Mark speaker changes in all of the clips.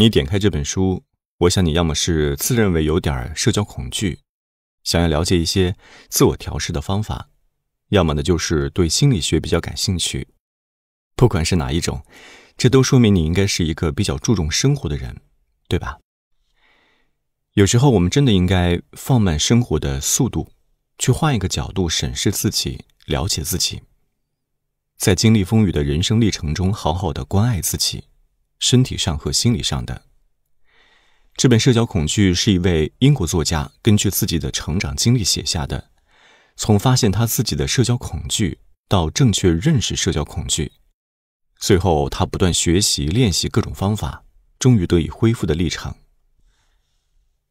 Speaker 1: 你点开这本书，我想你要么是自认为有点社交恐惧，想要了解一些自我调试的方法，要么呢就是对心理学比较感兴趣。不管是哪一种，这都说明你应该是一个比较注重生活的人，对吧？有时候我们真的应该放慢生活的速度，去换一个角度审视自己，了解自己，在经历风雨的人生历程中，好好的关爱自己。身体上和心理上的。这本《社交恐惧》是一位英国作家根据自己的成长经历写下的，从发现他自己的社交恐惧到正确认识社交恐惧，最后他不断学习、练习各种方法，终于得以恢复的历程。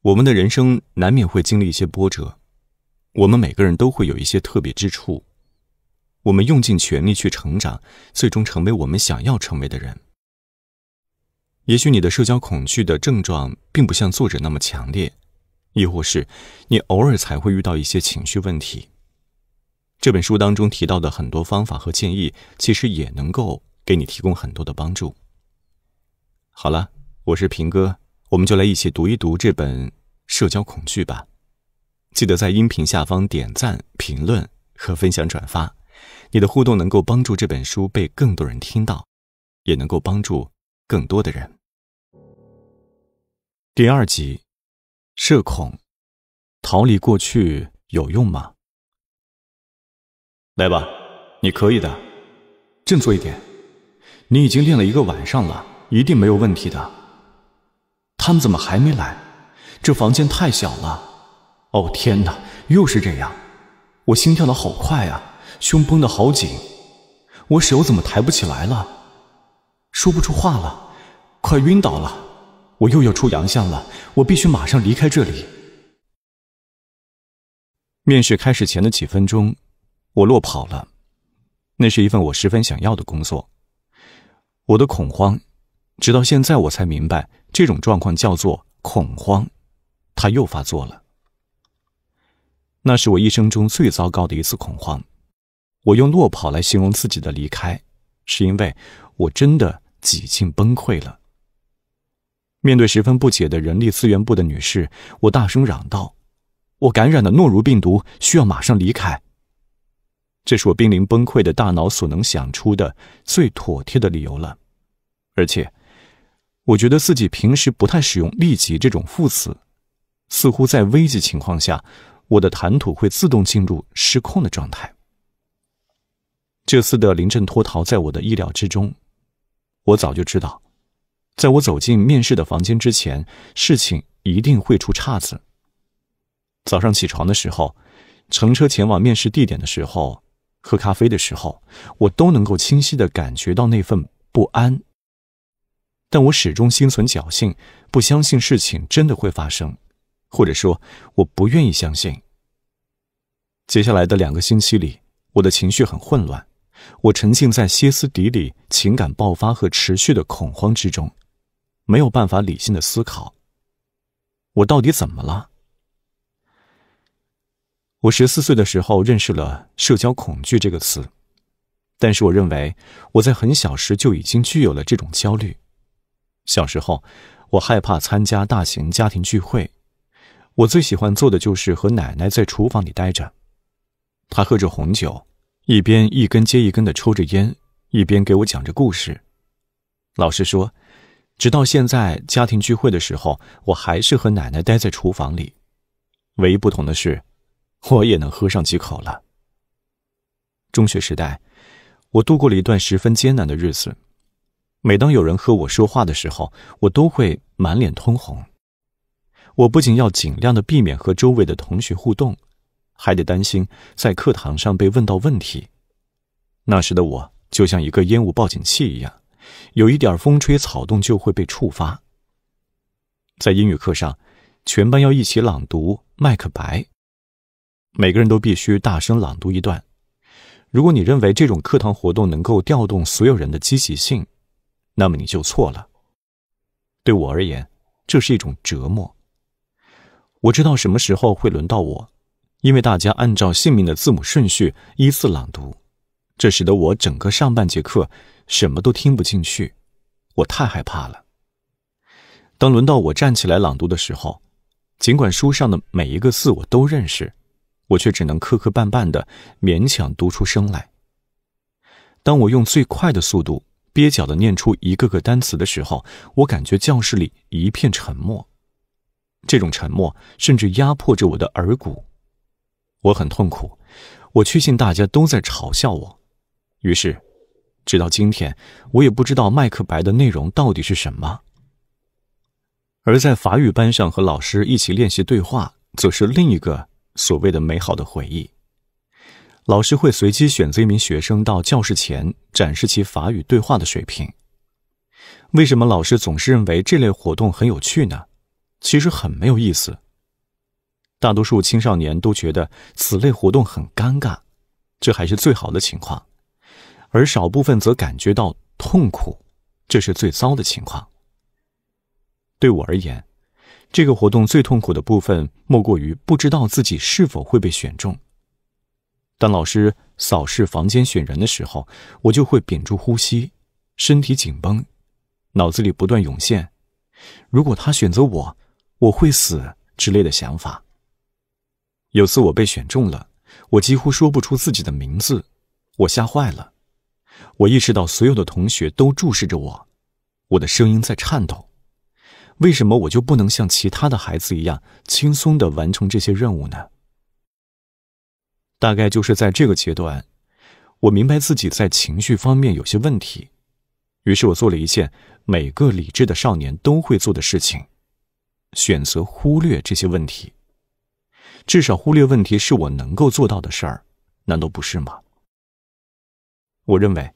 Speaker 1: 我们的人生难免会经历一些波折，我们每个人都会有一些特别之处，我们用尽全力去成长，最终成为我们想要成为的人。也许你的社交恐惧的症状并不像作者那么强烈，亦或是你偶尔才会遇到一些情绪问题。这本书当中提到的很多方法和建议，其实也能够给你提供很多的帮助。好了，我是平哥，我们就来一起读一读这本《社交恐惧》吧。记得在音频下方点赞、评论和分享转发，你的互动能够帮助这本书被更多人听到，也能够帮助。
Speaker 2: 更多的人。第二集，社恐，逃离过去有用吗？来吧，你可以的，振作一点。你已经练了一个晚上了，
Speaker 1: 一定没有问题的。他们怎么还没来？这房间太小了。哦天哪，又是这样。我心跳的好快啊，胸绷的好紧，我手怎么抬不起来了？说不出话了，快晕倒了！我又要出洋相了，我必须马上离开这里。面试开始前的几分钟，我落跑了。那是一份我十分想要的工作。我的恐慌，直到现在我才明白，这种状况叫做恐慌，它又发作了。那是我一生中最糟糕的一次恐慌。我用“落跑”来形容自己的离开，是因为。我真的几近崩溃了。面对十分不解的人力资源部的女士，我大声嚷道：“我感染了诺如病毒，需要马上离开。”这是我濒临崩溃的大脑所能想出的最妥帖的理由了。而且，我觉得自己平时不太使用立即这种副词，似乎在危急情况下，我的谈吐会自动进入失控的状态。这次的临阵脱逃，在我的意料之中。我早就知道，在我走进面试的房间之前，事情一定会出岔子。早上起床的时候，乘车前往面试地点的时候，喝咖啡的时候，我都能够清晰的感觉到那份不安。但我始终心存侥幸，不相信事情真的会发生，或者说我不愿意相信。接下来的两个星期里，我的情绪很混乱。我沉浸在歇斯底里、情感爆发和持续的恐慌之中，没有办法理性的思考。我到底怎么了？我十四岁的时候认识了“社交恐惧”这个词，但是我认为我在很小时就已经具有了这种焦虑。小时候，我害怕参加大型家庭聚会。我最喜欢做的就是和奶奶在厨房里待着，她喝着红酒。一边一根接一根的抽着烟，一边给我讲着故事。老实说，直到现在家庭聚会的时候，我还是和奶奶待在厨房里。唯一不同的是，我也能喝上几口了。中学时代，我度过了一段十分艰难的日子。每当有人和我说话的时候，我都会满脸通红。我不仅要尽量的避免和周围的同学互动。还得担心在课堂上被问到问题。那时的我就像一个烟雾报警器一样，有一点风吹草动就会被触发。在英语课上，全班要一起朗读《麦克白》，每个人都必须大声朗读一段。如果你认为这种课堂活动能够调动所有人的积极性，那么你就错了。对我而言，这是一种折磨。我知道什么时候会轮到我。因为大家按照姓名的字母顺序依次朗读，这使得我整个上半节课什么都听不进去。我太害怕了。当轮到我站起来朗读的时候，尽管书上的每一个字我都认识，我却只能磕磕绊绊的勉强读出声来。当我用最快的速度蹩脚的念出一个个单词的时候，我感觉教室里一片沉默，这种沉默甚至压迫着我的耳骨。我很痛苦，我确信大家都在嘲笑我，于是，直到今天，我也不知道《麦克白》的内容到底是什么。而在法语班上和老师一起练习对话，则是另一个所谓的美好的回忆。老师会随机选择一名学生到教室前展示其法语对话的水平。为什么老师总是认为这类活动很有趣呢？其实很没有意思。大多数青少年都觉得此类活动很尴尬，这还是最好的情况；而少部分则感觉到痛苦，这是最糟的情况。对我而言，这个活动最痛苦的部分莫过于不知道自己是否会被选中。当老师扫视房间选人的时候，我就会屏住呼吸，身体紧绷，脑子里不断涌现“如果他选择我，我会死”之类的想法。有次我被选中了，我几乎说不出自己的名字，我吓坏了。我意识到所有的同学都注视着我，我的声音在颤抖。为什么我就不能像其他的孩子一样轻松地完成这些任务呢？大概就是在这个阶段，我明白自己在情绪方面有些问题，于是我做了一件每个理智的少年都会做的事情：选择忽略这些问题。至少忽略问题是我能够做到的事儿，难道不是吗？我认为，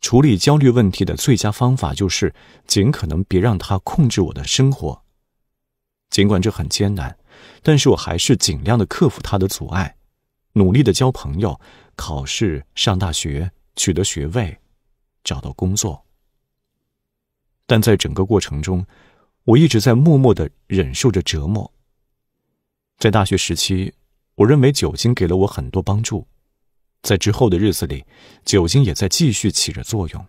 Speaker 1: 处理焦虑问题的最佳方法就是尽可能别让它控制我的生活，尽管这很艰难，但是我还是尽量的克服它的阻碍，努力的交朋友、考试、上大学、取得学位、找到工作。但在整个过程中，我一直在默默的忍受着折磨。在大学时期，我认为酒精给了我很多帮助。在之后的日子里，酒精也在继续起着作用。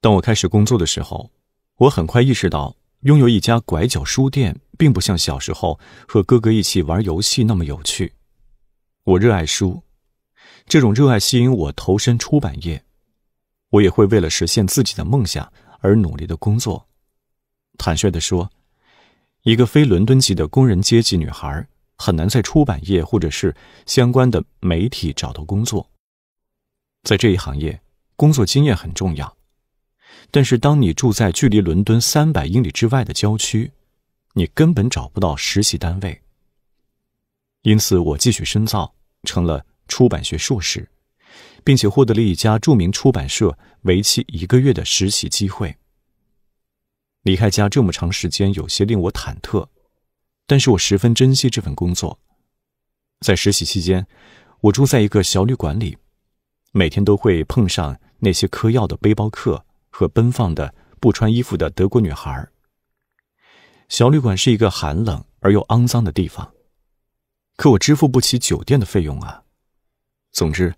Speaker 1: 当我开始工作的时候，我很快意识到，拥有一家拐角书店，并不像小时候和哥哥一起玩游戏那么有趣。我热爱书，这种热爱吸引我投身出版业。我也会为了实现自己的梦想而努力的工作。坦率地说。一个非伦敦籍的工人阶级女孩很难在出版业或者是相关的媒体找到工作。在这一行业，工作经验很重要。但是，当你住在距离伦敦三百英里之外的郊区，你根本找不到实习单位。因此，我继续深造，成了出版学硕士，并且获得了一家著名出版社为期一个月的实习机会。离开家这么长时间，有些令我忐忑，但是我十分珍惜这份工作。在实习期间，我住在一个小旅馆里，每天都会碰上那些嗑药的背包客和奔放的不穿衣服的德国女孩。小旅馆是一个寒冷而又肮脏的地方，可我支付不起酒店的费用啊。总之，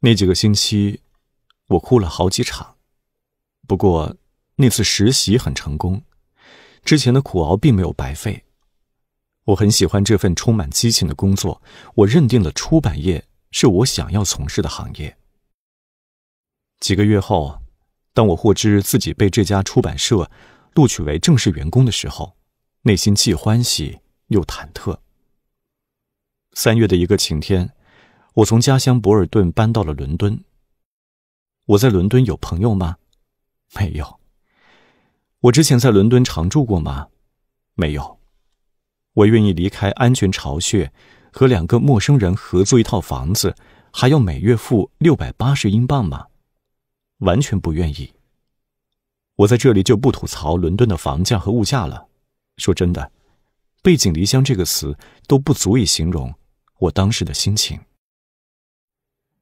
Speaker 1: 那几个星期我哭了好几场。不过，那次实习很成功，之前的苦熬并没有白费。我很喜欢这份充满激情的工作，我认定了出版业是我想要从事的行业。几个月后，当我获知自己被这家出版社录取为正式员工的时候，内心既欢喜又忐忑。三月的一个晴天，我从家乡博尔顿搬到了伦敦。我在伦敦有朋友吗？没有。我之前在伦敦常住过吗？没有。我愿意离开安全巢穴，和两个陌生人合租一套房子，还要每月付六百八十英镑吗？完全不愿意。我在这里就不吐槽伦敦的房价和物价了。说真的，背井离乡这个词都不足以形容我当时的心情。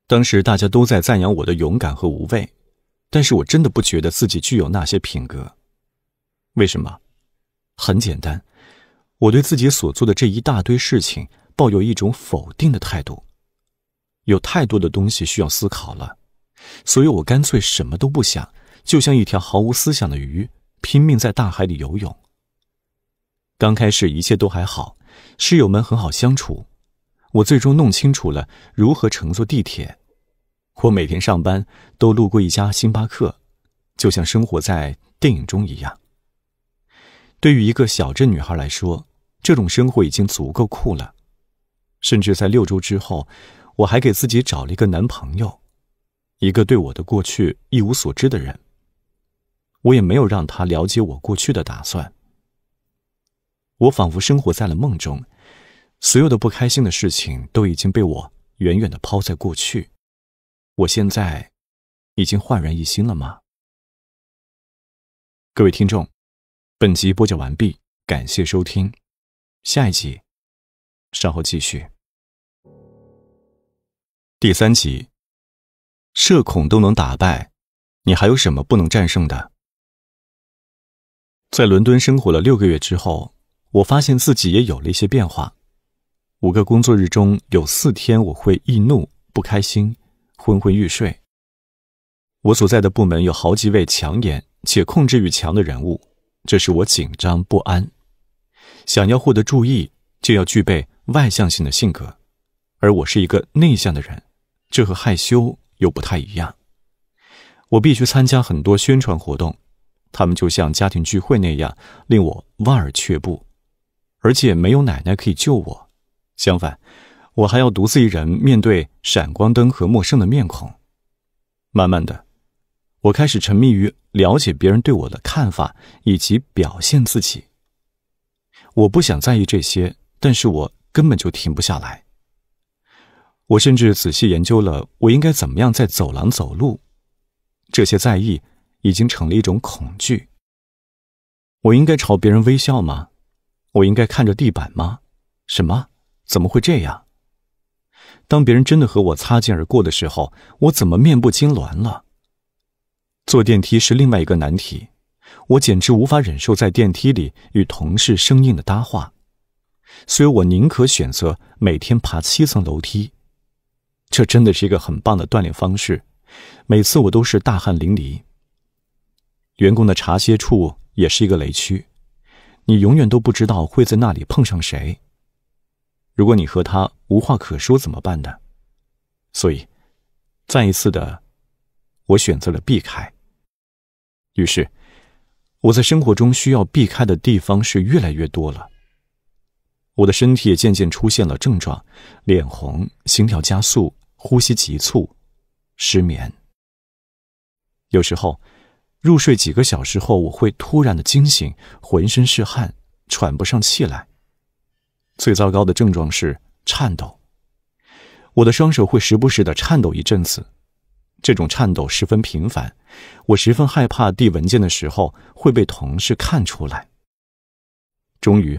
Speaker 1: 当时大家都在赞扬我的勇敢和无畏，但是我真的不觉得自己具有那些品格。为什么？很简单，我对自己所做的这一大堆事情抱有一种否定的态度，有太多的东西需要思考了，所以我干脆什么都不想，就像一条毫无思想的鱼，拼命在大海里游泳。刚开始一切都还好，室友们很好相处，我最终弄清楚了如何乘坐地铁。我每天上班都路过一家星巴克，就像生活在电影中一样。对于一个小镇女孩来说，这种生活已经足够酷了。甚至在六周之后，我还给自己找了一个男朋友，一个对我的过去一无所知的人。我也没有让他了解我过去的打算。我仿佛生活在了梦
Speaker 2: 中，所有的不开心的事情都已经被我远远的抛在过去。我现在已经焕然一新了吗？各位听众。本集播讲完毕，感谢收听，下一集稍后继续。第三集，社恐都能打败，你还有什么不能战胜的？在伦敦生活了六个月之后，我发现自己也有了一些
Speaker 1: 变化。五个工作日中有四天我会易怒、不开心、昏昏欲睡。我所在的部门有好几位强颜且控制欲强的人物。这使我紧张不安，想要获得注意，就要具备外向性的性格，而我是一个内向的人，这和害羞又不太一样。我必须参加很多宣传活动，他们就像家庭聚会那样令我望而却步，而且没有奶奶可以救我。相反，我还要独自一人面对闪光灯和陌生的面孔，慢慢的。我开始沉迷于了解别人对我的看法以及表现自己。我不想在意这些，但是我根本就停不下来。我甚至仔细研究了我应该怎么样在走廊走路。这些在意已经成了一种恐惧。我应该朝别人微笑吗？我应该看着地板吗？什么？怎么会这样？当别人真的和我擦肩而过的时候，我怎么面部痉挛了？坐电梯是另外一个难题，我简直无法忍受在电梯里与同事生硬的搭话，所以我宁可选择每天爬七层楼梯，这真的是一个很棒的锻炼方式，每次我都是大汗淋漓。员工的茶歇处也是一个雷区，你永远都不知道会在那里碰上谁。如果你和他无话可说怎么办呢？所以，再一次的，我选择了避开。于是，我在生活中需要避开的地方是越来越多了。我的身体也渐渐出现了症状：脸红、心跳加速、呼吸急促、失眠。有时候，入睡几个小时后，我会突然的惊醒，浑身是汗，喘不上气来。最糟糕的症状是颤抖，我的双手会时不时的颤抖一阵子。这种颤抖十分频繁，我十分害怕递文件的时候会被同事看出来。终于，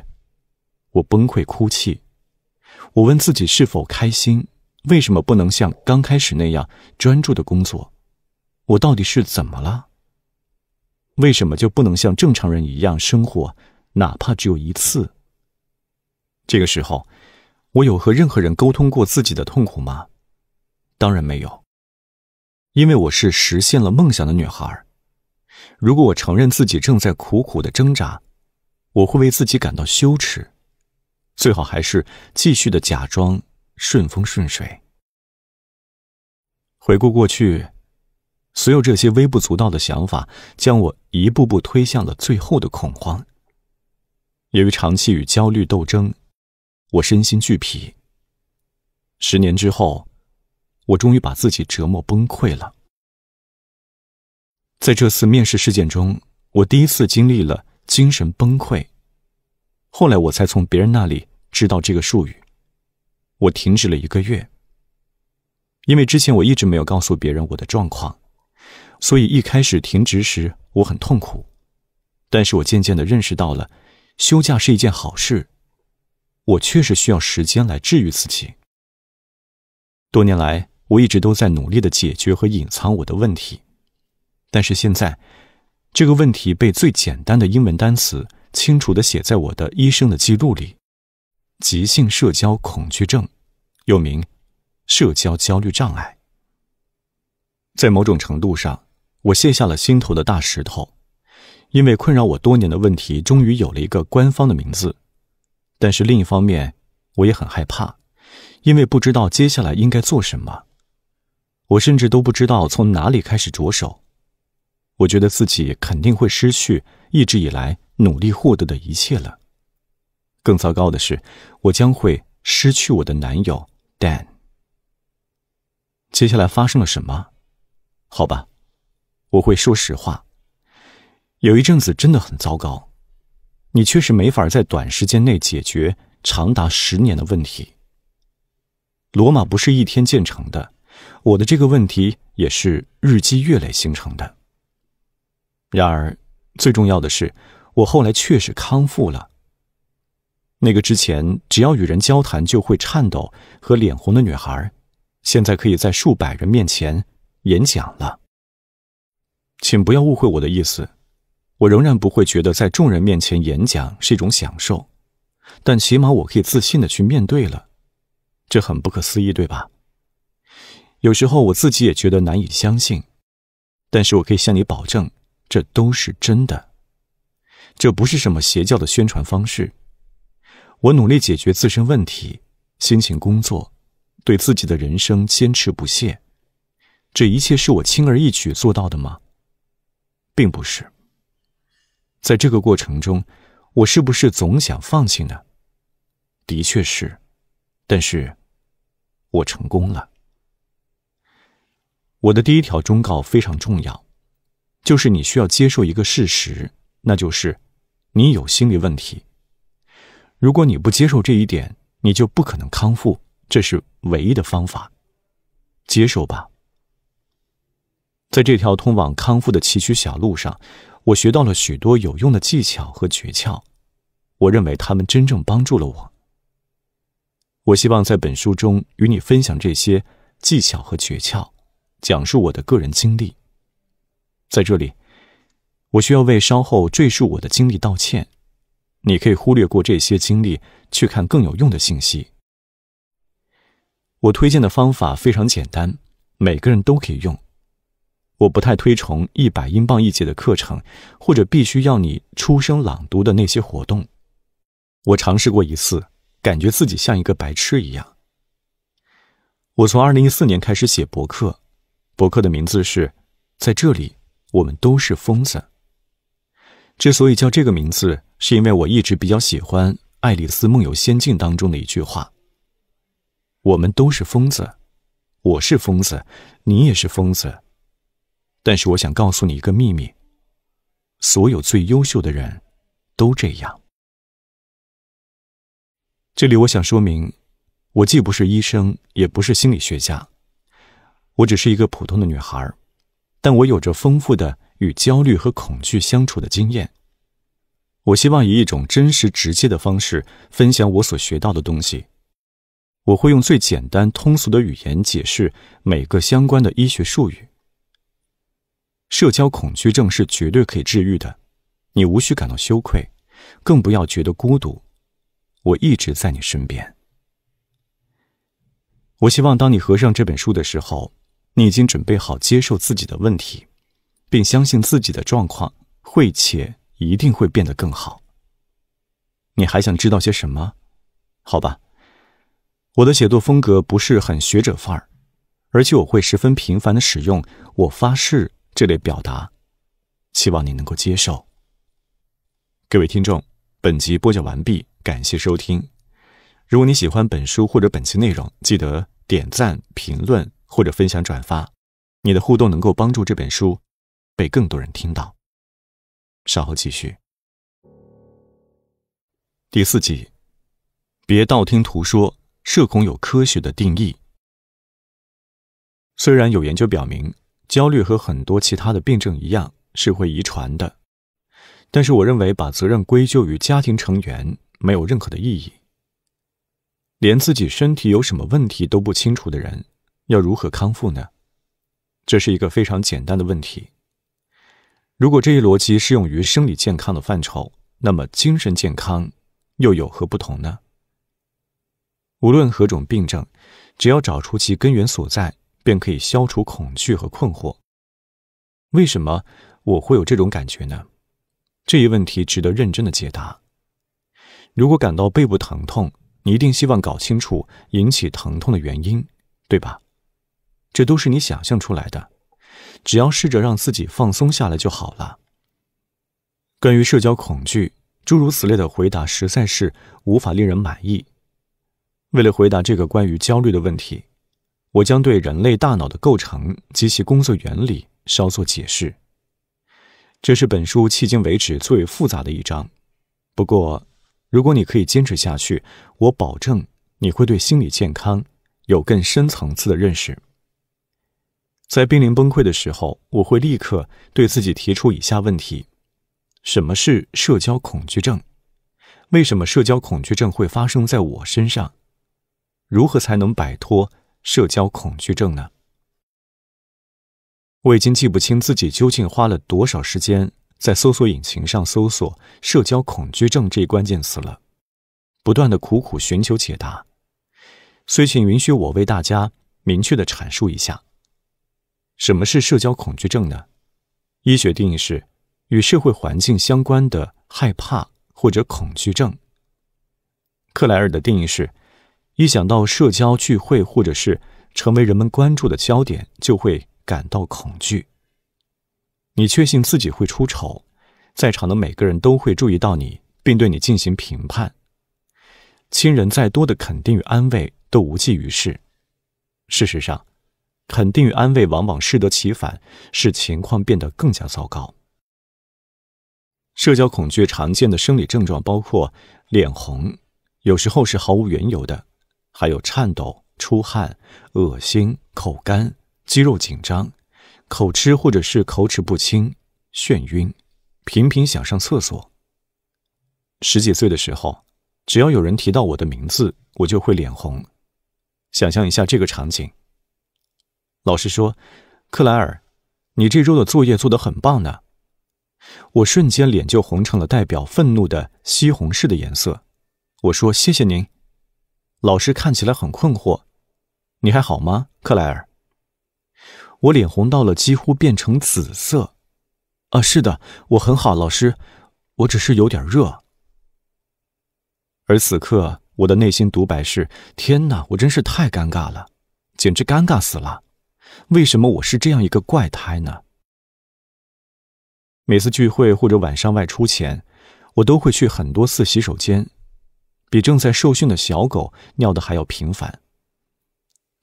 Speaker 1: 我崩溃哭泣。我问自己是否开心？为什么不能像刚开始那样专注的工作？我到底是怎么了？为什么就不能像正常人一样生活？哪怕只有一次。这个时候，我有和任何人沟通过自己的痛苦吗？当然没有。因为我是实现了梦想的女孩，如果我承认自己正在苦苦的挣扎，我会为自己感到羞耻。最好还是继续的假装顺风顺水。回顾过去，所有这些微不足道的想法，将我一步步推向了最后的恐慌。由于长期与焦虑斗争，我身心俱疲。十年之后。我终于把自己折磨崩溃了。在这次面试事件中，我第一次经历了精神崩溃。后来我才从别人那里知道这个术语。我停止了一个月，因为之前我一直没有告诉别人我的状况，所以一开始停职时我很痛苦。但是我渐渐的认识到了，休假是一件好事。我确实需要时间来治愈自己。多年来。我一直都在努力的解决和隐藏我的问题，但是现在这个问题被最简单的英文单词清楚的写在我的医生的记录里：急性社交恐惧症，又名社交焦虑障碍。在某种程度上，我卸下了心头的大石头，因为困扰我多年的问题终于有了一个官方的名字。但是另一方面，我也很害怕，因为不知道接下来应该做什么。我甚至都不知道从哪里开始着手，我觉得自己肯定会失去一直以来努力获得的一切了。更糟糕的是，我将会失去我的男友 Dan。接下来发生了什么？好吧，我会说实话。有一阵子真的很糟糕，你确实没法在短时间内解决长达十年的问题。罗马不是一天建成的。我的这个问题也是日积月累形成的。然而，最重要的是，我后来确实康复了。那个之前只要与人交谈就会颤抖和脸红的女孩，现在可以在数百人面前演讲了。请不要误会我的意思，我仍然不会觉得在众人面前演讲是一种享受，但起码我可以自信的去面对了。这很不可思议，对吧？有时候我自己也觉得难以相信，但是我可以向你保证，这都是真的。这不是什么邪教的宣传方式。我努力解决自身问题，辛勤工作，对自己的人生坚持不懈。这一切是我轻而易举做到的吗？并不是。在这个过程中，我是不是总想放弃呢？的确是，但是，我成功了。我的第一条忠告非常重要，就是你需要接受一个事实，那就是你有心理问题。如果你不接受这一点，你就不可能康复，这是唯一的方法。接受吧。在这条通往康复的崎岖小路上，我学到了许多有用的技巧和诀窍，我认为他们真正帮助了我。我希望在本书中与你分享这些技巧和诀窍。讲述我的个人经历，在这里，我需要为稍后赘述我的经历道歉。你可以忽略过这些经历，去看更有用的信息。我推荐的方法非常简单，每个人都可以用。我不太推崇一百英镑一节的课程，或者必须要你出声朗读的那些活动。我尝试过一次，感觉自己像一个白痴一样。我从二零一四年开始写博客。博客的名字是“在这里，我们都是疯子”。之所以叫这个名字，是因为我一直比较喜欢《爱丽丝梦游仙境》当中的一句话：“我们都是疯子，我是疯子，
Speaker 2: 你也是疯子。”但是我想告诉你一个秘密：所有最优秀的人都这样。这
Speaker 1: 里我想说明，我既不是医生，也不是心理学家。我只是一个普通的女孩，但我有着丰富的与焦虑和恐惧相处的经验。我希望以一种真实、直接的方式分享我所学到的东西。我会用最简单、通俗的语言解释每个相关的医学术语。社交恐惧症是绝对可以治愈的，你无需感到羞愧，更不要觉得孤独。我一直在你身边。我希望当你合上这本书的时候。你已经准备好接受自己的问题，并相信自己的状况会且一定会变得更好。你还想知道些什么？好吧，我的写作风格不是很学者范儿，而且我会十分频繁的使用“我发誓”这类表达，希望你能够接受。各位听众，本集播讲完毕，感谢收听。如果你喜欢本书或者本期内容，记得点赞、评论。或者分享转
Speaker 2: 发，你的互动能够帮助这本书被更多人听到。稍后继续第四集，别道听途说，社恐有科学的定义。虽然
Speaker 1: 有研究表明，焦虑和很多其他的病症一样是会遗传的，但是我认为把责任归咎于家庭成员没有任何的意义。连自己身体有什么问题都不清楚的人。要如何康复呢？这是一个非常简单的问题。如果这一逻辑适用于生理健康的范畴，那么精神健康又有何不同呢？无论何种病症，只要找出其根源所在，便可以消除恐惧和困惑。为什么我会有这种感觉呢？这一问题值得认真的解答。如果感到背部疼痛，你一定希望搞清楚引起疼痛的原因，对吧？这都是你想象出来的。只要试着让自己放松下来就好了。关于社交恐惧，诸如此类的回答实在是无法令人满意。为了回答这个关于焦虑的问题，我将对人类大脑的构成及其工作原理稍作解释。这是本书迄今为止最为复杂的一章。不过，如果你可以坚持下去，我保证你会对心理健康有更深层次的认识。在濒临崩溃的时候，我会立刻对自己提出以下问题：什么是社交恐惧症？为什么社交恐惧症会发生在我身上？如何才能摆脱社交恐惧症呢？我已经记不清自己究竟花了多少时间在搜索引擎上搜索“社交恐惧症”这一关键词了，不断的苦苦寻求解答。所以，请允许我为大家明确的阐述一下。什么是社交恐惧症呢？医学定义是与社会环境相关的害怕或者恐惧症。克莱尔的定义是：一想到社交聚会或者是成为人们关注的焦点，就会感到恐惧。你确信自己会出丑，在场的每个人都会注意到你，并对你进行评判。亲人再多的肯定与安慰都无济于事。事实上。肯定与安慰往往适得其反，使情况变得更加糟糕。社交恐惧常见的生理症状包括脸红，有时候是毫无缘由的，还有颤抖、出汗、恶心、口干、肌肉紧张、口吃或者是口齿不清、眩晕、频频想上厕所。十几岁的时候，只要有人提到我的名字，我就会脸红。想象一下这个场景。老师说：“克莱尔，你这周的作业做得很棒呢。”我瞬间脸就红成了代表愤怒的西红柿的颜色。我说：“谢谢您。”老师看起来很困惑。“你还好吗，克莱尔？”我脸红到了几乎变成紫色。“啊，是的，我很好，老师。我只是有点热。”而此刻我的内心独白是：“天哪，我真是太尴尬了，简直尴尬死了。”为什么我是这样一个怪胎呢？每次聚会或者晚上外出前，我都会去很多次洗手间，比正在受训的小狗尿的还要频繁。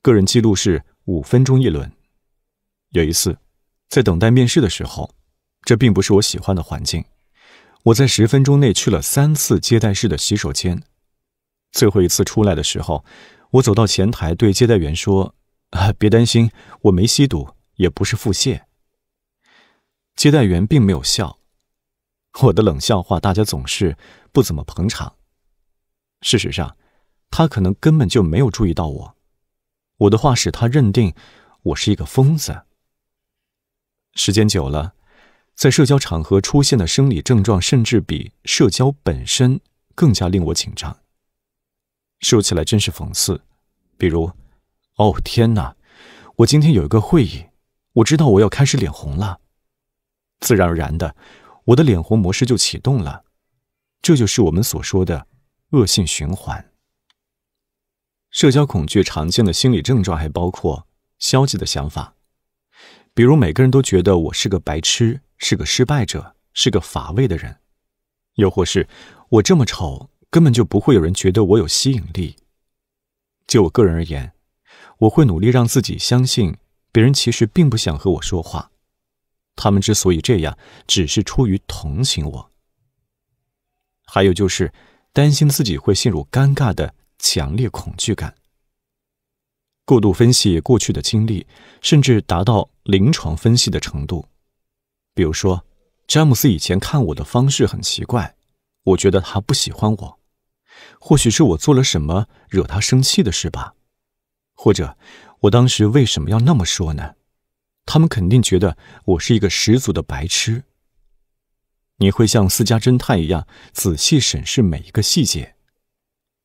Speaker 1: 个人记录是五分钟一轮。有一次，在等待面试的时候，这并不是我喜欢的环境，我在十分钟内去了三次接待室的洗手间。最后一次出来的时候，我走到前台对接待员说。别担心，我没吸毒，也不是腹泻。接待员并没有笑，我的冷笑话大家总是不怎么捧场。事实上，他可能根本就没有注意到我。我的话使他认定我是一个疯子。时间久了，在社交场合出现的生理症状，甚至比社交本身更加令我紧张。说起来真是讽刺，比如。哦天哪！我今天有一个会议，我知道我要开始脸红了。自然而然的，我的脸红模式就启动了。这就是我们所说的恶性循环。社交恐惧常见的心理症状还包括消极的想法，比如每个人都觉得我是个白痴，是个失败者，是个乏味的人；又或是我这么丑，根本就不会有人觉得我有吸引力。就我个人而言，我会努力让自己相信，别人其实并不想和我说话，他们之所以这样，只是出于同情我。还有就是担心自己会陷入尴尬的强烈恐惧感，过度分析过去的经历，甚至达到临床分析的程度。比如说，詹姆斯以前看我的方式很奇怪，我觉得他不喜欢我，或许是我做了什么惹他生气的事吧。或者我当时为什么要那么说呢？他们肯定觉得我是一个十足的白痴。你会像私家侦探一样仔细审视每一个细节。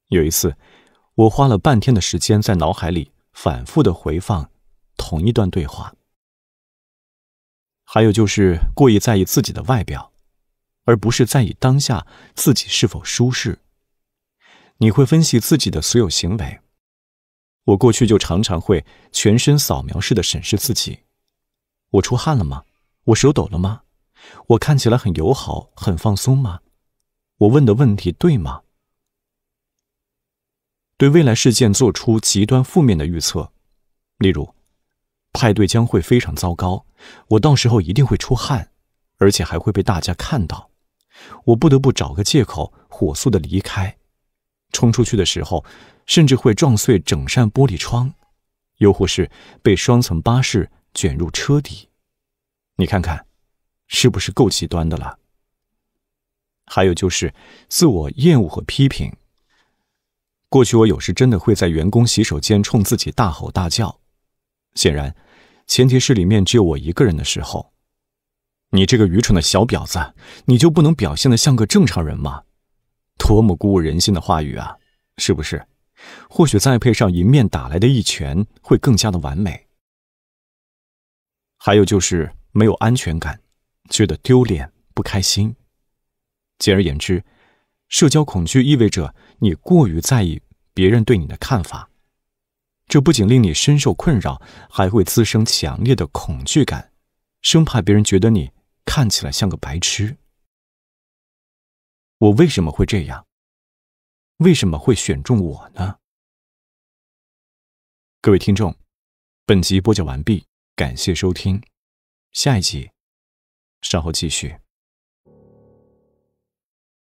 Speaker 1: 有一次，我花了半天的时间在脑海里反复的回放同一段对话。还有就是过于在意自己的外表，而不是在意当下自己是否舒适。你会分析自己的所有行为。我过去就常常会全身扫描式的审视自己：我出汗了吗？我手抖了吗？我看起来很友好、很放松吗？我问的问题对吗？对未来事件做出极端负面的预测，例如：派对将会非常糟糕，我到时候一定会出汗，而且还会被大家看到，我不得不找个借口火速的离开。冲出去的时候，甚至会撞碎整扇玻璃窗，又或是被双层巴士卷入车底。你看看，是不是够极端的了？还有就是自我厌恶和批评。过去我有时真的会在员工洗手间冲自己大吼大叫，显然，前提是里面只有我一个人的时候。你这个愚蠢的小婊子，你就不能表现得像个正常人吗？多么鼓舞人心的话语啊！是不是？或许再配上迎面打来的一拳，会更加的完美。还有就是没有安全感，觉得丢脸、不开心。简而言之，社交恐惧意味着你过于在意别人对你的看法，这不仅令你深受困扰，还会滋生强
Speaker 2: 烈的恐惧感，生怕别人觉得你看起来像个白痴。我为什么会这样？为什么会选中我呢？各位听众，本集播讲完毕，感谢收听，下一集稍后继续。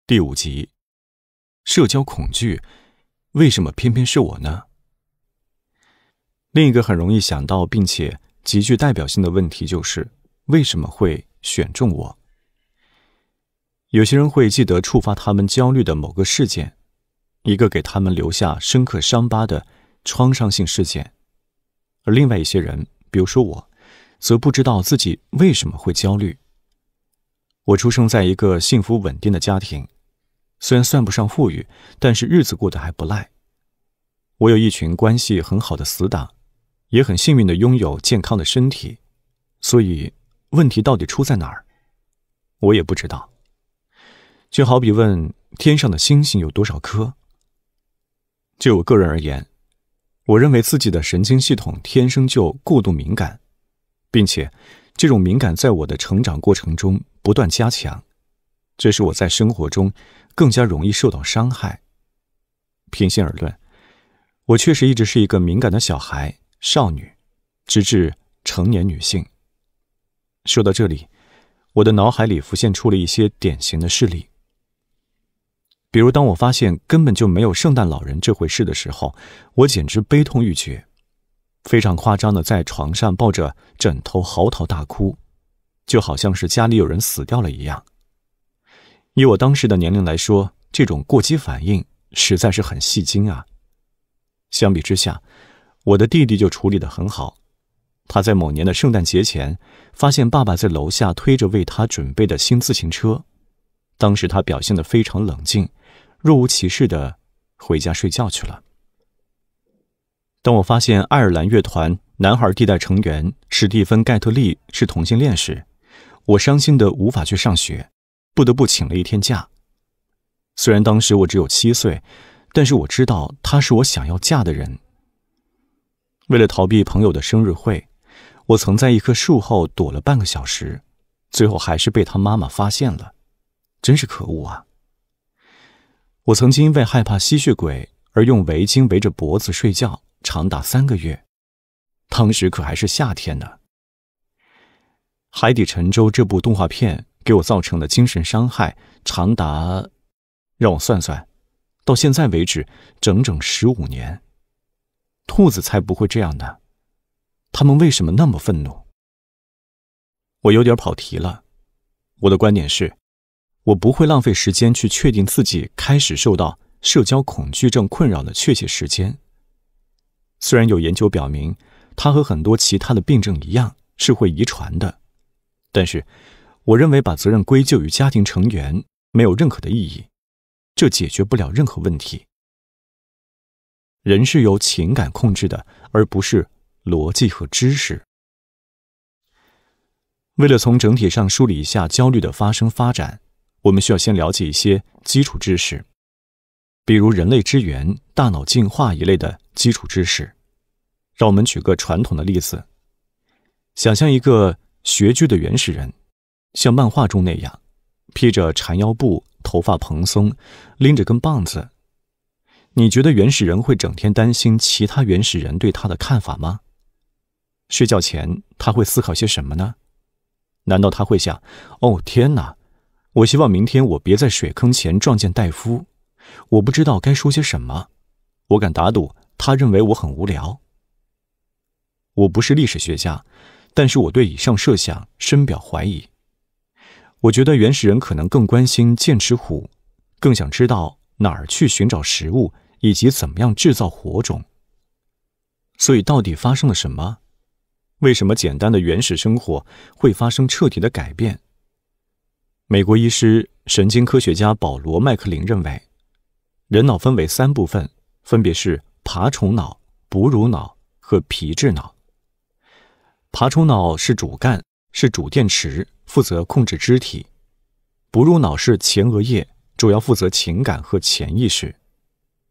Speaker 2: 第五集，社交恐惧，为什么
Speaker 1: 偏偏是我呢？另一个很容易想到并且极具代表性的问题就是，为什么会选中我？有些人会记得触发他们焦虑的某个事件，一个给他们留下深刻伤疤的创伤性事件，而另外一些人，比如说我，则不知道自己为什么会焦虑。我出生在一个幸福稳定的家庭，虽然算不上富裕，但是日子过得还不赖。我有一群关系很好的死党，也很幸运地拥有健康的身体，所以问题到底出在哪儿，我也不知道。就好比问天上的星星有多少颗。就我个人而言，我认为自己的神经系统天生就过度敏感，并且这种敏感在我的成长过程中不断加强，这是我在生活中更加容易受到伤害。平心而论，我确实一直是一个敏感的小孩、少女，直至成年女性。说到这里，我的脑海里浮现出了一些典型的事例。比如，当我发现根本就没有圣诞老人这回事的时候，我简直悲痛欲绝，非常夸张的在床上抱着枕头嚎啕大哭，就好像是家里有人死掉了一样。以我当时的年龄来说，这种过激反应实在是很戏精啊。相比之下，我的弟弟就处理得很好。他在某年的圣诞节前发现爸爸在楼下推着为他准备的新自行车，当时他表现得非常冷静。若无其事的回家睡觉去了。当我发现爱尔兰乐团男孩地带成员史蒂芬·盖特利是同性恋时，我伤心的无法去上学，不得不请了一天假。虽然当时我只有七岁，但是我知道他是我想要嫁的人。为了逃避朋友的生日会，我曾在一棵树后躲了半个小时，最后还是被他妈妈发现了，真是可恶啊！我曾经因为害怕吸血鬼而用围巾围着脖子睡觉，长达三个月。当时可还是夏天呢。《海底沉舟》这部动画片给我造成的精神伤害长达，让我算算，到现在为止整整十五年。兔子才不会这样的，他们为什么那么愤怒？我有点跑题了。我的观点是。我不会浪费时间去确定自己开始受到社交恐惧症困扰的确切时间。虽然有研究表明，它和很多其他的病症一样是会遗传的，但是我认为把责任归咎于家庭成员
Speaker 2: 没有任何的意义，这解决不了任何问题。人是由情感控制的，而不是逻辑和知识。
Speaker 1: 为了从整体上梳理一下焦虑的发生发展。我们需要先了解一些基础知识，比如人类之源、大脑进化一类的基础知识。让我们举个传统的例子：想象一个穴居的原始人，像漫画中那样，披着缠腰布，头发蓬松，拎着根棒子。你觉得原始人会整天担心其他原始人对他的看法吗？睡觉前他会思考些什么呢？难道他会想：“哦，天哪！”我希望明天我别在水坑前撞见戴夫。我不知道该说些什么。我敢打赌，他认为我很无聊。我不是历史学家，但是我对以上设想深表怀疑。我觉得原始人可能更关心剑齿虎，更想知道哪儿去寻找食物以及怎么样制造火种。所以，到底发生了什么？为什么简单的原始生活会发生彻底的改变？美国医师、神经科学家保罗·麦克林认为，人脑分为三部分，分别是爬虫脑、哺乳脑和皮质脑。爬虫脑是主干，是主电池，负责控制肢体；哺乳脑是前额叶，主要负责情感和潜意识；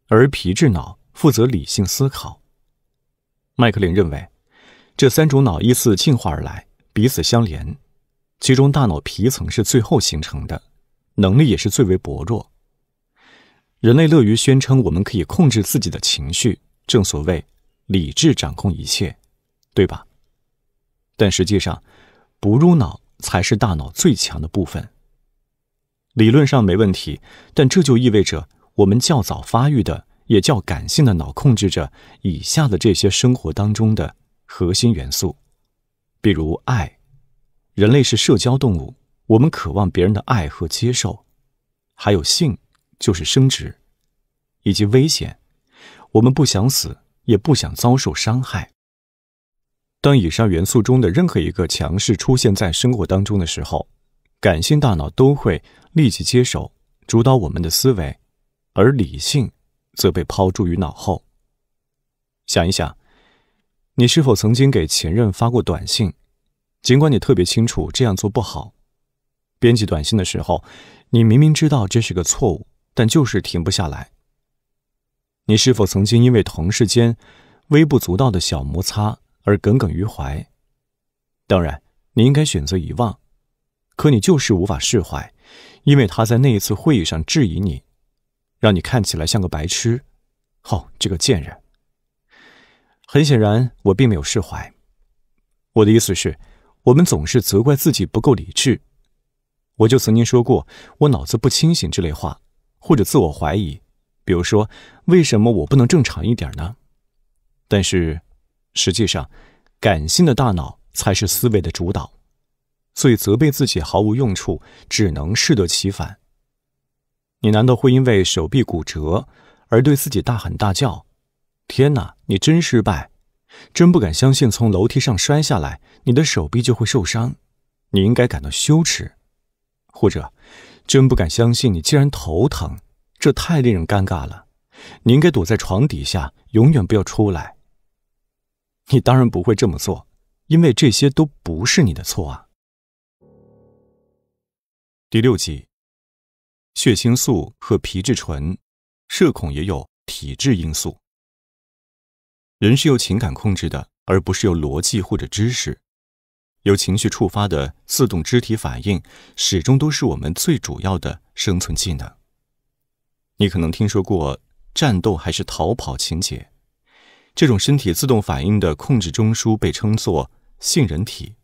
Speaker 1: 而皮质脑负责理性思考。麦克林认为，这三种脑依次进化而来，彼此相连。其中，大脑皮层是最后形成的，能力也是最为薄弱。人类乐于宣称我们可以控制自己的情绪，正所谓“理智掌控一切”，对吧？但实际上，哺乳脑才是大脑最强的部分。理论上没问题，但这就意味着我们较早发育的，也较感性的脑控制着以下的这些生活当中的核心元素，比如爱。人类是社交动物，我们渴望别人的爱和接受，还有性，就是生殖，以及危险。我们不想死，也不想遭受伤害。当以上元素中的任何一个强势出现在生活当中的时候，感性大脑都会立即接手，主导我们的思维，而理性则被抛诸于脑后。想一想，你是否曾经给前任发过短信？尽管你特别清楚这样做不好，编辑短信的时候，你明明知道这是个错误，但就是停不下来。你是否曾经因为同事间微不足道的小摩擦而耿耿于怀？当然，你应该选择遗忘，可你就是无法释怀，因为他在那一次会议上质疑你，让你看起来像个白痴。哦，这个贱人！很显然，我并没有释怀。我的意思是。我们总是责怪自己不够理智，我就曾经说过“我脑子不清醒”这类话，或者自我怀疑，比如说“为什么我不能正常一点呢？”但是，实际上，感性的大脑才是思维的主导，所以责备自己毫无用处，只能适得其反。你难道会因为手臂骨折而对自己大喊大叫：“天哪，你真失败！”真不敢相信，从楼梯上摔下来，你的手臂就会受伤。你应该感到羞耻，或者真不敢相信，你竟然头疼，这太令人尴尬了。你应该躲在床底下，永远不要出来。你当然不会这么做，因为这些都
Speaker 2: 不是你的错啊。第六集，血清素和皮质醇，社恐也有体质因素。
Speaker 1: 人是由情感控制的，而不是由逻辑或者知识。由情绪触发的自动肢体反应，始终都是我们最主要的生存技能。你可能听说过战斗还是逃跑情节，这种身体自动反应的控制中枢被称作杏仁体。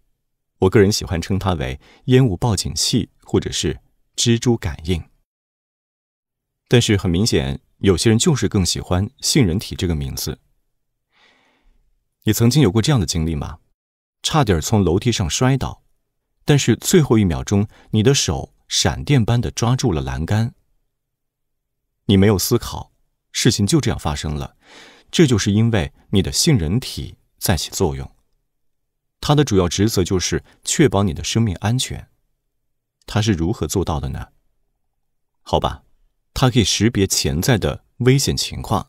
Speaker 1: 我个人喜欢称它为烟雾报警器，或者是蜘蛛感应。但是很明显，有些人就是更喜欢杏仁体这个名字。你曾经有过这样的经历吗？差点从楼梯上摔倒，但是最后一秒钟，你的手闪电般的抓住了栏杆。你没有思考，事情就这样发生了。这就是因为你的性人体在起作用，它的主要职责就是确保你的生命安全。它是如何做到的呢？好吧，它可以识别潜在的危险情况，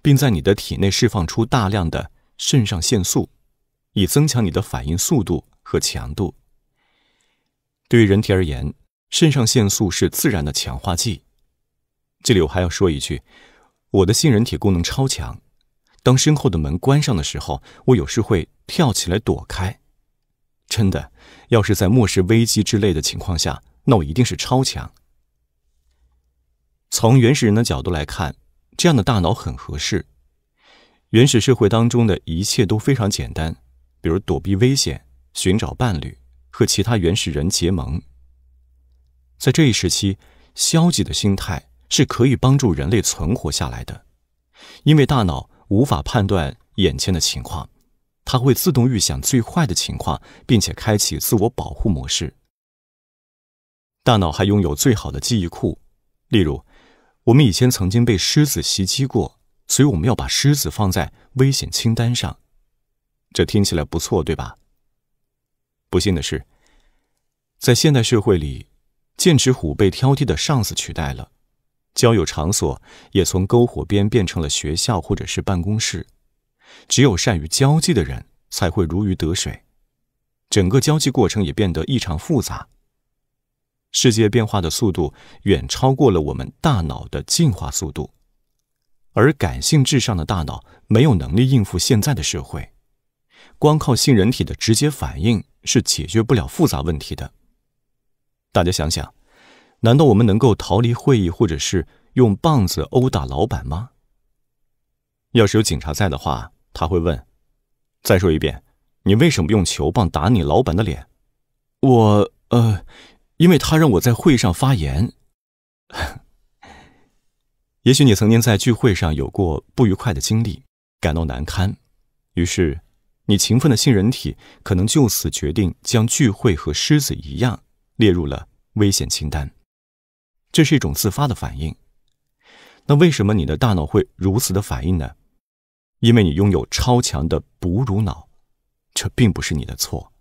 Speaker 1: 并在你的体内释放出大量的。肾上腺素，以增强你的反应速度和强度。对于人体而言，肾上腺素是自然的强化剂。这里我还要说一句，我的性人体功能超强。当身后的门关上的时候，我有时会跳起来躲开。真的，要是在末世危机之类的情况下，那我一定是超强。从原始人的角度来看，这样的大脑很合适。原始社会当中的一切都非常简单，比如躲避危险、寻找伴侣和其他原始人结盟。在这一时期，消极的心态是可以帮助人类存活下来的，因为大脑无法判断眼前的情况，它会自动预想最坏的情况，并且开启自我保护模式。大脑还拥有最好的记忆库，例如，我们以前曾经被狮子袭击过。所以我们要把狮子放在危险清单上，这听起来不错，对吧？不幸的是，在现代社会里，剑齿虎被挑剔的上司取代了，交友场所也从篝火边变成了学校或者是办公室。只有善于交际的人才会如鱼得水，整个交际过程也变得异常复杂。世界变化的速度远超过了我们大脑的进化速度。而感性至上的大脑没有能力应付现在的社会，光靠性人体的直接反应是解决不了复杂问题的。大家想想，难道我们能够逃离会议，或者是用棒子殴打老板吗？要是有警察在的话，他会问：“再说一遍，你为什么用球棒打你老板的脸？”我……呃，因为他让我在会上发言。也许你曾经在聚会上有过不愉快的经历，感到难堪，于是你勤奋的杏仁体可能就此决定将聚会和狮子一样列入了危险清单。这是一种自发的反应。那为什么你的大脑会如此的反应呢？因为你拥有超强的哺乳脑，这并不是你的错。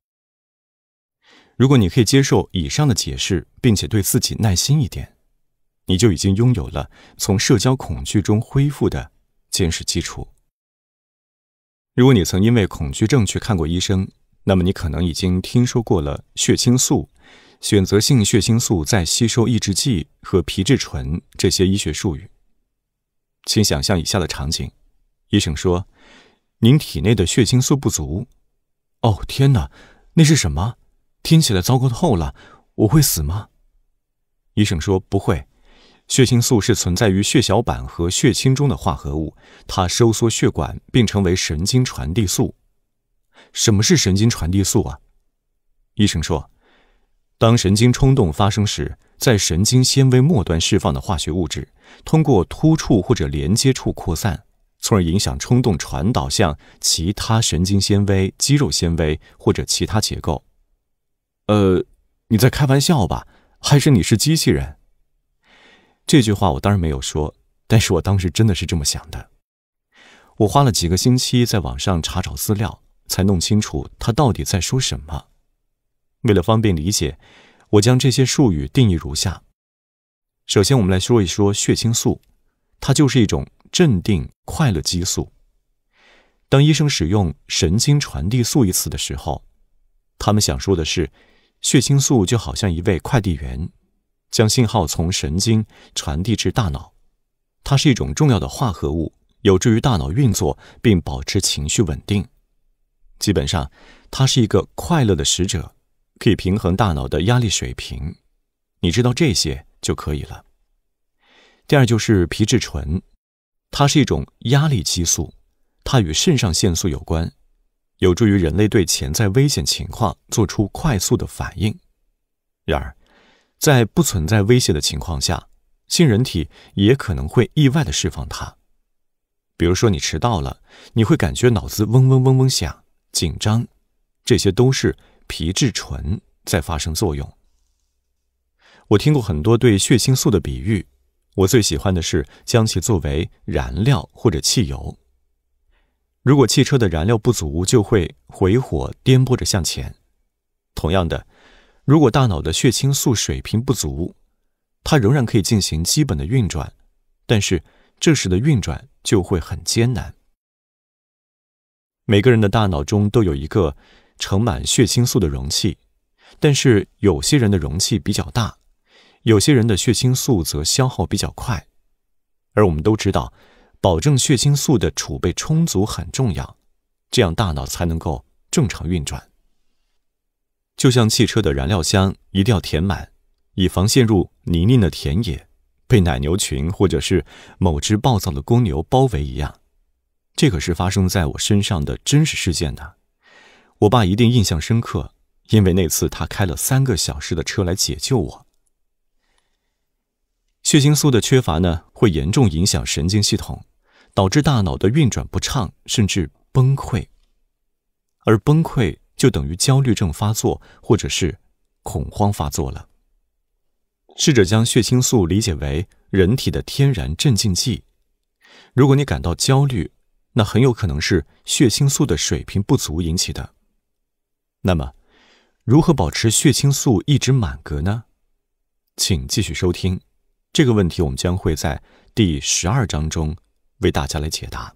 Speaker 1: 如果你可以接受以上的解释，并且对自己耐心一点。你就已经拥有了从社交恐惧中恢复的坚实基础。如果你曾因为恐惧症去看过医生，那么你可能已经听说过了血清素、选择性血清素再吸收抑制剂和皮质醇这些医学术语。请想象以下的场景：医生说，您体内的血清素不足。哦天哪，那是什么？听起来糟糕透了。我会死吗？医生说不会。血清素是存在于血小板和血清中的化合物，它收缩血管，并成为神经传递素。什么是神经传递素啊？医生说，当神经冲动发生时，在神经纤维末端释放的化学物质，通过突触或者连接处扩散，从而影响冲动传导向其他神经纤维、肌肉纤维或者其他结构。呃，你在开玩笑吧？还是你是机器人？这句话我当然没有说，但是我当时真的是这么想的。我花了几个星期在网上查找资料，才弄清楚他到底在说什么。为了方便理解，我将这些术语定义如下。首先，我们来说一说血清素，它就是一种镇定快乐激素。当医生使用“神经传递素”一词的时候，他们想说的是，血清素就好像一位快递员。将信号从神经传递至大脑，它是一种重要的化合物，有助于大脑运作并保持情绪稳定。基本上，它是一个快乐的使者，可以平衡大脑的压力水平。你知道这些就可以了。第二就是皮质醇，它是一种压力激素，它与肾上腺素有关，有助于人类对潜在危险情况做出快速的反应。然而，在不存在威胁的情况下，性人体也可能会意外的释放它。比如说，你迟到了，你会感觉脑子嗡嗡嗡嗡响，紧张，这些都是皮质醇在发生作用。我听过很多对血清素的比喻，我最喜欢的是将其作为燃料或者汽油。如果汽车的燃料不足，就会回火，颠簸着向前。同样的。如果大脑的血清素水平不足，它仍然可以进行基本的运转，但是这时的运转就会很艰难。每个人的大脑中都有一个盛满血清素的容器，但是有些人的容器比较大，有些人的血清素则消耗比较快。而我们都知道，保证血清素的储备充足很重要，这样大脑才能够正常运转。就像汽车的燃料箱一定要填满，以防陷入泥泞的田野，被奶牛群或者是某只暴躁的公牛包围一样，这可是发生在我身上的真实事件的。我爸一定印象深刻，因为那次他开了三个小时的车来解救我。血清素的缺乏呢，会严重影响神经系统，导致大脑的运转不畅，甚至崩溃，而崩溃。就等于焦虑症发作，或者是恐慌发作了。试着将血清素理解为人体的天然镇静剂。如果你感到焦虑，那很有可能是血清素的水平不足引起的。那么，如何保持血清素一直满格呢？请继续收听。这个问题，我们将会在第十二章中为大家来解答。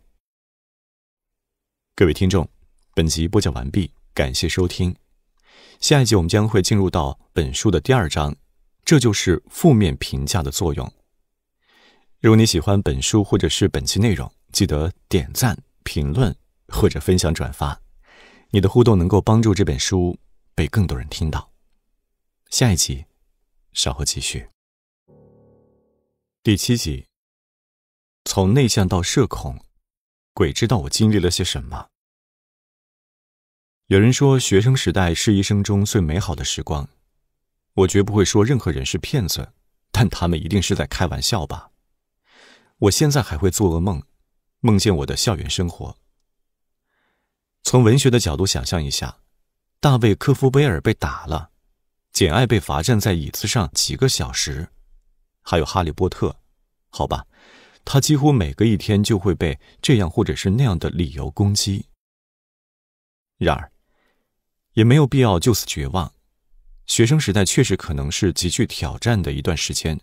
Speaker 1: 各位听众，本集播讲完毕。感谢收听，下一集我们将会进入到本书的第二章，这就是负面评价的作用。如果你喜欢本书或者是本期内容，记得点赞、评论或者分享转发，你的互动能够帮助这本书
Speaker 2: 被更多人听到。下一集稍后继续。第七集，从内向到社恐，鬼知道我经历了些什么。有人说学生时代是
Speaker 1: 一生中最美好的时光，我绝不会说任何人是骗子，但他们一定是在开玩笑吧？我现在还会做噩梦，梦见我的校园生活。从文学的角度想象一下，大卫·科夫威尔被打了，简爱被罚站在椅子上几个小时，还有哈利波特，好吧，他几乎每隔一天就会被这样或者是那样的理由攻击。然而。也没有必要就此绝望。学生时代确实可能是极具挑战的一段时间，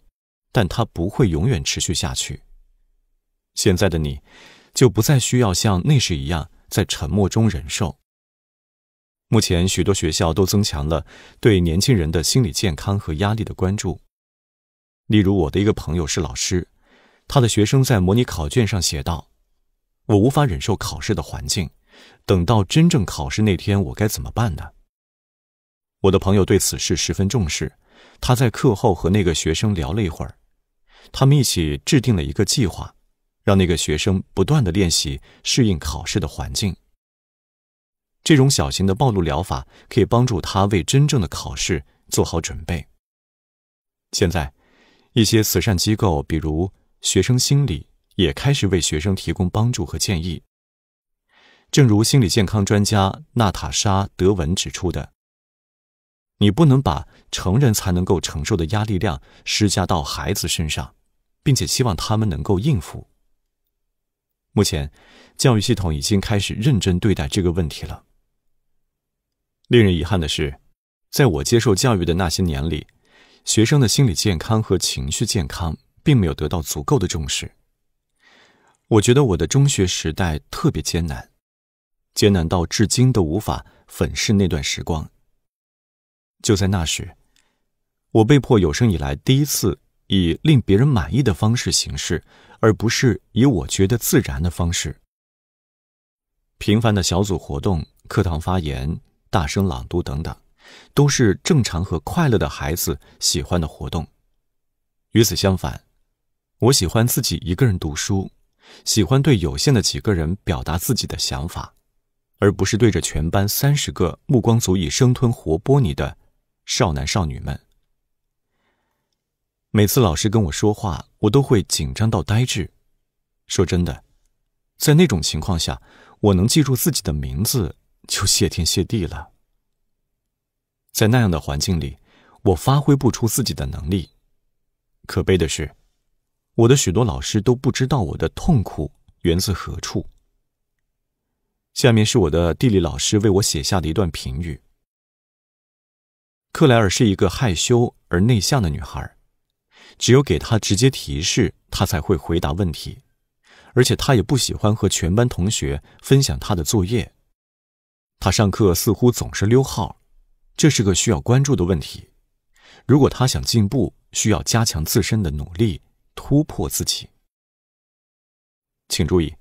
Speaker 1: 但它不会永远持续下去。现在的你，就不再需要像那时一样在沉默中忍受。目前，许多学校都增强了对年轻人的心理健康和压力的关注。例如，我的一个朋友是老师，他的学生在模拟考卷上写道：“我无法忍受考试的环境。”等到真正考试那天，我该怎么办呢？我的朋友对此事十分重视，他在课后和那个学生聊了一会儿，他们一起制定了一个计划，让那个学生不断的练习适应考试的环境。这种小型的暴露疗法可以帮助他为真正的考试做好准备。现在，一些慈善机构，比如学生心理，也开始为学生提供帮助和建议。正如心理健康专家娜塔莎·德文指出的，你不能把成人才能够承受的压力量施加到孩子身上，并且希望他们能够应付。目前，教育系统已经开始认真对待这个问题了。令人遗憾的是，在我接受教育的那些年里，学生的心理健康和情绪健康并没有得到足够的重视。我觉得我的中学时代特别艰难。艰难到至今都无法粉饰那段时光。就在那时，我被迫有生以来第一次以令别人满意的方式行事，而不是以我觉得自然的方式。平凡的小组活动、课堂发言、大声朗读等等，都是正常和快乐的孩子喜欢的活动。与此相反，我喜欢自己一个人读书，喜欢对有限的几个人表达自己的想法。而不是对着全班三十个目光足以生吞活剥你的少男少女们。每次老师跟我说话，我都会紧张到呆滞。说真的，在那种情况下，我能记住自己的名字就谢天谢地了。在那样的环境里，我发挥不出自己的能力。可悲的是，我的许多老师都不知道我的痛苦源自何处。下面是我的地理老师为我写下的一段评语：克莱尔是一个害羞而内向的女孩，只有给她直接提示，她才会回答问题。而且她也不喜欢和全班同学分享她的作业。她上课似乎总是溜号，这是个需要关注的问题。如果她想进步，需要加强自身的努力，突破自己。请注意。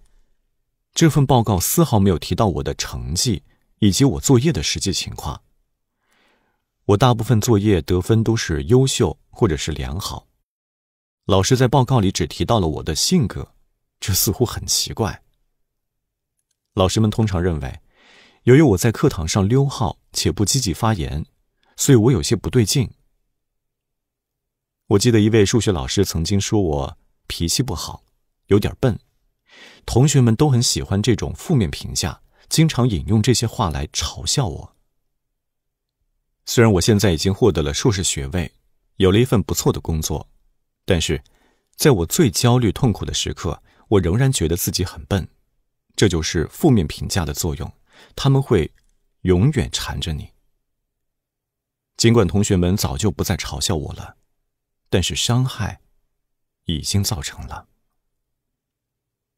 Speaker 1: 这份报告丝毫没有提到我的成绩以及我作业的实际情况。我大部分作业得分都是优秀或者是良好。老师在报告里只提到了我的性格，这似乎很奇怪。老师们通常认为，由于我在课堂上溜号且不积极发言，所以我有些不对劲。我记得一位数学老师曾经说我脾气不好，有点笨。同学们都很喜欢这种负面评价，经常引用这些话来嘲笑我。虽然我现在已经获得了硕士学位，有了一份不错的工作，但是在我最焦虑痛苦的时刻，我仍然觉得自己很笨。这就是负面评价的作用，他们会永远缠着你。尽管同学们早就不再嘲笑我了，但是伤害已经造成了。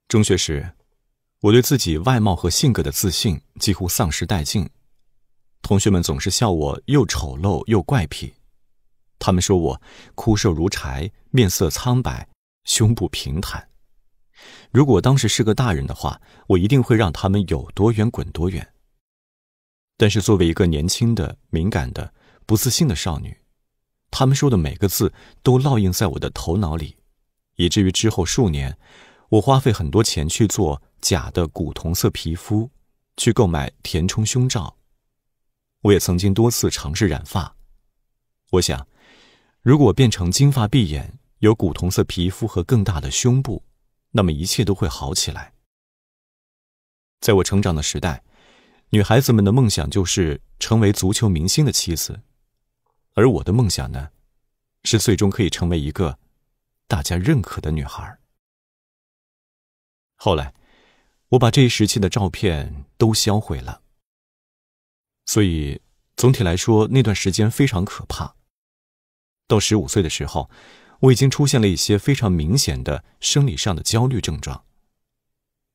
Speaker 1: 中学时，我对自己外貌和性格的自信几乎丧失殆尽。同学们总是笑我又丑陋又怪癖，他们说我枯瘦如柴、面色苍白、胸部平坦。如果当时是个大人的话，我一定会让他们有多远滚多远。但是作为一个年轻的、敏感的、不自信的少女，他们说的每个字都烙印在我的头脑里，以至于之后数年。我花费很多钱去做假的古铜色皮肤，去购买填充胸罩。我也曾经多次尝试染发。我想，如果我变成金发碧眼、有古铜色皮肤和更大的胸部，那么一切都会好起来。在我成长的时代，女孩子们的梦想就是成为足球明星的妻子，而我的梦想呢，是最终可以成为一个
Speaker 2: 大家认可的女孩。后来，我把这一时期的照片都销毁了。所以，总体来
Speaker 1: 说，那段时间非常可怕。到十五岁的时候，我已经出现了一些非常明显的生理上的焦虑症状。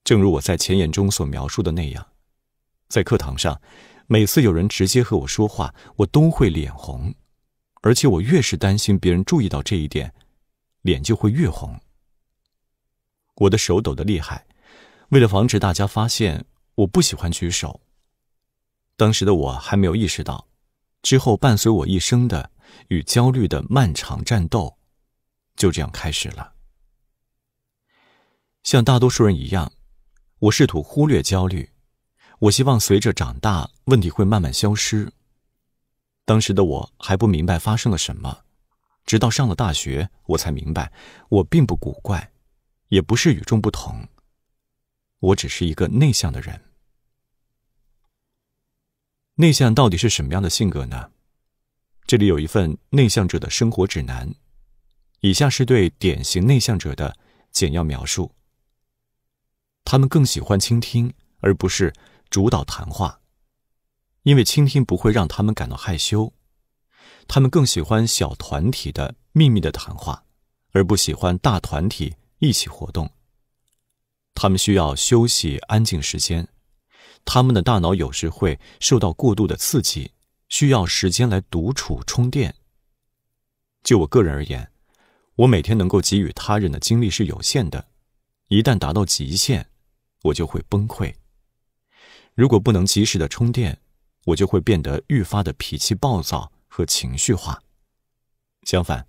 Speaker 1: 正如我在前言中所描述的那样，在课堂上，每次有人直接和我说话，我都会脸红，而且我越是担心别人注意到这一点，脸就会越红。我的手抖得厉害，为了防止大家发现，我不喜欢举手。当时的我还没有意识到，之后伴随我一生的与焦虑的漫长战斗，就这样开始了。像大多数人一样，我试图忽略焦虑，我希望随着长大，问题会慢慢消失。当时的我还不明白发生了什么，直到上了大学，我才明白我并不古怪。也不是与众不同，我只是一个内向的人。内向到底是什么样的性格呢？这里有一份内向者的生活指南，以下是对典型内向者的简要描述。他们更喜欢倾听，而不是主导谈话，因为倾听不会让他们感到害羞。他们更喜欢小团体的秘密的谈话，而不喜欢大团体。一起活动，他们需要休息安静时间，他们的大脑有时会受到过度的刺激，需要时间来独处充电。就我个人而言，我每天能够给予他人的精力是有限的，一旦达到极限，我就会崩溃。如果不能及时的充电，我就会变得愈发的脾气暴躁和情绪化。相反，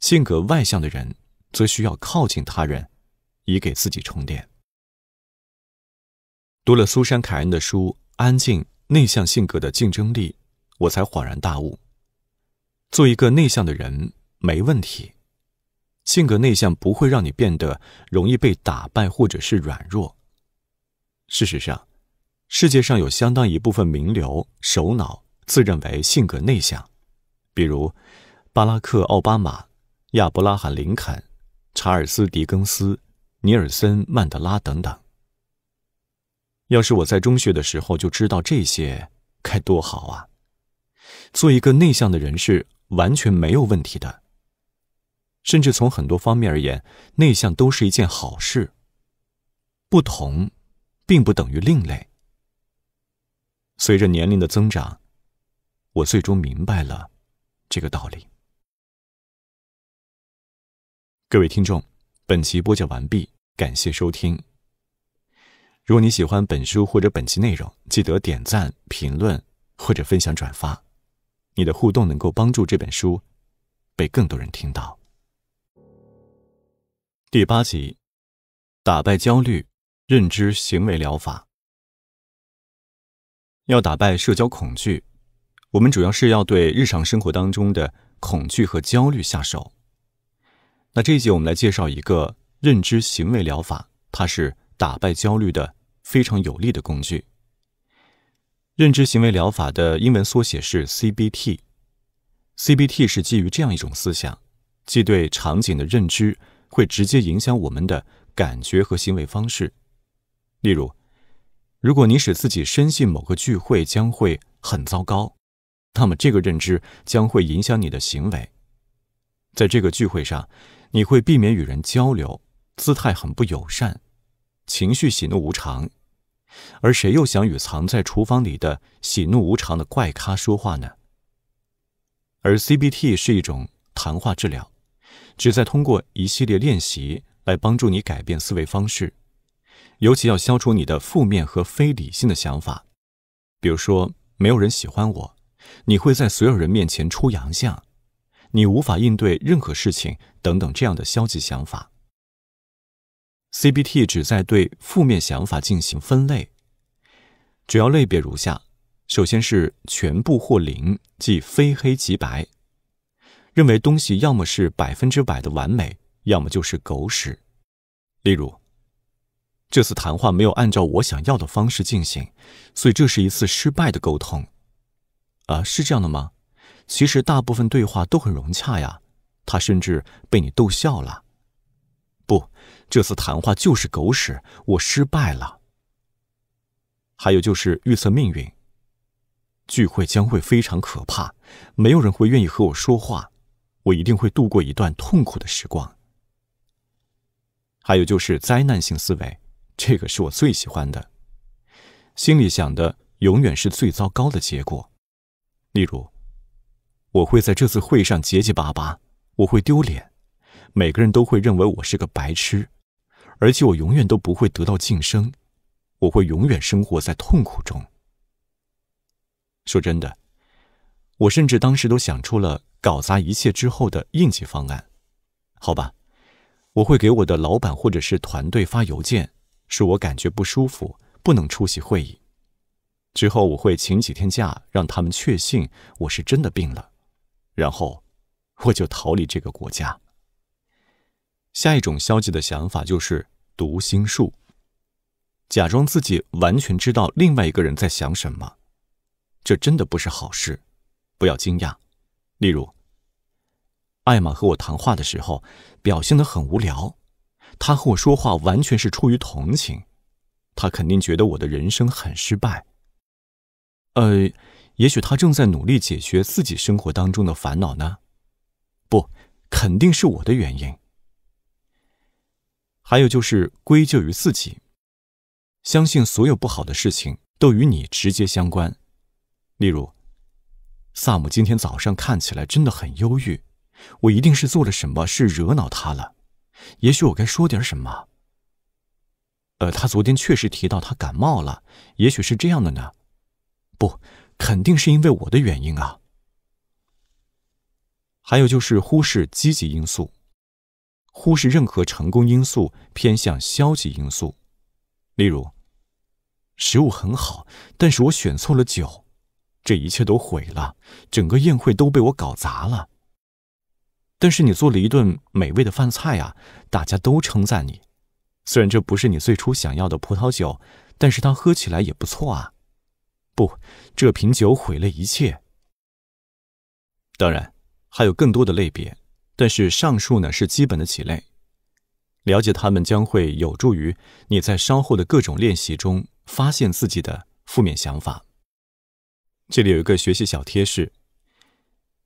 Speaker 1: 性格外向的人。则需要靠近他人，以给自己充电。读了苏珊·凯恩的书《安静：内向性格的竞争力》，我才恍然大悟：做一个内向的人没问题，性格内向不会让你变得容易被打败或者是软弱。事实上，世界上有相当一部分名流、首脑自认为性格内向，比如巴拉克·奥巴马、亚伯拉罕·林肯。查尔斯·狄更斯、尼尔森·曼德拉等等。要是我在中学的时候就知道这些，该多好啊！做一个内向的人是完全没有问题的，甚至从很多方面而言，内向都是一件好事。不同，并
Speaker 2: 不等于另类。随着年龄的增长，我最终明白了这个道理。各位听众，本期播讲完毕，感谢收听。如果你
Speaker 1: 喜欢本书或者本期内容，记得点赞、评论或者分享转发。你的互动能够帮助这本书被更多人听到。
Speaker 2: 第八集，打败焦虑，认知行为疗法。要打败社交恐惧，我们主要
Speaker 1: 是要对日常生活当中的恐惧和焦虑下手。那这一节我们来介绍一个认知行为疗法，它是打败焦虑的非常有力的工具。认知行为疗法的英文缩写是 CBT，CBT 是基于这样一种思想，即对场景的认知会直接影响我们的感觉和行为方式。例如，如果你使自己深信某个聚会将会很糟糕，那么这个认知将会影响你的行为，在这个聚会上。你会避免与人交流，姿态很不友善，情绪喜怒无常，而谁又想与藏在厨房里的喜怒无常的怪咖说话呢？而 CBT 是一种谈话治疗，旨在通过一系列练习来帮助你改变思维方式，尤其要消除你的负面和非理性的想法，比如说“没有人喜欢我”，你会在所有人面前出洋相。你无法应对任何事情，等等这样的消极想法。CBT 旨在对负面想法进行分类，主要类别如下：首先是全部或零，即非黑即白，认为东西要么是百分之百的完美，要么就是狗屎。例如，这次谈话没有按照我想要的方式进行，所以这是一次失败的沟通。啊，是这样的吗？其实大部分对话都很融洽呀，他甚至被你逗笑了。不，这次谈话就是狗屎，我失败了。还有就是预测命运，聚会将会非常可怕，没有人会愿意和我说话，我一定会度过一段痛苦的时光。还有就是灾难性思维，这个是我最喜欢的，心里想的永远是最糟糕的结果，例如。我会在这次会上结结巴巴，我会丢脸，每个人都会认为我是个白痴，而且我永远都不会得到晋升，我会永远生活在痛苦中。说真的，我甚至当时都想出了搞砸一切之后的应急方案。好吧，我会给我的老板或者是团队发邮件，说我感觉不舒服，不能出席会议。之后我会请几天假，让他们确信我是真的病了。然后，我就逃离这个国家。下一种消极的想法就是读心术，假装自己完全知道另外一个人在想什么。这真的不是好事，不要惊讶。例如，艾玛和我谈话的时候，表现的很无聊。他和我说话完全是出于同情，他肯定觉得我的人生很失败。呃。也许他正在努力解决自己生活当中的烦恼呢，不，肯定是我的原因。还有就是归咎于自己，相信所有不好的事情都与你直接相关。例如，萨姆今天早上看起来真的很忧郁，我一定是做了什么事惹恼他了。也许我该说点什么。呃，他昨天确实提到他感冒了，也许是这样的呢。不。肯定是因为我的原因啊！还有就是忽视积极因素，忽视任何成功因素，偏向消极因素。例如，食物很好，但是我选错了酒，这一切都毁了，整个宴会都被我搞砸了。但是你做了一顿美味的饭菜啊，大家都称赞你。虽然这不是你最初想要的葡萄酒，但是它喝起来也不错啊。不，这瓶酒毁了一切。当然，还有更多的类别，但是上述呢是基本的几类。了解它们将会有助于你在稍后的各种练习中发现自己的负面想法。这里有一个学习小贴士：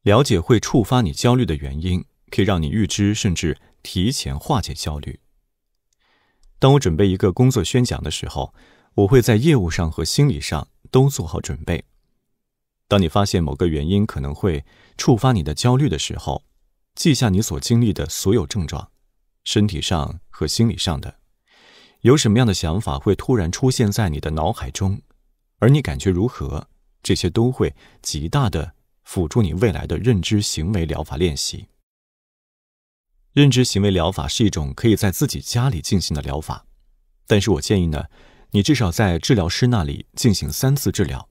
Speaker 1: 了解会触发你焦虑的原因，可以让你预知甚至提前化解焦虑。当我准备一个工作宣讲的时候，我会在业务上和心理上。都做好准备。当你发现某个原因可能会触发你的焦虑的时候，记下你所经历的所有症状，身体上和心理上的。有什么样的想法会突然出现在你的脑海中，而你感觉如何？这些都会极大的辅助你未来的认知行为疗法练习。认知行为疗法是一种可以在自己家里进行的疗法，但是我建议呢。你至少在治疗师那里进行三次治疗，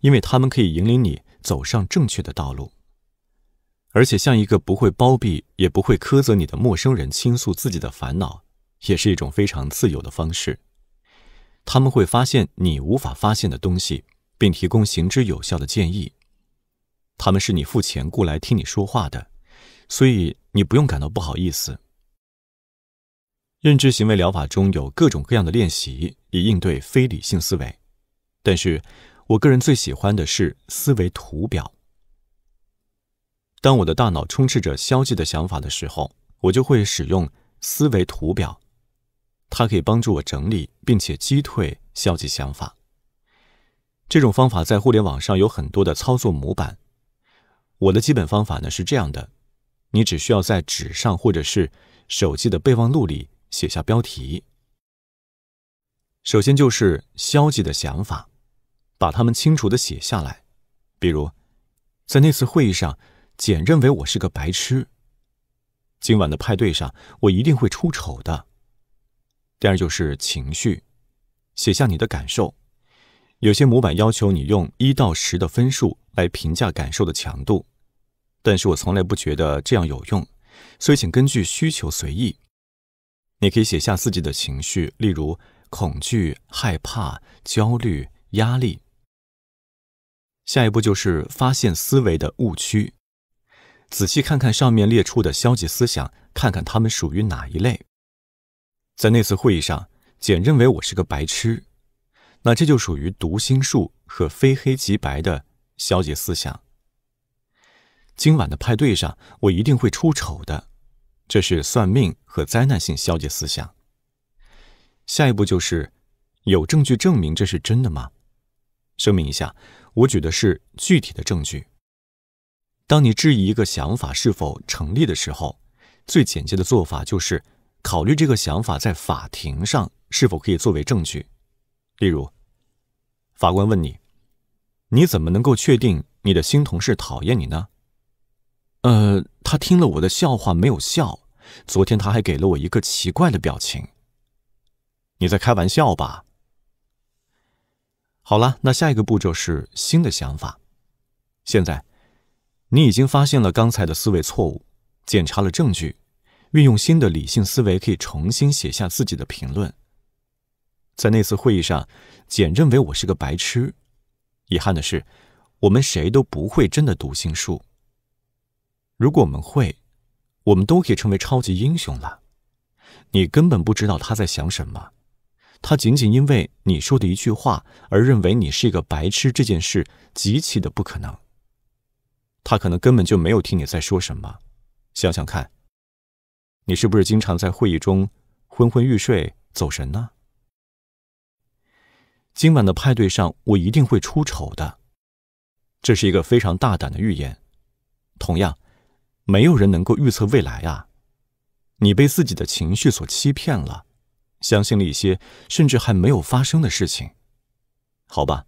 Speaker 1: 因为他们可以引领你走上正确的道路。而且，向一个不会包庇、也不会苛责你的陌生人倾诉自己的烦恼，也是一种非常自由的方式。他们会发现你无法发现的东西，并提供行之有效的建议。他们是你付钱雇来听你说话的，所以你不用感到不好意思。认知行为疗法中有各种各样的练习，以应对非理性思维。但是我个人最喜欢的是思维图表。当我的大脑充斥着消极的想法的时候，我就会使用思维图表。它可以帮助我整理并且击退消极想法。这种方法在互联网上有很多的操作模板。我的基本方法呢是这样的：你只需要在纸上或者是手机的备忘录里。写下标题。首先就是消极的想法，把它们清楚的写下来。比如，在那次会议上，简认为我是个白痴。今晚的派对上，我一定会出丑的。第二就是情绪，写下你的感受。有些模板要求你用一到十的分数来评价感受的强度，但是我从来不觉得这样有用，所以请根据需求随意。你可以写下自己的情绪，例如恐惧、害怕、焦虑、压力。下一步就是发现思维的误区，仔细看看上面列出的消极思想，看看他们属于哪一类。在那次会议上，简认为我是个白痴，那这就属于读心术和非黑即白的消极思想。今晚的派对上，我一定会出丑的。这是算命和灾难性消极思想。下一步就是，有证据证明这是真的吗？声明一下，我举的是具体的证据。当你质疑一个想法是否成立的时候，最简洁的做法就是考虑这个想法在法庭上是否可以作为证据。例如，法官问你：“你怎么能够确定你的新同事讨厌你呢？”呃，他听了我的笑话没有笑，昨天他还给了我一个奇怪的表情。你在开玩笑吧？好了，那下一个步骤是新的想法。现在你已经发现了刚才的思维错误，检查了证据，运用新的理性思维，可以重新写下自己的评论。在那次会议上，简认为我是个白痴。遗憾的是，我们谁都不会真的读心术。如果我们会，我们都可以成为超级英雄了。你根本不知道他在想什么，他仅仅因为你说的一句话而认为你是一个白痴，这件事极其的不可能。他可能根本就没有听你在说什么。想想看，你是不是经常在会议中昏昏欲睡、走神呢？今晚的派对上，我一定会出丑的。这是一个非常大胆的预言。同样。没有人能够预测未来啊！你被自己的情绪所欺骗了，相信了一些甚至还没有发生的事情。好吧，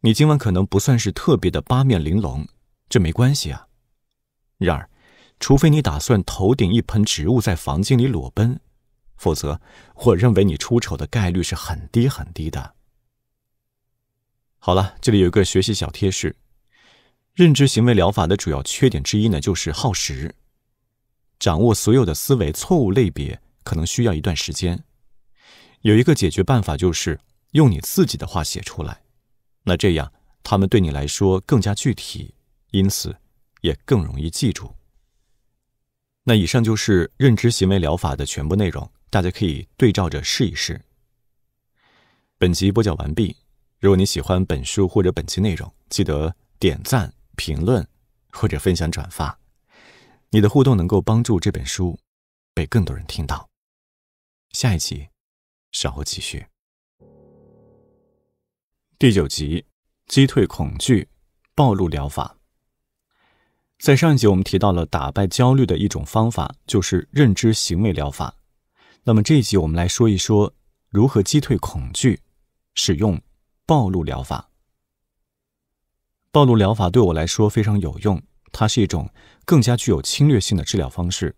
Speaker 1: 你今晚可能不算是特别的八面玲珑，这没关系啊。然而，除非你打算头顶一盆植物在房间里裸奔，否则我认为你出丑的概率是很低很低的。好了，这里有一个学习小贴士。认知行为疗法的主要缺点之一呢，就是耗时。掌握所有的思维错误类别可能需要一段时间。有一个解决办法就是用你自己的话写出来。那这样，他们对你来说更加具体，因此也更容易记住。那以上就是认知行为疗法的全部内容，大家可以对照着试一试。本集播讲完毕。如果你喜欢本书或者本期内容，记得点赞。评论
Speaker 2: 或者分享转发，你的互动能够帮助这本书被更多人听到。下一集稍后继续。第九集：击退恐惧，暴露疗法。
Speaker 1: 在上一集我们提到了打败焦虑的一种方法就是认知行为疗法，那么这一集我们来说一说如何击退恐惧，使用暴露疗法。暴露疗法对我来说非常有用，它是一种更加具有侵略性的治疗方式，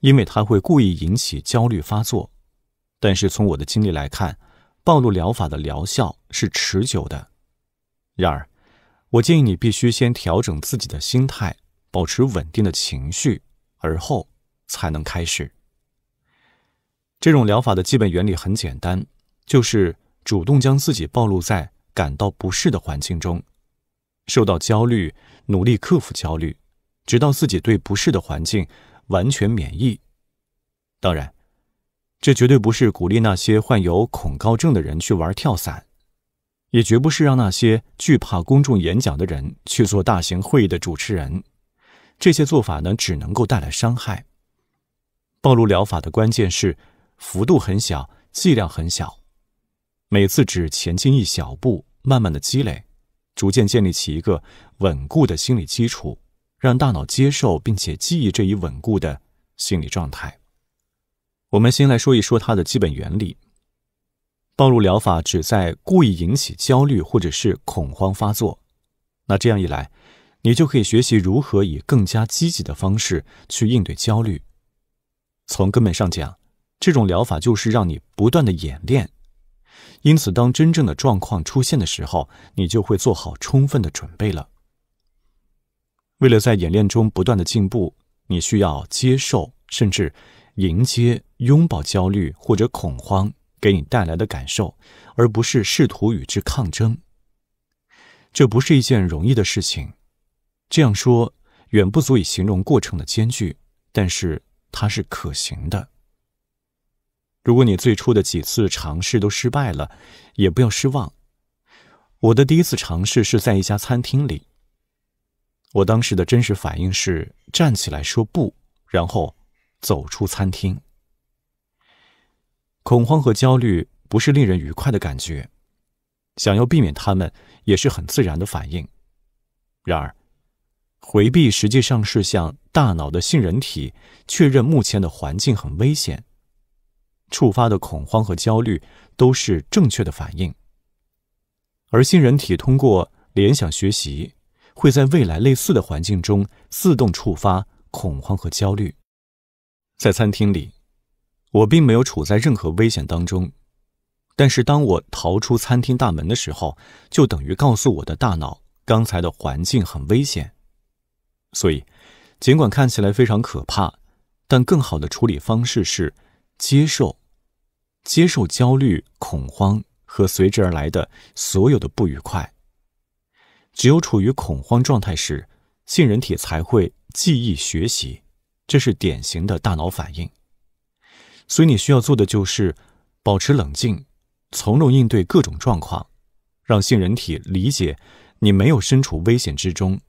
Speaker 1: 因为它会故意引起焦虑发作。但是从我的经历来看，暴露疗法的疗效是持久的。然而，我建议你必须先调整自己的心态，保持稳定的情绪，而后才能开始。这种疗法的基本原理很简单，就是主动将自己暴露在感到不适的环境中。受到焦虑，努力克服焦虑，直到自己对不适的环境完全免疫。当然，这绝对不是鼓励那些患有恐高症的人去玩跳伞，也绝不是让那些惧怕公众演讲的人去做大型会议的主持人。这些做法呢，只能够带来伤害。暴露疗法的关键是幅度很小，剂量很小，每次只前进一小步，慢慢的积累。逐渐建立起一个稳固的心理基础，让大脑接受并且记忆这一稳固的心理状态。我们先来说一说它的基本原理。暴露疗法旨在故意引起焦虑或者是恐慌发作。那这样一来，你就可以学习如何以更加积极的方式去应对焦虑。从根本上讲，这种疗法就是让你不断的演练。因此，当真正的状况出现的时候，你就会做好充分的准备了。为了在演练中不断的进步，你需要接受甚至迎接、拥抱焦虑或者恐慌给你带来的感受，而不是试图与之抗争。这不是一件容易的事情，这样说远不足以形容过程的艰巨，但是它是可行的。如果你最初的几次尝试都失败了，也不要失望。我的第一次尝试是在一家餐厅里，我当时的真实反应是站起来说不，然后走出餐厅。恐慌和焦虑不是令人愉快的感觉，想要避免它们也是很自然的反应。然而，回避实际上是向大脑的杏仁体确认目前的环境很危险。触发的恐慌和焦虑都是正确的反应，而新人体通过联想学习，会在未来类似的环境中自动触发恐慌和焦虑。在餐厅里，我并没有处在任何危险当中，但是当我逃出餐厅大门的时候，就等于告诉我的大脑，刚才的环境很危险。所以，尽管看起来非常可怕，但更好的处理方式是接受。接受焦虑、恐慌和随之而来的所有的不愉快。只有处于恐慌状态时，性人体才会记忆学习，这是典型的大脑反应。所以你需要做的就是保持冷静，从容应对各种状况，让性人体理解你没有身处危险之中，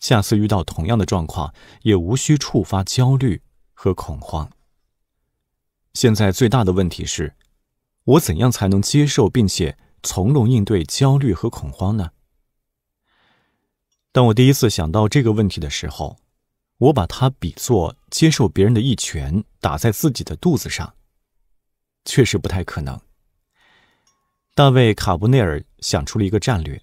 Speaker 1: 下次遇到同样的状况也无需触发焦虑和恐慌。现在最大的问题是，我怎样才能接受并且从容应对焦虑和恐慌呢？当我第一次想到这个问题的时候，我把它比作接受别人的一拳打在自己的肚子上，确实不太可能。大卫·卡布内尔想出了一个战略，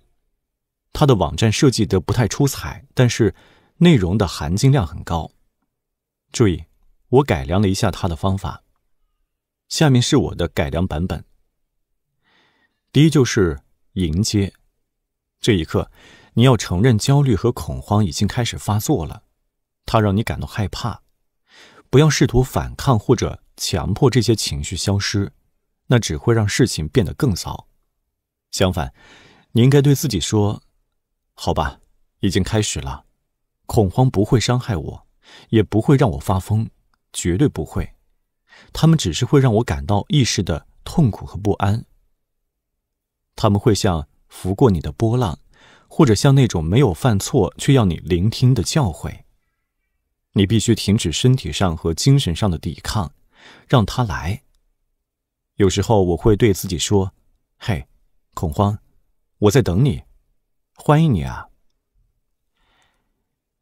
Speaker 1: 他的网站设计得不太出彩，但是内容的含金量很高。注意，我改良了一下他的方法。下面是我的改良版本。第一，就是迎接这一刻，你要承认焦虑和恐慌已经开始发作了，它让你感到害怕。不要试图反抗或者强迫这些情绪消失，那只会让事情变得更糟。相反，你应该对自己说：“好吧，已经开始了，恐慌不会伤害我，也不会让我发疯，绝对不会。”他们只是会让我感到一时的痛苦和不安。他们会像拂过你的波浪，或者像那种没有犯错却要你聆听的教诲。你必须停止身体上和精神上的抵抗，让他来。有时候我会对自己说：“嘿，恐慌，我在等你，欢迎你啊。”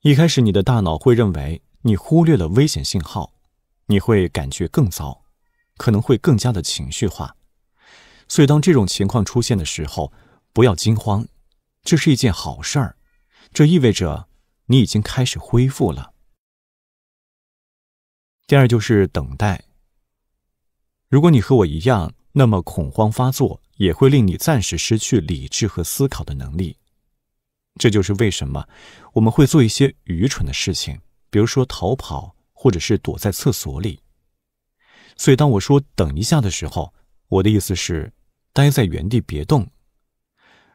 Speaker 1: 一开始，你的大脑会认为你忽略了危险信号。你会感觉更糟，可能会更加的情绪化，所以当这种情况出现的时候，不要惊慌，这是一件好事儿，这意味着你已经开始恢复了。第二就是等待。如果你和我一样，那么恐慌发作也会令你暂时失去理智和思考的能力，这就是为什么我们会做一些愚蠢的事情，比如说逃跑。或者是躲在厕所里，所以当我说“等一下”的时候，我的意思是待在原地别动。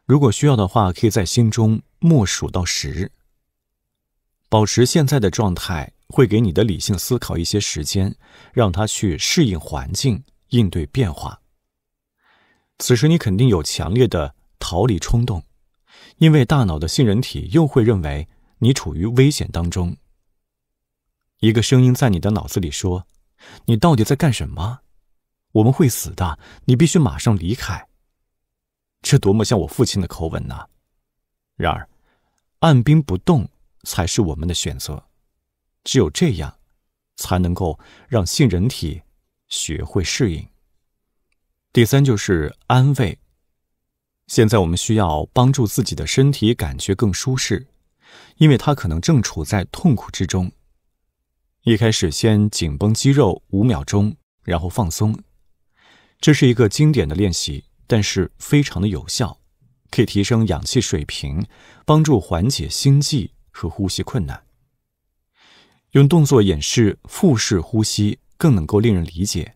Speaker 1: 如果需要的话，可以在心中默数到十，保持现在的状态会给你的理性思考一些时间，让它去适应环境、应对变化。此时你肯定有强烈的逃离冲动，因为大脑的杏仁体又会认为你处于危险当中。一个声音在你的脑子里说：“你到底在干什么？我们会死的，你必须马上离开。”这多么像我父亲的口吻呢！然而，按兵不动才是我们的选择。只有这样，才能够让性人体学会适应。第三就是安慰。现在我们需要帮助自己的身体感觉更舒适，因为它可能正处在痛苦之中。一开始先紧绷肌肉五秒钟，然后放松。这是一个经典的练习，但是非常的有效，可以提升氧气水平，帮助缓解心悸和呼吸困难。用动作演示腹式呼吸更能够令人理解。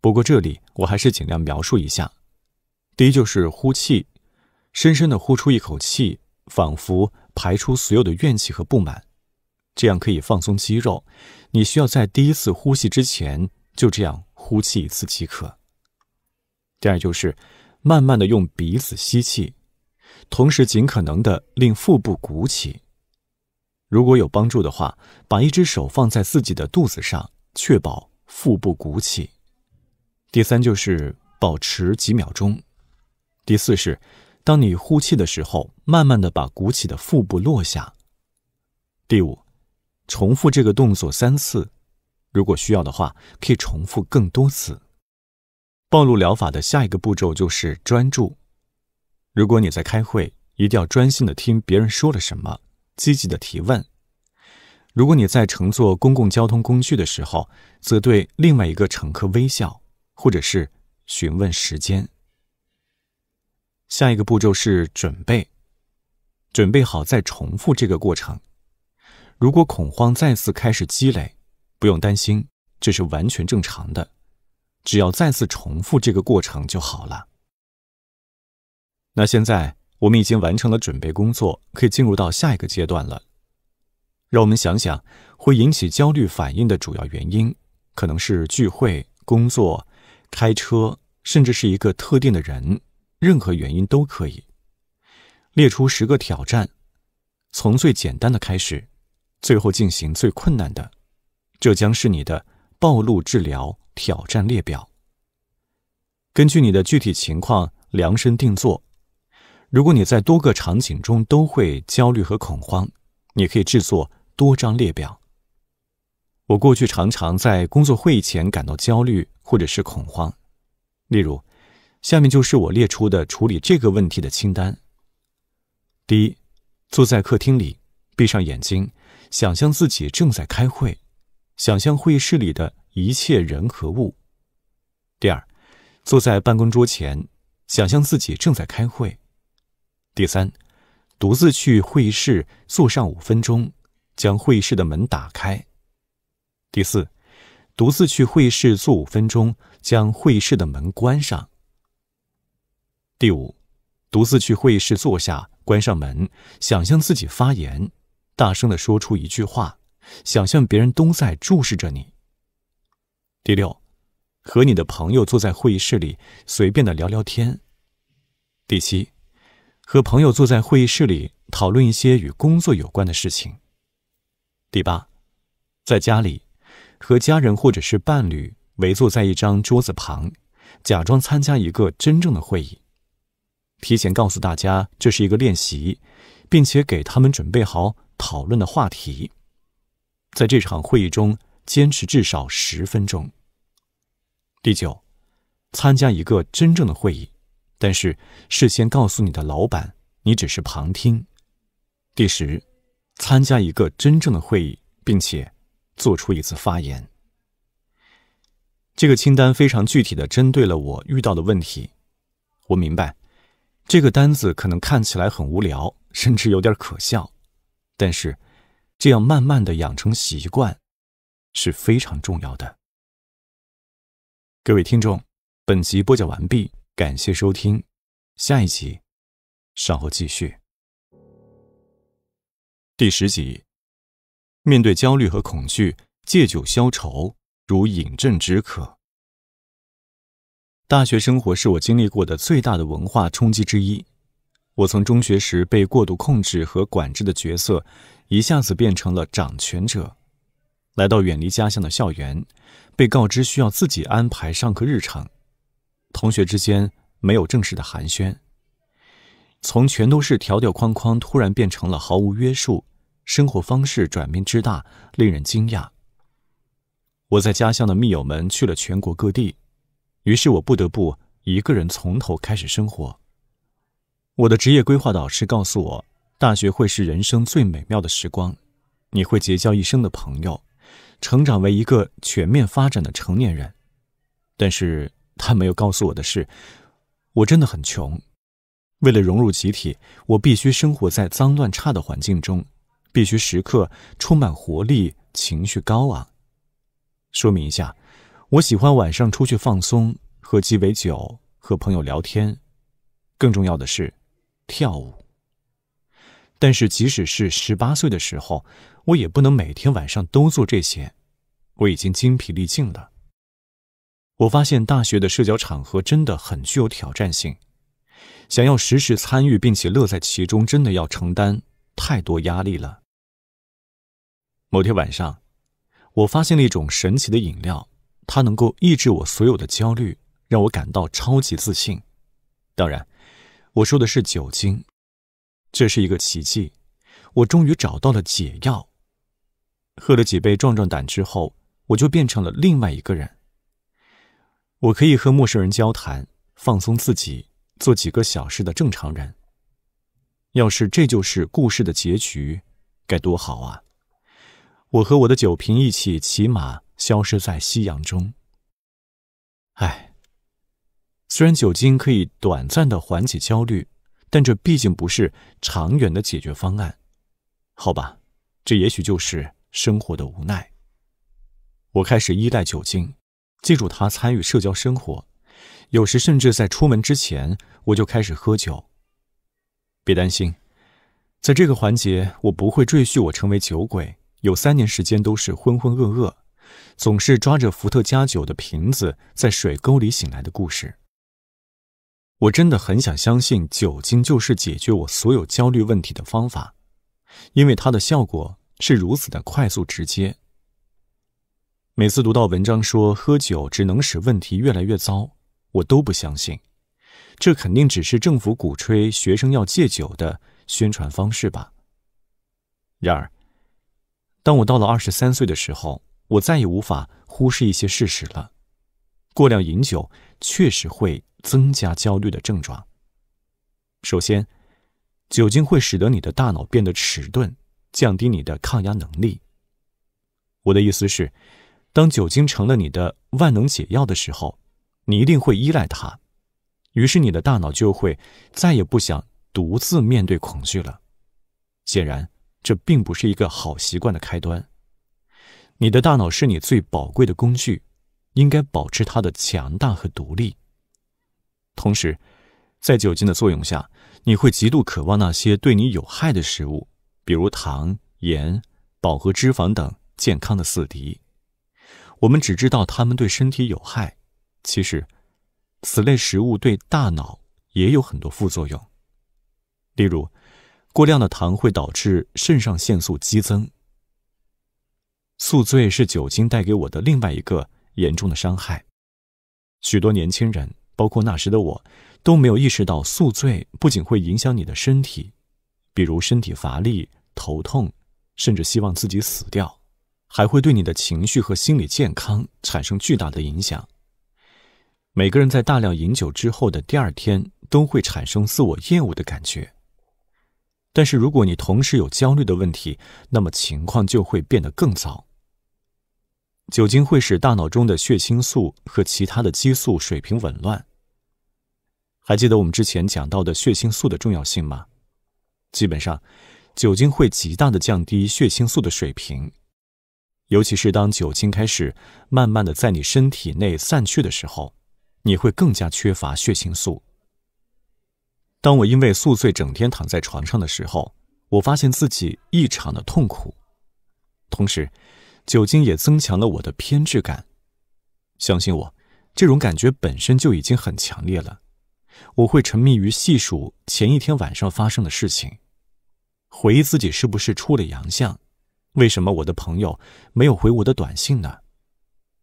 Speaker 1: 不过这里我还是尽量描述一下。第一就是呼气，深深的呼出一口气，仿佛排出所有的怨气和不满。这样可以放松肌肉。你需要在第一次呼吸之前就这样呼气一次即可。第二就是慢慢的用鼻子吸气，同时尽可能的令腹部鼓起。如果有帮助的话，把一只手放在自己的肚子上，确保腹部鼓起。第三就是保持几秒钟。第四是，当你呼气的时候，慢慢的把鼓起的腹部落下。第五。重复这个动作三次，如果需要的话，可以重复更多次。暴露疗法的下一个步骤就是专注。如果你在开会，一定要专心的听别人说了什么，积极的提问。如果你在乘坐公共交通工具的时候，则对另外一个乘客微笑，或者是询问时间。下一个步骤是准备，准备好再重复这个过程。如果恐慌再次开始积累，不用担心，这是完全正常的。只要再次重复这个过程就好了。那现在我们已经完成了准备工作，可以进入到下一个阶段了。让我们想想会引起焦虑反应的主要原因，可能是聚会、工作、开车，甚至是一个特定的人，任何原因都可以。列出十个挑战，从最简单的开始。最后进行最困难的，这将是你的暴露治疗挑战列表。根据你的具体情况量身定做。如果你在多个场景中都会焦虑和恐慌，你可以制作多张列表。我过去常常在工作会议前感到焦虑或者是恐慌。例如，下面就是我列出的处理这个问题的清单：第一，坐在客厅里，闭上眼睛。想象自己正在开会，想象会议室里的一切人和物。第二，坐在办公桌前，想象自己正在开会。第三，独自去会议室坐上五分钟，将会议室的门打开。第四，独自去会议室坐五分钟，将会议室的门关上。第五，独自去会议室坐下，关上门，想象自己发言。大声地说出一句话，想象别人都在注视着你。第六，和你的朋友坐在会议室里，随便的聊聊天。第七，和朋友坐在会议室里讨论一些与工作有关的事情。第八，在家里，和家人或者是伴侣围坐在一张桌子旁，假装参加一个真正的会议，提前告诉大家这是一个练习，并且给他们准备好。讨论的话题，在这场会议中坚持至少十分钟。第九，参加一个真正的会议，但是事先告诉你的老板你只是旁听。第十，参加一个真正的会议，并且做出一次发言。这个清单非常具体的针对了我遇到的问题。我明白，这个单子可能看起来很无聊，甚至有点可笑。但是，
Speaker 2: 这样慢慢的养成习惯是非常重要的。各位听众，本集播讲完毕，感谢收听，下一集稍后继续。第十集，面对焦虑和恐惧，借酒消愁如饮鸩
Speaker 1: 止渴。大学生活是我经历过的最大的文化冲击之一。我从中学时被过度控制和管制的角色，一下子变成了掌权者。来到远离家乡的校园，被告知需要自己安排上课日程，同学之间没有正式的寒暄。从全都是条条框框，突然变成了毫无约束，生活方式转变之大，令人惊讶。我在家乡的密友们去了全国各地，于是我不得不一个人从头开始生活。我的职业规划导师告诉我，大学会是人生最美妙的时光，你会结交一生的朋友，成长为一个全面发展的成年人。但是他没有告诉我的是，我真的很穷。为了融入集体，我必须生活在脏乱差的环境中，必须时刻充满活力，情绪高昂。说明一下，我喜欢晚上出去放松，喝鸡尾酒，和朋友聊天。更重要的是。跳舞，但是即使是十八岁的时候，我也不能每天晚上都做这些，我已经精疲力尽了。我发现大学的社交场合真的很具有挑战性，想要时时参与并且乐在其中，真的要承担太多压力了。某天晚上，我发现了一种神奇的饮料，它能够抑制我所有的焦虑，让我感到超级自信。当然。我说的是酒精，这是一个奇迹，我终于找到了解药。喝了几杯壮壮胆之后，我就变成了另外一个人。我可以和陌生人交谈，放松自己，做几个小时的正常人。要是这就是故事的结局，该多好啊！我和我的酒瓶一起骑马，消失在夕阳中。唉。虽然酒精可以短暂的缓解焦虑，但这毕竟不是长远的解决方案，好吧，这也许就是生活的无奈。我开始依赖酒精，借助它参与社交生活，有时甚至在出门之前我就开始喝酒。别担心，在这个环节我不会赘述我成为酒鬼有三年时间都是浑浑噩噩，总是抓着伏特加酒的瓶子在水沟里醒来的故事。我真的很想相信酒精就是解决我所有焦虑问题的方法，因为它的效果是如此的快速直接。每次读到文章说喝酒只能使问题越来越糟，我都不相信，这肯定只是政府鼓吹学生要戒酒的宣传方式吧。然而，当我到了二十三岁的时候，我再也无法忽视一些事实了：过量饮酒确实会。增加焦虑的症状。首先，酒精会使得你的大脑变得迟钝，降低你的抗压能力。我的意思是，当酒精成了你的万能解药的时候，你一定会依赖它，于是你的大脑就会再也不想独自面对恐惧了。显然，这并不是一个好习惯的开端。你的大脑是你最宝贵的工具，应该保持它的强大和独立。同时，在酒精的作用下，你会极度渴望那些对你有害的食物，比如糖、盐、饱和脂肪等健康的死敌。我们只知道它们对身体有害，其实此类食物对大脑也有很多副作用。例如，过量的糖会导致肾上腺素激增。宿醉是酒精带给我的另外一个严重的伤害。许多年轻人。包括那时的我，都没有意识到宿醉不仅会影响你的身体，比如身体乏力、头痛，甚至希望自己死掉，还会对你的情绪和心理健康产生巨大的影响。每个人在大量饮酒之后的第二天都会产生自我厌恶的感觉，但是如果你同时有焦虑的问题，那么情况就会变得更糟。酒精会使大脑中的血清素和其他的激素水平紊乱。还记得我们之前讲到的血清素的重要性吗？基本上，酒精会极大的降低血清素的水平，尤其是当酒精开始慢慢的在你身体内散去的时候，你会更加缺乏血清素。当我因为宿醉整天躺在床上的时候，我发现自己异常的痛苦，同时。酒精也增强了我的偏执感，相信我，这种感觉本身就已经很强烈了。我会沉迷于细数前一天晚上发生的事情，回忆自己是不是出了洋相，为什么我的朋友没有回我的短信呢？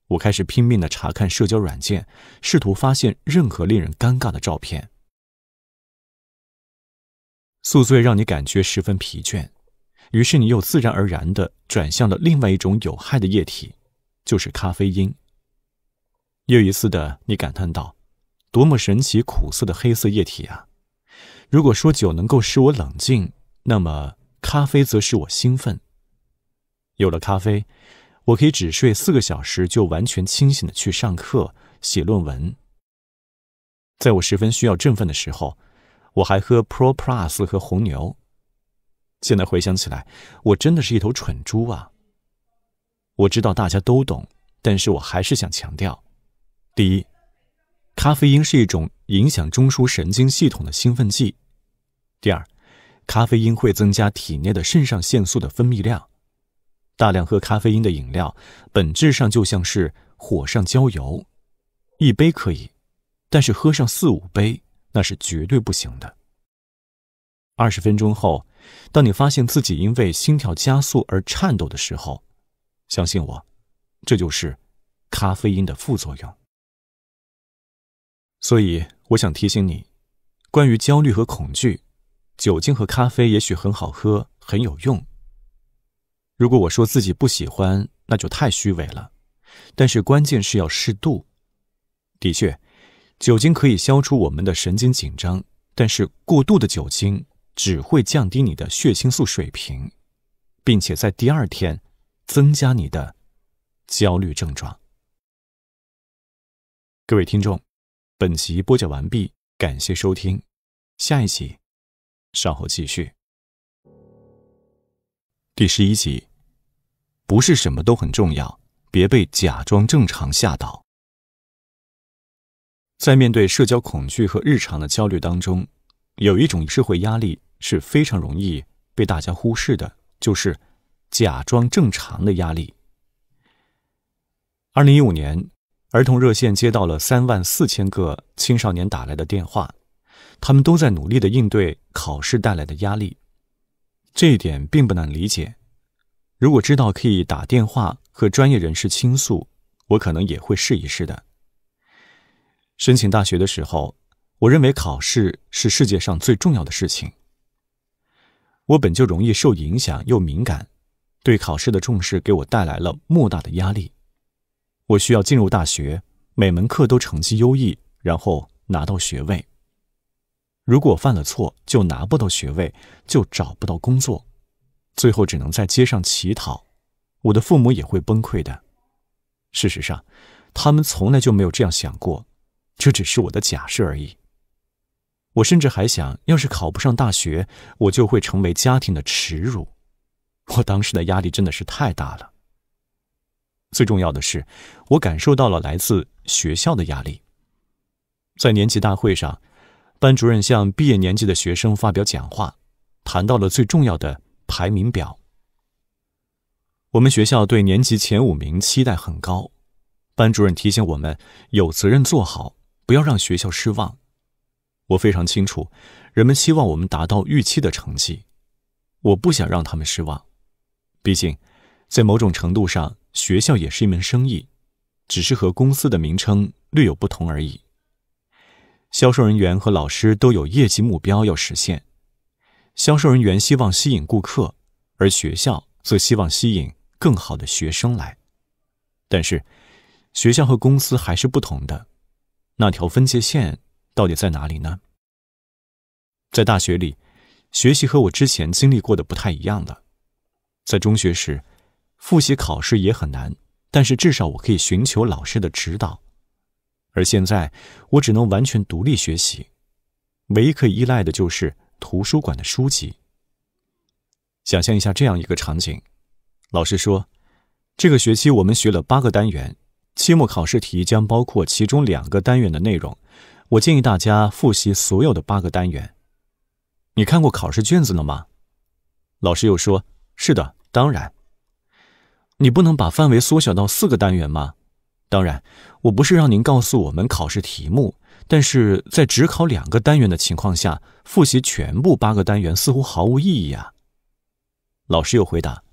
Speaker 1: 我开始拼命的查看社交软件，试图发现任何令人尴尬的照片。宿醉让你感觉十分疲倦。于是你又自然而然的转向了另外一种有害的液体，就是咖啡因。又一次的，你感叹道：“多么神奇苦涩的黑色液体啊！如果说酒能够使我冷静，那么咖啡则使我兴奋。有了咖啡，我可以只睡四个小时就完全清醒的去上课、写论文。在我十分需要振奋的时候，我还喝 Pro Plus 和红牛。”现在回想起来，我真的是一头蠢猪啊！我知道大家都懂，但是我还是想强调：第一，咖啡因是一种影响中枢神经系统的兴奋剂；第二，咖啡因会增加体内的肾上腺素的分泌量。大量喝咖啡因的饮料，本质上就像是火上浇油。一杯可以，但是喝上四五杯，那是绝对不行的。二十分钟后。当你发现自己因为心跳加速而颤抖的时候，相信我，这就是咖啡因的副作用。所以，我想提醒你，关于焦虑和恐惧，酒精和咖啡也许很好喝，很有用。如果我说自己不喜欢，那就太虚伪了。但是，关键是要适度。的确，酒精可以消除我们的神经紧张，但是过度的酒精。只会降低你的血清素水平，并且
Speaker 2: 在第二天增加你的焦虑症状。各位听众，本集播讲完毕，感谢收听。下一集稍后继续。第十
Speaker 1: 一集，不是什么都很重要，别被假装正常吓到。在面对社交恐惧和日常的焦虑当中。有一种社会压力是非常容易被大家忽视的，就是假装正常的压力。二零一五年，儿童热线接到了三万四千个青少年打来的电话，他们都在努力的应对考试带来的压力。这一点并不难理解。如果知道可以打电话和专业人士倾诉，我可能也会试一试的。申请大学的时候。我认为考试是世界上最重要的事情。我本就容易受影响又敏感，对考试的重视给我带来了莫大的压力。我需要进入大学，每门课都成绩优异，然后拿到学位。如果犯了错，就拿不到学位，就找不到工作，最后只能在街上乞讨。我的父母也会崩溃的。事实上，他们从来就没有这样想过，这只是我的假设而已。我甚至还想，要是考不上大学，我就会成为家庭的耻辱。我当时的压力真的是太大了。最重要的是，我感受到了来自学校的压力。在年级大会上，班主任向毕业年级的学生发表讲话，谈到了最重要的排名表。我们学校对年级前五名期待很高，班主任提醒我们有责任做好，不要让学校失望。我非常清楚，人们希望我们达到预期的成绩，我不想让他们失望。毕竟，在某种程度上，学校也是一门生意，只是和公司的名称略有不同而已。销售人员和老师都有业绩目标要实现，销售人员希望吸引顾客，而学校则希望吸引更好的学生来。但是，学校和公司还是不同的，那条分界线。到底在哪里呢？在大学里，学习和我之前经历过的不太一样了。在中学时，复习考试也很难，但是至少我可以寻求老师的指导。而现在，我只能完全独立学习，唯一可以依赖的就是图书馆的书籍。想象一下这样一个场景：老师说，这个学期我们学了八个单元，期末考试题将包括其中两个单元的内容。我建议大家复习所有的八个单元。你看过考试卷子了吗？老师又说：“是的，当然。”你不能把范围缩小到四个单元吗？当然，我不是让您告诉我们考试题目，但是在只考两个单元的情况下，复习全部八个单元似乎毫无意义啊。老师又回答：“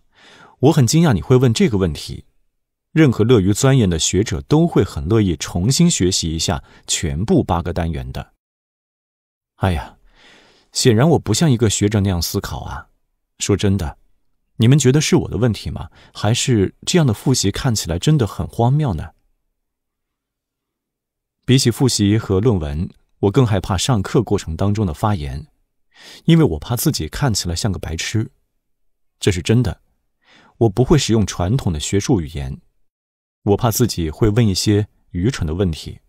Speaker 1: 我很惊讶你会问这个问题。”任何乐于钻研的学者都会很乐意重新学习一下全部八个单元的。哎呀，显然我不像一个学者那样思考啊！说真的，你们觉得是我的问题吗？还是这样的复习看起来真的很荒谬呢？比起复习和论文，我更害怕上课过程当中的发言，因为我怕自己看起来像个白痴。这是真的，我不会使用传统的学术语言。我怕自己会问一些愚蠢的问题，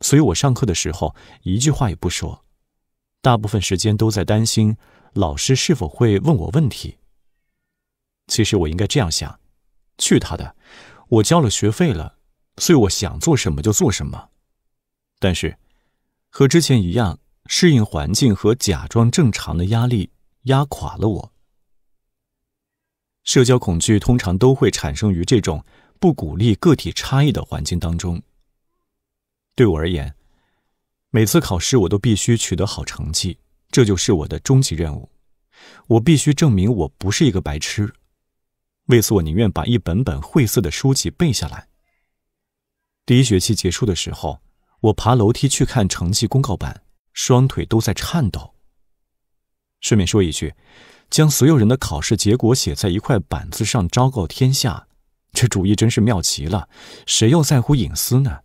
Speaker 1: 所以我上课的时候一句话也不说，大部分时间都在担心老师是否会问我问题。其实我应该这样想：去他的，我交了学费了，所以我想做什么就做什么。但是，和之前一样，适应环境和假装正常的压力压垮了我。社交恐惧通常都会产生于这种。不鼓励个体差异的环境当中，对我而言，每次考试我都必须取得好成绩，这就是我的终极任务。我必须证明我不是一个白痴。为此，我宁愿把一本本晦涩的书籍背下来。第一学期结束的时候，我爬楼梯去看成绩公告板，双腿都在颤抖。顺便说一句，将所有人的考试结果写在一块板子上，昭告天下。这主意真是妙极了，谁又在乎隐私呢？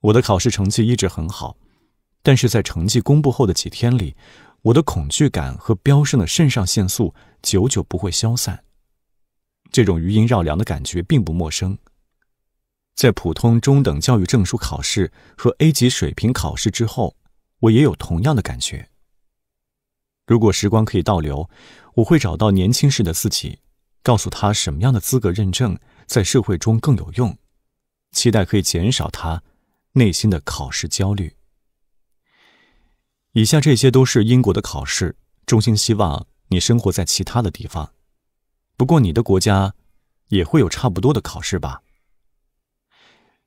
Speaker 1: 我的考试成绩一直很好，但是在成绩公布后的几天里，我的恐惧感和飙升的肾上腺素久久不会消散。这种余音绕梁的感觉并不陌生，在普通中等教育证书考试和 A 级水平考试之后，我也有同样的感觉。如果时光可以倒流，我会找到年轻时的自己。告诉他什么样的资格认证在社会中更有用，期待可以减少他内心的考试焦虑。以下这些都是英国的考试，衷心希望你生活在其他的地方。不过你的国家也会有差不多的考试吧？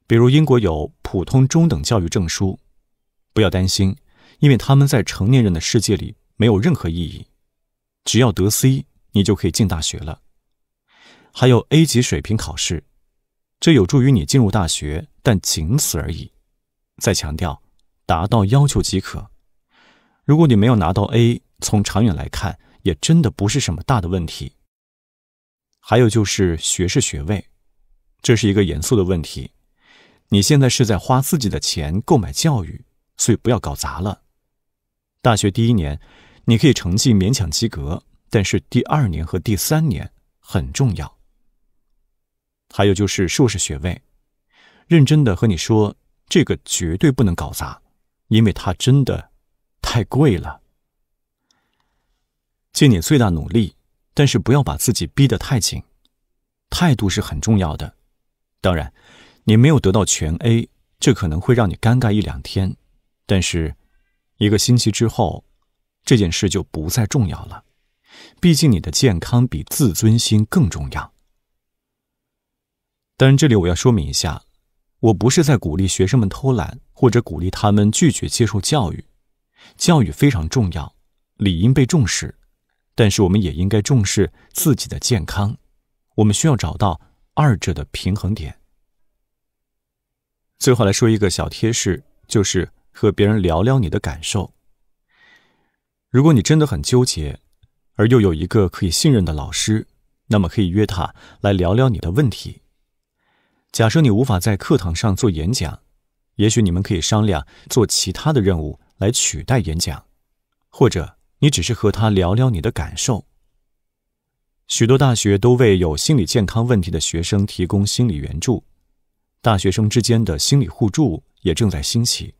Speaker 1: 比如英国有普通中等教育证书，不要担心，因为他们在成年人的世界里没有任何意义。只要得 C，你就可以进大学了。还有 A 级水平考试，这有助于你进入大学，但仅此而已。再强调，达到要求即可。如果你没有拿到 A，从长远来看，也真的不是什么大的问题。还有就是学士学位，这是一个严肃的问题。你现在是在花自己的钱购买教育，所以不要搞砸了。大学第一年，你可以成绩勉强及格，但是第二年和第三年很重要。还有就是硕士学位，认真的和你说，这个绝对不能搞砸，因为它真的太贵了。尽你最大努力，但是不要把自己逼得太紧。态度是很重要的。当然，你没有得到全 A，这可能会让你尴尬一两天，但是一个星期之后，这件事就不再重要了。毕竟你的健康比自尊心更重要。但这里我要说明一下，我不是在鼓励学生们偷懒，或者鼓励他们拒绝接受教育。教育非常重要，理应被重视。但是我们也应该重视自己的健康，我们需要找到二者的平衡点。最后来说一个小贴士，就是和别人聊聊你的感受。如果你真的很纠结，而又有一个可以信任的老师，那么可以约他来聊聊你的问题。假设你无法在课堂上做演讲，也许你们可以商量做其他的任务来取代演讲，或者你只是和他聊聊你的感受。许多大学都为有心理健康问题的学生提供心理援助，大学生之间的心理互助也正在兴起，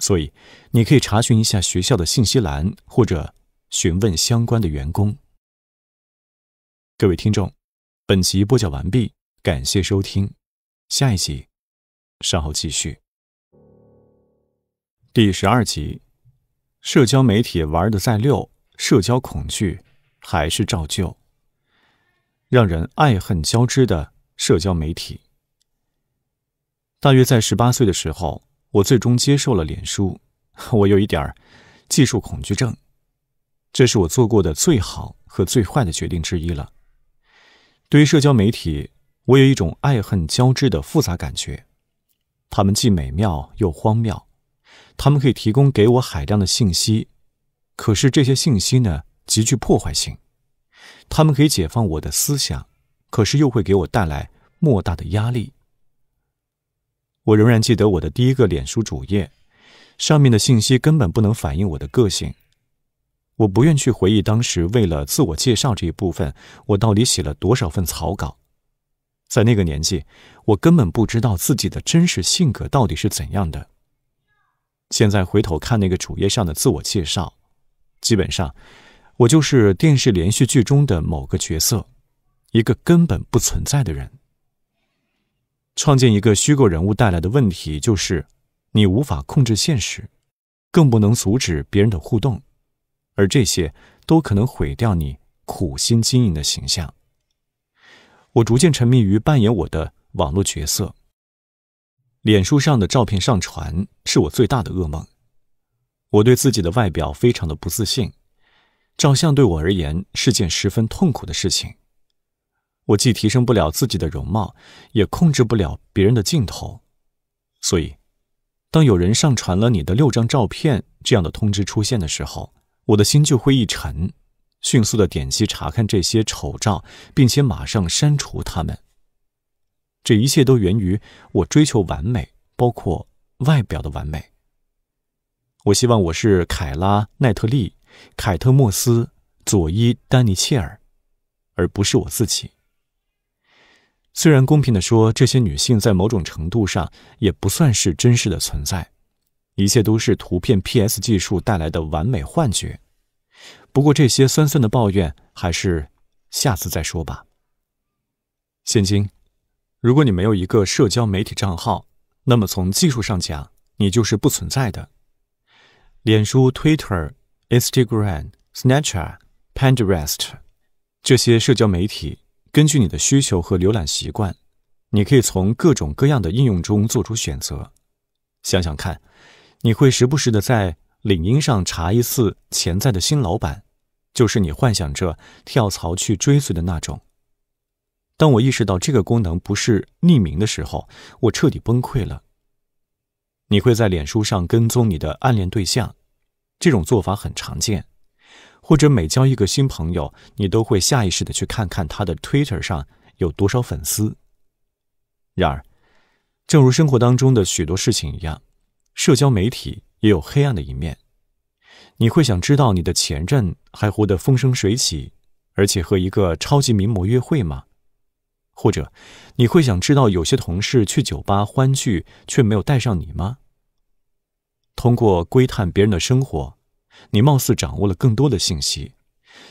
Speaker 1: 所以你可以查询一下学校的信息栏或者询问相关的员工。
Speaker 2: 各位听众，本集播讲完毕，感谢收听。下一集，稍后继续。第十二集，
Speaker 1: 社交媒体玩的再溜，社交恐惧还是照旧。让人爱恨交织的社交媒体。大约在十八岁的时候，我最终接受了脸书。我有一点儿技术恐惧症，这是我做过的最好和最坏的决定之一了。对于社交媒体。我有一种爱恨交织的复杂感觉，它们既美妙又荒谬，它们可以提供给我海量的信息，可是这些信息呢极具破坏性，它们可以解放我的思想，可是又会给我带来莫大的压力。我仍然记得我的第一个脸书主页，上面的信息根本不能反映我的个性。我不愿去回忆当时为了自我介绍这一部分，我到底写了多少份草稿。在那个年纪，我根本不知道自己的真实性格到底是怎样的。现在回头看那个主页上的自我介绍，基本上我就是电视连续剧中的某个角色，一个根本不存在的人。创建一个虚构人物带来的问题就是，你无法控制现实，更不能阻止别人的互动，而这些都可能毁掉你苦心经营的形象。我逐渐沉迷于扮演我的网络角色。脸书上的照片上传是我最大的噩梦。我对自己的外表非常的不自信，照相对我而言是件十分痛苦的事情。我既提升不了自己的容貌，也控制不了别人的镜头。所以，当有人上传了你的六张照片这样的通知出现的时候，我的心就会一沉。迅速的点击查看这些丑照，并且马上删除它们。这一切都源于我追求完美，包括外表的完美。我希望我是凯拉·奈特利、凯特·莫斯、佐伊·丹尼切尔，而不是我自己。虽然公平地说，这些女性在某种程度上也不算是真实的存在，一切都是图片 PS 技术带来的完美幻觉。不过这些酸酸的抱怨还是下次再说吧。现今，如果你没有一个社交媒体账号，那么从技术上讲，你就是不存在的。脸书、Twitter、Instagram、Snapchat、Pinterest 这些社交媒体，根据你的需求和浏览习惯，你可以从各种各样的应用中做出选择。想想看，你会时不时的在。领英上查一次潜在的新老板，就是你幻想着跳槽去追随的那种。当我意识到这个功能不是匿名的时候，我彻底崩溃了。你会在脸书上跟踪你的暗恋对象，这种做法很常见。或者每交一个新朋友，你都会下意识的去看看他的 Twitter 上有多少粉丝。然而，正如生活当中的许多事情一样，社交媒体。也有黑暗的一面。你会想知道你的前任还活得风生水起，而且和一个超级名模约会吗？或者你会想知道有些同事去酒吧欢聚却没有带上你吗？通过窥探别人的生活，你貌似掌握了更多的信息，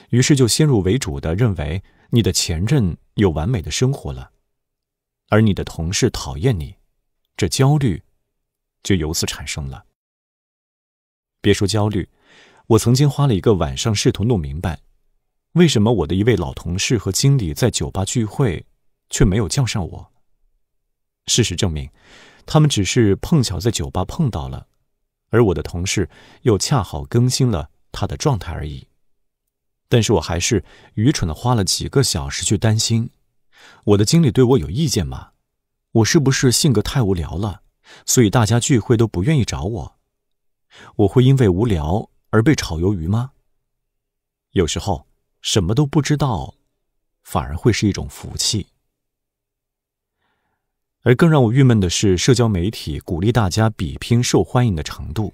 Speaker 1: 于是就先入为主的认为你的前任有完美的生活了，而你的同事讨厌你，这焦虑就由此产生了。别说焦虑，我曾经花了一个晚上试图弄明白，为什么我的一位老同事和经理在酒吧聚会，却没有叫上我。事实证明，他们只是碰巧在酒吧碰到了，而我的同事又恰好更新了他的状态而已。但是我还是愚蠢的花了几个小时去担心，我的经理对我有意见吗？我是不是性格太无聊了，所以大家聚会都不愿意找我？我会因为无聊而被炒鱿鱼吗？有时候什么都不知道，反而会是一种福气。而更让我郁闷的是，社交媒体鼓励大家比拼受欢迎的程度。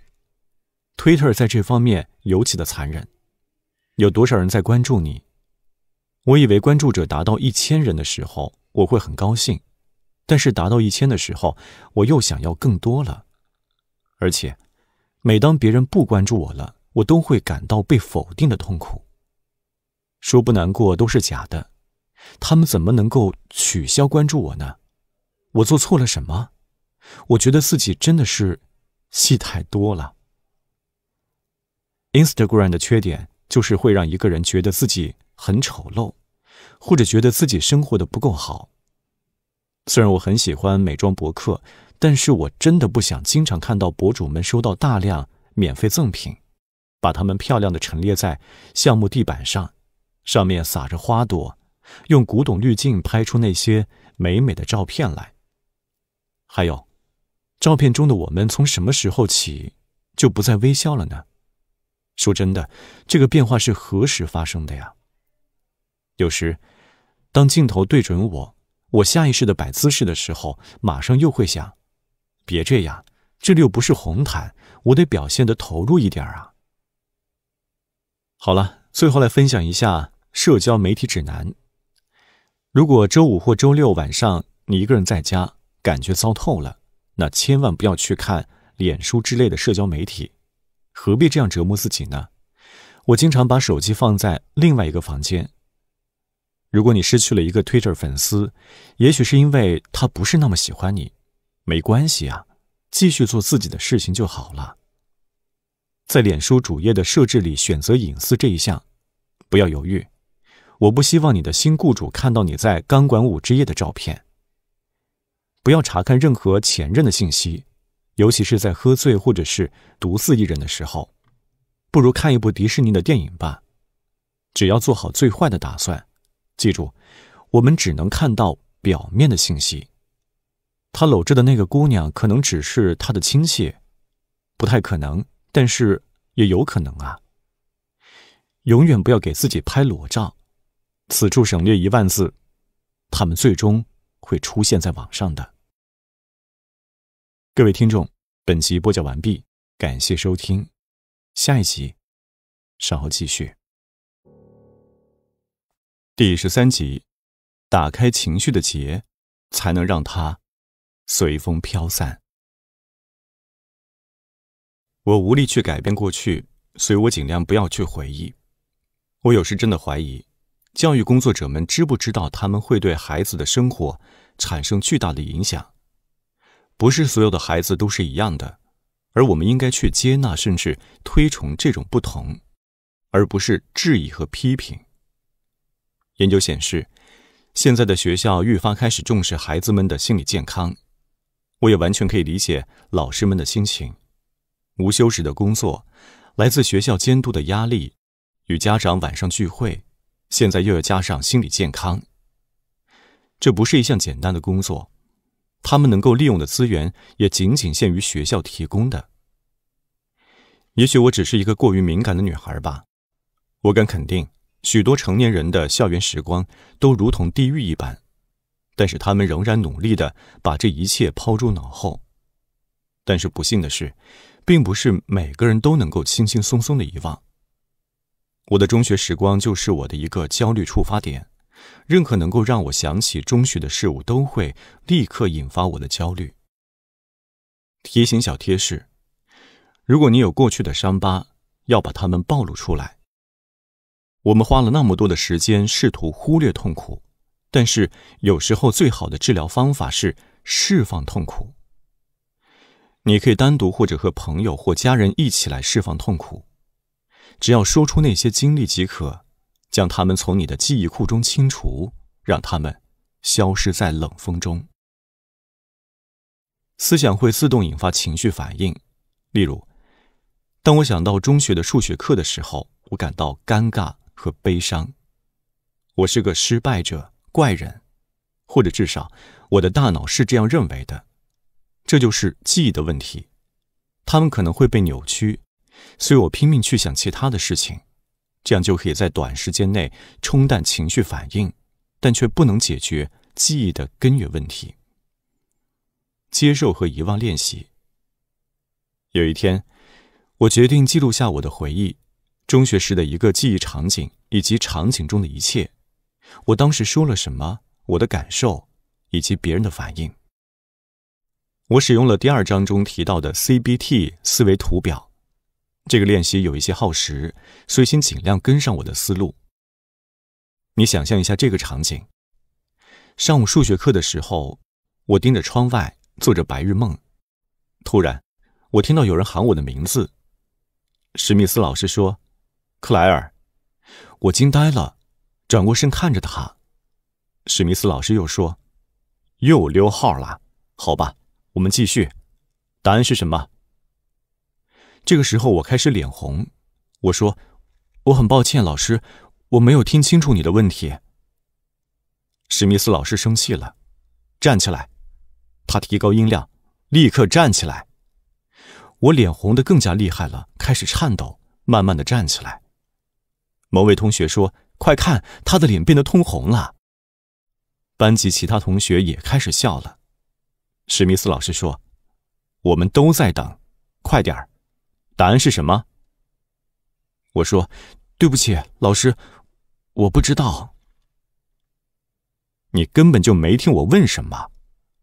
Speaker 1: Twitter 在这方面尤其的残忍。有多少人在关注你？我以为关注者达到一千人的时候，我会很高兴。但是达到一千的时候，我又想要更多了，而且。每当别人不关注我了，我都会感到被否定的痛苦。说不难过都是假的，他们怎么能够取消关注我呢？我做错了什么？我觉得自己真的是戏太多了。Instagram 的缺点就是会让一个人觉得自己很丑陋，或者觉得自己生活的不够好。虽然我很喜欢美妆博客。但是我真的不想经常看到博主们收到大量免费赠品，把它们漂亮的陈列在项目地板上，上面撒着花朵，用古董滤镜拍出那些美美的照片来。还有，照片中的我们从什么时候起就不再微笑了呢？说真的，这个变化是何时发生的呀？有时，当镜头对准我，我下意识的摆姿势的时候，马上又会想。别这样，这里又不是红毯，我得表现的投入一点啊。好了，最后来分享一下社交媒体指南。如果周五或周六晚上你一个人在家，感觉糟透了，那千万不要去看脸书之类的社交媒体，何必这样折磨自己呢？我经常把手机放在另外一个房间。如果你失去了一个推特粉丝，也许是因为他不是那么喜欢你。没关系啊，继续做自己的事情就好了。在脸书主页的设置里选择隐私这一项，不要犹豫。我不希望你的新雇主看到你在钢管舞之夜的照片。不要查看任何前任的信息，尤其是在喝醉或者是独自一人的时候。不如看一部迪士尼的电影吧。只要做好最坏的打算。记住，我们只能看到表面的信息。他搂着的那个姑娘可能只是他的亲戚，不太可能，但是也有可能啊。永远不要给自己拍裸照。此处省略一
Speaker 2: 万字，他们最终会出现在网上的。各位听众，本集播讲完毕，感谢收听，下一集稍后继续。第十三集，打开情绪的结，才能让他。随风飘散。我无力去改变过去，所以我尽量不要去回忆。我有时真的怀疑，教育工作者们知
Speaker 1: 不知道，他们会对孩子的生活产生巨大的影响。不是所有的孩子都是一样的，而我们应该去接纳，甚至推崇这种不同，而不是质疑和批评。研究显示，现在的学校愈发开始重视孩子们的心理健康。我也完全可以理解老师们的心情，无休止的工作，来自学校监督的压力，与家长晚上聚会，现在又要加上心理健康，这不是一项简单的工作。他们能够利用的资源也仅仅限于学校提供的。也许我只是一个过于敏感的女孩吧，我敢肯定，许多成年人的校园时光都如同地狱一般。但是他们仍然努力地把这一切抛诸脑后，但是不幸的是，并不是每个人都能够轻轻松松地遗忘。我的中学时光就是我的一个焦虑触发点，任何能够让我想起中学的事物都会立刻引发我的焦虑。提醒小贴士：如果你有过去的伤疤，要把它们暴露出来。我们花了那么多的时间试图忽略痛苦。但是有时候，最好的治疗方法是释放痛苦。你可以单独或者和朋友或家人一起来释放痛苦，只要说出那些经历即可，将他们从你的记忆库中清除，让他们消失在冷风中。思想会自动引发情绪反应，例如，当我想到中学的数学课的时候，我感到尴尬和悲伤，我是个失败者。怪人，或者至少我的大脑是这样认为的。这就是记忆的问题，他们可能会被扭曲，所以我拼命去想其他的事情，这样就可以在短时间内冲淡情绪反应，但却不能解决记忆的根源问题。接受和遗忘练习。有一天，我决定记录下我的回忆：中学时的一个记忆场景以及场景中的一切。我当时说了什么？我的感受以及别人的反应。我使用了第二章中提到的 CBT 思维图表。这个练习有一些耗时，所以先尽量跟上我的思路。你想象一下这个场景：上午数学课的时候，我盯着窗外做着白日梦。突然，我听到有人喊我的名字。史密斯老师说：“克莱尔。”我惊呆了。转过身看着他，史密斯老师又说：“又溜号了，好吧，我们继续。答案是什么？”这个时候我开始脸红，我说：“我很抱歉，老师，我没有听清楚你的问题。”史密斯老师生气了，站起来，他提高音量，立刻站起来。我脸红的更加厉害了，开始颤抖，慢慢的站起来。某位同学说。快看，他的脸变得通红了。班级其他同学也开始笑了。史密斯老师说：“我们都在等，快点儿，答案是什么？”我说：“对不起，老师，我不知道。”你根本就没听我问什么。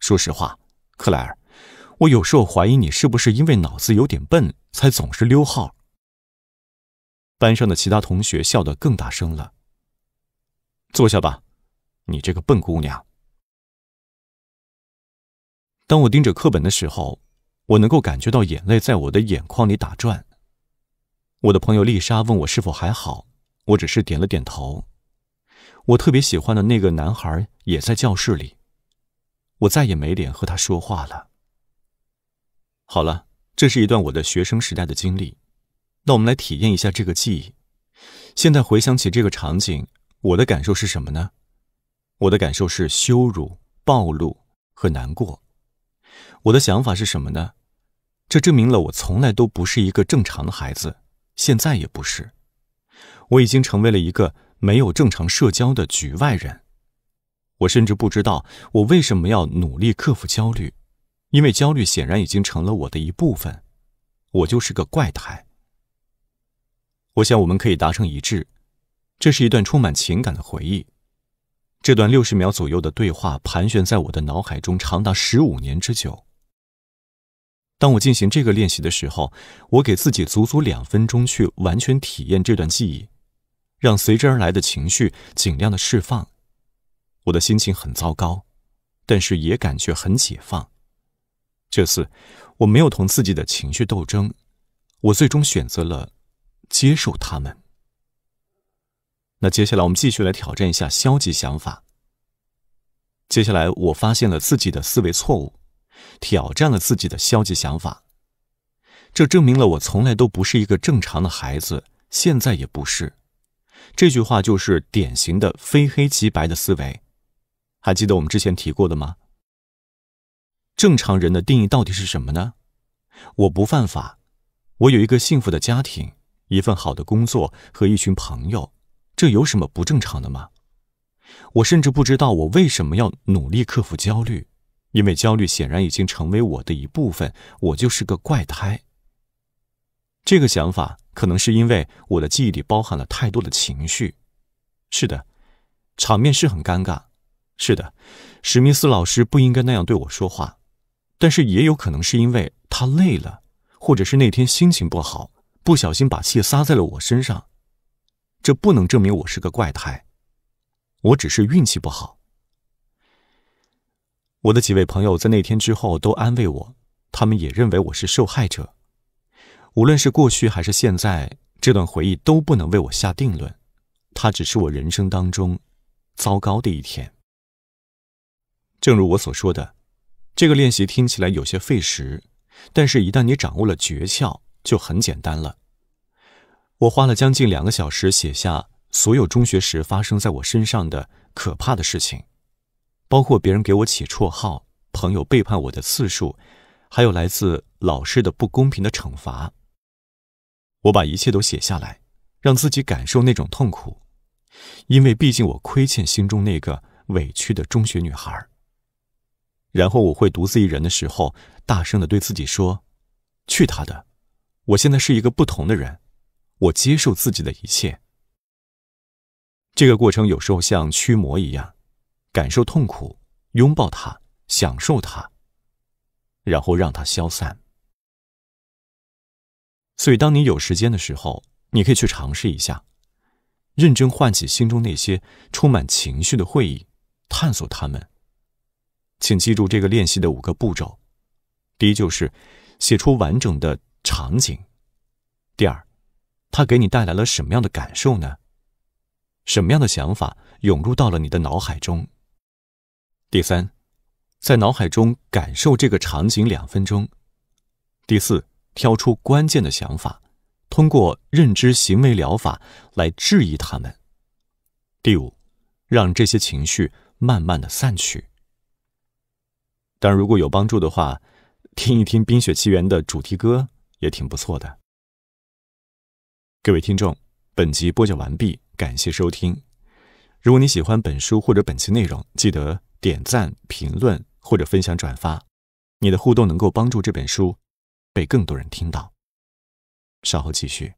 Speaker 1: 说实话，克莱尔，我有时候怀疑你是不是因为脑子有点笨，才总是溜号。
Speaker 2: 班上的其他同学笑得更大声了。坐下吧，你这个笨姑娘。当我盯着课本的时
Speaker 1: 候，我能够感觉到眼泪在我的眼眶里打转。我的朋友丽莎问我是否还好，我只是点了点头。我特别喜欢的那个男孩也在教室里，我再也没脸和他说话了。好了，这是一段我的学生时代的经历。那我们来体验一下这个记忆。现在回想起这个场景。我的感受是什么呢？我的感受是羞辱、暴露和难过。我的想法是什么呢？这证明了我从来都不是一个正常的孩子，现在也不是。我已经成为了一个没有正常社交的局外人。我甚至不知道我为什么要努力克服焦虑，因为焦虑显然已经成了我的一部分。我就是个怪胎。我想我们可以达成一致。这是一段充满情感的回忆，这段六十秒左右的对话盘旋在我的脑海中长达十五年之久。当我进行这个练习的时候，我给自己足足两分钟去完全体验这段记忆，让随之而来的情绪尽量的释放。我的心情很糟糕，但是也感觉很解放。这次我没有同自己的情绪斗争，我最终选择了接受他们。那接下来我们继续来挑战一下消极想法。接下来我发现了自己的思维错误，挑战了自己的消极想法。这证明了我从来都不是一个正常的孩子，现在也不是。这句话就是典型的非黑即白的思维。还记得我们之前提过的吗？正常人的定义到底是什么呢？我不犯法，我有一个幸福的家庭，一份好的工作和一群朋友。这有什么不正常的吗？我甚至不知道我为什么要努力克服焦虑，因为焦虑显然已经成为我的一部分。我就是个怪胎。这个想法可能是因为我的记忆里包含了太多的情绪。是的，场面是很尴尬。是的，史密斯老师不应该那样对我说话。但是也有可能是因为他累了，或者是那天心情不好，不小心把气撒在了我身上。这不能证明我是个怪胎，我只是运气不好。我的几位朋友在那天之后都安慰我，他们也认为我是受害者。无论是过去还是现在，这段回忆都不能为我下定论，它只是我人生当中糟糕的一天。正如我所说的，这个练习听起来有些费时，但是一旦你掌握了诀窍，就很简单了。我花了将近两个小时写下所有中学时发生在我身上的可怕的事情，包括别人给我起绰号、朋友背叛我的次数，还有来自老师的不公平的惩罚。我把一切都写下来，让自己感受那种痛苦，因为毕竟我亏欠心中那个委屈的中学女孩。然后我会独自一人的时候，大声的对自己说：“去他的！我现在是一个不同的人。”我接受自己的一切。这个过程有时候像驱魔一样，感受痛苦，拥抱它，享受它，然后让它消散。所以，当你有时间的时候，你可以去尝试一下，认真唤起心中那些充满情绪的会议，探索它们。请记住这个练习的五个步骤：第一，就是写出完整的场景；第二，它给你带来了什么样的感受呢？什么样的想法涌入到了你的脑海中？第三，在脑海中感受这个场景两分钟。第四，挑出关键的想法，通过认知行为疗法来质疑他们。第五，让这些情绪慢慢的散去。但如果有帮助的话，听一听《冰雪奇缘》的主题歌也挺不错的。各位听众，本集播讲完毕，感谢收听。如果你喜欢本书或者本期内容，记得点赞、评论或者分享转发。你的互动能够帮
Speaker 2: 助这本书被更多人听到。稍后继续。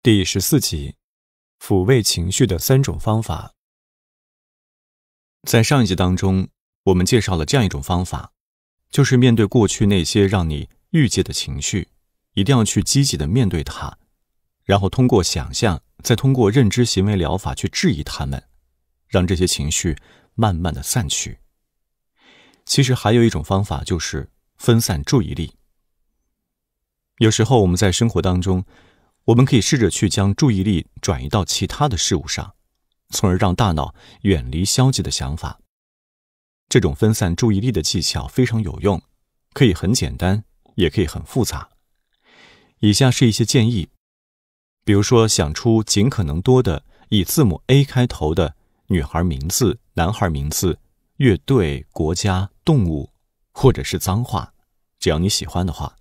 Speaker 2: 第十四集，抚慰情绪的三种方法。在上一集当中，我们介绍了这样一种方法，
Speaker 1: 就是面对过去那些让你郁结的情绪。一定要去积极的面对它，然后通过想象，再通过认知行为疗法去质疑他们，让这些情绪慢慢的散去。其实还有一种方法就是分散注意力。有时候我们在生活当中，我们可以试着去将注意力转移到其他的事物上，从而让大脑远离消极的想法。这种分散注意力的技巧非常有用，可以很简单，也可以很复杂。以下是一些建议，比如说想出尽可能多的以字母 A 开头的女孩名字、男孩名字、乐队、国家、动物，或者是脏话，只要你喜欢的话。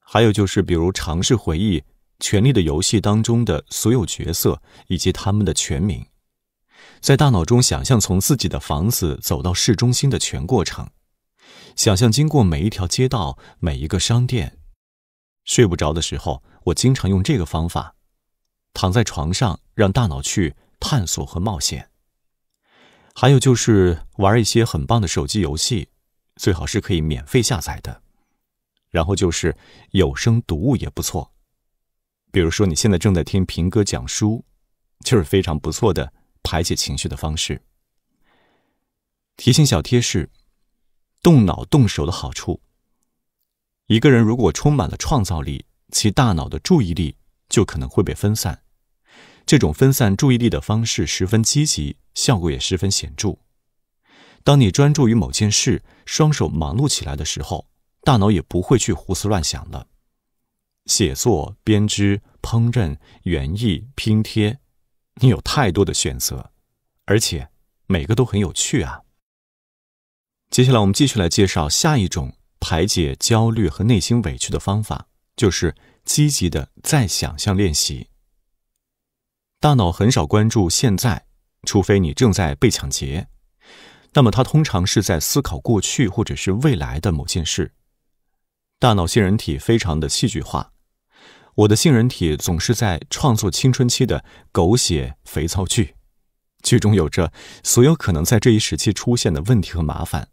Speaker 1: 还有就是，比如尝试回忆《权力的游戏》当中的所有角色以及他们的全名，在大脑中想象从自己的房子走到市中心的全过程，想象经过每一条街道、每一个商店。睡不着的时候，我经常用这个方法，躺在床上让大脑去探索和冒险。还有就是玩一些很棒的手机游戏，最好是可以免费下载的。然后就是有声读物也不错，比如说你现在正在听平哥讲书，就是非常不错的排解情绪的方式。提醒小贴士：动脑动手的好处。一个人如果充满了创造力，其大脑的注意力就可能会被分散。这种分散注意力的方式十分积极，效果也十分显著。当你专注于某件事，双手忙碌起来的时候，大脑也不会去胡思乱想了。写作、编织、烹饪、园艺、拼贴，你有太多的选择，而且每个都很有趣啊。接下来我们继续来介绍下一种。排解焦虑和内心委屈的方法，就是积极的再想象练习。大脑很少关注现在，除非你正在被抢劫，那么它通常是在思考过去或者是未来的某件事。大脑杏仁体非常的戏剧化，我的杏仁体总是在创作青春期的狗血肥皂剧，剧中有着所有可能在这一时期出现的问题和麻烦，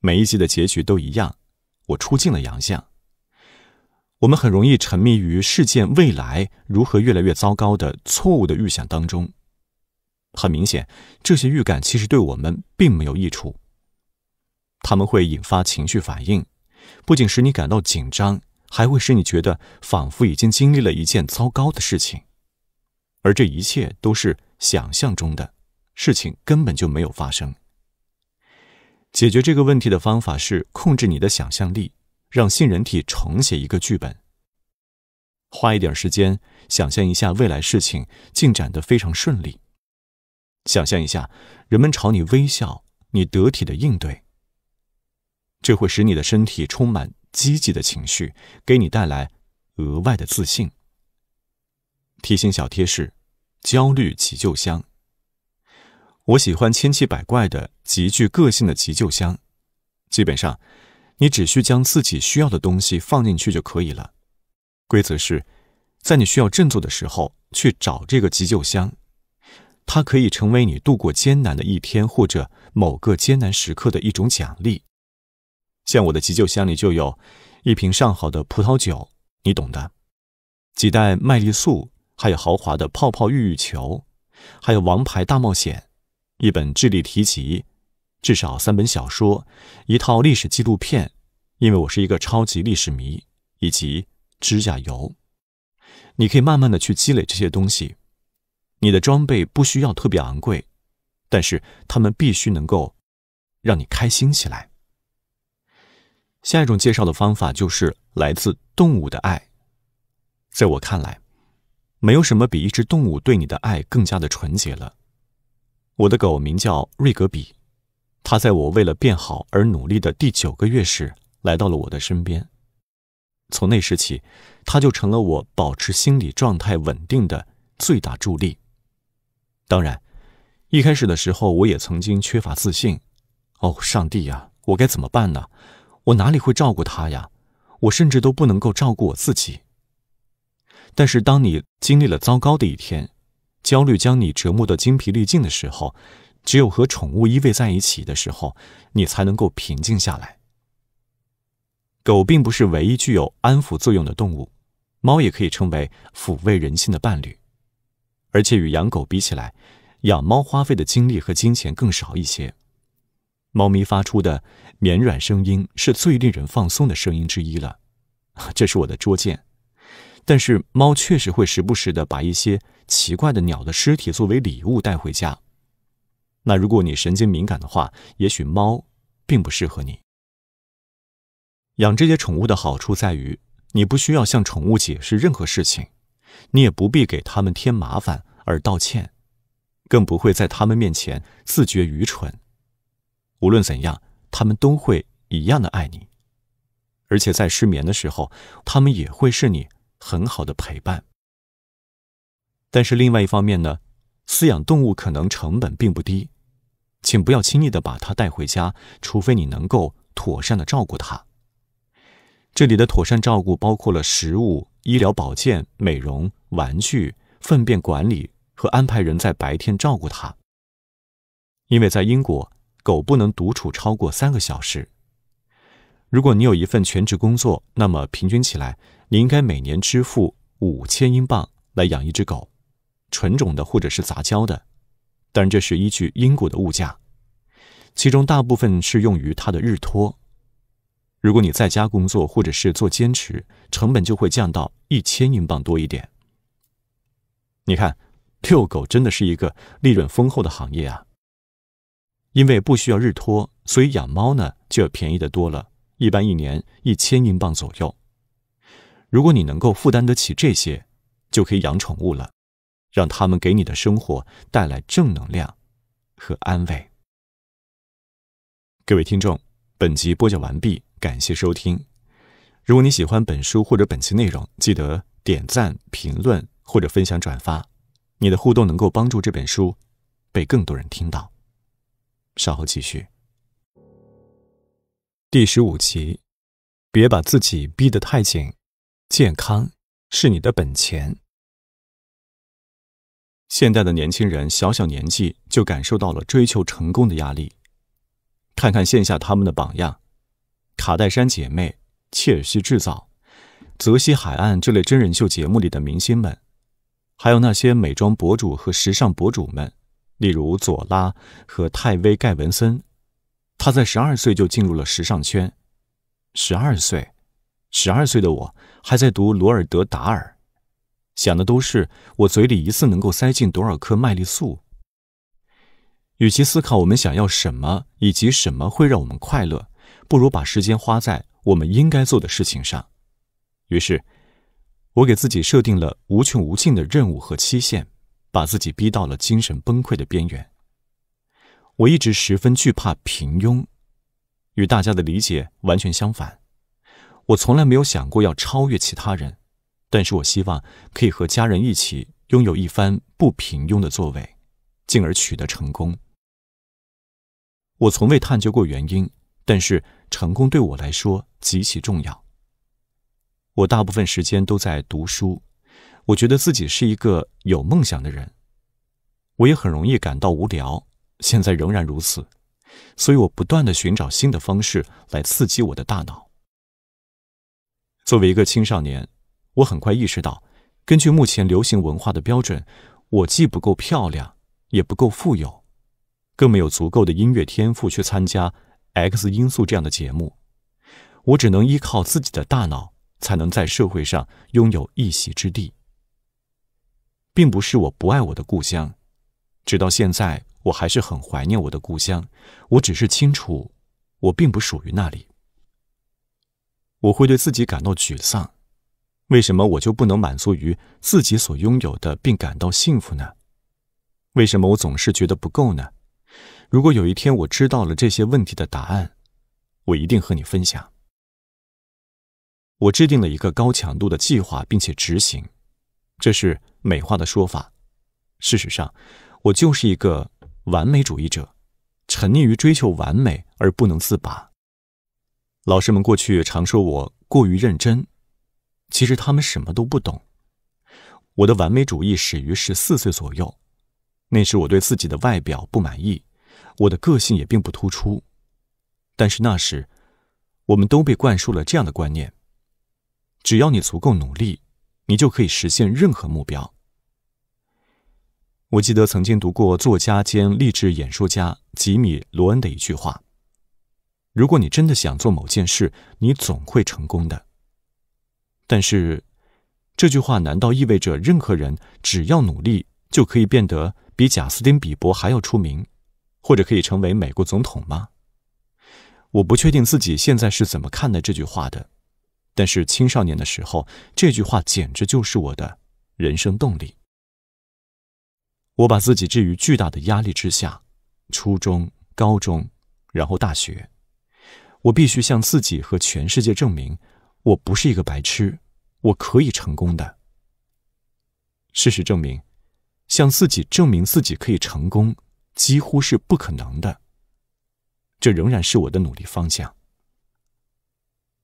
Speaker 1: 每一集的结局都一样。我出尽了洋相。我们很容易沉迷于事件未来如何越来越糟糕的错误的预想当中。很明显，这些预感其实对我们并没有益处。他们会引发情绪反应，不仅使你感到紧张，还会使你觉得仿佛已经经历了一件糟糕的事情，而这一切都是想象中的，事情根本就没有发生。解决这个问题的方法是控制你的想象力，让新人体重写一个剧本。花一点时间想象一下未来事情进展得非常顺利，想象一下人们朝你微笑，你得体的应对。这会使你的身体充满积极的情绪，给你带来额外的自信。提醒小贴士：焦虑急救箱。我喜欢千奇百怪的、极具个性的急救箱。基本上，你只需将自己需要的东西放进去就可以了。规则是，在你需要振作的时候去找这个急救箱。它可以成为你度过艰难的一天或者某个艰难时刻的一种奖励。像我的急救箱里就有一瓶上好的葡萄酒，你懂的。几袋麦丽素，还有豪华的泡泡浴浴球，还有王牌大冒险。一本智力题集，至少三本小说，一套历史纪录片，因为我是一个超级历史迷，以及指甲油。你可以慢慢的去积累这些东西。你的装备不需要特别昂贵，但是他们必须能够让你开心起来。下一种介绍的方法就是来自动物的爱。在我看来，没有什么比一只动物对你的爱更加的纯洁了。我的狗名叫瑞格比，它在我为了变好而努力的第九个月时来到了我的身边。从那时起，它就成了我保持心理状态稳定的最大助力。当然，一开始的时候我也曾经缺乏自信。哦，上帝呀，我该怎么办呢？我哪里会照顾它呀？我甚至都不能够照顾我自己。但是当你经历了糟糕的一天，焦虑将你折磨得精疲力尽的时候，只有和宠物依偎在一起的时候，你才能够平静下来。狗并不是唯一具有安抚作用的动物，猫也可以称为抚慰人心的伴侣。而且与养狗比起来，养猫花费的精力和金钱更少一些。猫咪发出的绵软声音是最令人放松的声音之一了，这是我的拙见。但是猫确实会时不时的把一些。奇怪的鸟的尸体作为礼物带回家。那如果你神经敏感的话，也许猫并不适合你。养这些宠物的好处在于，你不需要向宠物解释任何事情，你也不必给它们添麻烦而道歉，更不会在它们面前自觉愚蠢。无论怎样，它们都会一样的爱你，而且在失眠的时候，它们也会是你很好的陪伴。但是另外一方面呢，饲养动物可能成本并不低，请不要轻易的把它带回家，除非你能够妥善的照顾它。这里的妥善照顾包括了食物、医疗保健、美容、玩具、粪便管理和安排人在白天照顾它。因为在英国，狗不能独处超过三个小时。如果你有一份全职工作，那么平均起来，你应该每年支付五千英镑来养一只狗。纯种的或者是杂交的，但这是依据英国的物价，其中大部分是用于它的日托。如果你在家工作或者是做兼职，成本就会降到一千英镑多一点。你看，遛狗真的是一个利润丰厚的行业啊，因为不需要日托，所以养猫呢就要便宜的多了，一般一年一千英镑左右。如果你能够负担得起这些，就可以养宠物了。让他们给你的生活带来正能量和安慰。各位听众，本集播讲完毕，感谢收听。如果你喜欢本书或者本期内容，记得点赞、评论或者分享转发。你的互动能够帮助这本书被更多人听到。稍后继续
Speaker 2: 第十五集，别把自己逼得太紧，健康是你的本钱。现代的年轻人，小小年
Speaker 1: 纪就感受到了追求成功的压力。看看线下他们的榜样，卡戴珊姐妹、切尔西制造、泽西海岸这类真人秀节目里的明星们，还有那些美妆博主和时尚博主们，例如佐拉和泰威·盖文森，他在十二岁就进入了时尚圈。十二岁，十二岁的我还在读罗尔德达尔。想的都是我嘴里一次能够塞进多少颗麦丽素。与其思考我们想要什么以及什么会让我们快乐，不如把时间花在我们应该做的事情上。于是，我给自己设定了无穷无尽的任务和期限，把自己逼到了精神崩溃的边缘。我一直十分惧怕平庸，与大家的理解完全相反。我从来没有想过要超越其他人。但是我希望可以和家人一起拥有一番不平庸的作为，进而取得成功。我从未探究过原因，但是成功对我来说极其重要。我大部分时间都在读书，我觉得自己是一个有梦想的人。我也很容易感到无聊，现在仍然如此，所以我不断的寻找新的方式来刺激我的大脑。作为一个青少年。我很快意识到，根据目前流行文化的标准，我既不够漂亮，也不够富有，更没有足够的音乐天赋去参加《X 因素》这样的节目。我只能依靠自己的大脑，才能在社会上拥有一席之地。并不是我不爱我的故乡，直到现在，我还是很怀念我的故乡。我只是清楚，我并不属于那里。我会对自己感到沮丧。为什么我就不能满足于自己所拥有的，并感到幸福呢？为什么我总是觉得不够呢？如果有一天我知道了这些问题的答案，我一定和你分享。我制定了一个高强度的计划，并且执行。这是美化的说法。事实上，我就是一个完美主义者，沉溺于追求完美而不能自拔。老师们过去常说我过于认真。其实他们什么都不懂。我的完美主义始于十四岁左右，那时我对自己的外表不满意，我的个性也并不突出。但是那时，我们都被灌输了这样的观念：只要你足够努力，你就可以实现任何目标。我记得曾经读过作家兼励志演说家吉米·罗恩的一句话：“如果你真的想做某件事，你总会成功的。”但是，这句话难道意味着任何人只要努力就可以变得比贾斯丁·比伯还要出名，或者可以成为美国总统吗？我不确定自己现在是怎么看待这句话的。但是青少年的时候，这句话简直就是我的人生动力。我把自己置于巨大的压力之下，初中、高中，然后大学，我必须向自己和全世界证明。我不是一个白痴，我可以成功的。事实证明，向自己证明自己可以成功，几乎是不可能的。这仍然是我的努力方向。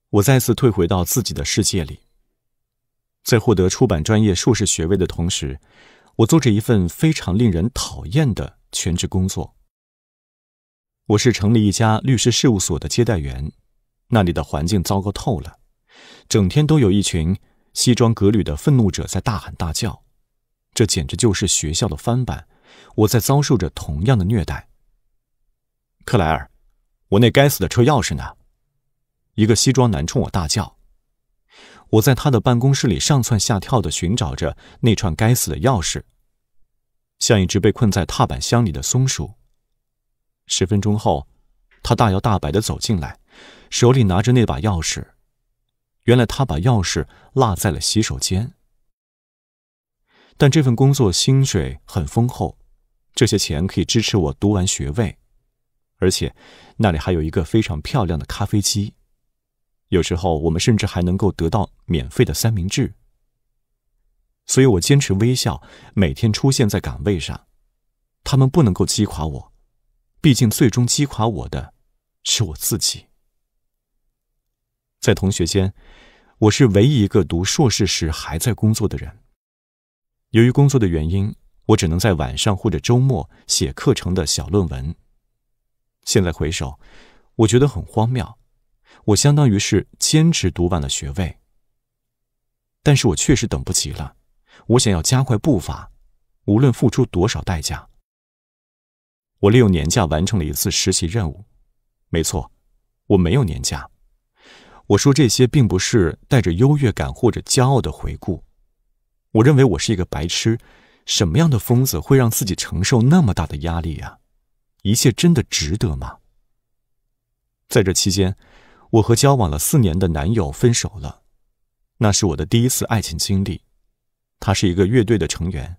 Speaker 1: 我再次退回到自己的世界里，在获得出版专业硕士学位的同时，我做着一份非常令人讨厌的全职工作。我是成立一家律师事务所的接待员，那里的环境糟糕透了。整天都有一群西装革履的愤怒者在大喊大叫，这简直就是学校的翻版。我在遭受着同样的虐待。克莱尔，我那该死的车钥匙呢？一个西装男冲我大叫。我在他的办公室里上蹿下跳地寻找着那串该死的钥匙，像一只被困在踏板箱里的松鼠。十分钟后，他大摇大摆地走进来，手里拿着那把钥匙。原来他把钥匙落在了洗手间。但这份工作薪水很丰厚，这些钱可以支持我读完学位，而且那里还有一个非常漂亮的咖啡机。有时候我们甚至还能够得到免费的三明治。所以我坚持微笑，每天出现在岗位上。他们不能够击垮我，毕竟最终击垮我的是我自己。在同学间，我是唯一一个读硕士时还在工作的人。由于工作的原因，我只能在晚上或者周末写课程的小论文。现在回首，我觉得很荒谬。我相当于是坚持读完了学位，但是我确实等不及了。我想要加快步伐，无论付出多少代价。我利用年假完成了一次实习任务。没错，我没有年假。我说这些并不是带着优越感或者骄傲的回顾。我认为我是一个白痴。什么样的疯子会让自己承受那么大的压力呀？一切真的值得吗？在这期间，我和交往了四年的男友分手了。那是我的第一次爱情经历。他是一个乐队的成员，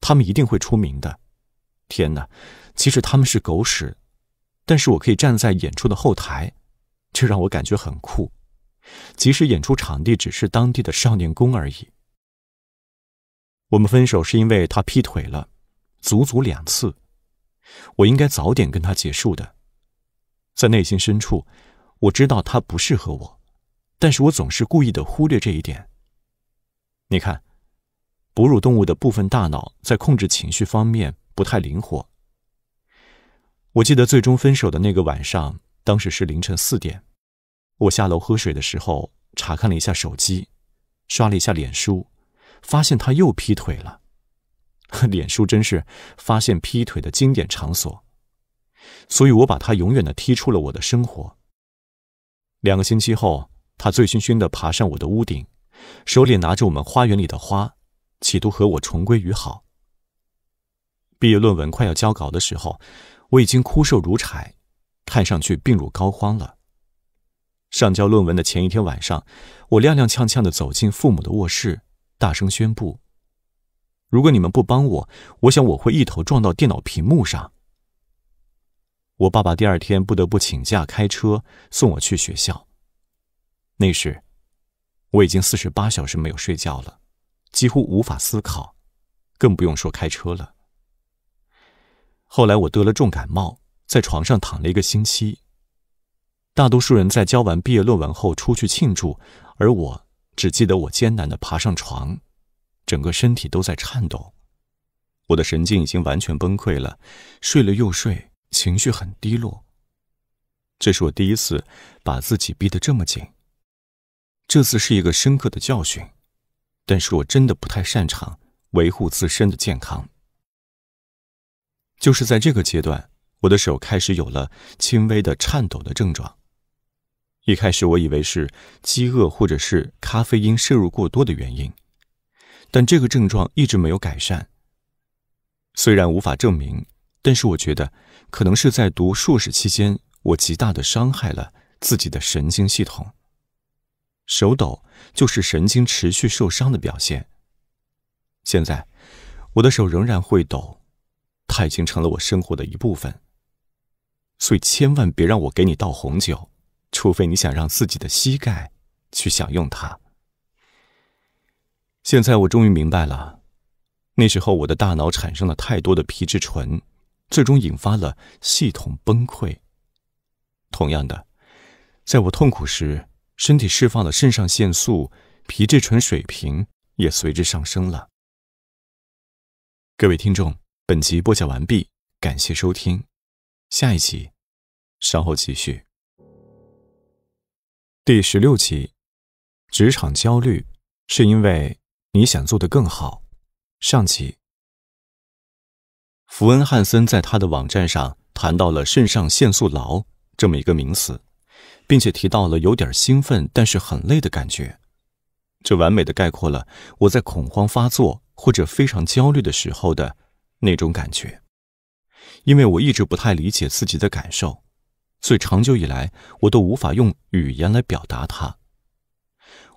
Speaker 1: 他们一定会出名的。天哪，其实他们是狗屎，但是我可以站在演出的后台。这让我感觉很酷，即使演出场地只是当地的少年宫而已。我们分手是因为他劈腿了，足足两次。我应该早点跟他结束的。在内心深处，我知道他不适合我，但是我总是故意的忽略这一点。你看，哺乳动物的部分大脑在控制情绪方面不太灵活。我记得最终分手的那个晚上，当时是凌晨四点。我下楼喝水的时候，查看了一下手机，刷了一下脸书，发现他又劈腿了。脸书真是发现劈腿的经典场所，所以，我把他永远的踢出了我的生活。两个星期后，他醉醺醺的爬上我的屋顶，手里拿着我们花园里的花，企图和我重归于好。毕业论文快要交稿的时候，我已经枯瘦如柴，看上去病入膏肓了。上交论文的前一天晚上，我踉踉跄跄的走进父母的卧室，大声宣布：“如果你们不帮我，我想我会一头撞到电脑屏幕上。”我爸爸第二天不得不请假开车送我去学校。那时，我已经四十八小时没有睡觉了，几乎无法思考，更不用说开车了。后来我得了重感冒，在床上躺了一个星期。大多数人在交完毕业论文后出去庆祝，而我只记得我艰难地爬上床，整个身体都在颤抖，我的神经已经完全崩溃了，睡了又睡，情绪很低落。这是我第一次把自己逼得这么紧，这次是一个深刻的教训，但是我真的不太擅长维护自身的健康。就是在这个阶段，我的手开始有了轻微的颤抖的症状。一开始我以为是饥饿或者是咖啡因摄入过多的原因，但这个症状一直没有改善。虽然无法证明，但是我觉得可能是在读硕士期间，我极大的伤害了自己的神经系统。手抖就是神经持续受伤的表现。现在我的手仍然会抖，它已经成了我生活的一部分。所以千万别让我给你倒红酒。除非你想让自己的膝盖去享用它。现在我终于明白了，那时候我的大脑产生了太多的皮质醇，最终引发了系统崩溃。同样的，在我痛苦时，身体释放的肾上腺素、皮质醇水平也随
Speaker 2: 之上升了。各位听众，本集播讲完毕，感谢收听，下一集稍后继续。第十六集，职场焦虑是因为你想做得更好。上集，福恩汉森在
Speaker 1: 他的网站上谈到了肾上腺素劳这么一个名词，并且提到了有点兴奋但是很累的感觉，这完美的概括了我在恐慌发作或者非常焦虑的时候的那种感觉，因为我一直不太理解自己的感受。所以长久以来，我都无法用语言来表达它。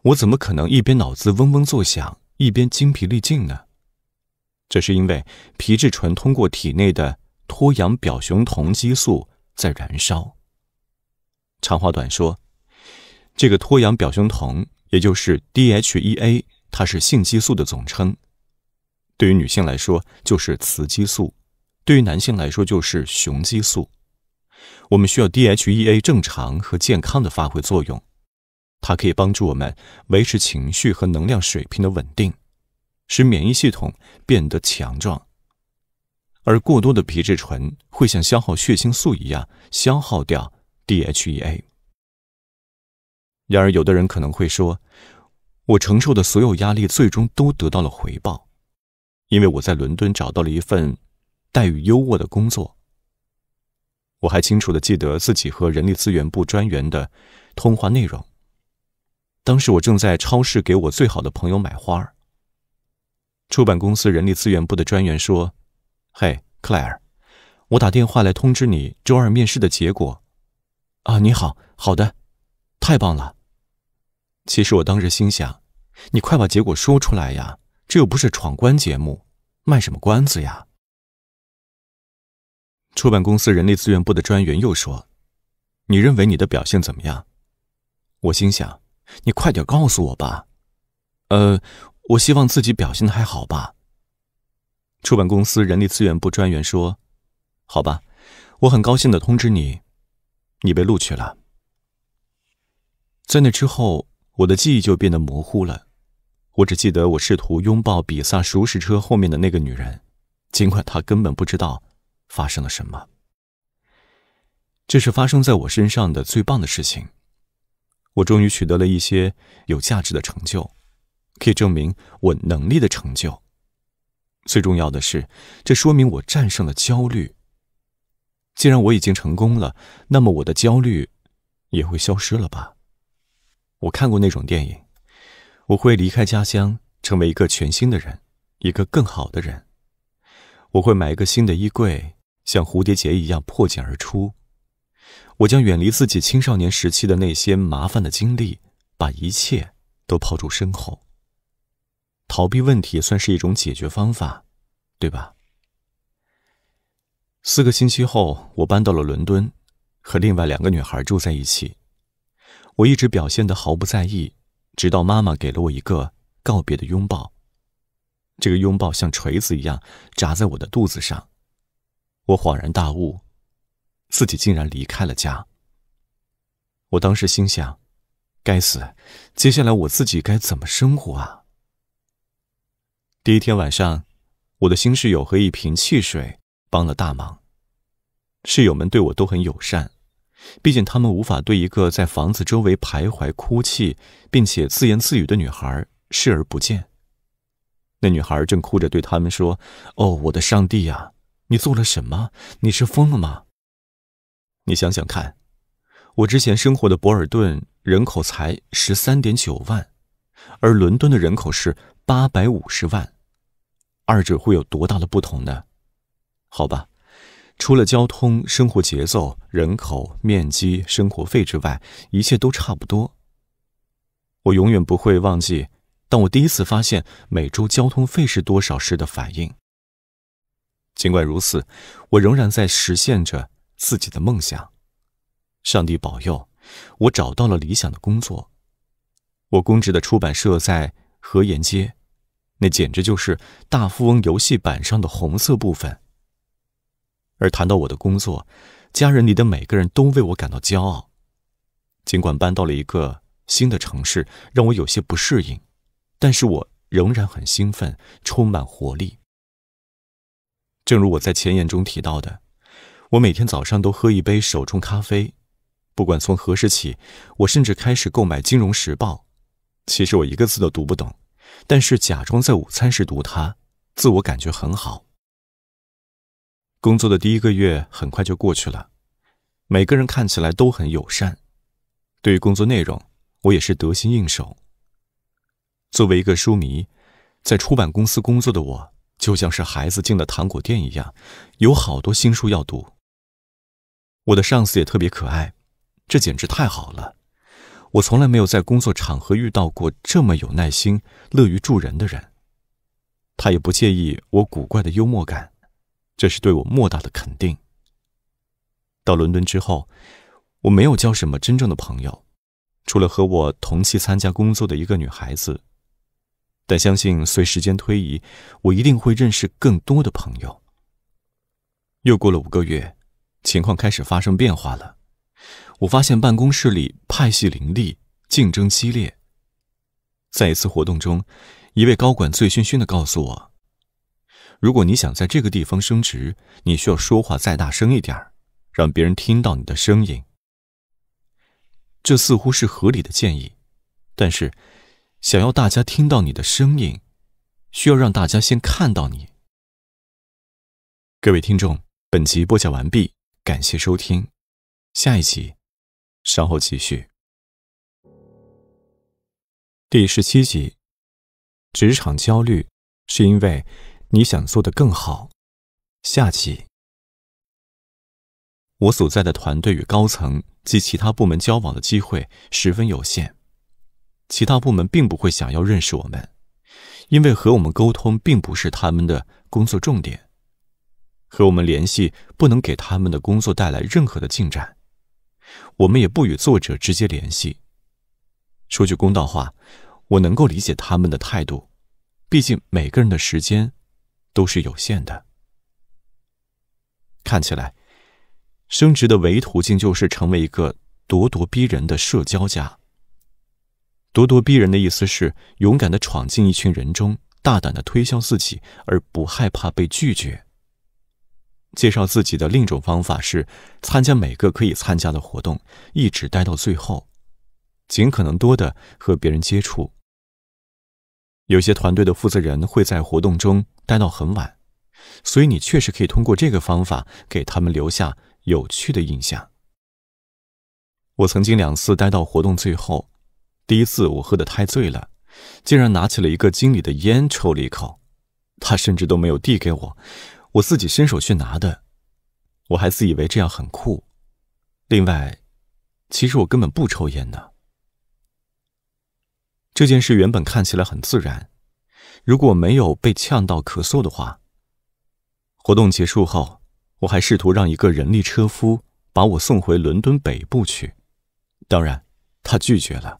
Speaker 1: 我怎么可能一边脑子嗡嗡作响，一边精疲力尽呢？这是因为皮质醇通过体内的脱氧表雄酮激素在燃烧。长话短说，这个脱氧表雄酮，也就是 DHEA，它是性激素的总称。对于女性来说就是雌激素，对于男性来说就是雄激素。我们需要 DHEA 正常和健康的发挥作用，它可以帮助我们维持情绪和能量水平的稳定，使免疫系统变得强壮。而过多的皮质醇会像消耗血清素一样消耗掉 DHEA。然而，有的人可能会说：“我承受的所有压力最终都得到了回报，因为我在伦敦找到了一份待遇优渥的工作。”我还清楚的记得自己和人力资源部专员的通话内容。当时我正在超市给我最好的朋友买花。出版公司人力资源部的专员说：“嘿，克莱尔，我打电话来通知你周二面试的结果。”啊，你好，好的，太棒了。其实我当时心想：“你快把结果说出来呀，这又不是闯关节目，卖什么关子呀？”出版公司人力资源部的专员又说：“你认为你的表现怎么样？”我心想：“你快点告诉我吧。”呃，我希望自己表现的还好吧。出版公司人力资源部专员说：“好吧，我很高兴的通知你，你被录取了。”在那之后，我的记忆就变得模糊了。我只记得我试图拥抱比萨熟食车后面的那个女人，尽管她根本不知道。发生了什么？这是发生在我身上的最棒的事情。我终于取得了一些有价值的成就，可以证明我能力的成就。最重要的是，这说明我战胜了焦虑。既然我已经成功了，那么我的焦虑也会消失了吧？我看过那种电影，我会离开家乡，成为一个全新的人，一个更好的人。我会买一个新的衣柜。像蝴蝶结一样破茧而出，我将远离自己青少年时期的那些麻烦的经历，把一切都抛诸身后。逃避问题算是一种解决方法，对吧？四个星期后，我搬到了伦敦，和另外两个女孩住在一起。我一直表现得毫不在意，直到妈妈给了我一个告别的拥抱。这个拥抱像锤子一样砸在我的肚子上。我恍然大悟，自己竟然离开了家。我当时心想：“该死，接下来我自己该怎么生活啊？”第一天晚上，我的新室友和一瓶汽水帮了大忙。室友们对我都很友善，毕竟他们无法对一个在房子周围徘徊、哭泣并且自言自语的女孩视而不见。那女孩正哭着对他们说：“哦，我的上帝呀！”你做了什么？你是疯了吗？你想想看，我之前生活的博尔顿人口才十三点九万，而伦敦的人口是八百五十万，二者会有多大的不同呢？好吧，除了交通、生活节奏、人口、面积、生活费之外，一切都差不多。我永远不会忘记，当我第一次发现每周交通费是多少时的反应。尽管如此，我仍然在实现着自己的梦想。上帝保佑，我找到了理想的工作。我供职的出版社在河沿街，那简直就是大富翁游戏板上的红色部分。而谈到我的工作，家人里的每个人都为我感到骄傲。尽管搬到了一个新的城市，让我有些不适应，但是我仍然很兴奋，充满活力。正如我在前言中提到的，我每天早上都喝一杯手冲咖啡。不管从何时起，我甚至开始购买《金融时报》。其实我一个字都读不懂，但是假装在午餐时读它，自我感觉很好。工作的第一个月很快就过去了，每个人看起来都很友善。对于工作内容，我也是得心应手。作为一个书迷，在出版公司工作的我。就像是孩子进了糖果店一样，有好多新书要读。我的上司也特别可爱，这简直太好了！我从来没有在工作场合遇到过这么有耐心、乐于助人的人。他也不介意我古怪的幽默感，这是对我莫大的肯定。到伦敦之后，我没有交什么真正的朋友，除了和我同期参加工作的一个女孩子。但相信随时间推移，我一定会认识更多的朋友。又过了五个月，情况开始发生变化了。我发现办公室里派系林立，竞争激烈。在一次活动中，一位高管醉醺醺地告诉我：“如果你想在这个地方升职，你需要说话再大声一点让别人听到你的声音。”这似乎是合理的建议，但是。想要大家听到你的声音，
Speaker 2: 需要让大家先看到你。各位听众，本集播讲完毕，感谢收听，下一集稍后继续。第十七集，职场焦虑是因为你想做的更好。下集，我所在的团队与高层及其他部门交往的机会
Speaker 1: 十分有限。其他部门并不会想要认识我们，因为和我们沟通并不是他们的工作重点，和我们联系不能给他们的工作带来任何的进展。我们也不与作者直接联系。说句公道话，我能够理解他们的态度，毕竟每个人的时间都是有限的。看起来，升职的唯一途径就是成为一个咄咄逼人的社交家。咄咄逼人的意思是勇敢地闯进一群人中，大胆地推销自己，而不害怕被拒绝。介绍自己的另一种方法是参加每个可以参加的活动，一直待到最后，尽可能多的和别人接触。有些团队的负责人会在活动中待到很晚，所以你确实可以通过这个方法给他们留下有趣的印象。我曾经两次待到活动最后。第一次，我喝得太醉了，竟然拿起了一个经理的烟抽了一口。他甚至都没有递给我，我自己伸手去拿的。我还自以为这样很酷。另外，其实我根本不抽烟的。这件事原本看起来很自然，如果没有被呛到咳嗽的话。活动结束后，我还试图让一个人力车夫把我送回伦敦北部去，当然，他拒绝了。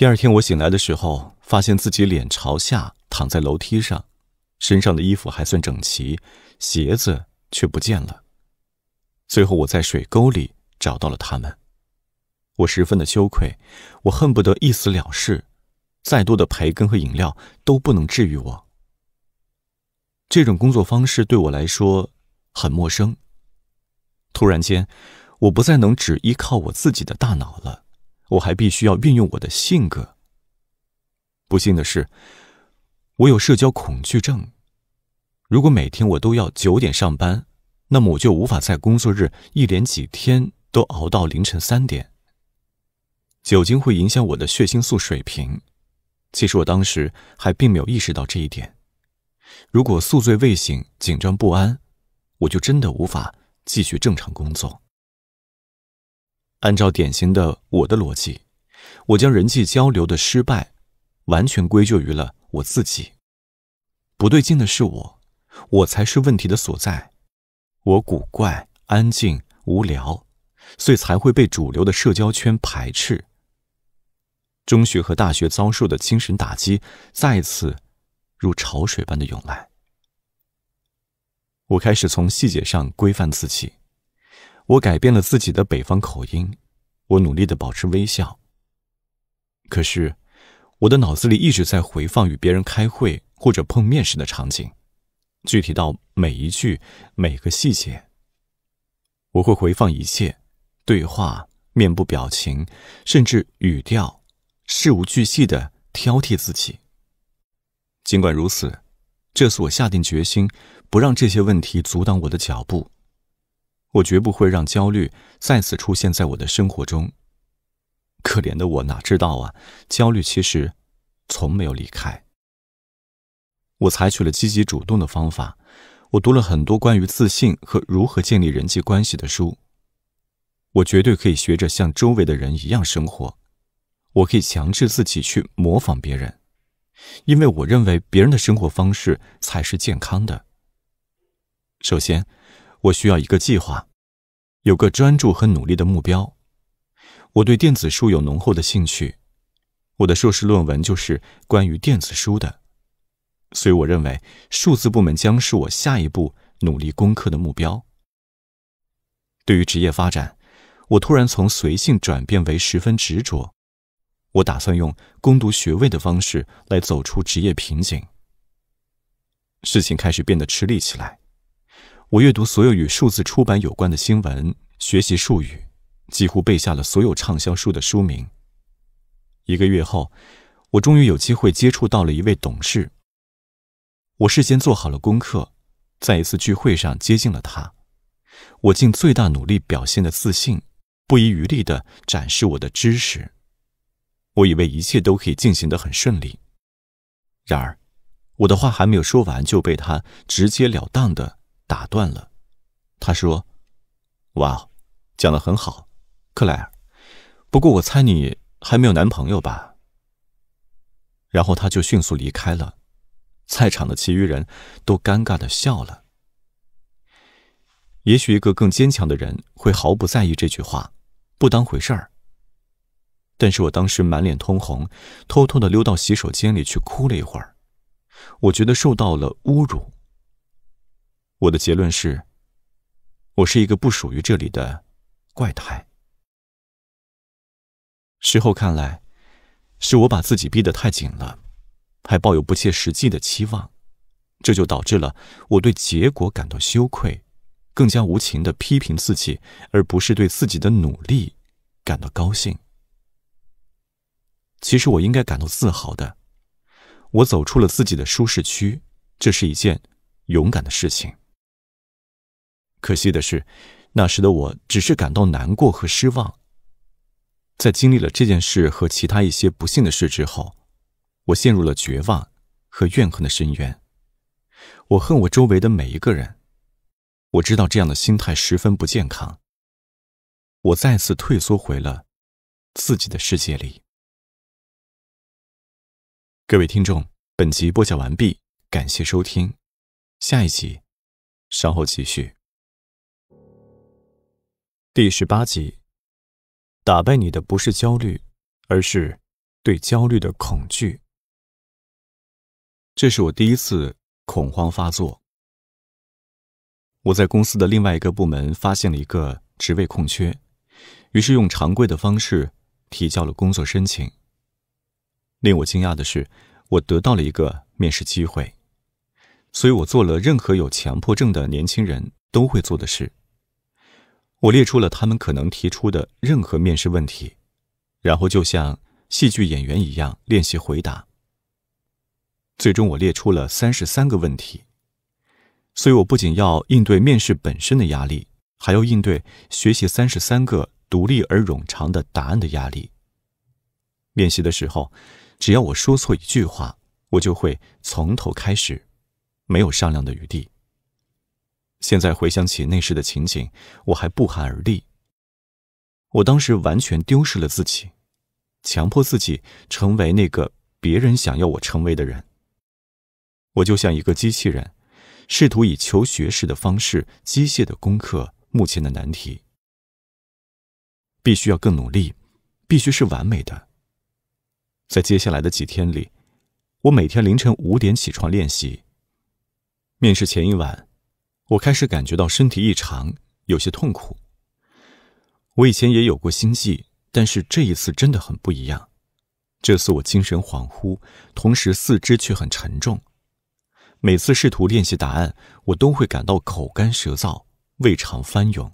Speaker 1: 第二天我醒来的时候，发现自己脸朝下躺在楼梯上，身上的衣服还算整齐，鞋子却不见了。最后我在水沟里找到了他们，我十分的羞愧，我恨不得一死了事。再多的培根和饮料都不能治愈我。这种工作方式对我来说很陌生。突然间，我不再能只依靠我自己的大脑了。我还必须要运用我的性格。不幸的是，我有社交恐惧症。如果每天我都要九点上班，那么我就无法在工作日一连几天都熬到凌晨三点。酒精会影响我的血清素水平。其实我当时还并没有意识到这一点。如果宿醉未醒、紧张不安，我就真的无法继续正常工作。按照典型的我的逻辑，我将人际交流的失败完全归咎于了我自己。不对劲的是我，我才是问题的所在。我古怪、安静、无聊，所以才会被主流的社交圈排斥。中学和大学遭受的精神打击再次如潮水般的涌来，我开始从细节上规范自己。我改变了自己的北方口音，我努力的保持微笑。可是，我的脑子里一直在回放与别人开会或者碰面时的场景，具体到每一句、每个细节。我会回放一切对话、面部表情，甚至语调，事无巨细的挑剔自己。尽管如此，这次我下定决心，不让这些问题阻挡我的脚步。我绝不会让焦虑再次出现在我的生活中。可怜的我哪知道啊！焦虑其实从没有离开。我采取了积极主动的方法，我读了很多关于自信和如何建立人际关系的书。我绝对可以学着像周围的人一样生活。我可以强制自己去模仿别人，因为我认为别人的生活方式才是健康的。首先。我需要一个计划，有个专注和努力的目标。我对电子书有浓厚的兴趣，我的硕士论文就是关于电子书的，所以我认为数字部门将是我下一步努力攻克的目标。对于职业发展，我突然从随性转变为十分执着。我打算用攻读学位的方式来走出职业瓶颈。事情开始变得吃力起来。我阅读所有与数字出版有关的新闻，学习术语，几乎背下了所有畅销书的书名。一个月后，我终于有机会接触到了一位董事。我事先做好了功课，在一次聚会上接近了他。我尽最大努力表现的自信，不遗余力地展示我的知识。我以为一切都可以进行得很顺利，然而，我的话还没有说完，就被他直截了当的。打断了，他说：“哇，讲的很好，克莱尔。不过我猜你还没有男朋友吧。”然后他就迅速离开了，在场的其余人都尴尬的笑了。也许一个更坚强的人会毫不在意这句话，不当回事儿。但是我当时满脸通红，偷偷的溜到洗手间里去哭了一会儿，我觉得受到了侮辱。我的结论是，我是一个不属于这里的怪胎。事后看来，是我把自己逼得太紧了，还抱有不切实际的期望，这就导致了我对结果感到羞愧，更加无情的批评自己，而不是对自己的努力感到高兴。其实我应该感到自豪的，我走出了自己的舒适区，这是一件勇敢的事情。可惜的是，那时的我只是感到难过和失望。在经历了这件事和其他一些不幸的事之后，我陷入了绝望和怨恨的深渊。我恨我周围的每一个人。
Speaker 2: 我知道这样的心态十分不健康。我再次退缩回了自己的世界里。各位听众，本集播讲完毕，感谢收听，下一集稍后继续。第十八集，打败你的不是焦虑，而是对焦虑的恐惧。这是我第一次恐慌发作。我在
Speaker 1: 公司的另外一个部门发现了一个职位空缺，于是用常规的方式提交了工作申请。令我惊讶的是，我得到了一个面试机会。所以我做了任何有强迫症的年轻人都会做的事。我列出了他们可能提出的任何面试问题，然后就像戏剧演员一样练习回答。最终我列出了三十三个问题，所以我不仅要应对面试本身的压力，还要应对学习三十三个独立而冗长的答案的压力。练习的时候，只要我说错一句话，我就会从头开始，没有商量的余地。现在回想起那时的情景，我还不寒而栗。我当时完全丢失了自己，强迫自己成为那个别人想要我成为的人。我就像一个机器人，试图以求学时的方式机械的攻克目前的难题。必须要更努力，必须是完美的。在接下来的几天里，我每天凌晨五点起床练习。面试前一晚。我开始感觉到身体异常，有些痛苦。我以前也有过心悸，但是这一次真的很不一样。这次我精神恍惚，同时四肢却很沉重。每次试图练习答案，我都会感到口干舌燥，胃肠翻涌。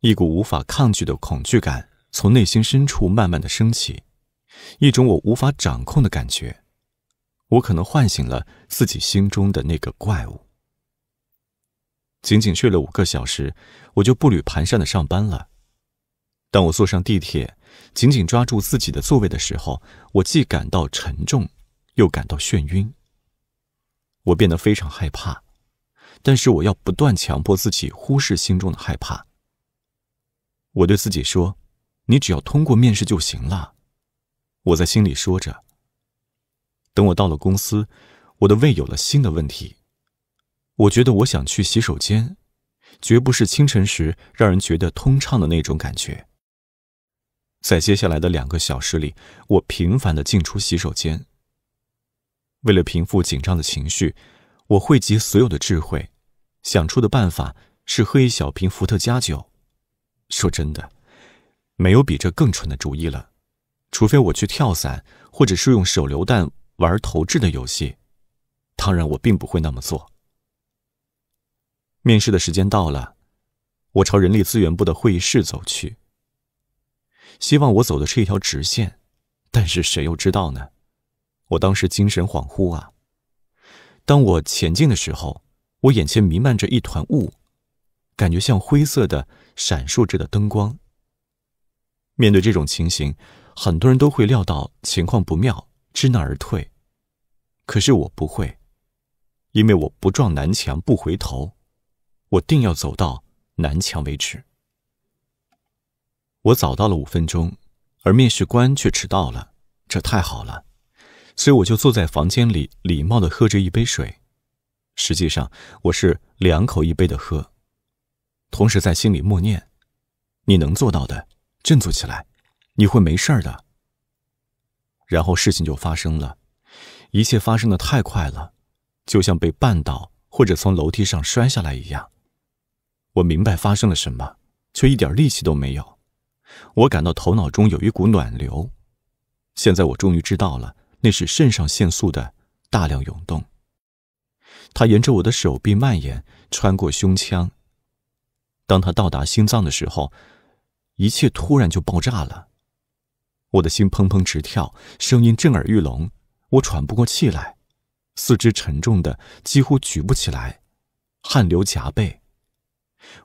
Speaker 1: 一股无法抗拒的恐惧感从内心深处慢慢的升起，一种我无法掌控的感觉。我可能唤醒了自己心中的那个怪物。仅仅睡了五个小时，我就步履蹒跚的上班了。当我坐上地铁，紧紧抓住自己的座位的时候，我既感到沉重，又感到眩晕。我变得非常害怕，但是我要不断强迫自己忽视心中的害怕。我对自己说：“你只要通过面试就行了。”我在心里说着。等我到了公司，我的胃有了新的问题。我觉得我想去洗手间，绝不是清晨时让人觉得通畅的那种感觉。在接下来的两个小时里，我频繁的进出洗手间。为了平复紧张的情绪，我汇集所有的智慧，想出的办法是喝一小瓶伏特加酒。说真的，没有比这更蠢的主意了，除非我去跳伞，或者是用手榴弹玩投掷的游戏。当然，我并不会那么做。面试的时间到了，我朝人力资源部的会议室走去。希望我走的是一条直线，但是谁又知道呢？我当时精神恍惚啊！当我前进的时候，我眼前弥漫着一团雾，感觉像灰色的闪烁着的灯光。面对这种情形，很多人都会料到情况不妙，知难而退。可是我不会，因为我不撞南墙不回头。我定要走到南墙为止。我早到了五分钟，而面试官却迟到了，这太好了，所以我就坐在房间里，礼貌的喝着一杯水，实际上我是两口一杯的喝，同时在心里默念：“你能做到的，振作起来，你会没事的。”然后事情就发生了，一切发生的太快了，就像被绊倒或者从楼梯上摔下来一样。我明白发生了什么，却一点力气都没有。我感到头脑中有一股暖流。现在我终于知道了，那是肾上腺素的大量涌动。它沿着我的手臂蔓延，穿过胸腔。当它到达心脏的时候，一切突然就爆炸了。我的心砰砰直跳，声音震耳欲聋。我喘不过气来，四肢沉重的几乎举不起来，汗流浃背。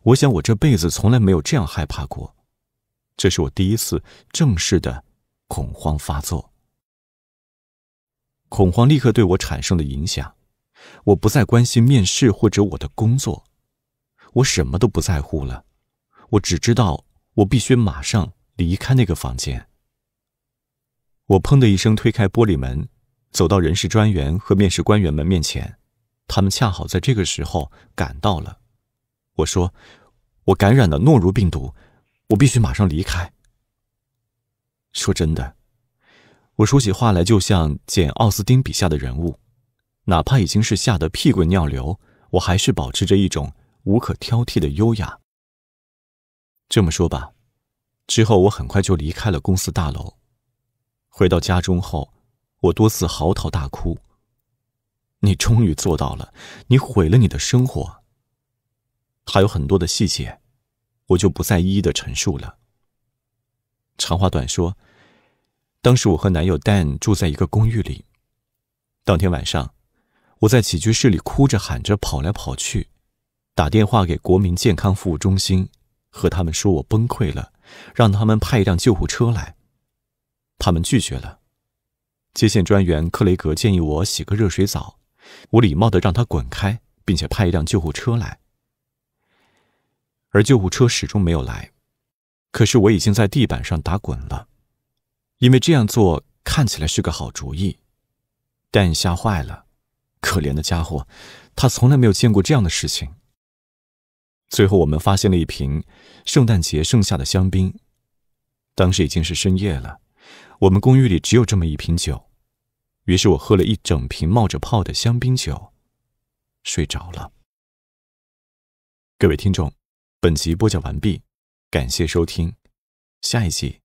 Speaker 1: 我想，我这辈子从来没有这样害怕过，这是我第一次正式的恐慌发作。恐慌立刻对我产生了影响，我不再关心面试或者我的工作，我什么都不在乎了，我只知道我必须马上离开那个房间。我砰的一声推开玻璃门，走到人事专员和面试官员们面前，他们恰好在这个时候赶到了。我说，我感染了诺如病毒，我必须马上离开。说真的，我说起话来就像简·奥斯汀笔下的人物，哪怕已经是吓得屁滚尿流，我还是保持着一种无可挑剔的优雅。这么说吧，之后我很快就离开了公司大楼。回到家中后，我多次嚎啕大哭。你终于做到了，你毁了你的生活。还有很多的细节，我就不再一一的陈述了。长话短说，当时我和男友 Dan 住在一个公寓里。当天晚上，我在起居室里哭着喊着跑来跑去，打电话给国民健康服务中心，和他们说我崩溃了，让他们派一辆救护车来。他们拒绝了。接线专员克雷格建议我洗个热水澡，我礼貌的让他滚开，并且派一辆救护车来。而救护车始终没有来，可是我已经在地板上打滚了，因为这样做看起来是个好主意。但吓坏了，可怜的家伙，他从来没有见过这样的事情。最后，我们发现了一瓶圣诞节剩下的香槟，当时已经是深夜了。我们公寓里只有这么一瓶酒，于是我喝了一整
Speaker 2: 瓶冒着泡的香槟酒，睡着了。各位听众。本集播讲完毕，感谢收听，下一集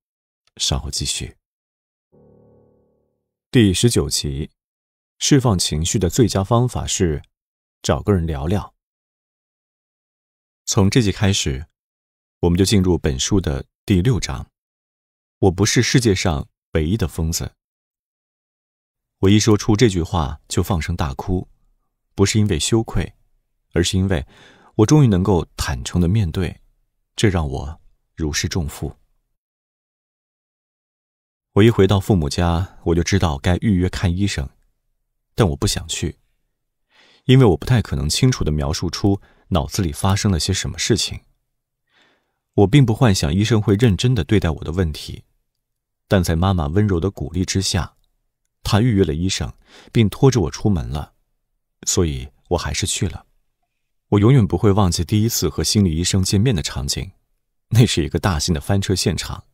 Speaker 2: 稍后继续。第十九集，释放情绪的最佳方法是找个人聊聊。从这集开始，我们就进入本书的第六章。我不是世界上唯一的疯子。我一说出这句
Speaker 1: 话就放声大哭，不是因为羞愧，而是因为。我终于能够坦诚的面对，这让我如释重负。我一回到父母家，我就知道该预约看医生，但我不想去，因为我不太可能清楚的描述出脑子里发生了些什么事情。我并不幻想医生会认真的对待我的问题，但在妈妈温柔的鼓励之下，她预约了医生，并拖着我出门了，所以我还是去了。我永远不会忘记第一次和心理医生见面的场景，那是一个大型的翻车现场。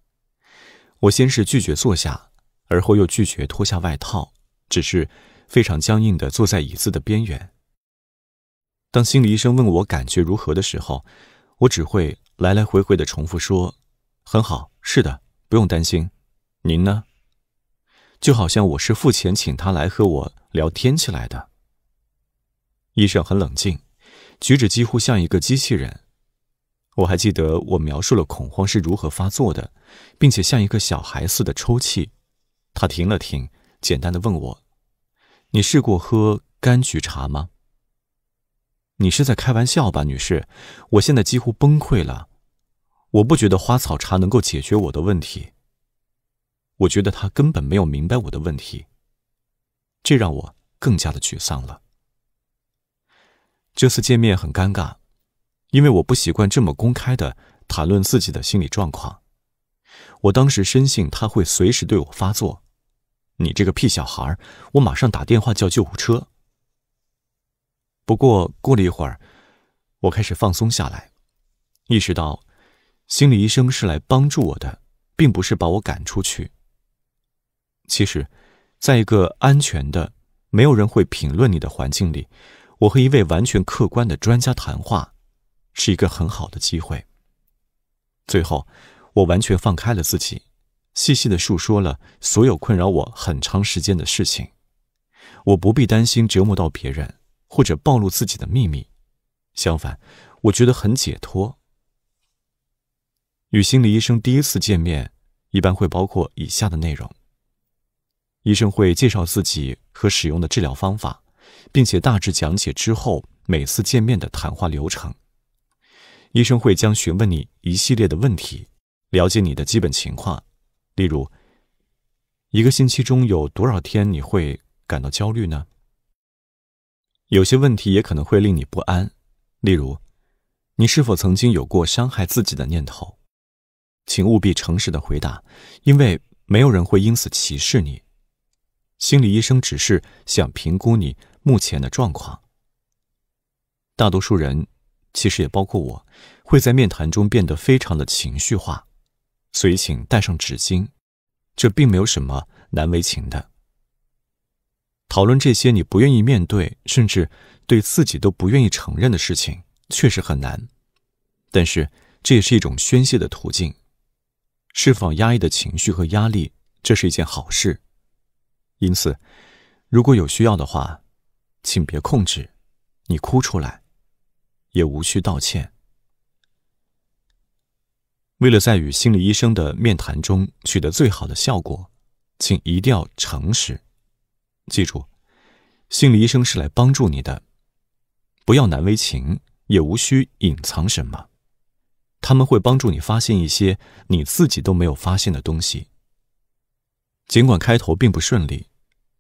Speaker 1: 我先是拒绝坐下，而后又拒绝脱下外套，只是非常僵硬地坐在椅子的边缘。当心理医生问我感觉如何的时候，我只会来来回回地重复说：“很好，是的，不用担心。”您呢？就好像我是付钱请他来和我聊天起来的。医生很冷静。举止几乎像一个机器人。我还记得，我描述了恐慌是如何发作的，并且像一个小孩似的抽泣。他停了停，简单的问我：“你试过喝柑橘茶吗？”“你是在开玩笑吧，女士？”“我现在几乎崩溃了。我不觉得花草茶能够解决我的问题。我觉得他根本没有明白我的问题，这让我更加的沮丧了。”这次见面很尴尬，因为我不习惯这么公开的谈论自己的心理状况。我当时深信他会随时对我发作，“你这个屁小孩！”我马上打电话叫救护车。不过过了一会儿，我开始放松下来，意识到心理医生是来帮助我的，并不是把我赶出去。其实，在一个安全的、没有人会评论你的环境里。我和一位完全客观的专家谈话，是一个很好的机会。最后，我完全放开了自己，细细的述说了所有困扰我很长时间的事情。我不必担心折磨到别人或者暴露自己的秘密，相反，我觉得很解脱。与心理医生第一次见面，一般会包括以下的内容：医生会介绍自己和使用的治疗方法。并且大致讲解之后，每次见面的谈话流程。医生会将询问你一系列的问题，了解你的基本情况。例如，一个星期中有多少天你会感到焦虑呢？有些问题也可能会令你不安，例如，你是否曾经有过伤害自己的念头？请务必诚实的回答，因为没有人会因此歧视你。心理医生只是想评估你。目前的状况，大多数人，其实也包括我，会在面谈中变得非常的情绪化，所以请带上纸巾，这并没有什么难为情的。讨论这些你不愿意面对，甚至对自己都不愿意承认的事情，确实很难，但是这也是一种宣泄的途径，释放压抑的情绪和压力，这是一件好事。因此，如果有需要的话。请别控制，你哭出来，也无需道歉。为了在与心理医生的面谈中取得最好的效果，请一定要诚实。记住，心理医生是来帮助你的，不要难为情，也无需隐藏什么。他们会帮助你发现一些你自己都没有发现的东西。尽管开头并不顺利，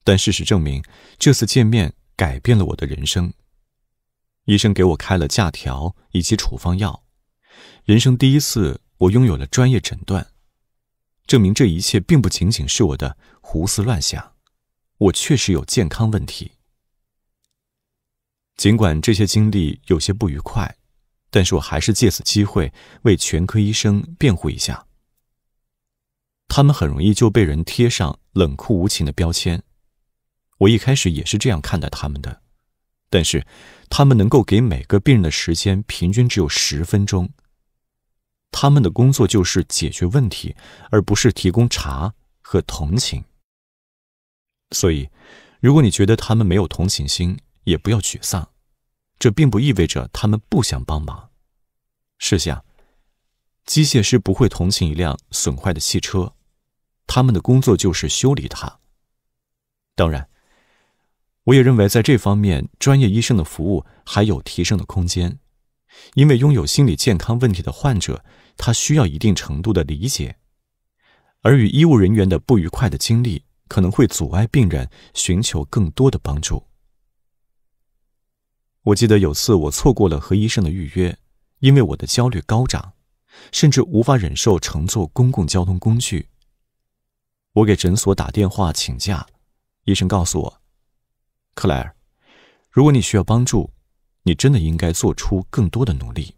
Speaker 1: 但事实证明，这次见面。改变了我的人生。医生给我开了假条以及处方药。人生第一次，我拥有了专业诊断，证明这一切并不仅仅是我的胡思乱想，我确实有健康问题。尽管这些经历有些不愉快，但是我还是借此机会为全科医生辩护一下。他们很容易就被人贴上冷酷无情的标签。我一开始也是这样看待他们的，但是他们能够给每个病人的时间平均只有十分钟。他们的工作就是解决问题，而不是提供茶和同情。所以，如果你觉得他们没有同情心，也不要沮丧，这并不意味着他们不想帮忙。试想，机械师不会同情一辆损坏的汽车，他们的工作就是修理它。当然。我也认为，在这方面，专业医生的服务还有提升的空间。因为拥有心理健康问题的患者，他需要一定程度的理解，而与医务人员的不愉快的经历可能会阻碍病人寻求更多的帮助。我记得有次我错过了和医生的预约，因为我的焦虑高涨，甚至无法忍受乘坐公共交通工具。我给诊所打电话请假，医生告诉我。克莱尔，如果你需要帮助，你真的应该做出更多的努力。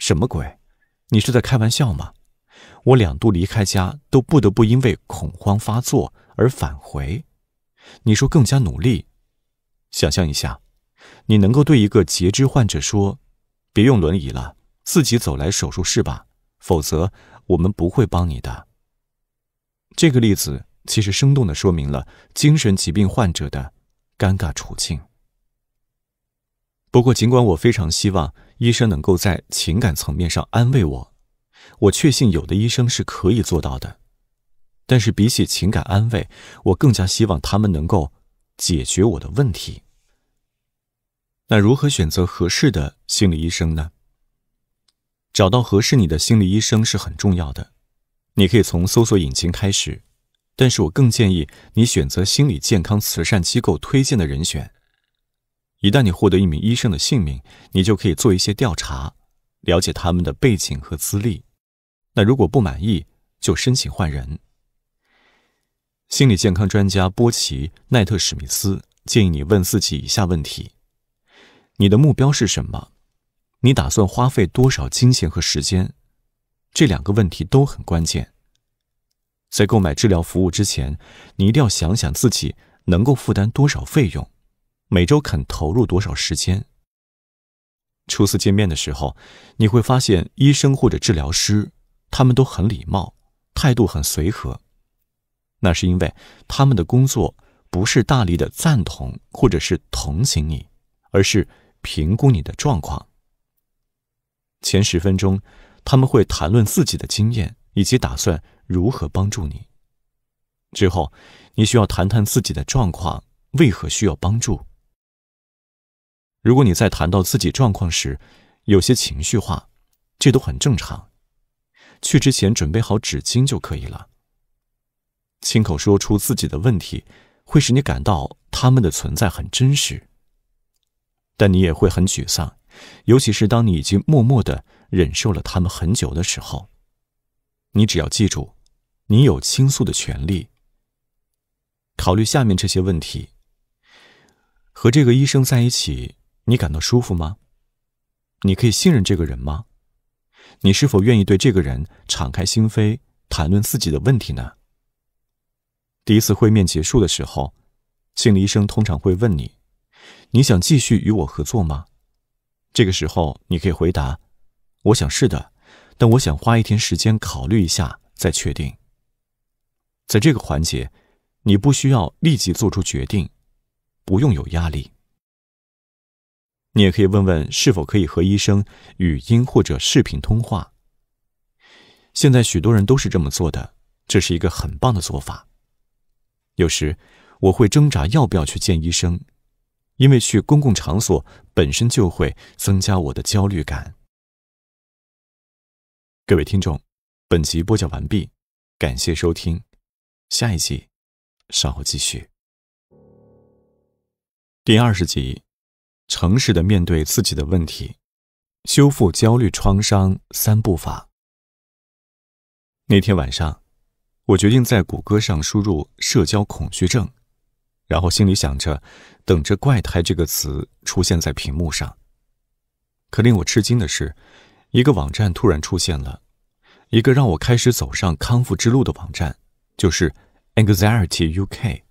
Speaker 1: 什么鬼？你是在开玩笑吗？我两度离开家，都不得不因为恐慌发作而返回。你说更加努力？想象一下，你能够对一个截肢患者说：“别用轮椅了，自己走来手术室吧，否则我们不会帮你的。”这个例子。其实生动的说明了精神疾病患者的尴尬处境。不过，尽管我非常希望医生能够在情感层面上安慰我，我确信有的医生是可以做到的。但是，比起情感安慰，我更加希望他们能够解决我的问题。那如何选择合适的心理医生呢？找到合适你的心理医生是很重要的。你可以从搜索引擎开始。但是我更建议你选择心理健康慈善机构推荐的人选。一旦你获得一名医生的姓名，你就可以做一些调查，了解他们的背景和资历。那如果不满意，就申请换人。心理健康专家波奇奈特史密斯建议你问自己以下问题：你的目标是什么？你打算花费多少金钱和时间？这两个问题都很关键。在购买治疗服务之前，你一定要想想自己能够负担多少费用，每周肯投入多少时间。初次见面的时候，你会发现医生或者治疗师他们都很礼貌，态度很随和。那是因为他们的工作不是大力的赞同或者是同情你，而是评估你的状况。前十分钟，他们会谈论自己的经验。以及打算如何帮助你。之后，你需要谈谈自己的状况，为何需要帮助。如果你在谈到自己状况时有些情绪化，这都很正常。去之前准备好纸巾就可以了。亲口说出自己的问题，会使你感到他们的存在很真实，但你也会很沮丧，尤其是当你已经默默的忍受了他们很久的时候。你只要记住，你有倾诉的权利。考虑下面这些问题：和这个医生在一起，你感到舒服吗？你可以信任这个人吗？你是否愿意对这个人敞开心扉，谈论自己的问题呢？第一次会面结束的时候，心理医生通常会问你：“你想继续与我合作吗？”这个时候，你可以回答：“我想是的。”但我想花一天时间考虑一下，再确定。在这个环节，你不需要立即做出决定，不用有压力。你也可以问问是否可以和医生语音或者视频通话。现在许多人都是这么做的，这是一个很棒的做法。有时我会挣扎要不要去见医生，因为去公共场所本身就会增加我的焦虑
Speaker 2: 感。各位听众，本集播讲完毕，感谢收听，下一集稍后继续。第二十集，诚实的面对自己的问题，修复焦虑创伤三步法。那天晚上，
Speaker 1: 我决定在谷歌上输入“社交恐惧症”，然后心里想着，等着“怪胎”这个词出现在屏幕上。可令我吃惊的是。一个网站突然出现了，一个让我开始走上康复之路的网站，就是 Anxiety UK。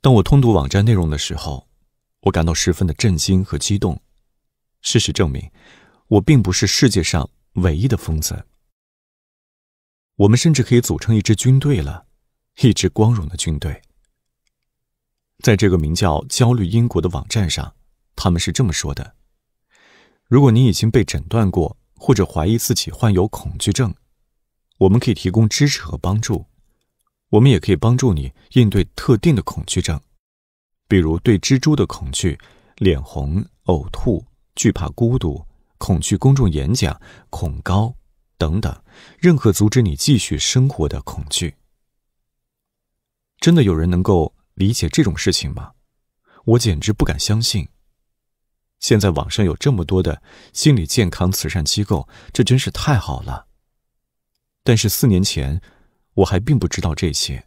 Speaker 1: 当我通读网站内容的时候，我感到十分的震惊和激动。事实证明，我并不是世界上唯一的疯子。我们甚至可以组成一支军队了，一支光荣的军队。在这个名叫“焦虑英国”的网站上，他们是这么说的。如果你已经被诊断过，或者怀疑自己患有恐惧症，我们可以提供支持和帮助。我们也可以帮助你应对特定的恐惧症，比如对蜘蛛的恐惧、脸红、呕吐、惧怕孤独、恐惧公众演讲、恐高等等，任何阻止你继续生活的恐惧。真的有人能够理解这种事情吗？我简直不敢相信。现在网上有这么多的心理健康慈善机构，这真是太好了。但是四年前，我还并不知道这些。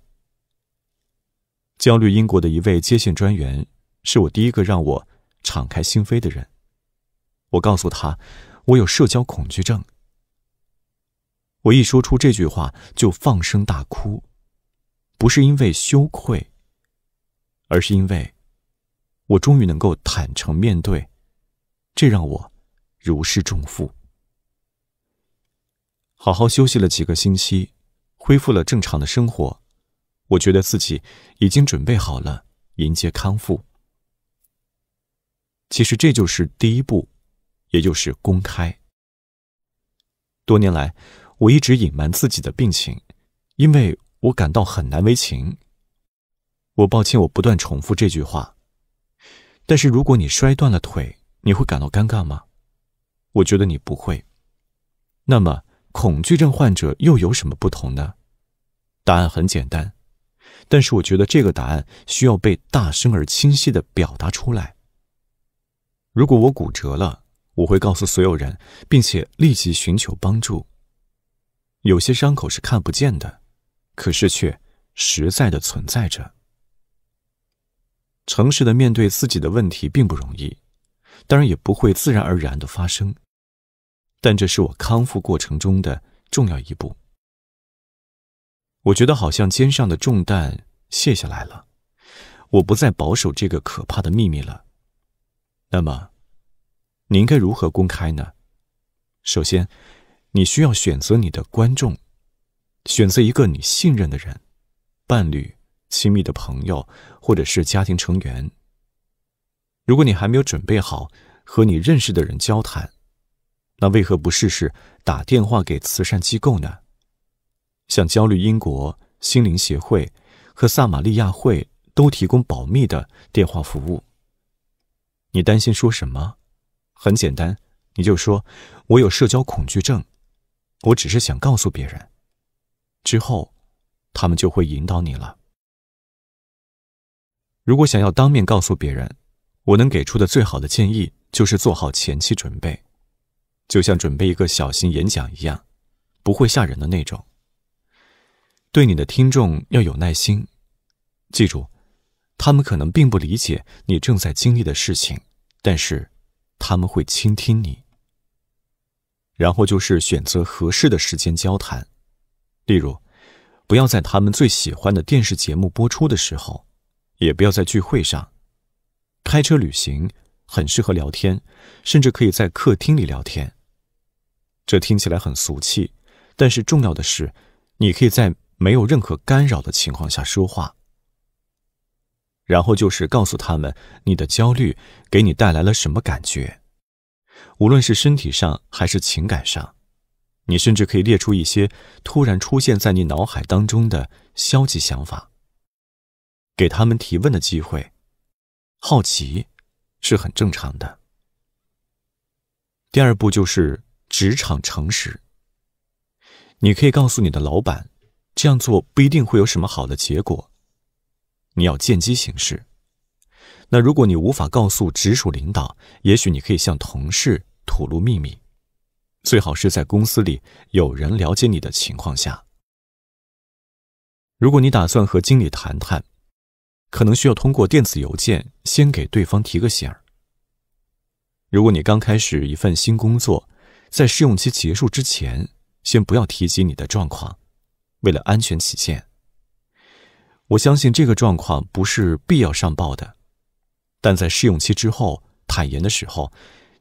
Speaker 1: 焦虑英国的一位接线专员是我第一个让我敞开心扉的人。我告诉他，我有社交恐惧症。我一说出这句话，就放声大哭，不是因为羞愧，而是因为，我终于能够坦诚面对。这让我如释重负，好好休息了几个星期，恢复了正常的生活，我觉得自己已经准备好了迎接康复。其实这就是第一步，也就是公开。多年来，我一直隐瞒自己的病情，因为我感到很难为情。我抱歉，我不断重复这句话，但是如果你摔断了腿，你会感到尴尬吗？我觉得你不会。那么，恐惧症患者又有什么不同呢？答案很简单，但是我觉得这个答案需要被大声而清晰的表达出来。如果我骨折了，我会告诉所有人，并且立即寻求帮助。有些伤口是看不见的，可是却实在的存在着。诚实的面对自己的问题并不容易。当然也不会自然而然的发生，但这是我康复过程中的重要一步。我觉得好像肩上的重担卸下来了，我不再保守这个可怕的秘密了。那么，你应该如何公开呢？首先，你需要选择你的观众，选择一个你信任的人、伴侣、亲密的朋友，或者是家庭成员。如果你还没有准备好和你认识的人交谈，那为何不试试打电话给慈善机构呢？像焦虑英国心灵协会和撒玛利亚会都提供保密的电话服务。你担心说什么？很简单，你就说：“我有社交恐惧症，我只是想告诉别人。”之后，他们就会引导你了。如果想要当面告诉别人，我能给出的最好的建议就是做好前期准备，就像准备一个小型演讲一样，不会吓人的那种。对你的听众要有耐心，记住，他们可能并不理解你正在经历的事情，但是他们会倾听你。然后就是选择合适的时间交谈，例如，不要在他们最喜欢的电视节目播出的时候，也不要在聚会上。开车旅行很适合聊天，甚至可以在客厅里聊天。这听起来很俗气，但是重要的是，你可以在没有任何干扰的情况下说话。然后就是告诉他们你的焦虑给你带来了什么感觉，无论是身体上还是情感上。你甚至可以列出一些突然出现在你脑海当中的消极想法，给他们提问的机会。好奇是很正常的。第二步就是职场诚实。你可以告诉你的老板，这样做不一定会有什么好的结果。你要见机行事。那如果你无法告诉直属领导，也许你可以向同事吐露秘密，最好是在公司里有人了解你的情况下。如果你打算和经理谈谈。可能需要通过电子邮件先给对方提个醒儿。如果你刚开始一份新工作，在试用期结束之前，先不要提及你的状况，为了安全起见。我相信这个状况不是必要上报的，但在试用期之后坦言的时候，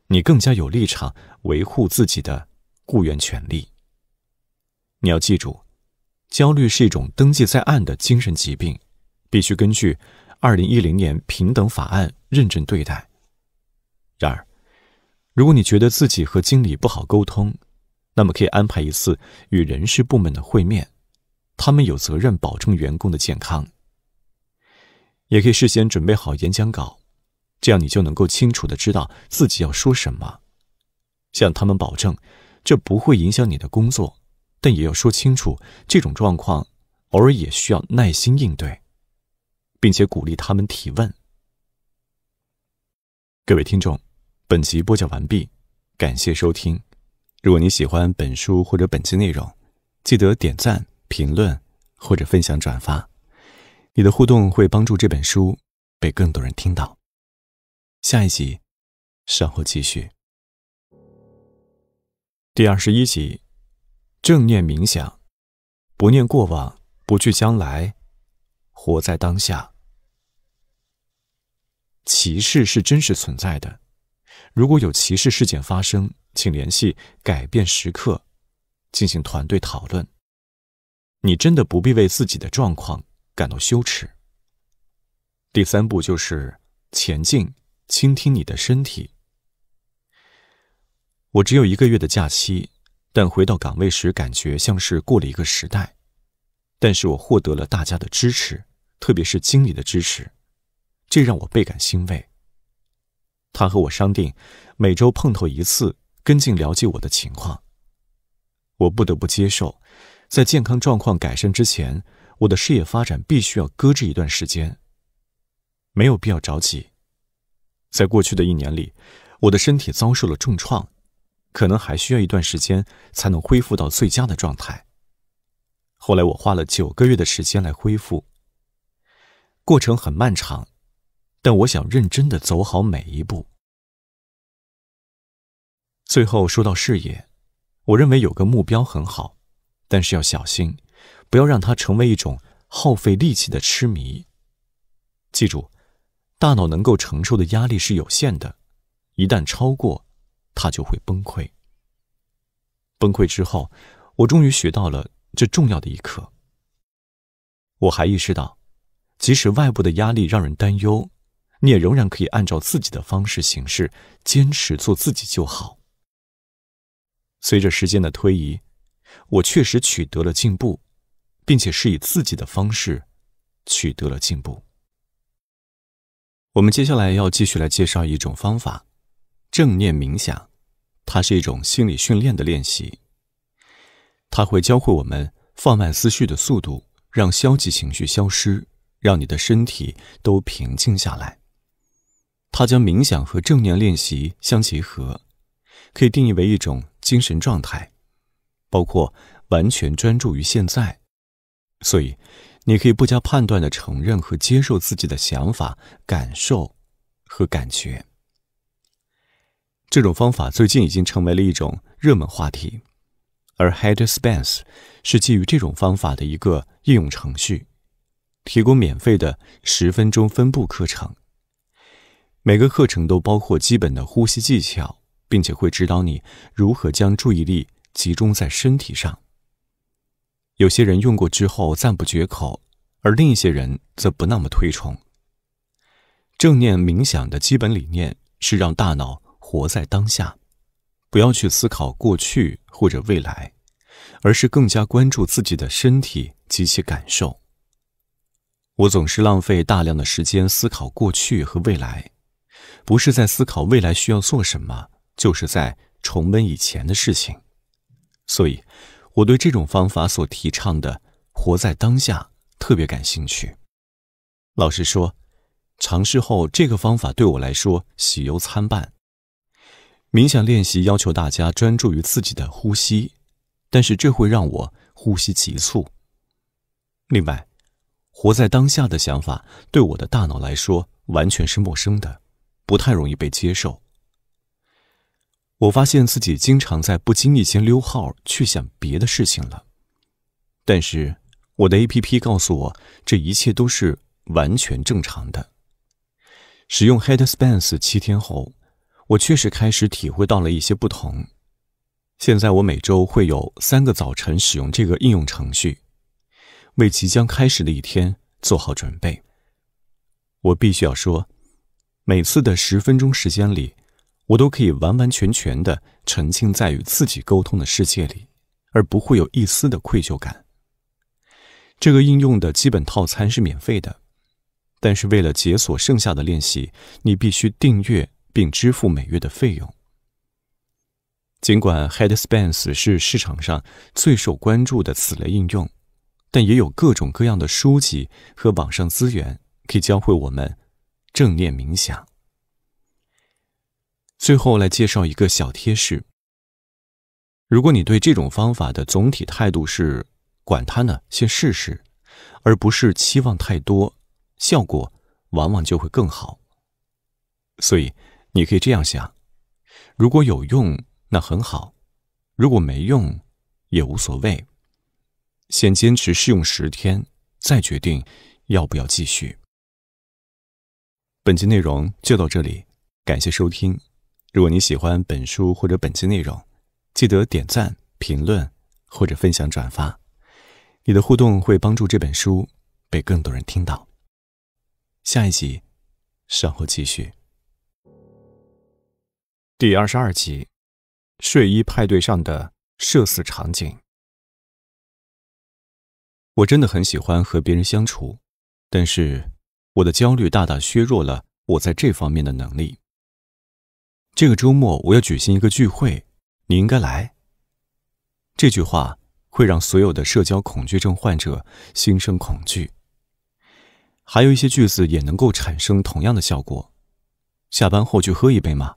Speaker 1: 你更加有立场维护自己的雇员权利。你要记住，焦虑是一种登记在案的精神疾病。必须根据《二零一零年平等法案》认真对待。然而，如果你觉得自己和经理不好沟通，那么可以安排一次与人事部门的会面，他们有责任保证员工的健康。也可以事先准备好演讲稿，这样你就能够清楚的知道自己要说什么，向他们保证这不会影响你的工作，但也要说清楚这种状况偶尔也需要耐心应对。并且鼓励他们提问。各位听众，本集播讲完毕，感谢收听。如果你喜欢本书或者本期内容，记得点赞、
Speaker 2: 评论或者分享转发。你的互动会帮助这本书被更多人听到。下一集稍后继续。第二十一集：正念冥想，
Speaker 1: 不念过往，不惧将来。活在当下。歧视是真实存在的。如果有歧视事件发生，请联系改变时刻进行团队讨论。你真的不必为自己的状况感到羞耻。第三步就是前进，倾听你的身体。我只有一个月的假期，但回到岗位时感觉像是过了一个时代。但是我获得了大家的支持，特别是经理的支持，这让我倍感欣慰。他和我商定，每周碰头一次，跟进了解我的情况。我不得不接受，在健康状况改善之前，我的事业发展必须要搁置一段时间。没有必要着急。在过去的一年里，我的身体遭受了重创，可能还需要一段时间才能恢复到最佳的状态。后来我花了九个月的时间来恢复，过程很漫长，但我想认真的走好每一步。最后说到事业，我认为有个目标很好，但是要小心，不要让它成为一种耗费力气的痴迷。记住，大脑能够承受的压力是有限的，一旦超过，它就会崩溃。崩溃之后，我终于学到了。这重要的一刻，我还意识到，即使外部的压力让人担忧，你也仍然可以按照自己的方式行事，坚持做自己就好。随着时间的推移，我确实取得了进步，并且是以自己的方式取得了进步。我们接下来要继续来介绍一种方法，正念冥想，它是一种心理训练的练习。它会教会我们放慢思绪的速度，让消极情绪消失，让你的身体都平静下来。它将冥想和正念练习相结合，可以定义为一种精神状态，包括完全专注于现在。所以，你可以不加判断地承认和接受自己的想法、感受和感觉。这种方法最近已经成为了一种热门话题。而 Headspace 是基于这种方法的一个应用程序，提供免费的十分钟分布课程。每个课程都包括基本的呼吸技巧，并且会指导你如何将注意力集中在身体上。有些人用过之后赞不绝口，而另一些人则不那么推崇。正念冥想的基本理念是让大脑活在当下。不要去思考过去或者未来，而是更加关注自己的身体及其感受。我总是浪费大量的时间思考过去和未来，不是在思考未来需要做什么，就是在重温以前的事情。所以，我对这种方法所提倡的“活在当下”特别感兴趣。老实说，尝试后，这个方法对我来说喜忧参半。冥想练习要求大家专注于自己的呼吸，但是这会让我呼吸急促。另外，活在当下的想法对我的大脑来说完全是陌生的，不太容易被接受。我发现自己经常在不经意间溜号去想别的事情了，但是我的 A.P.P 告诉我这一切都是完全正常的。使用 Headspace 七天后。我确实开始体会到了一些不同。现在我每周会有三个早晨使用这个应用程序，为即将开始的一天做好准备。我必须要说，每次的十分钟时间里，我都可以完完全全的沉浸在与自己沟通的世界里，而不会有一丝的愧疚感。这个应用的基本套餐是免费的，但是为了解锁剩下的练习，你必须订阅。并支付每月的费用。尽管 Headspace 是市场上最受关注的此类应用，但也有各种各样的书籍和网上资源可以教会我们正念冥想。最后，来介绍一个小贴士：如果你对这种方法的总体态度是“管它呢，先试试”，而不是期望太多，效果往往就会更好。所以。你可以这样想：如果有用，那很好；如果没用，也无所谓。先坚持试用十天，再决定要不要继续。本期内容就到这里，感谢收听。如果你喜欢本书或者本期内容，记得点赞、评论或者分享转发。你的互动会帮助这本书被更多人听到。下一集
Speaker 2: 稍后继续。第二十二集，睡衣派对上的社死场景。我真的很喜欢和别人相处，但是我的焦虑大大削
Speaker 1: 弱了我在这方面的能力。这个周末我要举行一个聚会，你应该来。这句话会让所有的社交恐惧症患者心生恐惧。还有一些句子也能够产生同样的效果。下班后去喝一杯吗？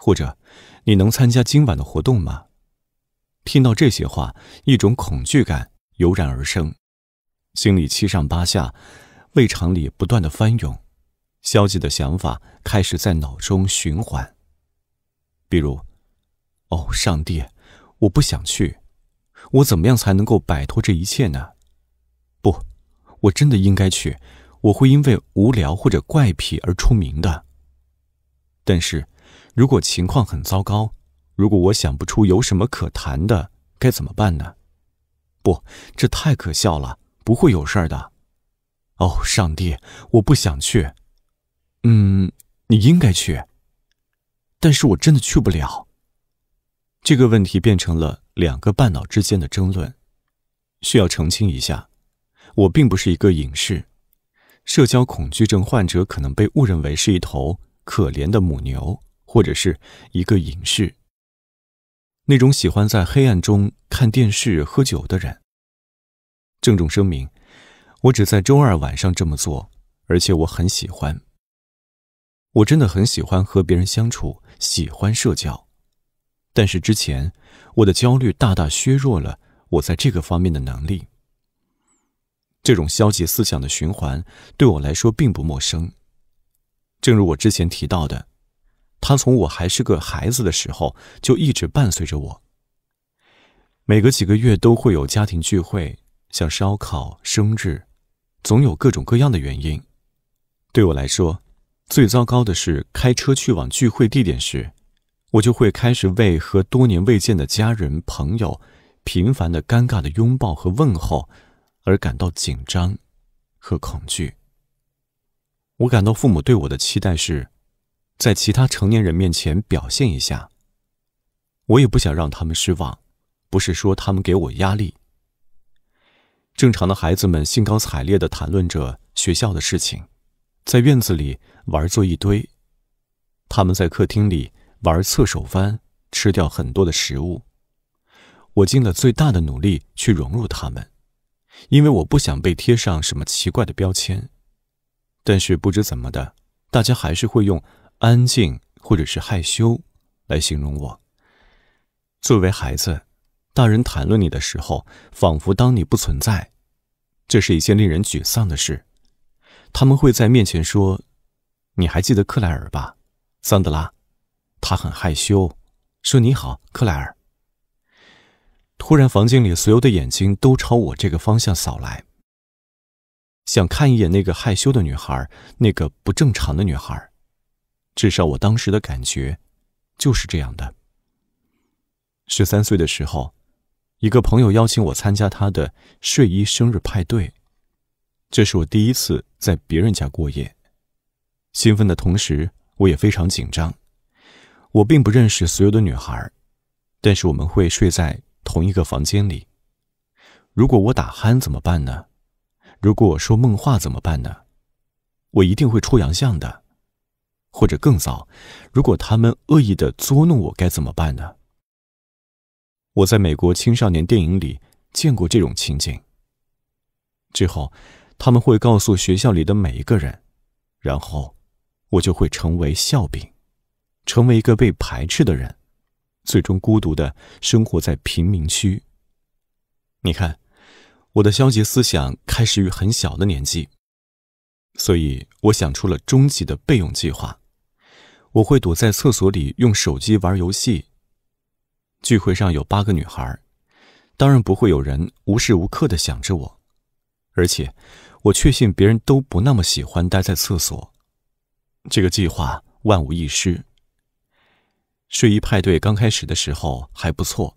Speaker 1: 或者，你能参加今晚的活动吗？听到这些话，一种恐惧感油然而生，心里七上八下，胃肠里不断的翻涌，消极的想法开始在脑中循环。比如，哦，上帝，我不想去，我怎么样才能够摆脱这一切呢？不，我真的应该去，我会因为无聊或者怪癖而出名的。但是。如果情况很糟糕，如果我想不出有什么可谈的，该怎么办呢？不，这太可笑了。不会有事儿的。哦，上帝，我不想去。嗯，你应该去。但是我真的去不了。这个问题变成了两个半脑之间的争论。需要澄清一下，我并不是一个隐士。社交恐惧症患者可能被误认为是一头可怜的母牛。或者是一个隐士。那种喜欢在黑暗中看电视、喝酒的人。郑重声明，我只在周二晚上这么做，而且我很喜欢。我真的很喜欢和别人相处，喜欢社交，但是之前我的焦虑大大削弱了我在这个方面的能力。这种消极思想的循环对我来说并不陌生，正如我之前提到的。他从我还是个孩子的时候就一直伴随着我。每隔几个月都会有家庭聚会，像烧烤、生日，总有各种各样的原因。对我来说，最糟糕的是开车去往聚会地点时，我就会开始为和多年未见的家人朋友频繁的、尴尬的拥抱和问候而感到紧张和恐惧。我感到父母对我的期待是。在其他成年人面前表现一下，我也不想让他们失望。不是说他们给我压力。正常的孩子们兴高采烈地谈论着学校的事情，在院子里玩做一堆。他们在客厅里玩侧手翻，吃掉很多的食物。我尽了最大的努力去融入他们，因为我不想被贴上什么奇怪的标签。但是不知怎么的，大家还是会用。安静，或者是害羞，来形容我。作为孩子，大人谈论你的时候，仿佛当你不存在，这是一件令人沮丧的事。他们会在面前说：“你还记得克莱尔吧，桑德拉？她很害羞，说你好，克莱尔。”突然，房间里所有的眼睛都朝我这个方向扫来，想看一眼那个害羞的女孩，那个不正常的女孩。至少我当时的感觉就是这样的。十三岁的时候，一个朋友邀请我参加他的睡衣生日派对，这是我第一次在别人家过夜。兴奋的同时，我也非常紧张。我并不认识所有的女孩，但是我们会睡在同一个房间里。如果我打鼾怎么办呢？如果我说梦话怎么办呢？我一定会出洋相的。或者更糟，如果他们恶意的捉弄我该怎么办呢？我在美国青少年电影里见过这种情景。之后，他们会告诉学校里的每一个人，然后我就会成为笑柄，成为一个被排斥的人，最终孤独的生活在贫民区。你看，我的消极思想开始于很小的年纪，所以我想出了终极的备用计划。我会躲在厕所里用手机玩游戏。聚会上有八个女孩，当然不会有人无时无刻的想着我，而且我确信别人都不那么喜欢待在厕所。这个计划万无一失。睡衣派对刚开始的时候还不错，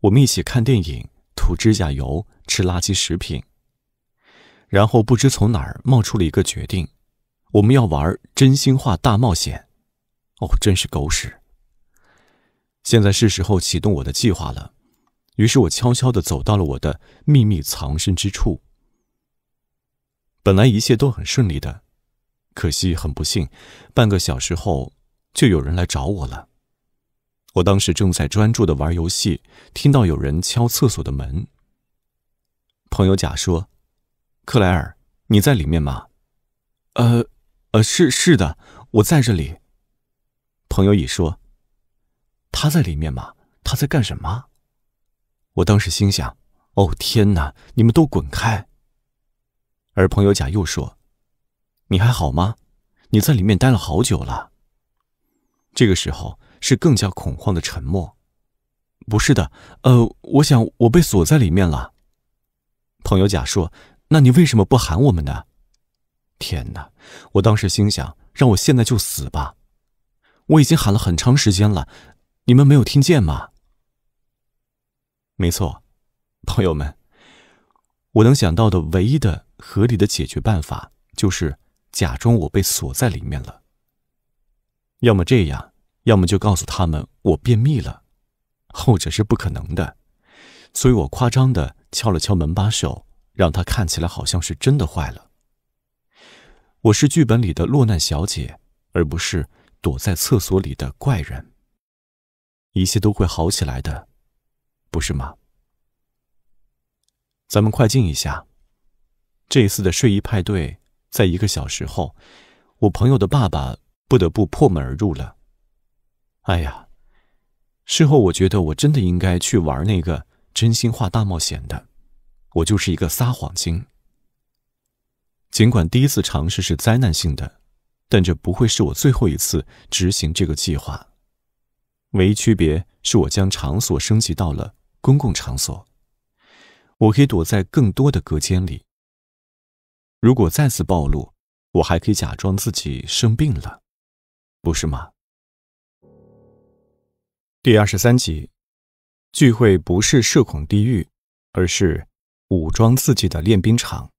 Speaker 1: 我们一起看电影、涂指甲油、吃垃圾食品，然后不知从哪儿冒出了一个决定：我们要玩真心话大冒险。哦，真是狗屎！现在是时候启动我的计划了，于是我悄悄地走到了我的秘密藏身之处。本来一切都很顺利的，可惜很不幸，半个小时后就有人来找我了。我当时正在专注地玩游戏，听到有人敲厕所的门。朋友甲说：“克莱尔，你在里面吗？”“呃，呃，是是的，我在这里。”朋友乙说：“他在里面吗？他在干什么？”我当时心想：“哦天哪！你们都滚开。”而朋友甲又说：“你还好吗？你在里面待了好久了。”这个时候是更加恐慌的沉默。“不是的，呃，我想我被锁在里面了。”朋友甲说：“那你为什么不喊我们呢？”天哪！我当时心想：“让我现在就死吧。”我已经喊了很长时间了，你们没有听见吗？没错，朋友们，我能想到的唯一的合理的解决办法就是假装我被锁在里面了。要么这样，要么就告诉他们我便秘了，后者是不可能的。所以我夸张的敲了敲门把手，让它看起来好像是真的坏了。我是剧本里的落难小姐，而不是。躲在厕所里的怪人，一切都会好起来的，不是吗？咱们快进一下，这一次的睡衣派对，在一个小时后，我朋友的爸爸不得不破门而入了。哎呀，事后我觉得我真的应该去玩那个真心话大冒险的，我就是一个撒谎精。尽管第一次尝试是灾难性的。但这不会是我最后一次执行这个计划。唯一区别是我将场所升级到了公共场所，我可以躲在更多的
Speaker 2: 隔间里。如果再次暴露，我还可以假装自己生病了，不是吗？第二十三集，聚会不是社恐地狱，而是武装自己
Speaker 1: 的练兵场。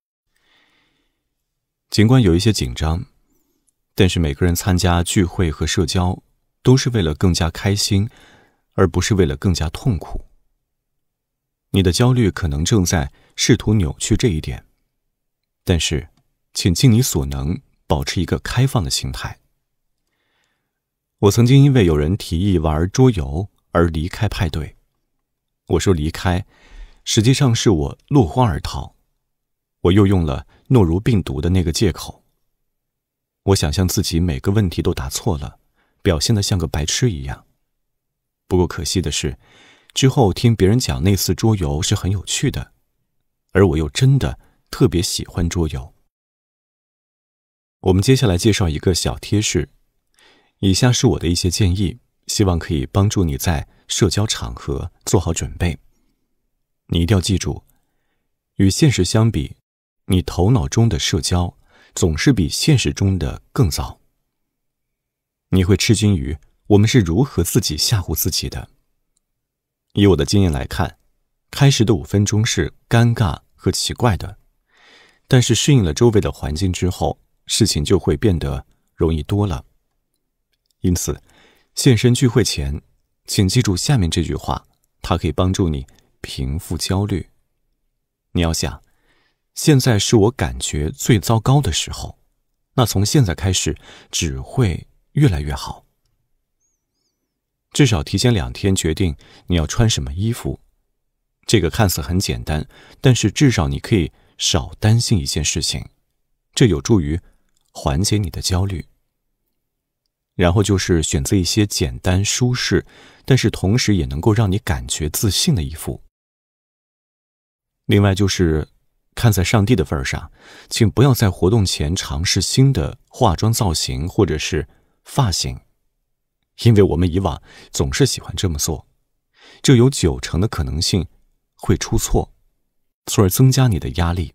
Speaker 1: 尽管有一些紧张。但是每个人参加聚会和社交都是为了更加开心，而不是为了更加痛苦。你的焦虑可能正在试图扭曲这一点，但是，请尽你所能保持一个开放的心态。我曾经因为有人提议玩桌游而离开派对，我说离开，实际上是我落荒而逃，我又用了诺如病毒的那个借口。我想象自己每个问题都答错了，表现得像个白痴一样。不过可惜的是，之后听别人讲那次桌游是很有趣的，而我又真的特别喜欢桌游。我们接下来介绍一个小贴士，以下是我的一些建议，希望可以帮助你在社交场合做好准备。你一定要记住，与现实相比，你头脑中的社交。总是比现实中的更糟。你会吃惊于我们是如何自己吓唬自己的。以我的经验来看，开始的五分钟是尴尬和奇怪的，但是适应了周围的环境之后，事情就会变得容易多了。因此，现身聚会前，请记住下面这句话，它可以帮助你平复焦虑。你要想。现在是我感觉最糟糕的时候，那从现在开始只会越来越好。至少提前两天决定你要穿什么衣服，这个看似很简单，但是至少你可以少担心一件事情，这有助于缓解你的焦虑。然后就是选择一些简单、舒适，但是同时也能够让你感觉自信的衣服。另外就是。看在上帝的份上，请不要在活动前尝试新的化妆造型或者是发型，因为我们以往总是喜欢这么做，就有九成的可能性会出错，从而增加你的压力。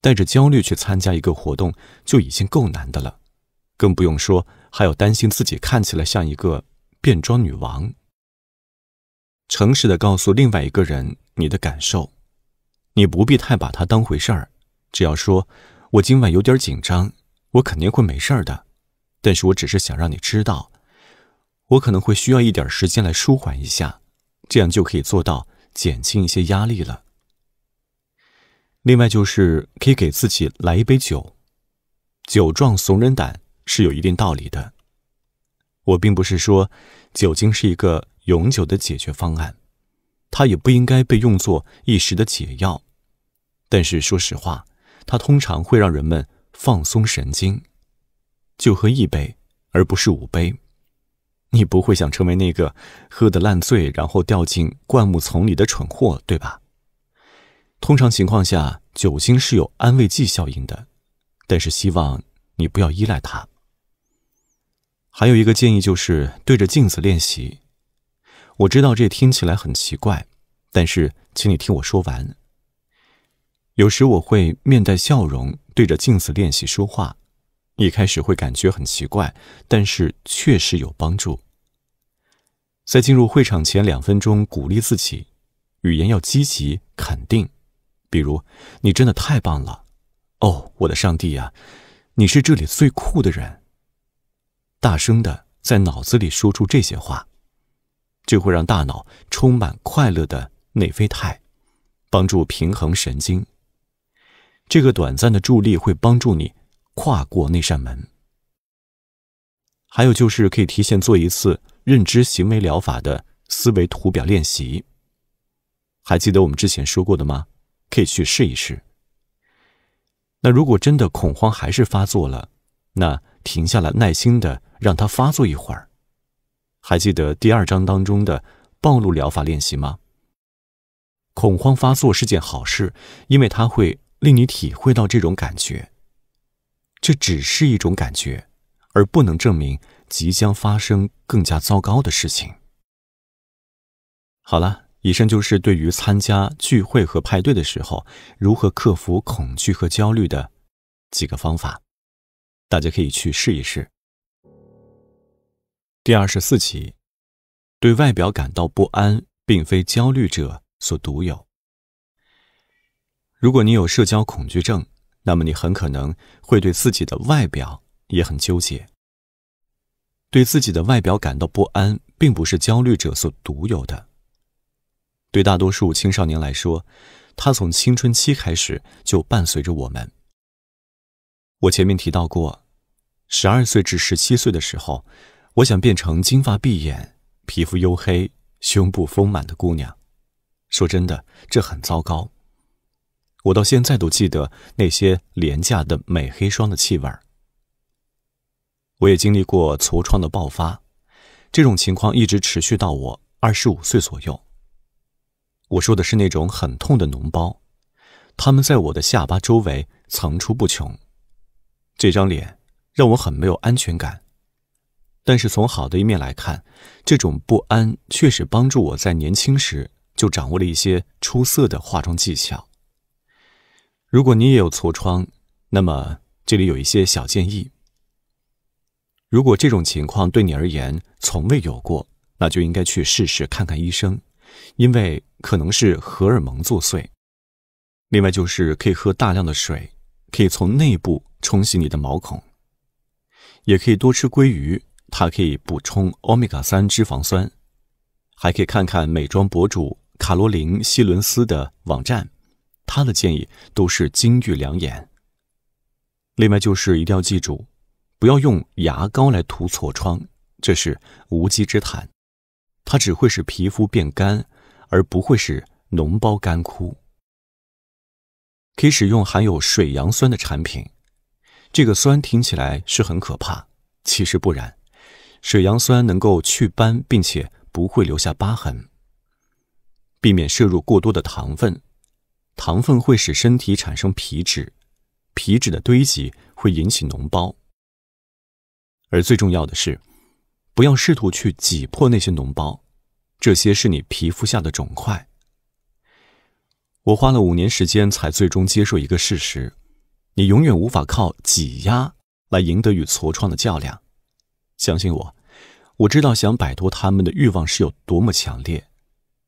Speaker 1: 带着焦虑去参加一个活动就已经够难的了，更不用说还要担心自己看起来像一个变装女王。诚实的告诉另外一个人你的感受。你不必太把它当回事儿，只要说“我今晚有点紧张，我肯定会没事儿的。”但是我只是想让你知道，我可能会需要一点时间来舒缓一下，这样就可以做到减轻一些压力了。另外，就是可以给自己来一杯酒，酒壮怂人胆是有一定道理的。我并不是说酒精是一个永久的解决方案。它也不应该被用作一时的解药，但是说实话，它通常会让人们放松神经。就喝一杯，而不是五杯。你不会想成为那个喝得烂醉，然后掉进灌木丛里的蠢货，对吧？通常情况下，酒精是有安慰剂效应的，但是希望你不要依赖它。还有一个建议就是对着镜子练习。我知道这听起来很奇怪，但是请你听我说完。有时我会面带笑容对着镜子练习说话，一开始会感觉很奇怪，但是确实有帮助。在进入会场前两分钟，鼓励自己，语言要积极肯定，比如“你真的太棒了”“哦，我的上帝呀，你是这里最酷的人”，大声的在脑子里说出这些话。就会让大脑充满快乐的内啡肽，帮助平衡神经。这个短暂的助力会帮助你跨过那扇门。还有就是可以提前做一次认知行为疗法的思维图表练习。还记得我们之前说过的吗？可以去试一试。那如果真的恐慌还是发作了，那停下来，耐心的让它发作一会儿。还记得第二章当中的暴露疗法练习吗？恐慌发作是件好事，因为它会令你体会到这种感觉。这只是一种感觉，而不能证明即将发生更加糟糕的事情。好了，以上就是对于参加聚会和派对的时候
Speaker 2: 如何克服恐惧和焦虑的几个方法，大家可以去试一试。第二十四期，对外表感到不安，并非焦虑者所独有。
Speaker 1: 如果你有社交恐惧症，那么你很可能会对自己的外表也很纠结。对自己的外表感到不安，并不是焦虑者所独有的。对大多数青少年来说，他从青春期开始就伴随着我们。我前面提到过，十二岁至十七岁的时候。我想变成金发碧眼、皮肤黝黑、胸部丰满的姑娘。说真的，这很糟糕。我到现在都记得那些廉价的美黑霜的气味儿。我也经历过痤疮的爆发，这种情况一直持续到我二十五岁左右。我说的是那种很痛的脓包，它们在我的下巴周围层出不穷。这张脸让我很没有安全感。但是从好的一面来看，这种不安确实帮助我在年轻时就掌握了一些出色的化妆技巧。如果你也有痤疮，那么这里有一些小建议。如果这种情况对你而言从未有过，那就应该去试试看看医生，因为可能是荷尔蒙作祟。另外就是可以喝大量的水，可以从内部冲洗你的毛孔，也可以多吃鲑鱼。它可以补充欧米伽三脂肪酸，还可以看看美妆博主卡罗琳·希伦斯的网站，她的建议都是金玉良言。另外就是一定要记住，不要用牙膏来涂痤疮，这是无稽之谈，它只会使皮肤变干，而不会使脓包干枯。可以使用含有水杨酸的产品，这个酸听起来是很可怕，其实不然。水杨酸能够祛斑，并且不会留下疤痕。避免摄入过多的糖分，糖分会使身体产生皮脂，皮脂的堆积会引起脓包。而最重要的是，不要试图去挤破那些脓包，这些是你皮肤下的肿块。我花了五年时间才最终接受一个事实：你永远无法靠挤压来赢得与痤疮的较量。相信我，我知道想摆脱他们的欲望是有多么强烈，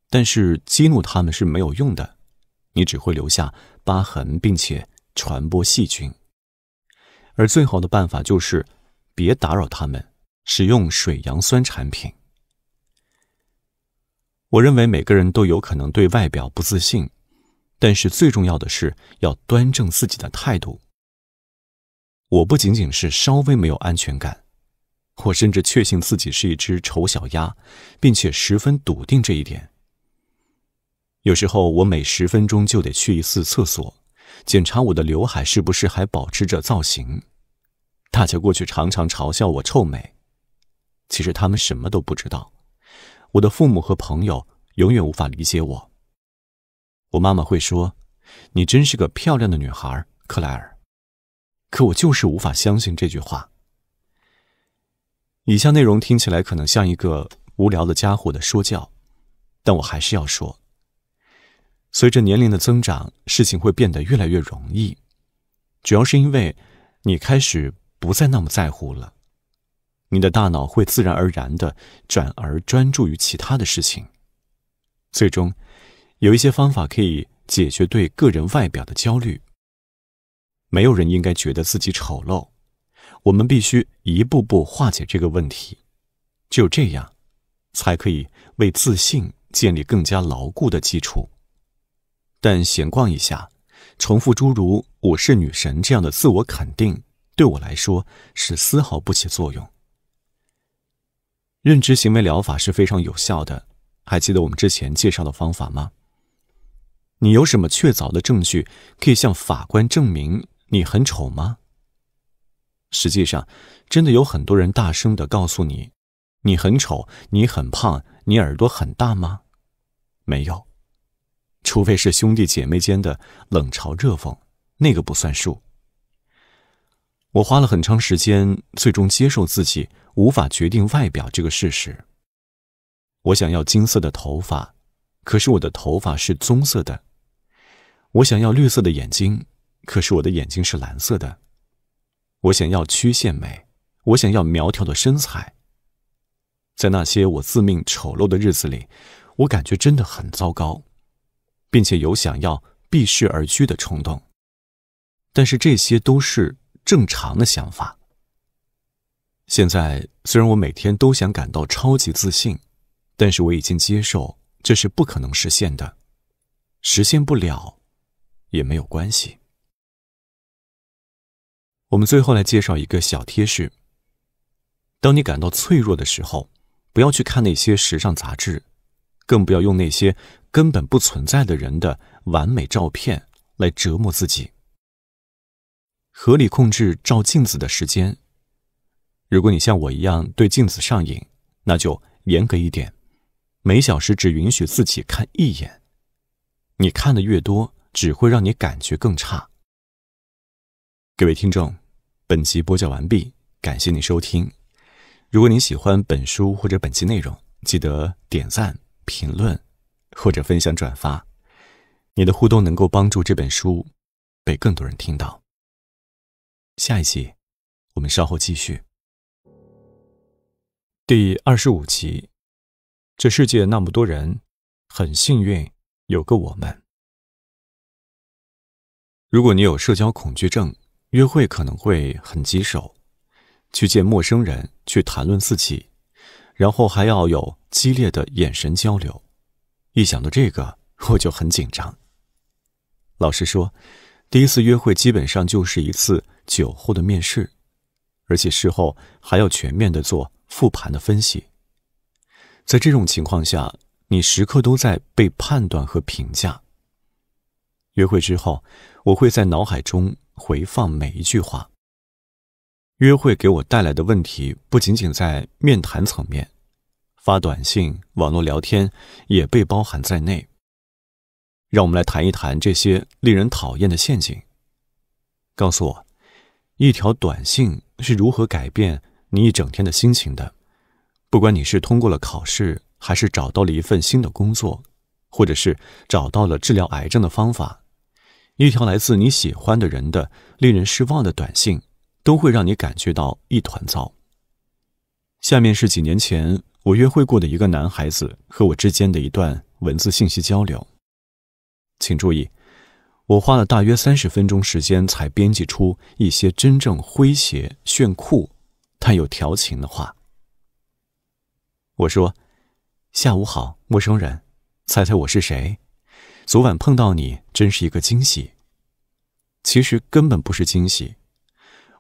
Speaker 1: 但是激怒他们是没有用的，你只会留下疤痕，并且传播细菌。而最好的办法就是别打扰他们，使用水杨酸产品。我认为每个人都有可能对外表不自信，但是最重要的是要端正自己的态度。我不仅仅是稍微没有安全感。我甚至确信自己是一只丑小鸭，并且十分笃定这一点。有时候，我每十分钟就得去一次厕所，检查我的刘海是不是还保持着造型。大家过去常常嘲笑我臭美，其实他们什么都不知道。我的父母和朋友永远无法理解我。我妈妈会说：“你真是个漂亮的女孩，克莱尔。”可我就是无法相信这句话。以下内容听起来可能像一个无聊的家伙的说教，但我还是要说，随着年龄的增长，事情会变得越来越容易，主要是因为你开始不再那么在乎了，你的大脑会自然而然的转而专注于其他的事情。最终，有一些方法可以解决对个人外表的焦虑。没有人应该觉得自己丑陋。我们必须一步步化解这个问题，只有这样，才可以为自信建立更加牢固的基础。但闲逛一下，重复诸如“我是女神”这样的自我肯定，对我来说是丝毫不起作用。认知行为疗法是非常有效的。还记得我们之前介绍的方法吗？你有什么确凿的证据可以向法官证明你很丑吗？实际上，真的有很多人大声的告诉你：“你很丑，你很胖，你耳朵很大吗？”没有，除非是兄弟姐妹间的冷嘲热讽，那个不算数。我花了很长时间，最终接受自己无法决定外表这个事实。我想要金色的头发，可是我的头发是棕色的；我想要绿色的眼睛，可是我的眼睛是蓝色的。我想要曲线美，我想要苗条的身材。在那些我自命丑陋的日子里，我感觉真的很糟糕，并且有想要避世而居的冲动。但是这些都是正常的想法。现在虽然我每天都想感到超级自信，但是我已经接受这是不可能实现的，实现不了也没有关系。我们最后来介绍一个小贴士：当你感到脆弱的时候，不要去看那些时尚杂志，更不要用那些根本不存在的人的完美照片来折磨自己。合理控制照镜子的时间。如果你像我一样对镜子上瘾，那就严格一点，每小时只允许自己看一眼。你看的越多，只会让你感觉更差。各位听众。本集播讲完毕，感谢您收听。如果您喜欢本书或者本期内容，记得点赞、评论或者分享转发。你的互动能够帮助这本书
Speaker 2: 被更多人听到。下一集我们稍后继续。第二十五集，这世界那么多人，很幸运有个我们。如果你有社交恐惧症。约会可能会很棘手，去
Speaker 1: 见陌生人，去谈论自己，然后还要有激烈的眼神交流。一想到这个，我就很紧张。老实说，第一次约会基本上就是一次酒后的面试，而且事后还要全面的做复盘的分析。在这种情况下，你时刻都在被判断和评价。约会之后，我会在脑海中。回放每一句话。约会给我带来的问题不仅仅在面谈层面，发短信、网络聊天也被包含在内。让我们来谈一谈这些令人讨厌的陷阱。告诉我，一条短信是如何改变你一整天的心情的？不管你是通过了考试，还是找到了一份新的工作，或者是找到了治疗癌症的方法。一条来自你喜欢的人的令人失望的短信，都会让你感觉到一团糟。下面是几年前我约会过的一个男孩子和我之间的一段文字信息交流。请注意，我花了大约三十分钟时间才编辑出一些真正诙谐、炫酷，但有调情的话。我说：“下午好，陌生人，猜猜我是谁？”昨晚碰到你真是一个惊喜，其实根本不是惊喜。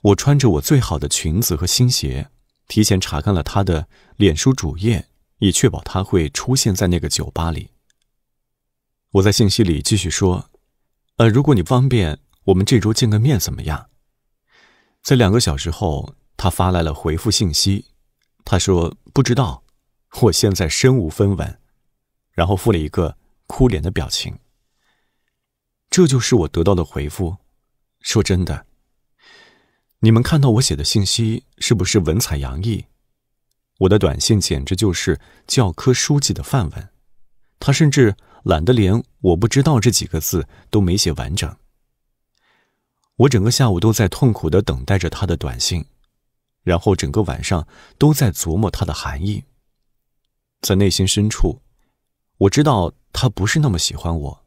Speaker 1: 我穿着我最好的裙子和新鞋，提前查看了他的脸书主页，以确保他会出现在那个酒吧里。我在信息里继续说：“呃，如果你方便，我们这周见个面怎么样？”在两个小时后，他发来了回复信息，他说：“不知道，我现在身无分文。”然后附了一个。哭脸的表情，这就是我得到的回复。说真的，你们看到我写的信息是不是文采洋溢？我的短信简直就是教科书记的范文，他甚至懒得连“我不知道”这几个字都没写完整。我整个下午都在痛苦的等待着他的短信，然后整个晚上都在琢磨它的含义。在内心深处，我知道。他不是那么喜欢我，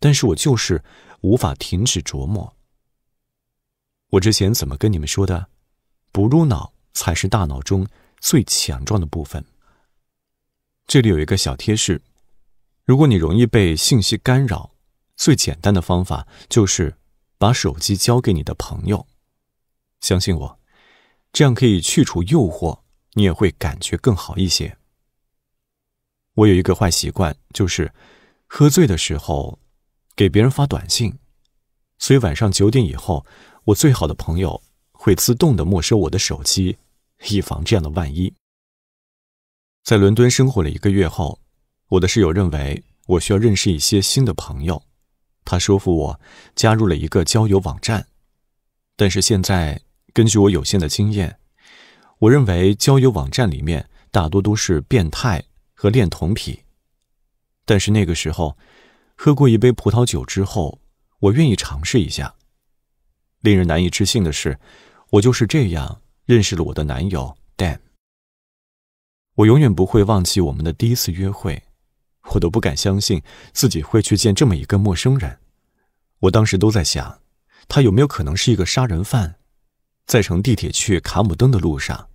Speaker 1: 但是我就是无法停止琢磨。我之前怎么跟你们说的？哺乳脑才是大脑中最强壮的部分。这里有一个小贴士：如果你容易被信息干扰，最简单的方法就是把手机交给你的朋友。相信我，这样可以去除诱惑，你也会感觉更好一些。我有一个坏习惯，就是喝醉的时候给别人发短信，所以晚上九点以后，我最好的朋友会自动的没收我的手机，以防这样的万一。在伦敦生活了一个月后，我的室友认为我需要认识一些新的朋友，他说服我加入了一个交友网站，但是现在根据我有限的经验，我认为交友网站里面大多都是变态。和恋童癖，但是那个时候，喝过一杯葡萄酒之后，我愿意尝试一下。令人难以置信的是，我就是这样认识了我的男友 Dan。我永远不会忘记我们的第一次约会，我都不敢相信自己会去见这么一个陌生人。我当时都在想，他有没有可能是一个杀人犯？在乘地铁去卡姆登的路上。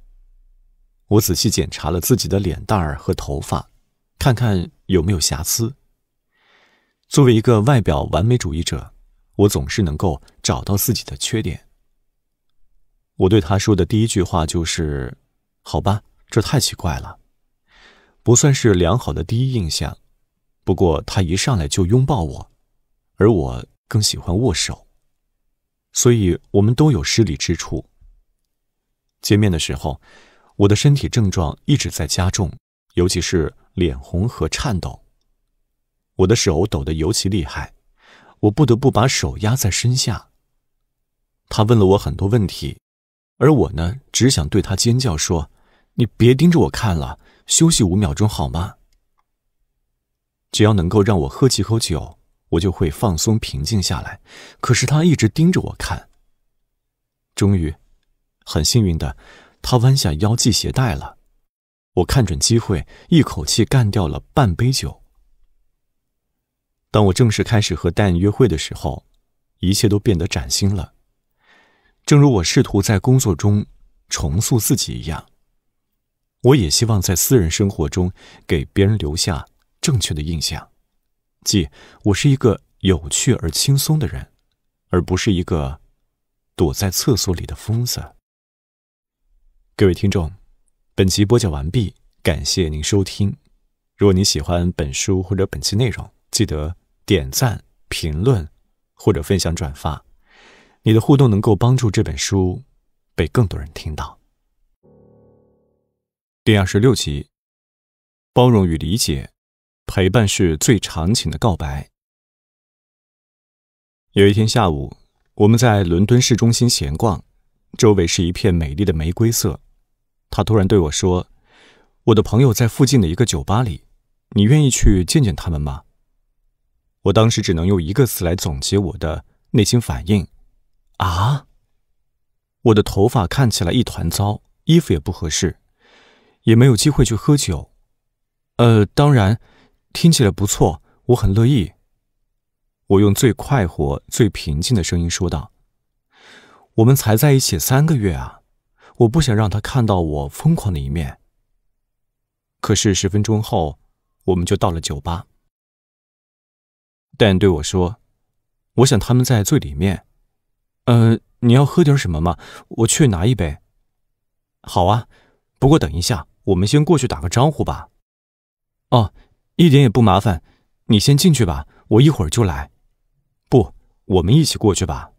Speaker 1: 我仔细检查了自己的脸蛋儿和头发，看看有没有瑕疵。作为一个外表完美主义者，我总是能够找到自己的缺点。我对他说的第一句话就是：“好吧，这太奇怪了，不算是良好的第一印象。”不过他一上来就拥抱我，而我更喜欢握手，所以我们都有失礼之处。见面的时候。我的身体症状一直在加重，尤其是脸红和颤抖。我的手抖得尤其厉害，我不得不把手压在身下。他问了我很多问题，而我呢，只想对他尖叫说：“你别盯着我看了，休息五秒钟好吗？”只要能够让我喝几口酒，我就会放松平静下来。可是他一直盯着我看。终于，很幸运的。他弯下腰系鞋带了，我看准机会，一口气干掉了半杯酒。当我正式开始和 Dan 约会的时候，一切都变得崭新了。正如我试图在工作中重塑自己一样，我也希望在私人生活中给别人留下正确的印象，即我是一个有趣而轻松的人，而不是一个躲在厕所里的疯子。各位听众，本集播讲完毕，感谢您收听。如果你喜欢本书或者本期内容，记得点赞、评论或者分享转发。你的互动能够帮助这本书被更多人听到。
Speaker 2: 第二十六集，包容与理解，陪伴是最长情的告白。有一天下
Speaker 1: 午，我们在伦敦市中心闲逛。周围是一片美丽的玫瑰色。他突然对我说：“我的朋友在附近的一个酒吧里，你愿意去见见他们吗？”我当时只能用一个词来总结我的内心反应：“啊！”我的头发看起来一团糟，衣服也不合适，也没有机会去喝酒。呃，当然，听起来不错，我很乐意。我用最快活、最平静的声音说道。我们才在一起三个月啊！我不想让他看到我疯狂的一面。可是十分钟后，我们就到了酒吧。但对我说：“我想他们在最里面。”呃，你要喝点什么吗？我去拿一杯。好啊，不过等一下，我们先过去打个招呼吧。哦，一点也不麻烦，你先进去吧，我一会儿就来。不，我们一起过去吧。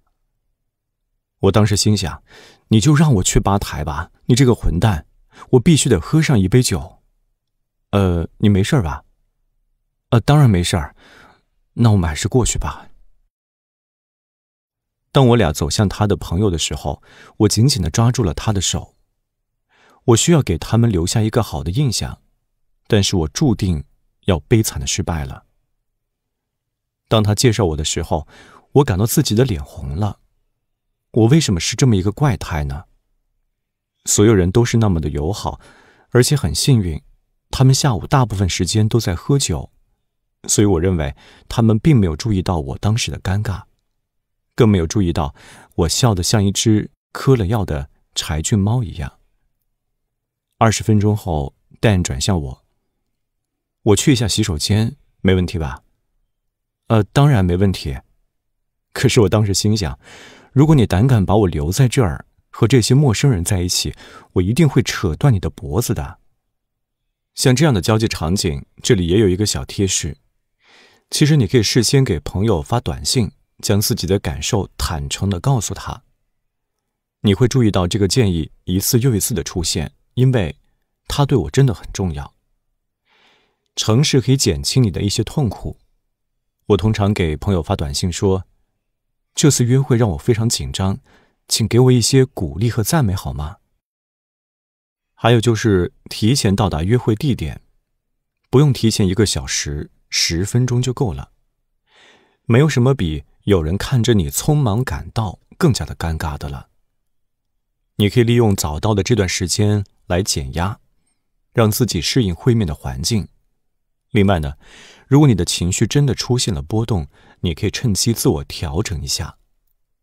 Speaker 1: 我当时心想：“你就让我去吧台吧，你这个混蛋！我必须得喝上一杯酒。”呃，你没事吧？呃，当然没事儿。那我们还是过去吧。当我俩走向他的朋友的时候，我紧紧的抓住了他的手。我需要给他们留下一个好的印象，但是我注定要悲惨的失败了。当他介绍我的时候，我感到自己的脸红了。我为什么是这么一个怪胎呢？所有人都是那么的友好，而且很幸运，他们下午大部分时间都在喝酒，所以我认为他们并没有注意到我当时的尴尬，更没有注意到我笑得像一只嗑了药的柴郡猫一样。二十分钟后，蛋转向我：“我去一下洗手间，没问题吧？”“呃，当然没问题。”可是我当时心想。如果你胆敢把我留在这儿和这些陌生人在一起，我一定会扯断你的脖子的。像这样的交际场景，这里也有一个小贴士：其实你可以事先给朋友发短信，将自己的感受坦诚的告诉他。你会注意到这个建议一次又一次的出现，因为它对我真的很重要。诚实可以减轻你的一些痛苦。我通常给朋友发短信说。这次约会让我非常紧张，请给我一些鼓励和赞美，好吗？还有就是提前到达约会地点，不用提前一个小时，十分钟就够了。没有什么比有人看着你匆忙赶到更加的尴尬的了。你可以利用早到的这段时间来减压，让自己适应会面的环境。另外呢，如果你的情绪真的出现了波动，你可以趁机自我调整一下，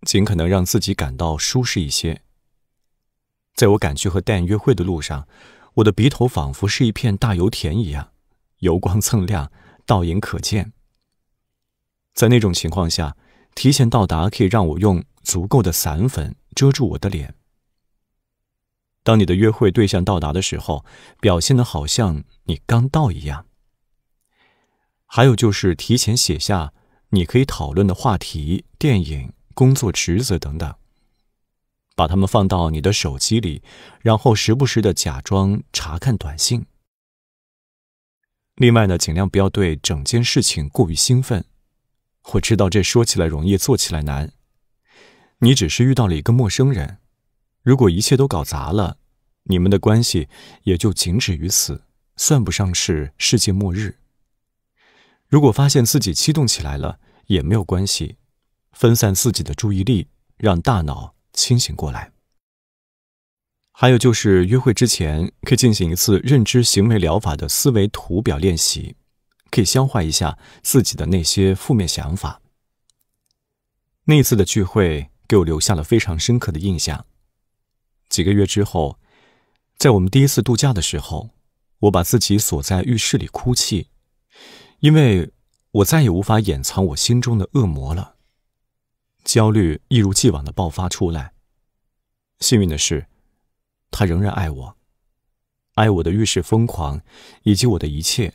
Speaker 1: 尽可能让自己感到舒适一些。在我赶去和 Dan 约会的路上，我的鼻头仿佛是一片大油田一样，油光蹭亮，倒影可见。在那种情况下，提前到达可以让我用足够的散粉遮住我的脸。当你的约会对象到达的时候，表现得好像你刚到一样。还有就是提前写下。你可以讨论的话题、电影、工作职责等等，把它们放到你的手机里，然后时不时的假装查看短信。另外呢，尽量不要对整件事情过于兴奋。我知道这说起来容易，做起来难。你只是遇到了一个陌生人。如果一切都搞砸了，你们的关系也就仅止于此，算不上是世界末日。如果发现自己激动起来了，也没有关系，分散自己的注意力，让大脑清醒过来。还有就是，约会之前可以进行一次认知行为疗法的思维图表练习，可以消化一下自己的那些负面想法。那次的聚会给我留下了非常深刻的印象。几个月之后，在我们第一次度假的时候，我把自己锁在浴室里哭泣。因为我再也无法掩藏我心中的恶魔了，焦虑一如既往的爆发出来。幸运的是，他仍然爱我，爱我的浴室疯狂，以及我的一切。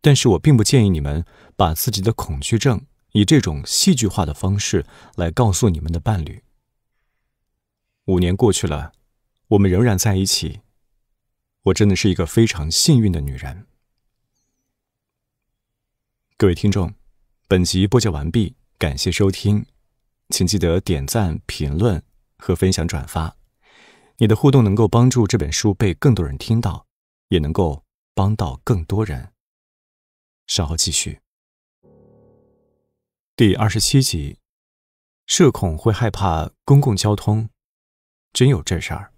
Speaker 1: 但是我并不建议你们把自己的恐惧症以这种戏剧化的方式来告诉你们的伴侣。五年过去了，我们仍然在一起。我真的是一个非常幸运的女人。各位听众，本集播讲完毕，感谢收听，请记得点赞、评论和分享转发。你的互动能够
Speaker 2: 帮助这本书被更多人听到，也能够帮到更多人。稍后继续第二十七集，社恐会害怕公共交通，真有这事儿。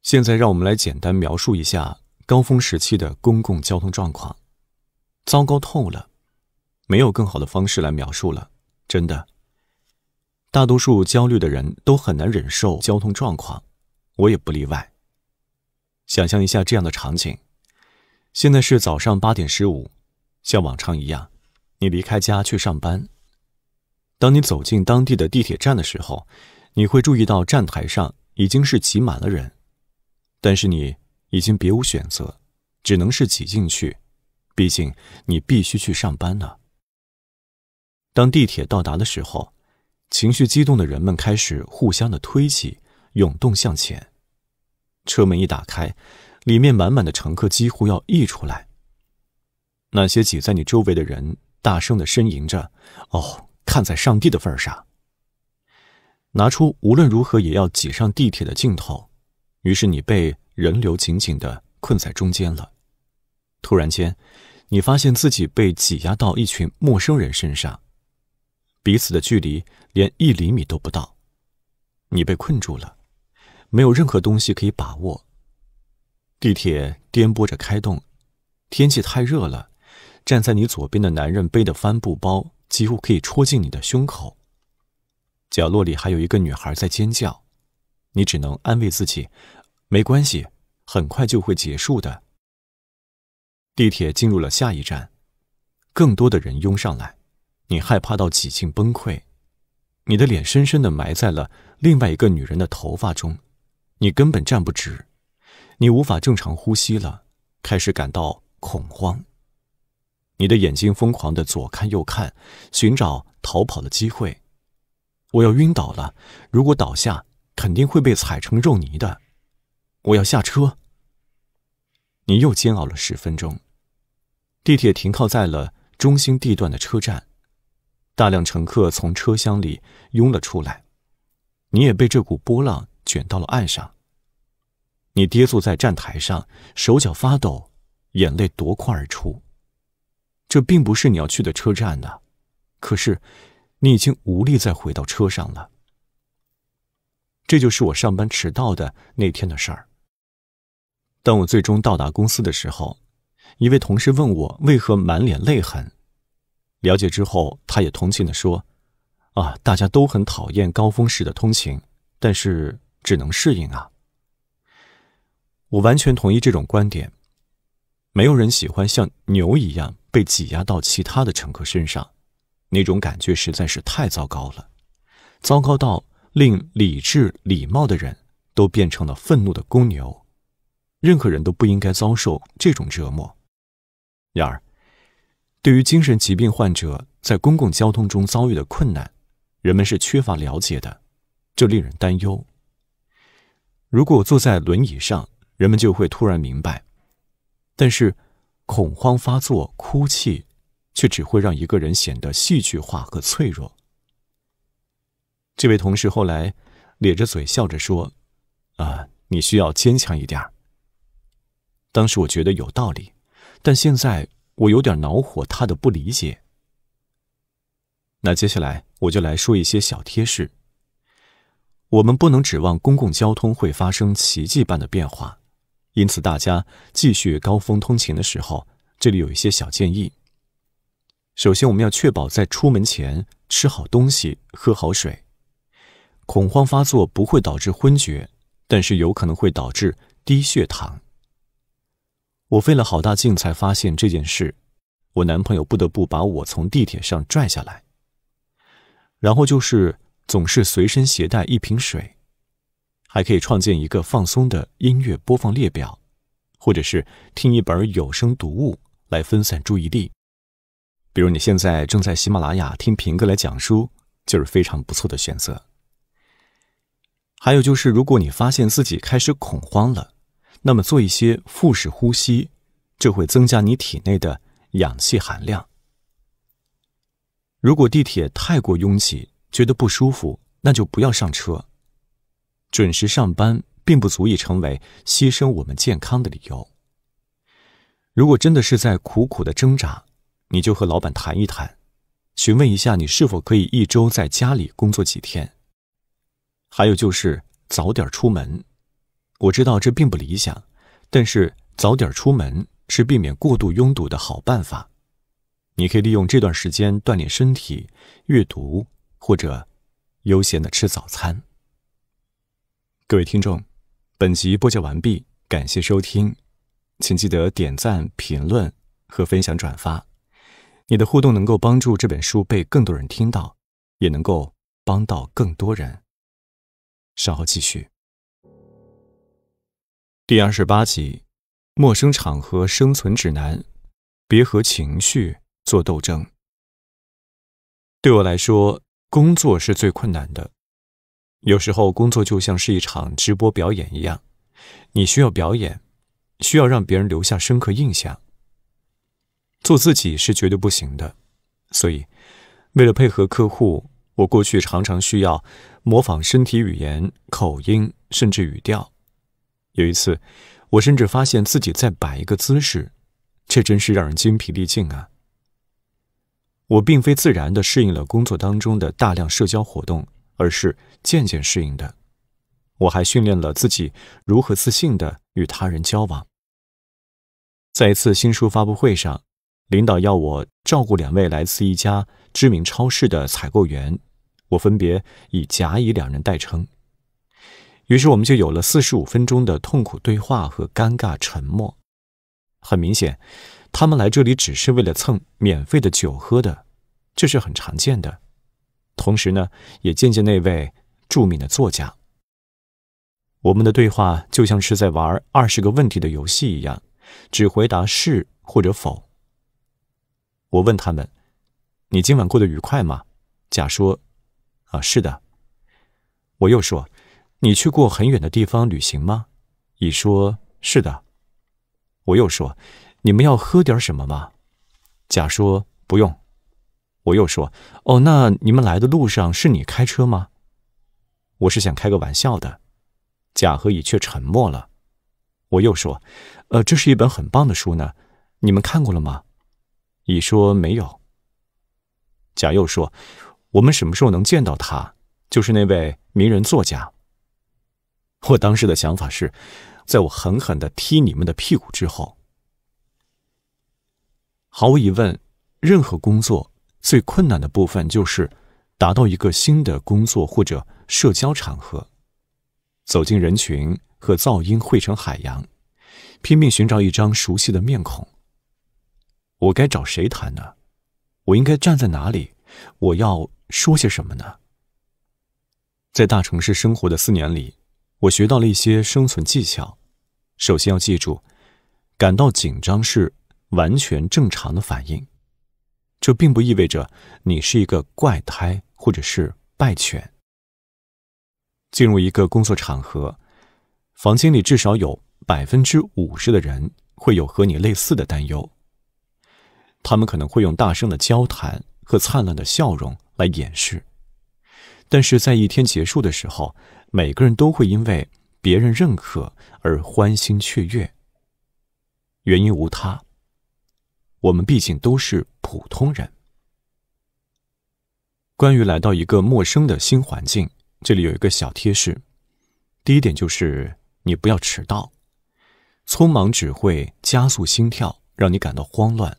Speaker 1: 现在让我们来简单描述一下高峰时期的公共交通状况。糟糕透了，没有更好的方式来描述了。真的，大多数焦虑的人都很难忍受交通状况，我也不例外。想象一下这样的场景：现在是早上八点十五，像往常一样，你离开家去上班。当你走进当地的地铁站的时候，你会注意到站台上已经是挤满了人，但是你已经别无选择，只能是挤进去。毕竟你必须去上班呢。当地铁到达的时候，情绪激动的人们开始互相的推挤，涌动向前。车门一打开，里面满满的乘客几乎要溢出来。那些挤在你周围的人大声的呻吟着：“哦，看在上帝的份上！”拿出无论如何也要挤上地铁的劲头，于是你被人流紧紧的困在中间了。突然间。你发现自己被挤压到一群陌生人身上，彼此的距离连一厘米都不到，你被困住了，没有任何东西可以把握。地铁颠簸着开动，天气太热了，站在你左边的男人背的帆布包几乎可以戳进你的胸口，角落里还有一个女孩在尖叫，你只能安慰自己，没关系，很快就会结束的。地铁进入了下一站，更多的人拥上来，你害怕到几近崩溃，你的脸深深地埋在了另外一个女人的头发中，你根本站不直，你无法正常呼吸了，开始感到恐慌，你的眼睛疯狂地左看右看，寻找逃跑的机会，我要晕倒了，如果倒下，肯定会被踩成肉泥的，我要下车。你又煎熬了十分钟。地铁停靠在了中心地段的车站，大量乘客从车厢里拥了出来。你也被这股波浪卷到了岸上。你跌坐在站台上，手脚发抖，眼泪夺眶而出。这并不是你要去的车站呢，可是你已经无力再回到车上了。这就是我上班迟到的那天的事儿。当我最终到达公司的时候。一位同事问我为何满脸泪痕，了解之后，他也同情地说：“啊，大家都很讨厌高峰时的通勤，但是只能适应啊。”我完全同意这种观点，没有人喜欢像牛一样被挤压到其他的乘客身上，那种感觉实在是太糟糕了，糟糕到令理智礼貌的人都变成了愤怒的公牛，任何人都不应该遭受这种折磨。然而，对于精神疾病患者在公共交通中遭遇的困难，人们是缺乏了解的，这令人担忧。如果坐在轮椅上，人们就会突然明白；但是，恐慌发作、哭泣，却只会让一个人显得戏剧化和脆弱。这位同事后来咧着嘴笑着说：“啊，你需要坚强一点儿。”当时我觉得有道理。但现在我有点恼火他的不理解。那接下来我就来说一些小贴士。我们不能指望公共交通会发生奇迹般的变化，因此大家继续高峰通勤的时候，这里有一些小建议。首先，我们要确保在出门前吃好东西、喝好水。恐慌发作不会导致昏厥，但是有可能会导致低血糖。我费了好大劲才发现这件事，我男朋友不得不把我从地铁上拽下来。然后就是总是随身携带一瓶水，还可以创建一个放松的音乐播放列表，或者是听一本有声读物来分散注意力。比如你现在正在喜马拉雅听平哥来讲书，就是非常不错的选择。还有就是，如果你发现自己开始恐慌了，那么做一些腹式呼吸，就会增加你体内的氧气含量。如果地铁太过拥挤，觉得不舒服，那就不要上车。准时上班并不足以成为牺牲我们健康的理由。如果真的是在苦苦的挣扎，你就和老板谈一谈，询问一下你是否可以一周在家里工作几天。还有就是早点出门。我知道这并不理想，但是早点出门是避免过度拥堵的好办法。你可以利用这段时间锻炼身体、阅读或者悠闲的吃早餐。各位听众，本集播讲完毕，感谢收听，请记得点赞、评论和分享转发。你的互动能够帮助这本书被更多人听到，
Speaker 2: 也能够帮到更多人。稍后继续。第二十八集《陌生场合生存指南》，别和情绪做斗争。对我来说，
Speaker 1: 工作是最困难的。有时候，工作就像是一场直播表演一样，你需要表演，需要让别人留下深刻印象。做自己是绝对不行的。所以，为了配合客户，我过去常常需要模仿身体语言、口音，甚至语调。有一次，我甚至发现自己在摆一个姿势，这真是让人精疲力尽啊！我并非自然的适应了工作当中的大量社交活动，而是渐渐适应的。我还训练了自己如何自信的与他人交往。在一次新书发布会上，领导要我照顾两位来自一家知名超市的采购员，我分别以甲乙两人代称。于是我们就有了四十五分钟的痛苦对话和尴尬沉默。很明显，他们来这里只是为了蹭免费的酒喝的，这是很常见的。同时呢，也见见那位著名的作家。我们的对话就像是在玩二十个问题的游戏一样，只回答是或者否。我问他们：“你今晚过得愉快吗？”甲说：“啊，是的。”我又说。你去过很远的地方旅行吗？乙说：“是的。”我又说：“你们要喝点什么吗？”甲说：“不用。”我又说：“哦，那你们来的路上是你开车吗？”我是想开个玩笑的。甲和乙却沉默了。我又说：“呃，这是一本很棒的书呢，你们看过了吗？”乙说：“没有。”甲又说：“我们什么时候能见到他？就是那位名人作家。”我当时的想法是，在我狠狠的踢你们的屁股之后。毫无疑问，任何工作最困难的部分就是达到一个新的工作或者社交场合，走进人群和噪音汇成海洋，拼命寻找一张熟悉的面孔。我该找谁谈呢？我应该站在哪里？我要说些什么呢？在大城市生活的四年里。我学到了一些生存技巧。首先要记住，感到紧张是完全正常的反应，这并不意味着你是一个怪胎或者是败犬。进入一个工作场合，房间里至少有百分之五十的人会有和你类似的担忧。他们可能会用大声的交谈和灿烂的笑容来掩饰，但是在一天结束的时候。每个人都会因为别人认可而欢欣雀跃。原因无他，我们毕竟都是普通人。关于来到一个陌生的新环境，这里有一个小贴士：第一点就是你不要迟到，匆忙只会加速心跳，让你感到慌乱。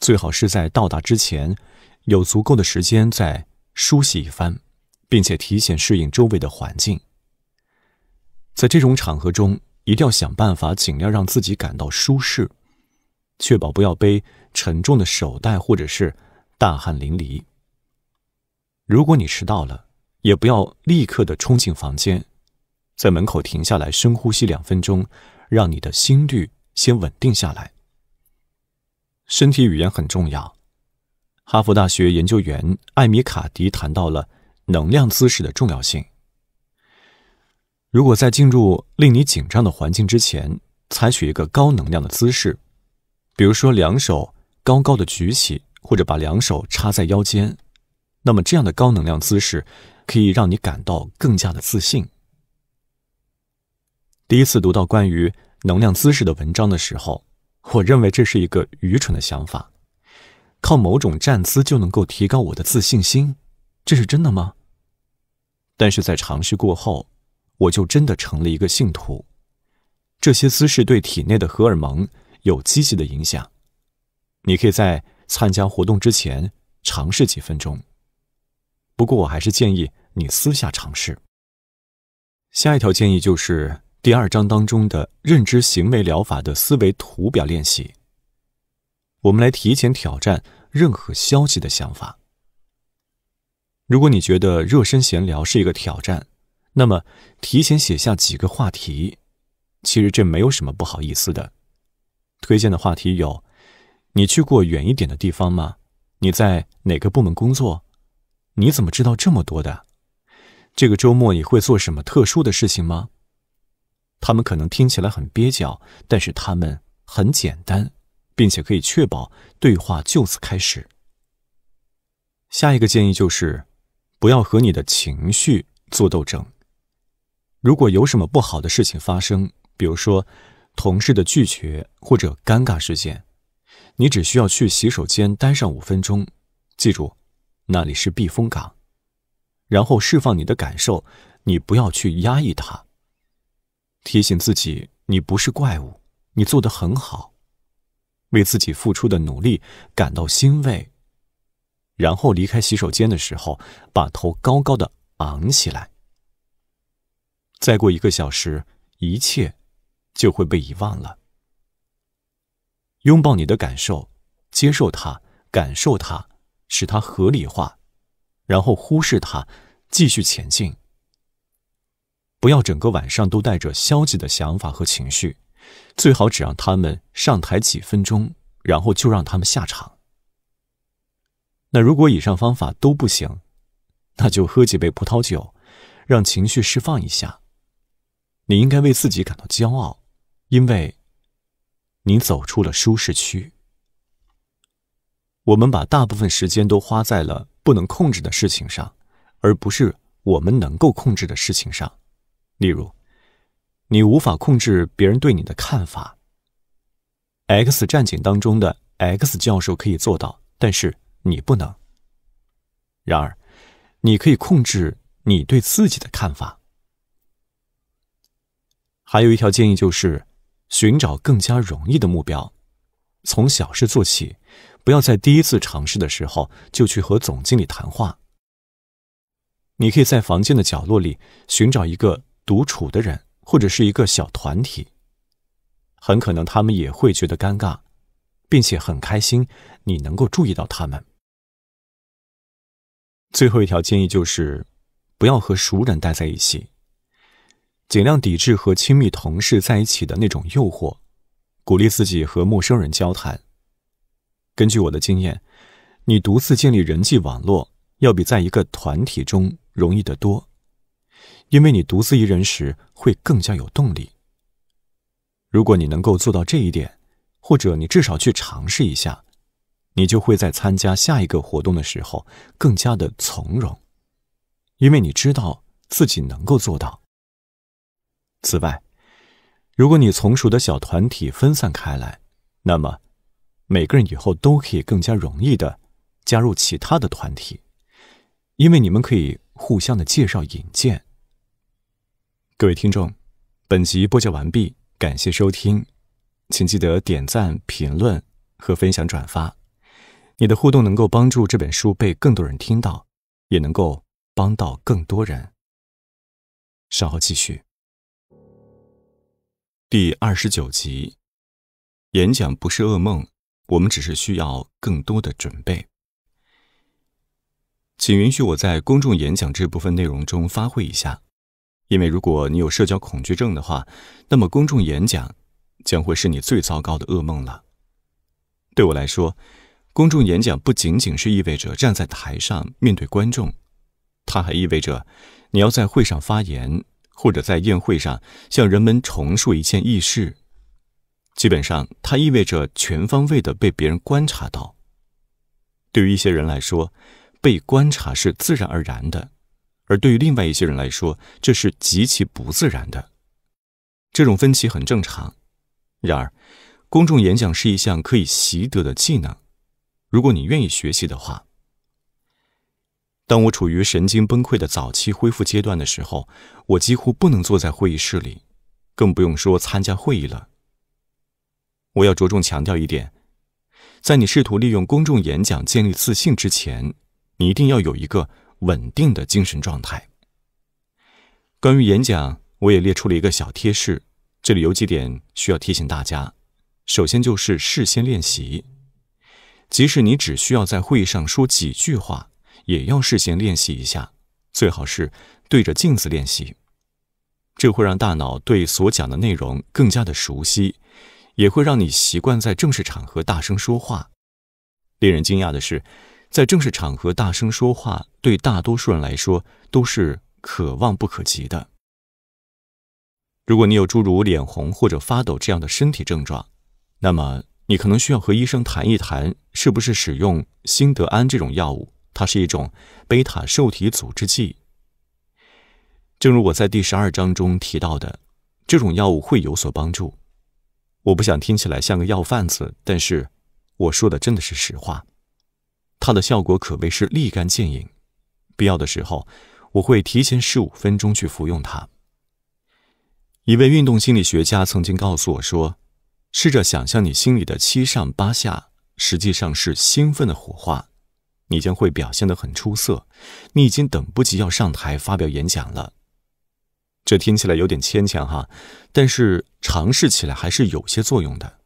Speaker 1: 最好是在到达之前，有足够的时间再梳洗一番。并且提前适应周围的环境。在这种场合中，一定要想办法尽量让自己感到舒适，确保不要背沉重的手袋或者是大汗淋漓。如果你迟到了，也不要立刻的冲进房间，在门口停下来深呼吸两分钟，让你的心率先稳定下来。身体语言很重要。哈佛大学研究员艾米卡迪谈到了。能量姿势的重要性。如果在进入令你紧张的环境之前，采取一个高能量的姿势，比如说两手高高的举起，或者把两手插在腰间，那么这样的高能量姿势可以让你感到更加的自信。第一次读到关于能量姿势的文章的时候，我认为这是一个愚蠢的想法，靠某种站姿就能够提高我的自信心。这是真的吗？但是在尝试过后，我就真的成了一个信徒。这些姿势对体内的荷尔蒙有积极的影响。你可以在参加活动之前尝试几分钟。不过，我还是建议你私下尝试。下一条建议就是第二章当中的认知行为疗法的思维图表练习。我们来提前挑战任何消极的想法。如果你觉得热身闲聊是一个挑战，那么提前写下几个话题，其实这没有什么不好意思的。推荐的话题有：你去过远一点的地方吗？你在哪个部门工作？你怎么知道这么多的？这个周末你会做什么特殊的事情吗？他们可能听起来很蹩脚，但是他们很简单，并且可以确保对话就此开始。下一个建议就是。不要和你的情绪做斗争。如果有什么不好的事情发生，比如说同事的拒绝或者尴尬事件，你只需要去洗手间待上五分钟，记住那里是避风港，然后释放你的感受，你不要去压抑它。提醒自己，你不是怪物，你做的很好，为自己付出的努力感到欣慰。然后离开洗手间的时候，把头高高的昂起来。再过一个小时，一切就会被遗忘了。拥抱你的感受，接受它，感受它，使它合理化，然后忽视它，继续前进。不要整个晚上都带着消极的想法和情绪，最好只让他们上台几分钟，然后就让他们下场。那如果以上方法都不行，那就喝几杯葡萄酒，让情绪释放一下。你应该为自己感到骄傲，因为，你走出了舒适区。我们把大部分时间都花在了不能控制的事情上，而不是我们能够控制的事情上。例如，你无法控制别人对你的看法。《X 战警》当中的 X 教授可以做到，但是。你不能。然而，你可以控制你对自己的看法。还有一条建议就是，寻找更加容易的目标，从小事做起。不要在第一次尝试的时候就去和总经理谈话。你可以在房间的角落里寻找一个独处的人，或者是一个小团体。很可能他们也会觉得尴尬，并且很开心你能够注意到他们。最后一条建议就是，不要和熟人待在一起，尽量抵制和亲密同事在一起的那种诱惑，鼓励自己和陌生人交谈。根据我的经验，你独自建立人际网络要比在一个团体中容易得多，因为你独自一人时会更加有动力。如果你能够做到这一点，或者你至少去尝试一下。你就会在参加下一个活动的时候更加的从容，因为你知道自己能够做到。此外，如果你从属的小团体分散开来，那么每个人以后都可以更加容易的加入其他的团体，因为你们可以互相的介绍引荐。各位听众，本集播讲完毕，感谢收听，请记得点赞、评论和分享转发。你的互动能够帮助这本书被更多人听到，也能
Speaker 2: 够帮到更多人。稍后继续第二十九集，演讲不是噩梦，
Speaker 1: 我们只是需要更多的准备。请允许我在公众演讲这部分内容中发挥一下，因为如果你有社交恐惧症的话，那么公众演讲将会是你最糟糕的噩梦了。对我来说。公众演讲不仅仅是意味着站在台上面对观众，它还意味着你要在会上发言，或者在宴会上向人们重述一件轶事。基本上，它意味着全方位的被别人观察到。对于一些人来说，被观察是自然而然的；而对于另外一些人来说，这是极其不自然的。这种分歧很正常。然而，公众演讲是一项可以习得的技能。如果你愿意学习的话，当我处于神经崩溃的早期恢复阶段的时候，我几乎不能坐在会议室里，更不用说参加会议了。我要着重强调一点，在你试图利用公众演讲建立自信之前，你一定要有一个稳定的精神状态。关于演讲，我也列出了一个小贴士，这里有几点需要提醒大家：首先就是事先练习。即使你只需要在会议上说几句话，也要事先练习一下，最好是对着镜子练习。这会让大脑对所讲的内容更加的熟悉，也会让你习惯在正式场合大声说话。令人惊讶的是，在正式场合大声说话，对大多数人来说都是可望不可及的。如果你有诸如脸红或者发抖这样的身体症状，那么。你可能需要和医生谈一谈，是不是使用辛德安这种药物？它是一种贝塔受体阻滞剂。正如我在第十二章中提到的，这种药物会有所帮助。我不想听起来像个药贩子，但是我说的真的是实话。它的效果可谓是立竿见影。必要的时候，我会提前十五分钟去服用它。一位运动心理学家曾经告诉我说。试着想象你心里的七上八下，实际上是兴奋的火花，你将会表现的很出色，你已经等不及要上台发表演讲了。这听起来有点牵强哈，但是尝试起来还是有些作用的。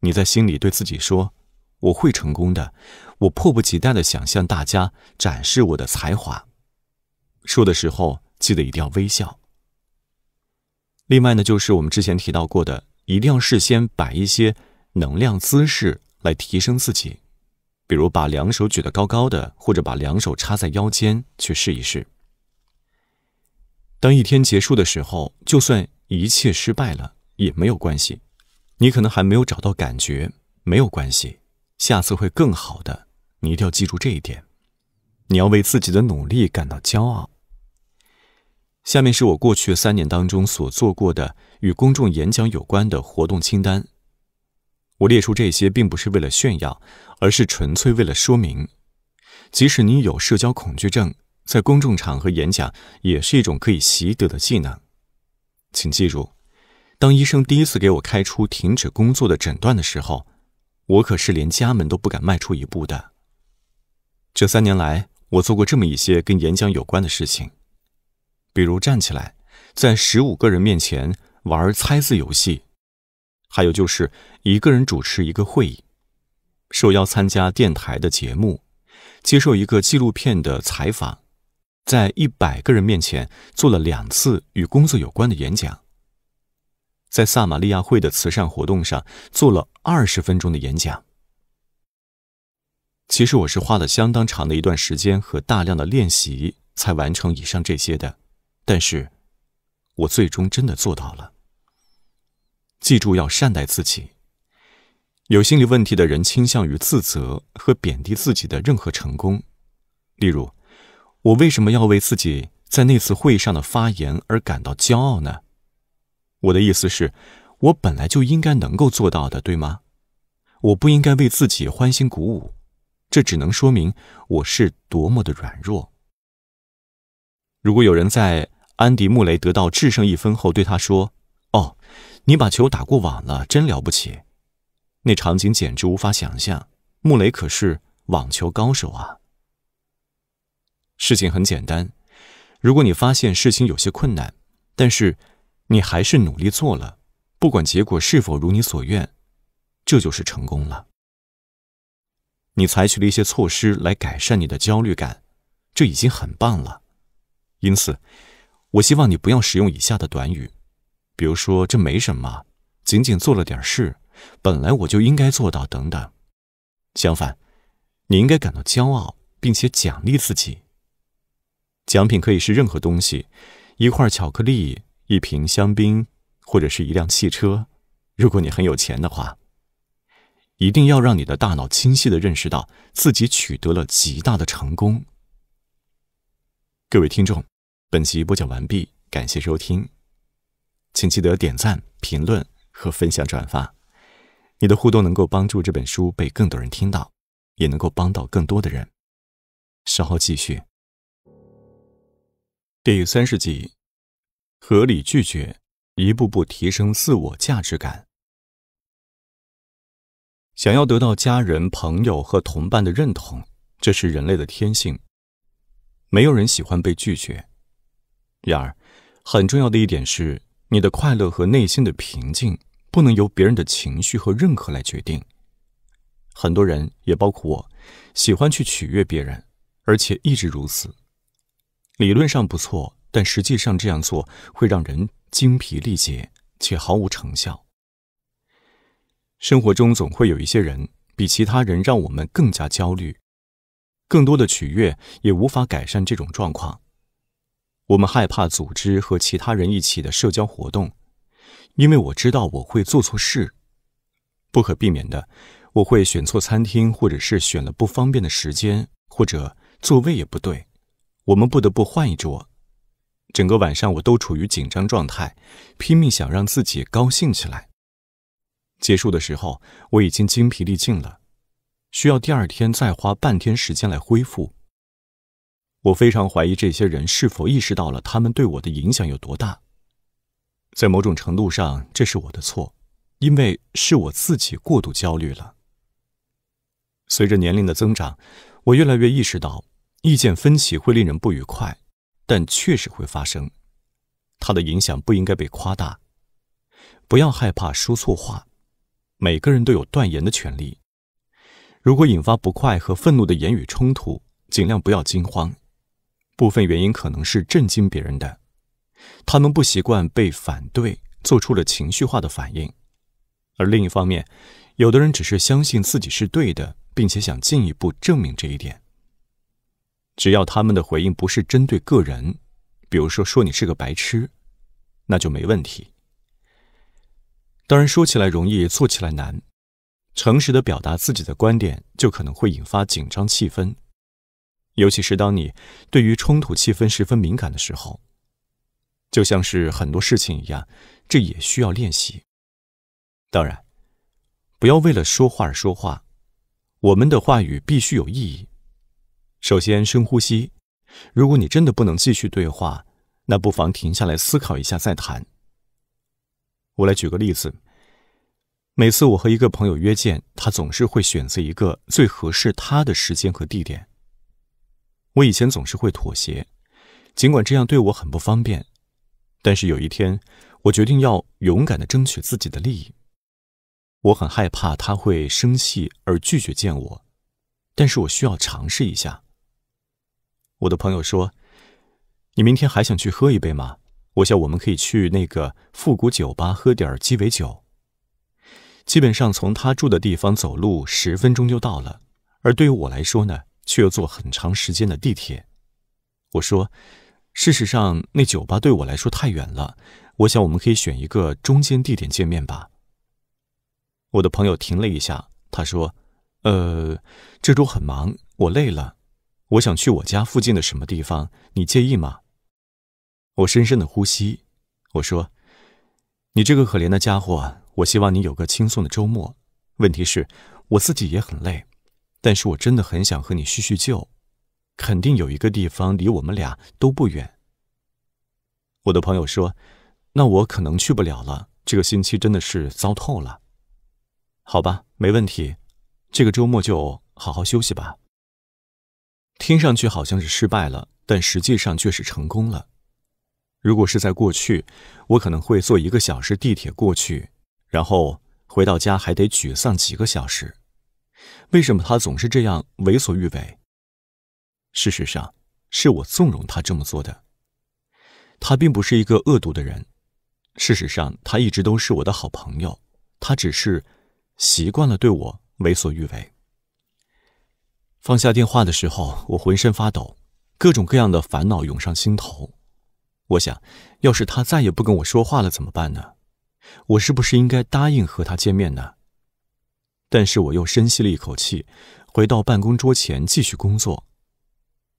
Speaker 1: 你在心里对自己说：“我会成功的，我迫不及待的想向大家展示我的才华。”说的时候记得一定要微笑。另外呢，就是我们之前提到过的。一定要事先摆一些能量姿势来提升自己，比如把两手举得高高的，或者把两手插在腰间去试一试。当一天结束的时候，就算一切失败了也没有关系，你可能还没有找到感觉，没有关系，下次会更好的。你一定要记住这一点，你要为自己的努力感到骄傲。下面是我过去三年当中所做过的与公众演讲有关的活动清单。我列出这些并不是为了炫耀，而是纯粹为了说明，即使你有社交恐惧症，在公众场合演讲也是一种可以习得的技能。请记住，当医生第一次给我开出停止工作的诊断的时候，我可是连家门都不敢迈出一步的。这三年来，我做过这么一些跟演讲有关的事情。比如站起来，在十五个人面前玩猜字游戏；还有就是一个人主持一个会议，受邀参加电台的节目，接受一个纪录片的采访，在一百个人面前做了两次与工作有关的演讲，在撒马利亚会的慈善活动上做了二十分钟的演讲。其实我是花了相当长的一段时间和大量的练习才完成以上这些的。但是，我最终真的做到了。记住要善待自己。有心理问题的人倾向于自责和贬低自己的任何成功。例如，我为什么要为自己在那次会议上的发言而感到骄傲呢？我的意思是，我本来就应该能够做到的，对吗？我不应该为自己欢欣鼓舞，这只能说明我是多么的软弱。如果有人在。安迪·穆雷得到制胜一分后，对他说：“哦，你把球打过网了，真了不起！那场景简直无法想象。穆雷可是网球高手啊。”事情很简单，如果你发现事情有些困难，但是你还是努力做了，不管结果是否如你所愿，这就是成功了。你采取了一些措施来改善你的焦虑感，这已经很棒了。因此。我希望你不要使用以下的短语，比如说“这没什么”，“仅仅做了点事”，“本来我就应该做到”等等。相反，你应该感到骄傲，并且奖励自己。奖品可以是任何东西，一块巧克力、一瓶香槟，或者是一辆汽车，如果你很有钱的话。一定要让你的大脑清晰地认识到自己取得了极大的成功。各位听众。本集播讲完毕，感谢收听，请记得点赞、评论和分享转发。你的互动能够帮助这本书
Speaker 2: 被更多人听到，也能够帮到更多的人。稍后继续第三十集：合理拒绝，一步步提升自我价值感。想要得
Speaker 1: 到家人、朋友和同伴的认同，这是人类的天性。没有人喜欢被拒绝。然而，很重要的一点是，你的快乐和内心的平静不能由别人的情绪和认可来决定。很多人，也包括我，喜欢去取悦别人，而且一直如此。理论上不错，但实际上这样做会让人精疲力竭且毫无成效。生活中总会有一些人比其他人让我们更加焦虑，更多的取悦也无法改善这种状况。我们害怕组织和其他人一起的社交活动，因为我知道我会做错事，不可避免的，我会选错餐厅，或者是选了不方便的时间，或者座位也不对，我们不得不换一桌。整个晚上我都处于紧张状态，拼命想让自己高兴起来。结束的时候，我已经精疲力尽了，需要第二天再花半天时间来恢复。我非常怀疑这些人是否意识到了他们对我的影响有多大。在某种程度上，这是我的错，因为是我自己过度焦虑了。随着年龄的增长，我越来越意识到，意见分歧会令人不愉快，但确实会发生。它的影响不应该被夸大。不要害怕说错话，每个人都有断言的权利。如果引发不快和愤怒的言语冲突，尽量不要惊慌。部分原因可能是震惊别人的，他们不习惯被反对，做出了情绪化的反应。而另一方面，有的人只是相信自己是对的，并且想进一步证明这一点。只要他们的回应不是针对个人，比如说说你是个白痴，那就没问题。当然，说起来容易，做起来难。诚实的表达自己的观点，就可能会引发紧张气氛。尤其是当你对于冲突气氛十分敏感的时候，就像是很多事情一样，这也需要练习。当然，不要为了说话而说话，我们的话语必须有意义。首先深呼吸，如果你真的不能继续对话，那不妨停下来思考一下再谈。我来举个例子，每次我和一个朋友约见，他总是会选择一个最合适他的时间和地点。我以前总是会妥协，尽管这样对我很不方便，但是有一天我决定要勇敢的争取自己的利益。我很害怕他会生气而拒绝见我，但是我需要尝试一下。我的朋友说：“你明天还想去喝一杯吗？”我想我们可以去那个复古酒吧喝点鸡尾酒。基本上从他住的地方走路十分钟就到了，而对于我来说呢？却又坐很长时间的地铁。我说：“事实上，那酒吧对我来说太远了。我想我们可以选一个中间地点见面吧。”我的朋友停了一下，他说：“呃，这周很忙，我累了，我想去我家附近的什么地方，你介意吗？”我深深的呼吸，我说：“你这个可怜的家伙，我希望你有个轻松的周末。问题是，我自己也很累。”但是我真的很想和你叙叙旧，肯定有一个地方离我们俩都不远。我的朋友说：“那我可能去不了了，这个星期真的是糟透了。”好吧，没问题，这个周末就好好休息吧。听上去好像是失败了，但实际上却是成功了。如果是在过去，我可能会坐一个小时地铁过去，然后回到家还得沮丧几个小时。为什么他总是这样为所欲为？事实上，是我纵容他这么做的。他并不是一个恶毒的人，事实上，他一直都是我的好朋友。他只是习惯了对我为所欲为。放下电话的时候，我浑身发抖，各种各样的烦恼涌上心头。我想要是他再也不跟我说话了怎么办呢？我是不是应该答应和他见面呢？但是我又深吸了一口气，回到办公桌前继续工作。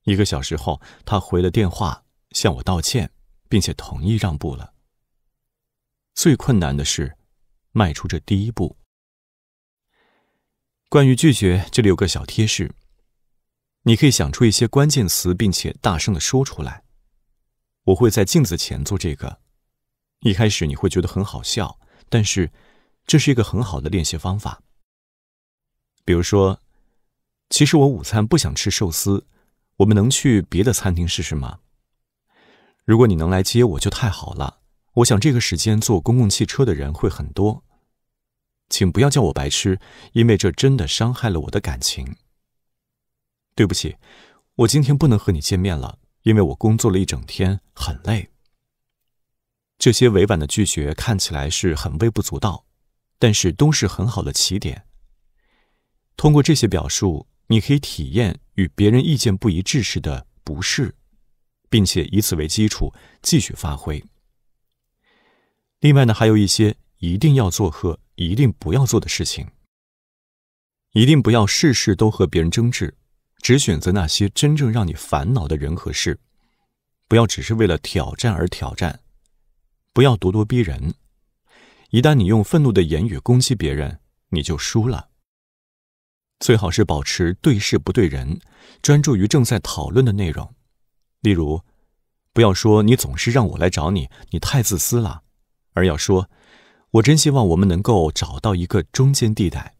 Speaker 1: 一个小时后，他回了电话，向我道歉，并且同意让步了。最困难的是迈出这第一步。关于拒绝，这里有个小贴士：你可以想出一些关键词，并且大声的说出来。我会在镜子前做这个。一开始你会觉得很好笑，但是这是一个很好的练习方法。比如说，其实我午餐不想吃寿司，我们能去别的餐厅试试吗？如果你能来接我就太好了。我想这个时间坐公共汽车的人会很多，请不要叫我白痴，因为这真的伤害了我的感情。对不起，我今天不能和你见面了，因为我工作了一整天，很累。这些委婉的拒绝看起来是很微不足道，但是都是很好的起点。通过这些表述，你可以体验与别人意见不一致时的不适，并且以此为基础继续发挥。另外呢，还有一些一定要做和一定不要做的事情。一定不要事事都和别人争执，只选择那些真正让你烦恼的人和事。不要只是为了挑战而挑战，不要咄咄逼人。一旦你用愤怒的言语攻击别人，你就输了。最好是保持对事不对人，专注于正在讨论的内容。例如，不要说“你总是让我来找你，你太自私了”，而要说“我真希望我们能够找到一个中间地带”。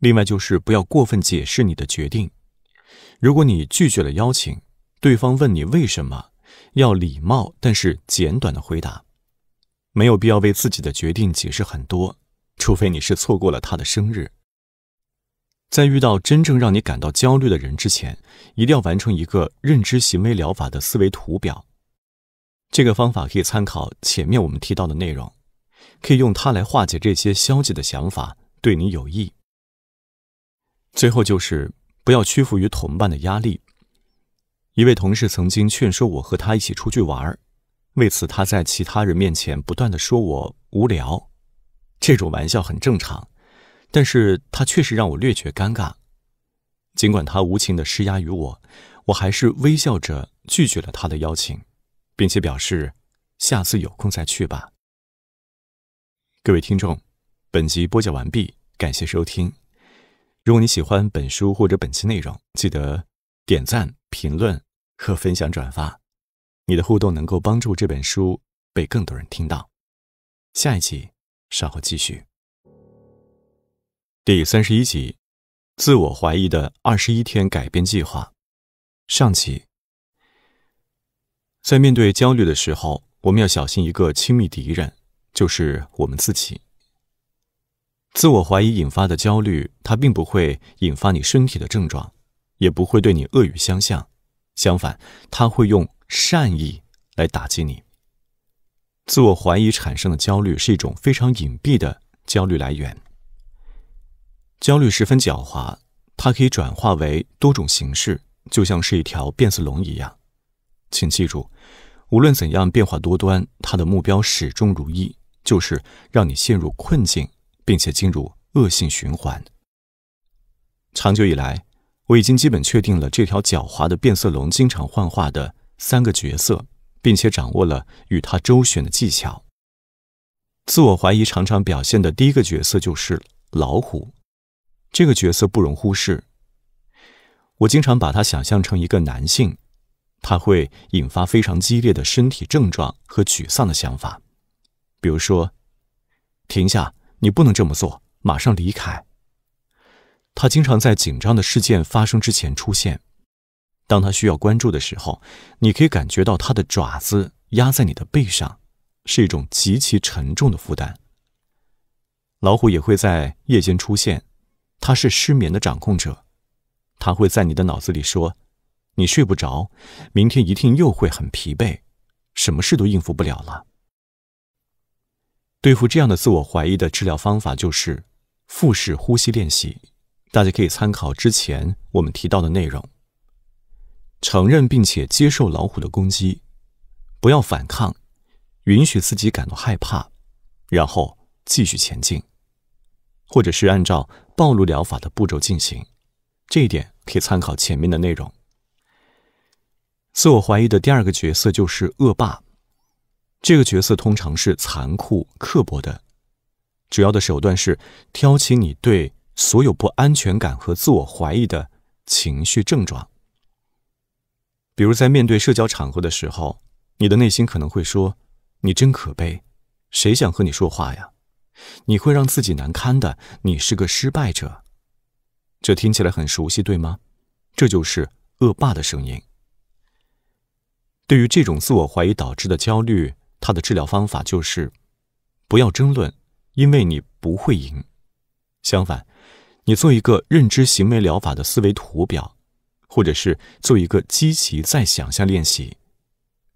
Speaker 1: 另外，就是不要过分解释你的决定。如果你拒绝了邀请，对方问你为什么要礼貌，但是简短的回答，没有必要为自己的决定解释很多，除非你是错过了他的生日。在遇到真正让你感到焦虑的人之前，一定要完成一个认知行为疗法的思维图表。这个方法可以参考前面我们提到的内容，可以用它来化解这些消极的想法，对你有益。最后就是不要屈服于同伴的压力。一位同事曾经劝说我和他一起出去玩，为此他在其他人面前不断的说我无聊，这种玩笑很正常。但是他确实让我略觉尴尬，尽管他无情的施压于我，我还是微笑着拒绝了他的邀请，并且表示下次有空再去吧。各位听众，本集播讲完毕，感谢收听。如果你喜欢本书或者本期内容，记得点赞、评论和分享转发，你的互动能够帮助这本书被更多人听到。
Speaker 2: 下一集稍后继续。第三十一集《自我怀疑的二十一天改变计划》上集，
Speaker 1: 在面对焦虑的时候，我们要小心一个亲密敌人，就是我们自己。自我怀疑引发的焦虑，它并不会引发你身体的症状，也不会对你恶语相向，相反，它会用善意来打击你。自我怀疑产生的焦虑是一种非常隐蔽的焦虑来源。焦虑十分狡猾，它可以转化为多种形式，就像是一条变色龙一样。请记住，无论怎样变化多端，它的目标始终如一，就是让你陷入困境，并且进入恶性循环。长久以来，我已经基本确定了这条狡猾的变色龙经常幻化的三个角色，并且掌握了与它周旋的技巧。自我怀疑常常表现的第一个角色就是老虎。这个角色不容忽视。我经常把他想象成一个男性，他会引发非常激烈的身体症状和沮丧的想法，比如说：“停下，你不能这么做，马上离开。”他经常在紧张的事件发生之前出现。当他需要关注的时候，你可以感觉到他的爪子压在你的背上，是一种极其沉重的负担。老虎也会在夜间出现。他是失眠的掌控者，他会在你的脑子里说：“你睡不着，明天一定又会很疲惫，什么事都应付不了了。”对付这样的自我怀疑的治疗方法就是腹式呼吸练习，大家可以参考之前我们提到的内容。承认并且接受老虎的攻击，不要反抗，允许自己感到害怕，然后继续前进。或者是按照暴露疗法的步骤进行，这一点可以参考前面的内容。自我怀疑的第二个角色就是恶霸，这个角色通常是残酷、刻薄的，主要的手段是挑起你对所有不安全感和自我怀疑的情绪症状。比如在面对社交场合的时候，你的内心可能会说：“你真可悲，谁想和你说话呀？”你会让自己难堪的，你是个失败者。这听起来很熟悉，对吗？这就是恶霸的声音。对于这种自我怀疑导致的焦虑，他的治疗方法就是不要争论，因为你不会赢。相反，你做一个认知行为疗法的思维图表，或者是做一个积极再想象练习。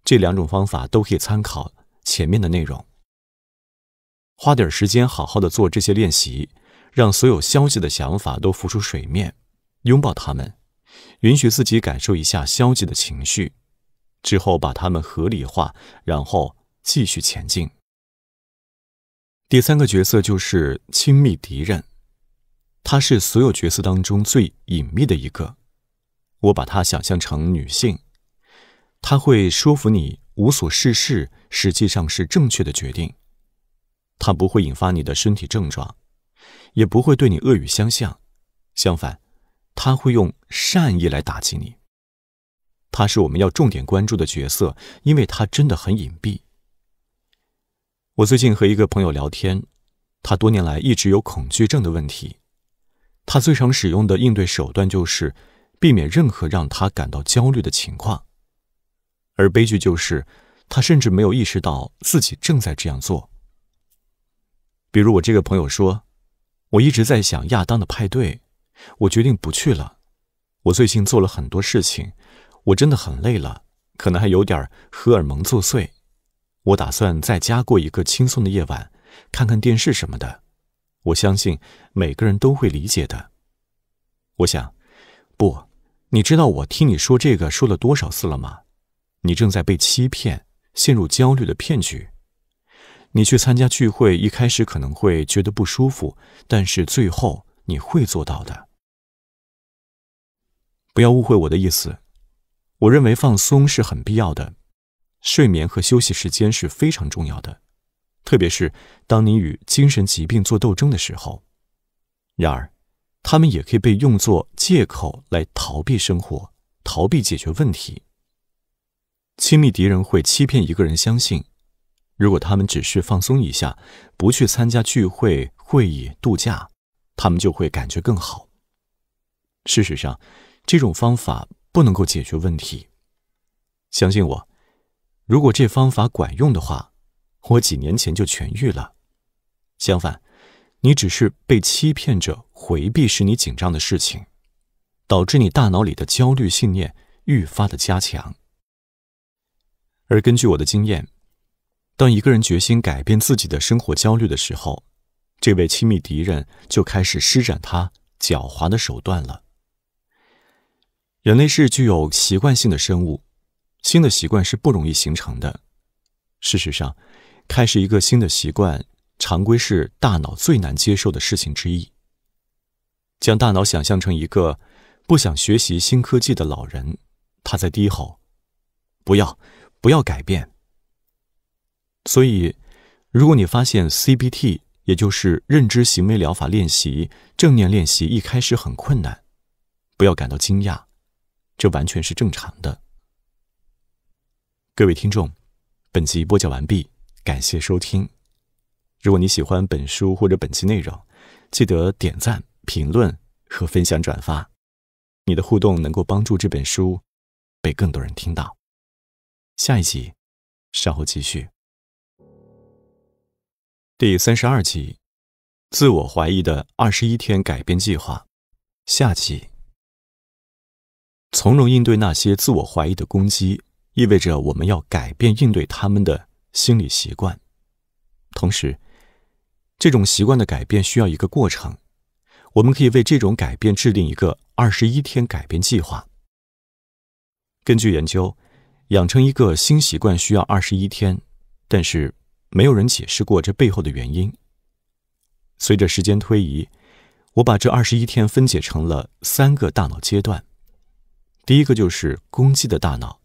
Speaker 1: 这两种方法都可以参考前面的内容。花点时间，好好的做这些练习，让所有消极的想法都浮出水面，拥抱他们，允许自己感受一下消极的情绪，之后把他们合理化，然后继续前进。第三个角色就是亲密敌人，他是所有角色当中最隐秘的一个，我把他想象成女性，他会说服你无所事事实际上是正确的决定。他不会引发你的身体症状，也不会对你恶语相向，相反，他会用善意来打击你。他是我们要重点关注的角色，因为他真的很隐蔽。我最近和一个朋友聊天，他多年来一直有恐惧症的问题，他最常使用的应对手段就是避免任何让他感到焦虑的情况，而悲剧就是他甚至没有意识到自己正在这样做。比如我这个朋友说，我一直在想亚当的派对，我决定不去了。我最近做了很多事情，我真的很累了，可能还有点荷尔蒙作祟。我打算在家过一个轻松的夜晚，看看电视什么的。我相信每个人都会理解的。我想，不，你知道我听你说这个说了多少次了吗？你正在被欺骗，陷入焦虑的骗局。你去参加聚会，一开始可能会觉得不舒服，但是最后你会做到的。不要误会我的意思，我认为放松是很必要的，睡眠和休息时间是非常重要的，特别是当你与精神疾病做斗争的时候。然而，他们也可以被用作借口来逃避生活，逃避解决问题。亲密敌人会欺骗一个人，相信。如果他们只是放松一下，不去参加聚会、会议、度假，他们就会感觉更好。事实上，这种方法不能够解决问题。相信我，如果这方法管用的话，我几年前就痊愈了。相反，你只是被欺骗着回避使你紧张的事情，导致你大脑里的焦虑信念愈发的加强。而根据我的经验。当一个人决心改变自己的生活焦虑的时候，这位亲密敌人就开始施展他狡猾的手段了。人类是具有习惯性的生物，新的习惯是不容易形成的。事实上，开始一个新的习惯，常规是大脑最难接受的事情之一。将大脑想象成一个不想学习新科技的老人，他在低吼：“不要，不要改变。”所以，如果你发现 CBT，也就是认知行为疗法练习、正念练习一开始很困难，不要感到惊讶，这完全是正常的。各位听众，本集播讲完毕，感谢收听。如果你喜欢本书或者本期内容，记得点赞、评论
Speaker 2: 和分享转发。你的互动能够帮助这本书被更多人听到。下一集稍后继续。第三十二集《自我怀疑的二十一天改变计划》
Speaker 1: 下集。从容应对那些自我怀疑的攻击，意味着我们要改变应对他们的心理习惯。同时，这种习惯的改变需要一个过程。我们可以为这种改变制定一个二十一天改变计划。根据研究，养成一个新习惯需要二十一天，但是。没有人解释过这背后的原因。随着时间推移，我把这二十一天分解成了三个大脑阶段：第一个就是攻击的大脑，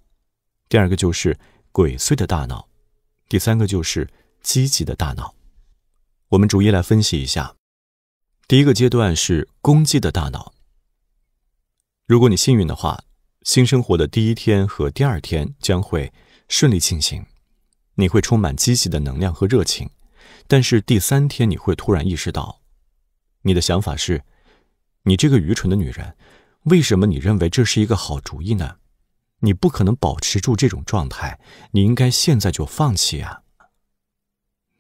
Speaker 1: 第二个就是鬼祟的大脑，第三个就是积极的大脑。我们逐一来分析一下。第一个阶段是攻击的大脑。如果你幸运的话，新生活的第一天和第二天将会顺利进行。你会充满积极的能量和热情，但是第三天你会突然意识到，你的想法是：你这个愚蠢的女人，为什么你认为这是一个好主意呢？你不可能保持住这种状态，你应该现在就放弃啊！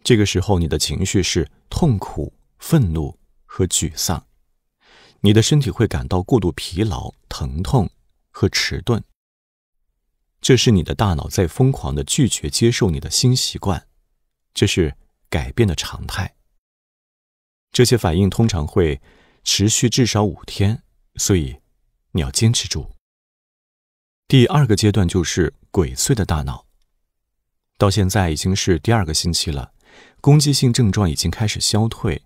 Speaker 1: 这个时候你的情绪是痛苦、愤怒和沮丧，你的身体会感到过度疲劳、疼痛和迟钝。这是你的大脑在疯狂的拒绝接受你的新习惯，这是改变的常态。这些反应通常会持续至少五天，所以你要坚持住。第二个阶段就是鬼祟的大脑，到现在已经是第二个星期了，攻击性症状已经开始消退，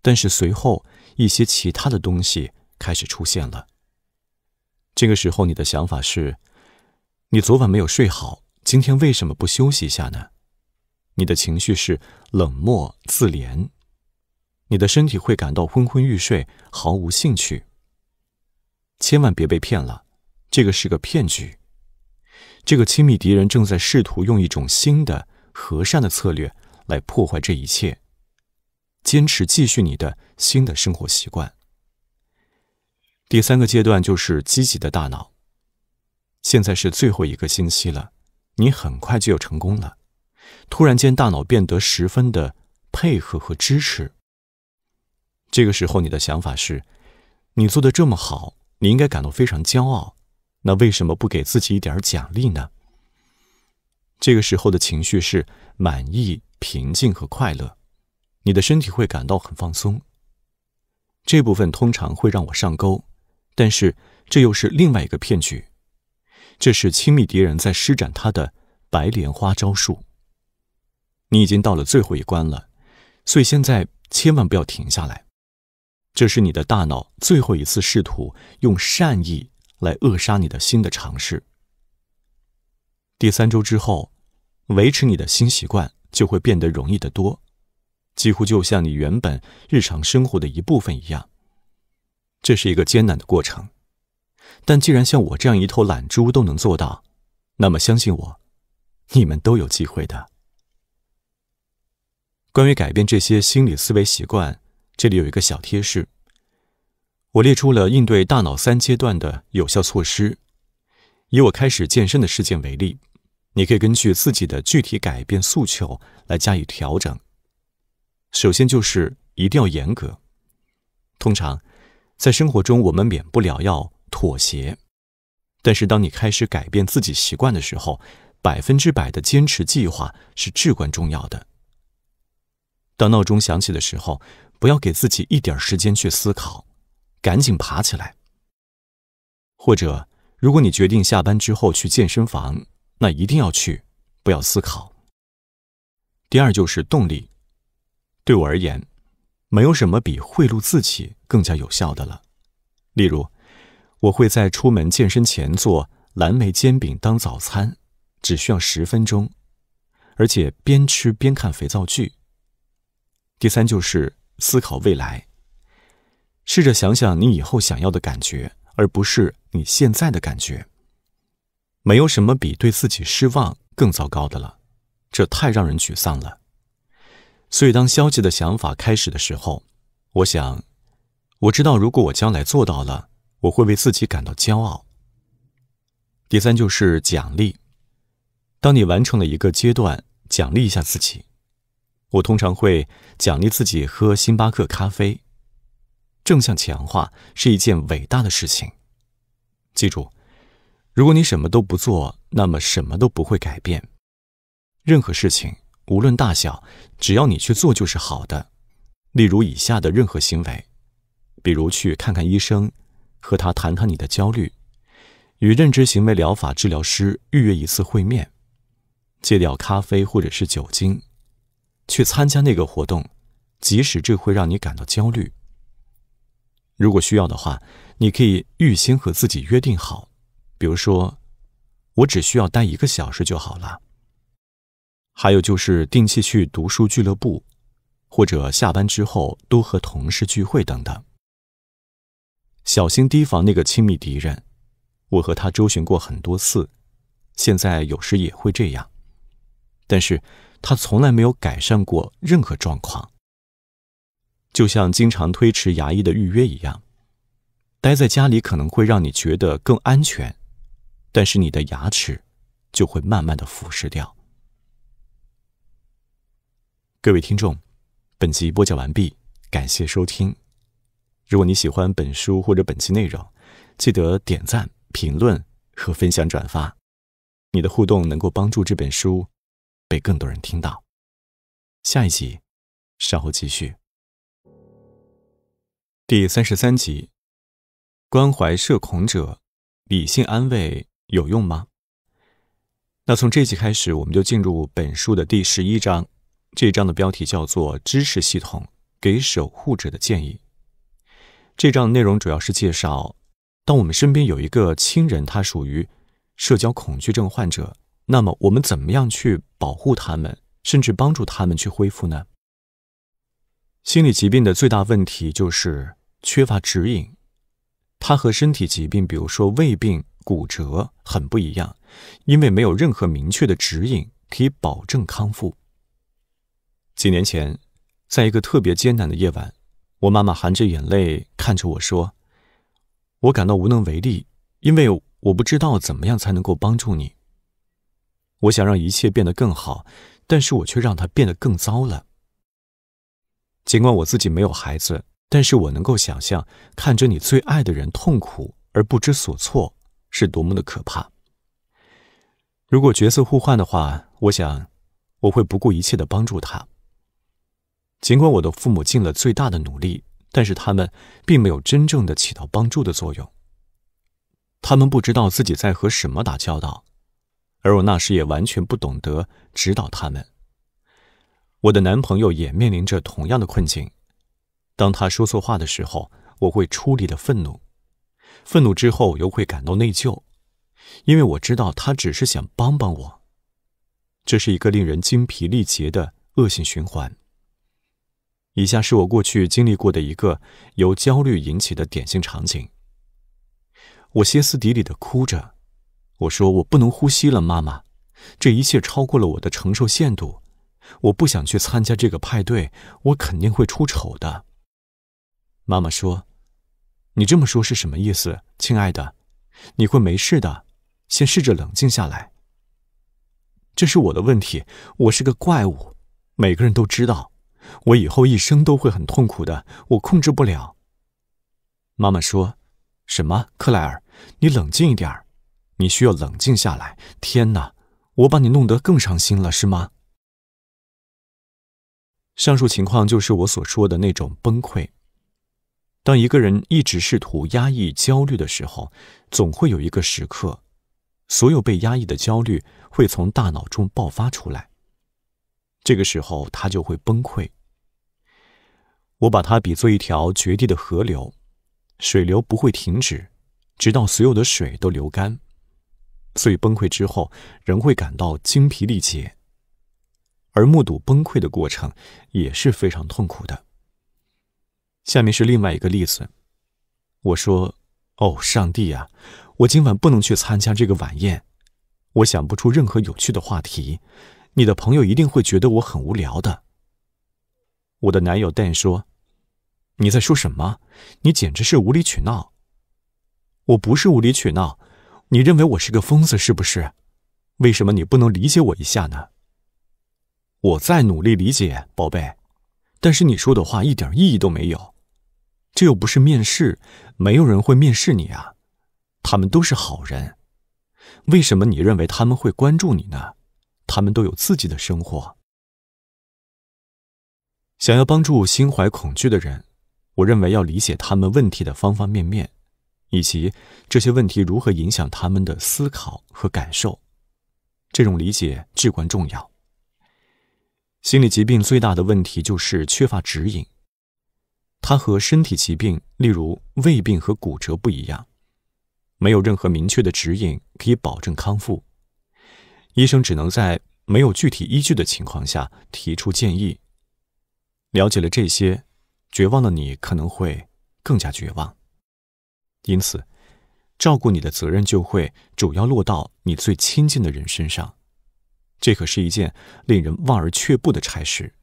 Speaker 1: 但是随后一些其他的东西开始出现了。这个时候你的想法是。你昨晚没有睡好，今天为什么不休息一下呢？你的情绪是冷漠、自怜，你的身体会感到昏昏欲睡、毫无兴趣。千万别被骗了，这个是个骗局。这个亲密敌人正在试图用一种新的和善的策略来破坏这一切。坚持继续你的新的生活习惯。第三个阶段就是积极的大脑。现在是最后一个星期了，你很快就要成功了。突然间，大脑变得十分的配合和支持。这个时候，你的想法是：你做的这么好，你应该感到非常骄傲。那为什么不给自己一点奖励呢？这个时候的情绪是满意、平静和快乐，你的身体会感到很放松。这部分通常会让我上钩，但是这又是另外一个骗局。这是亲密敌人在施展他的白莲花招数。你已经到了最后一关了，所以现在千万不要停下来。这是你的大脑最后一次试图用善意来扼杀你的新的尝试。第三周之后，维持你的新习惯就会变得容易得多，几乎就像你原本日常生活的一部分一样。这是一个艰难的过程。但既然像我这样一头懒猪都能做到，那么相信我，你们都有机会的。关于改变这些心理思维习惯，这里有一个小贴士：我列出了应对大脑三阶段的有效措施。以我开始健身的事件为例，你可以根据自己的具体改变诉求来加以调整。首先就是一定要严格。通常，在生活中我们免不了要。妥协，但是当你开始改变自己习惯的时候，百分之百的坚持计划是至关重要的。当闹钟响起的时候，不要给自己一点时间去思考，赶紧爬起来。或者，如果你决定下班之后去健身房，那一定要去，不要思考。第二就是动力，对我而言，没有什么比贿赂自己更加有效的了，例如。我会在出门健身前做蓝莓煎饼当早餐，只需要十分钟，而且边吃边看肥皂剧。第三就是思考未来，试着想想你以后想要的感觉，而不是你现在的感觉。没有什么比对自己失望更糟糕的了，这太让人沮丧了。所以当消极的想法开始的时候，我想，我知道如果我将来做到了。我会为自己感到骄傲。第三就是奖励，当你完成了一个阶段，奖励一下自己。我通常会奖励自己喝星巴克咖啡。正向强化是一件伟大的事情。记住，如果你什么都不做，那么什么都不会改变。任何事情，无论大小，只要你去做，就是好的。例如以下的任何行为，比如去看看医生。和他谈谈你的焦虑，与认知行为疗法治疗师预约一次会面，戒掉咖啡或者是酒精，去参加那个活动，即使这会让你感到焦虑。如果需要的话，你可以预先和自己约定好，比如说，我只需要待一个小时就好了。还有就是定期去读书俱乐部，或者下班之后多和同事聚会等等。小心提防那个亲密敌人，我和他周旋过很多次，现在有时也会这样，但是，他从来没有改善过任何状况。就像经常推迟牙医的预约一样，待在家里可能会让你觉得更安全，但是你的牙齿就会慢慢的腐蚀掉。各位听众，本集播讲完毕，感谢收听。如果你喜欢本书或者本期内容，记得点赞、评论和分享转发。你
Speaker 2: 的互动能够帮助这本书被更多人听到。下一集稍后继续。第三十三集：关怀社恐者，理性安慰有用吗？
Speaker 1: 那从这集开始，我们就进入本书的第十一章。这章的标题叫做“知识系统给守护者的建议”。这章内容主要是介绍，当我们身边有一个亲人，他属于社交恐惧症患者，那么我们怎么样去保护他们，甚至帮助他们去恢复呢？心理疾病的最大问题就是缺乏指引，它和身体疾病，比如说胃病、骨折，很不一样，因为没有任何明确的指引可以保证康复。几年前，在一个特别艰难的夜晚。我妈妈含着眼泪看着我说：“我感到无能为力，因为我不知道怎么样才能够帮助你。我想让一切变得更好，但是我却让它变得更糟了。尽管我自己没有孩子，但是我能够想象看着你最爱的人痛苦而不知所措是多么的可怕。如果角色互换的话，我想我会不顾一切的帮助他。”尽管我的父母尽了最大的努力，但是他们并没有真正的起到帮助的作用。他们不知道自己在和什么打交道，而我那时也完全不懂得指导他们。我的男朋友也面临着同样的困境。当他说错话的时候，我会出离的愤怒，愤怒之后又会感到内疚，因为我知道他只是想帮帮我。这是一个令人精疲力竭的恶性循环。以下是我过去经历过的一个由焦虑引起的典型场景。我歇斯底里的哭着，我说：“我不能呼吸了，妈妈，这一切超过了我的承受限度。我不想去参加这个派对，我肯定会出丑的。”妈妈说：“你这么说是什么意思，亲爱的？你会没事的。先试着冷静下来。这是我的问题，我是个怪物，每个人都知道。”我以后一生都会很痛苦的，我控制不了。妈妈说：“什么，克莱尔？你冷静一点儿，你需要冷静下来。天哪，我把你弄得更伤心了，是吗？”上述情况就是我所说的那种崩溃。当一个人一直试图压抑焦虑的时候，总会有一个时刻，所有被压抑的焦虑会从大脑中爆发出来。这个时候，他就会崩溃。我把它比作一条绝地的河流，水流不会停止，直到所有的水都流干。所以崩溃之后，人会感到精疲力竭，而目睹崩溃的过程也是非常痛苦的。下面是另外一个例子，我说：“哦，上帝呀，我今晚不能去参加这个晚宴，我想不出任何有趣的话题，你的朋友一定会觉得我很无聊的。”我的男友但说。你在说什么？你简直是无理取闹。我不是无理取闹，你认为我是个疯子是不是？为什么你不能理解我一下呢？我在努力理解，宝贝。但是你说的话一点意义都没有。这又不是面试，没有人会面试你啊。他们都是好人，为什么你认为他们会关注你呢？他们都有自己的生活。想要帮助心怀恐惧的人。我认为要理解他们问题的方方面面，以及这些问题如何影响他们的思考和感受，这种理解至关重要。心理疾病最大的问题就是缺乏指引。它和身体疾病，例如胃病和骨折不一样，没有任何明确的指引可以保证康复。医生只能在没有具体依据的情况下提出建议。了解了这些。绝望的你可能会更加绝望，因此照顾你的责任就会主要落到你最亲近的人身上。这可是一件令人望而却步的差事。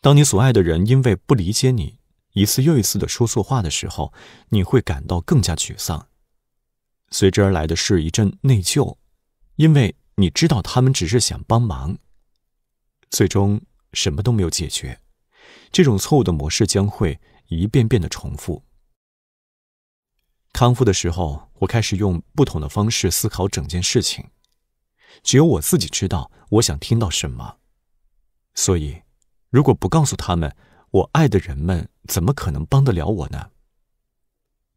Speaker 1: 当你所爱的人因为不理解你，一次又一次的说错话的时候，你会感到更加沮丧。随之而来的是一阵内疚，因为你知道他们只是想帮忙，最终什么都没有解决。这种错误的模式将会一遍遍的重复。康复的时候，我开始用不同的方式思考整件事情。只有我自己知道我想听到什么。所以，如果不告诉他们，我爱的人们怎么可能帮得了我呢？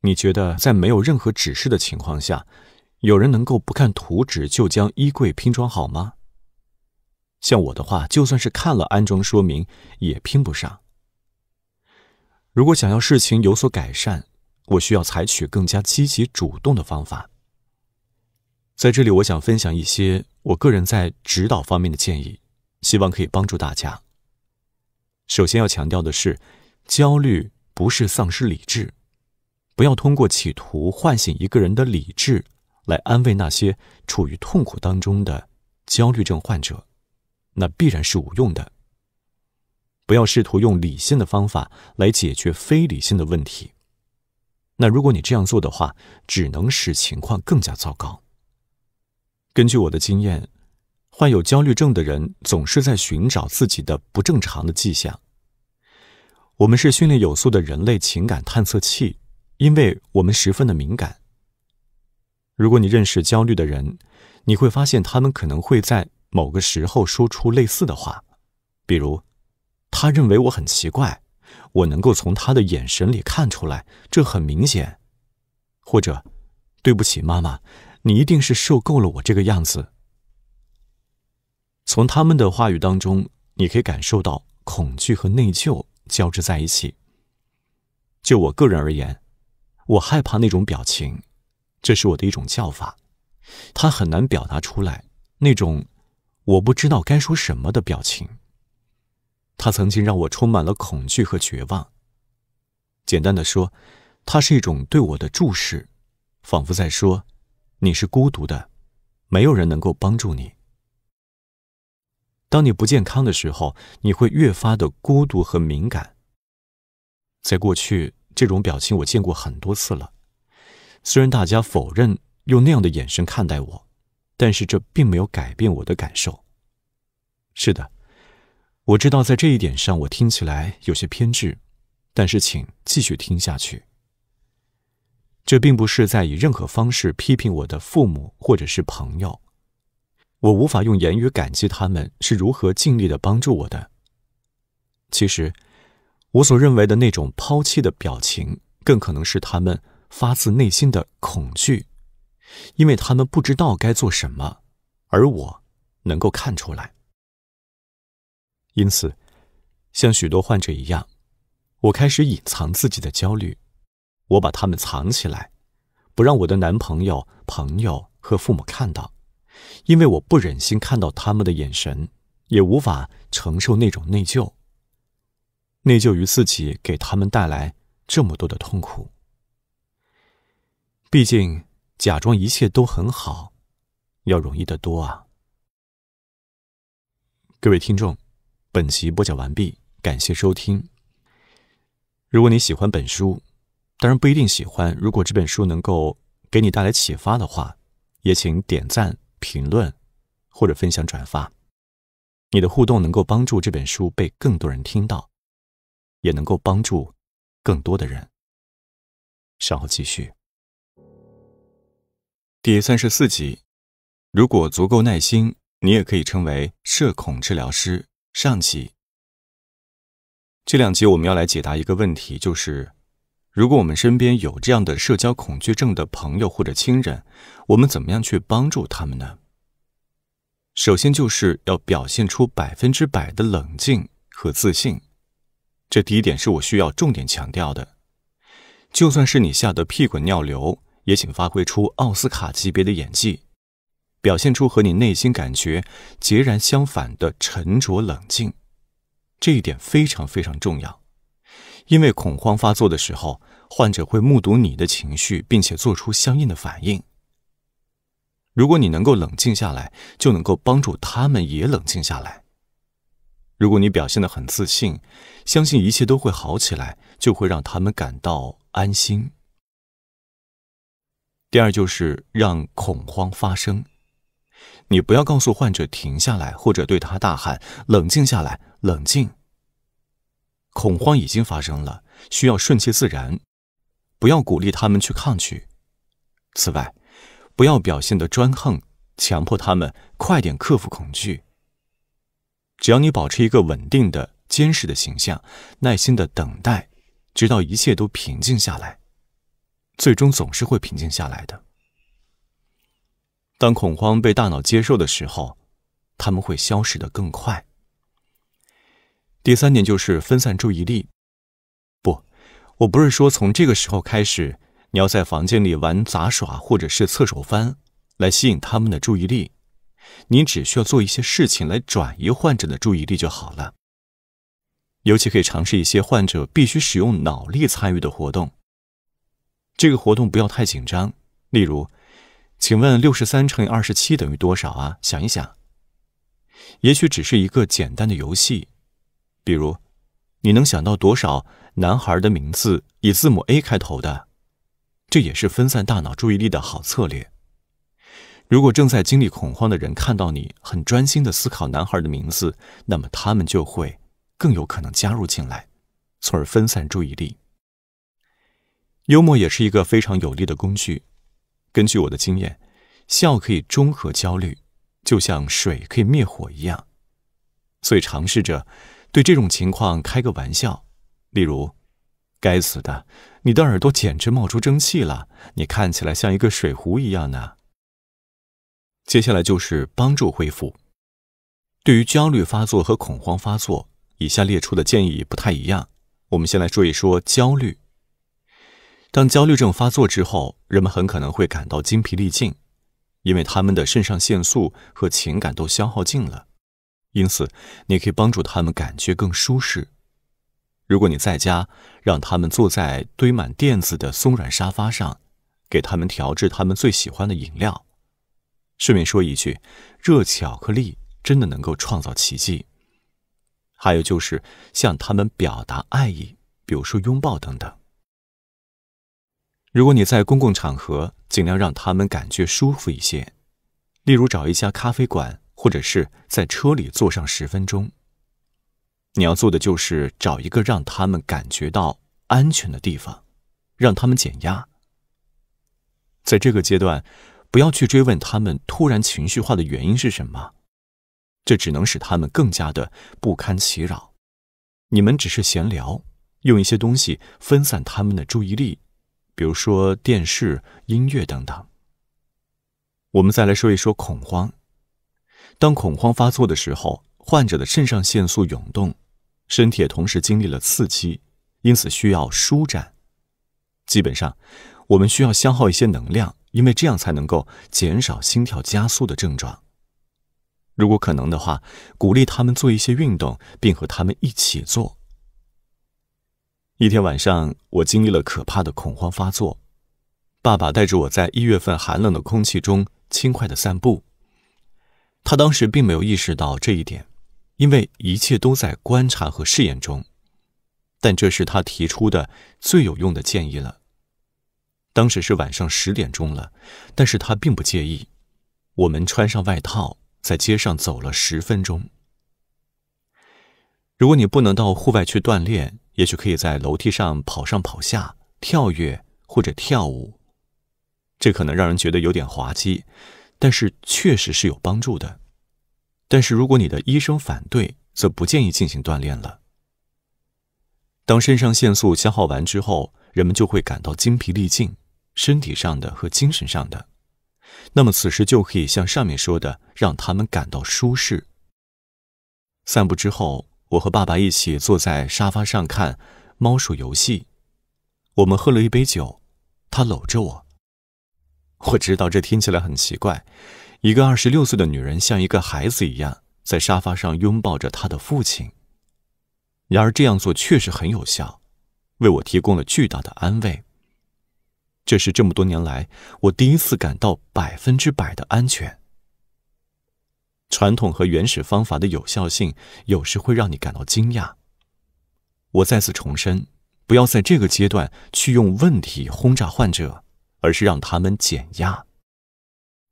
Speaker 1: 你觉得在没有任何指示的情况下，有人能够不看图纸就将衣柜拼装好吗？像我的话，就算是看了安装说明，也拼不上。如果想要事情有所改善，我需要采取更加积极主动的方法。在这里，我想分享一些我个人在指导方面的建议，希望可以帮助大家。首先要强调的是，焦虑不是丧失理智，不要通过企图唤醒一个人的理智来安慰那些处于痛苦当中的焦虑症患者，那必然是无用的。不要试图用理性的方法来解决非理性的问题。那如果你这样做的话，只能使情况更加糟糕。根据我的经验，患有焦虑症的人总是在寻找自己的不正常的迹象。我们是训练有素的人类情感探测器，因为我们十分的敏感。如果你认识焦虑的人，你会发现他们可能会在某个时候说出类似的话，比如。他认为我很奇怪，我能够从他的眼神里看出来，这很明显。或者，对不起，妈妈，你一定是受够了我这个样子。从他们的话语当中，你可以感受到恐惧和内疚交织在一起。就我个人而言，我害怕那种表情，这是我的一种叫法。他很难表达出来那种我不知道该说什么的表情。它曾经让我充满了恐惧和绝望。简单的说，它是一种对我的注视，仿佛在说：“你是孤独的，没有人能够帮助你。”当你不健康的时候，你会越发的孤独和敏感。在过去，这种表情我见过很多次了。虽然大家否认用那样的眼神看待我，但是这并没有改变我的感受。是的。我知道，在这一点上，我听起来有些偏执，但是请继续听下去。这并不是在以任何方式批评我的父母或者是朋友。我无法用言语感激他们是如何尽力的帮助我的。其实，我所认为的那种抛弃的表情，更可能是他们发自内心的恐惧，因为他们不知道该做什么，而我能够看出来。因此，像许多患者一样，我开始隐藏自己的焦虑，我把他们藏起来，不让我的男朋友、朋友和父母看到，因为我不忍心看到他们的眼神，也无法承受那种内疚。内疚于自己给他们带来这么多的痛苦。毕竟，假装一切都很好，要容易得多啊。各位听众。本集播讲完毕，感谢收听。如果你喜欢本书，当然不一定喜欢。如果这本书能够给你带来启发的话，也请点赞、评
Speaker 2: 论或者分享转发。你的互动能够帮助这本书被更多人听到，也能够帮助更多的人。稍后继续。第三十四集，如果足够耐心，你也可以称为社恐治疗师。上期，
Speaker 1: 这两集我们要来解答一个问题，就是如果我们身边有这样的社交恐惧症的朋友或者亲人，我们怎么样去帮助他们呢？首先就是要表现出百分之百的冷静和自信，这第一点是我需要重点强调的。就算是你吓得屁滚尿流，也请发挥出奥斯卡级别的演技。表现出和你内心感觉截然相反的沉着冷静，这一点非常非常重要，因为恐慌发作的时候，患者会目睹你的情绪，并且做出相应的反应。如果你能够冷静下来，就能够帮助他们也冷静下来。如果你表现的很自信，相信一切都会好起来，就会让他们感到安心。第二就是让恐慌发生。你不要告诉患者停下来，或者对他大喊“冷静下来，冷静”。恐慌已经发生了，需要顺其自然，不要鼓励他们去抗拒。此外，不要表现得专横，强迫他们快点克服恐惧。只要你保持一个稳定的、坚实的形象，耐心的等待，直到一切都平静下来，最终总是会平静下来的。当恐慌被大脑接受的时候，他们会消失得更快。第三点就是分散注意力。不，我不是说从这个时候开始，你要在房间里玩杂耍或者是侧手翻来吸引他们的注意力。你只需要做一些事情来转移患者的注意力就好了。尤其可以尝试一些患者必须使用脑力参与的活动。这个活动不要太紧张，例如。请问六十三乘以二十七等于多少啊？想一想，也许只是一个简单的游戏。比如，你能想到多少男孩的名字以字母 A 开头的？这也是分散大脑注意力的好策略。如果正在经历恐慌的人看到你很专心地思考男孩的名字，那么他们就会更有可能加入进来，从而分散注意力。幽默也是一个非常有力的工具。根据我的经验，笑可以中和焦虑，就像水可以灭火一样。所以，尝试着对这种情况开个玩笑，例如：“该死的，你的耳朵简直冒出蒸汽了，你看起来像一个水壶一样呢。”接下来就是帮助恢复。对于焦虑发作和恐慌发作，以下列出的建议不太一样。我们先来说一说焦虑。当焦虑症发作之后。人们很可能会感到精疲力尽，因为他们的肾上腺素和情感都消耗尽了。因此，你可以帮助他们感觉更舒适。如果你在家，让他们坐在堆满垫子的松软沙发上，给他们调制他们最喜欢的饮料。顺便说一句，热巧克力真的能够创造奇迹。还有就是向他们表达爱意，比如说拥抱等等。如果你在公共场合，尽量让他们感觉舒服一些，例如找一家咖啡馆，或者是在车里坐上十分钟。你要做的就是找一个让他们感觉到安全的地方，让他们减压。在这个阶段，不要去追问他们突然情绪化的原因是什么，这只能使他们更加的不堪其扰。你们只是闲聊，用一些东西分散他们的注意力。比如说电视、音乐等等。我们再来说一说恐慌。当恐慌发作的时候，患者的肾上腺素涌动，身体也同时经历了刺激，因此需要舒展。基本上，我们需要消耗一些能量，因为这样才能够减少心跳加速的症状。如果可能的话，鼓励他们做一些运动，并和他们一起做。一天晚上，我经历了可怕的恐慌发作。爸爸带着我在一月份寒冷的空气中轻快地散步。他当时并没有意识到这一点，因为一切都在观察和试验中。但这是他提出的最有用的建议了。当时是晚上十点钟了，但是他并不介意。我们穿上外套，在街上走了十分钟。如果你不能到户外去锻炼，也许可以在楼梯上跑上跑下、跳跃或者跳舞，这可能让人觉得有点滑稽，但是确实是有帮助的。但是如果你的医生反对，则不建议进行锻炼了。当肾上腺素消耗完之后，人们就会感到精疲力尽，身体上的和精神上的。那么此时就可以像上面说的，让他们感到舒适。散步之后。我和爸爸一起坐在沙发上看《猫鼠游戏》，我们喝了一杯酒，他搂着我。我知道这听起来很奇怪，一个二十六岁的女人像一个孩子一样在沙发上拥抱着她的父亲。然而这样做确实很有效，为我提供了巨大的安慰。这是这么多年来我第一次感到百分之百的安全。传统和原始方法的有效性有时会让你感到惊讶。我再次重申，不要在这个阶段去用问题轰炸患者，而是让他们减压。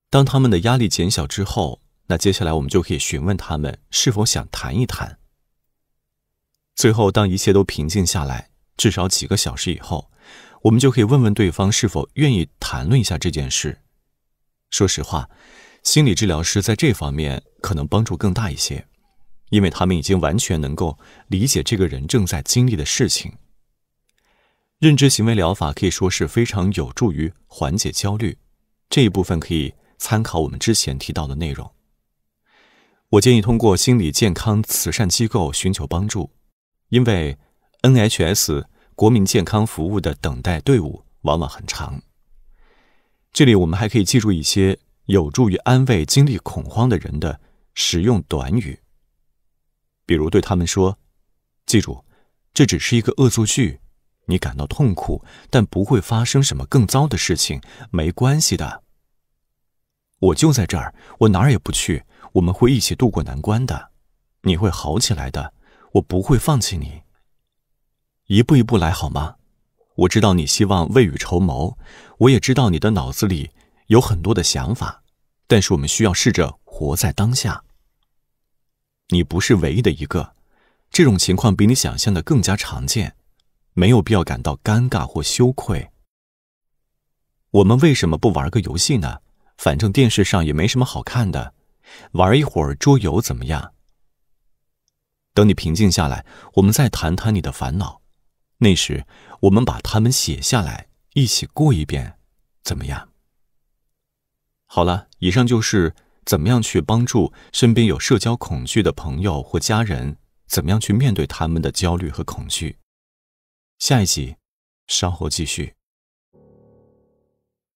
Speaker 1: 当他们的压力减小之后，那接下来我们就可以询问他们是否想谈一谈。最后，当一切都平静下来，至少几个小时以后，我们就可以问问对方是否愿意谈论一下这件事。说实话。心理治疗师在这方面可能帮助更大一些，因为他们已经完全能够理解这个人正在经历的事情。认知行为疗法可以说是非常有助于缓解焦虑，这一部分可以参考我们之前提到的内容。我建议通过心理健康慈善机构寻求帮助，因为 NHS 国民健康服务的等待队伍往往很长。这里我们还可以记住一些。有助于安慰经历恐慌的人的使用短语，比如对他们说：“记住，这只是一个恶作剧。你感到痛苦，但不会发生什么更糟的事情。没关系的。我就在这儿，我哪儿也不去。我们会一起度过难关的。你会好起来的。我不会放弃你。一步一步来，好吗？我知道你希望未雨绸缪，我也知道你的脑子里。”有很多的想法，但是我们需要试着活在当下。你不是唯一的一个，这种情况比你想象的更加常见，没有必要感到尴尬或羞愧。我们为什么不玩个游戏呢？反正电视上也没什么好看的，玩一会儿桌游怎么样？等你平静下来，我们再谈谈你的烦恼。那时我们把它们写下来，一起过一遍，怎么样？好了，以上就是怎么样去帮助身边有社交恐惧的朋友或家人，怎么样去面对他们的
Speaker 2: 焦虑和恐惧。下一集稍后继续。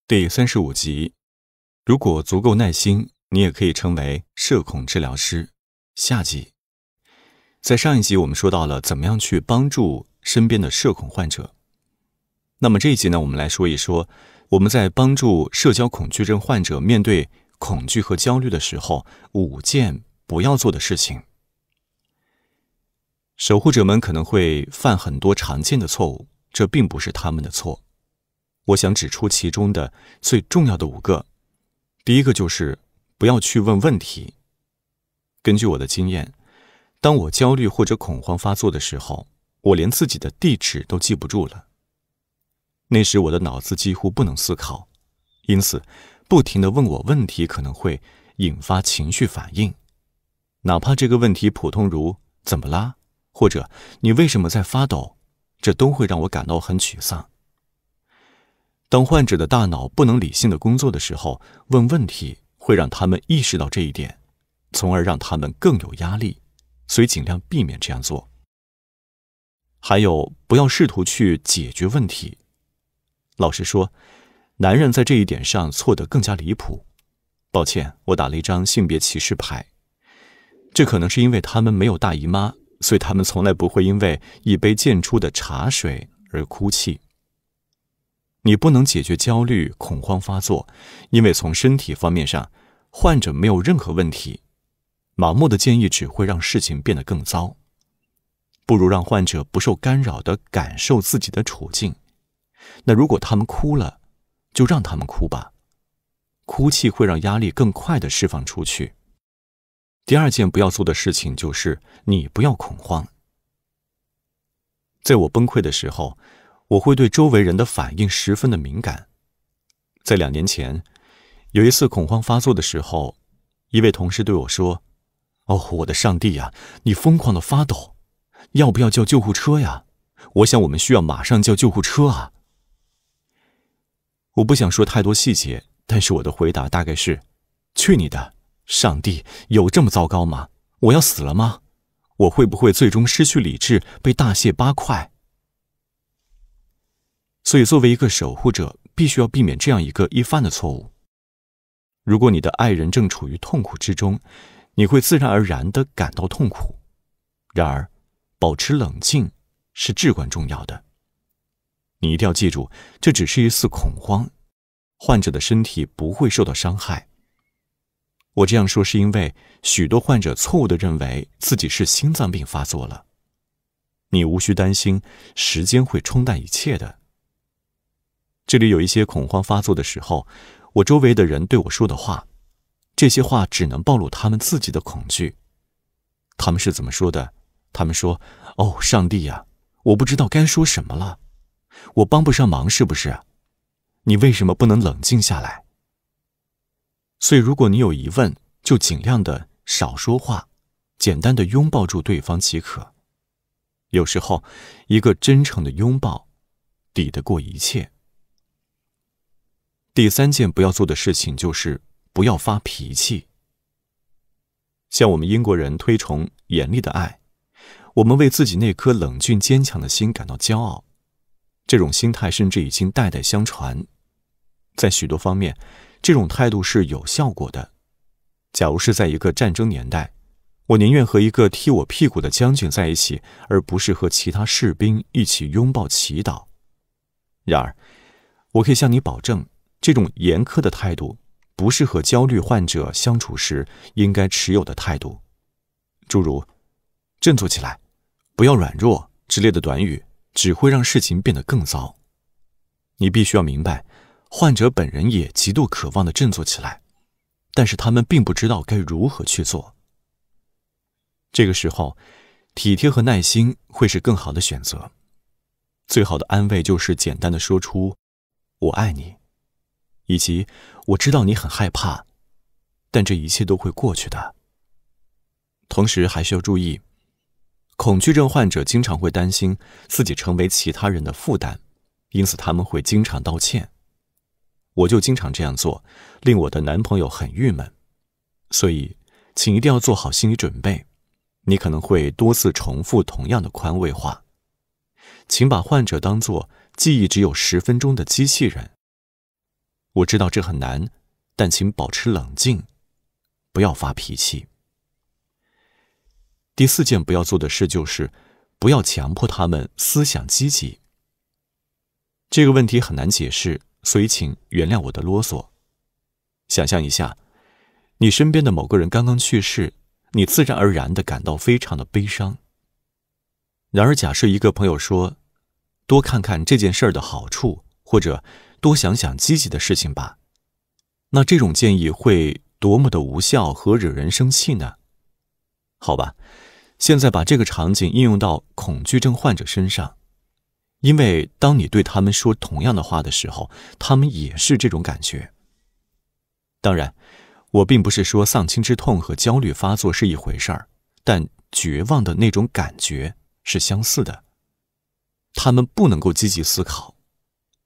Speaker 2: 第三十五集，如果足够耐心，你也可以成
Speaker 1: 为社恐治疗师。下集，在上一集我们说到了怎么样去帮助身边的社恐患者，那么这一集呢，我们来说一说。我们在帮助社交恐惧症患者面对恐惧和焦虑的时候，五件不要做的事情。守护者们可能会犯很多常见的错误，这并不是他们的错。我想指出其中的最重要的五个。第一个就是不要去问问题。根据我的经验，当我焦虑或者恐慌发作的时候，我连自己的地址都记不住了。那时我的脑子几乎不能思考，因此，不停地问我问题可能会引发情绪反应，哪怕这个问题普通如“怎么啦”或者“你为什么在发抖”，这都会让我感到很沮丧。当患者的大脑不能理性地工作的时候，问问题会让他们意识到这一点，从而让他们更有压力，所以尽量避免这样做。还有，不要试图去解决问题。老实说，男人在这一点上错得更加离谱。抱歉，我打了一张性别歧视牌。这可能是因为他们没有大姨妈，所以他们从来不会因为一杯溅出的茶水而哭泣。你不能解决焦虑恐慌发作，因为从身体方面上，患者没有任何问题。盲目的建议只会让事情变得更糟。不如让患者不受干扰的感受自己的处境。那如果他们哭了，就让他们哭吧。哭泣会让压力更快的释放出去。第二件不要做的事情就是，你不要恐慌。在我崩溃的时候，我会对周围人的反应十分的敏感。在两年前，有一次恐慌发作的时候，一位同事对我说：“哦，我的上帝呀，你疯狂的发抖，要不要叫救护车呀？”我想，我们需要马上叫救护车啊。我不想说太多细节，但是我的回答大概是：去你的，上帝，有这么糟糕吗？我要死了吗？我会不会最终失去理智，被大卸八块？所以，作为一个守护者，必须要避免这样一个易犯的错误。如果你的爱人正处于痛苦之中，你会自然而然地感到痛苦。然而，保持冷静是至关重要的。你一定要记住，这只是一次恐慌，患者的身体不会受到伤害。我这样说是因为许多患者错误的认为自己是心脏病发作了。你无需担心，时间会冲淡一切的。这里有一些恐慌发作的时候，我周围的人对我说的话，这些话只能暴露他们自己的恐惧。他们是怎么说的？他们说：“哦，上帝呀，我不知道该说什么了。”我帮不上忙，是不是？你为什么不能冷静下来？所以，如果你有疑问，就尽量的少说话，简单的拥抱住对方即可。有时候，一个真诚的拥抱，抵得过一切。第三件不要做的事情就是不要发脾气。像我们英国人推崇严厉的爱，我们为自己那颗冷峻坚强的心感到骄傲。这种心态甚至已经代代相传，在许多方面，这种态度是有效果的。假如是在一个战争年代，我宁愿和一个踢我屁股的将军在一起，而不是和其他士兵一起拥抱祈祷。然而，我可以向你保证，这种严苛的态度不是和焦虑患者相处时应该持有的态度，诸如“振作起来，不要软弱”之类的短语。只会让事情变得更糟。你必须要明白，患者本人也极度渴望的振作起来，但是他们并不知道该如何去做。这个时候，体贴和耐心会是更好的选择。最好的安慰就是简单的说出“我爱你”，以及“我知道你很害怕，但这一切都会过去的”。同时，还需要注意。恐惧症患者经常会担心自己成为其他人的负担，因此他们会经常道歉。我就经常这样做，令我的男朋友很郁闷。所以，请一定要做好心理准备，你可能会多次重复同样的宽慰话。请把患者当作记忆只有十分钟的机器人。我知道这很难，但请保持冷静，不要发脾气。第四件不要做的事就是，不要强迫他们思想积极。这个问题很难解释，所以请原谅我的啰嗦。想象一下，你身边的某个人刚刚去世，你自然而然地感到非常的悲伤。然而，假设一个朋友说：“多看看这件事儿的好处，或者多想想积极的事情吧。”那这种建议会多么的无效和惹人生气呢？好吧。现在把这个场景应用到恐惧症患者身上，因为当你对他们说同样的话的时候，他们也是这种感觉。当然，我并不是说丧亲之痛和焦虑发作是一回事儿，但绝望的那种感觉是相似的。他们不能够积极思考，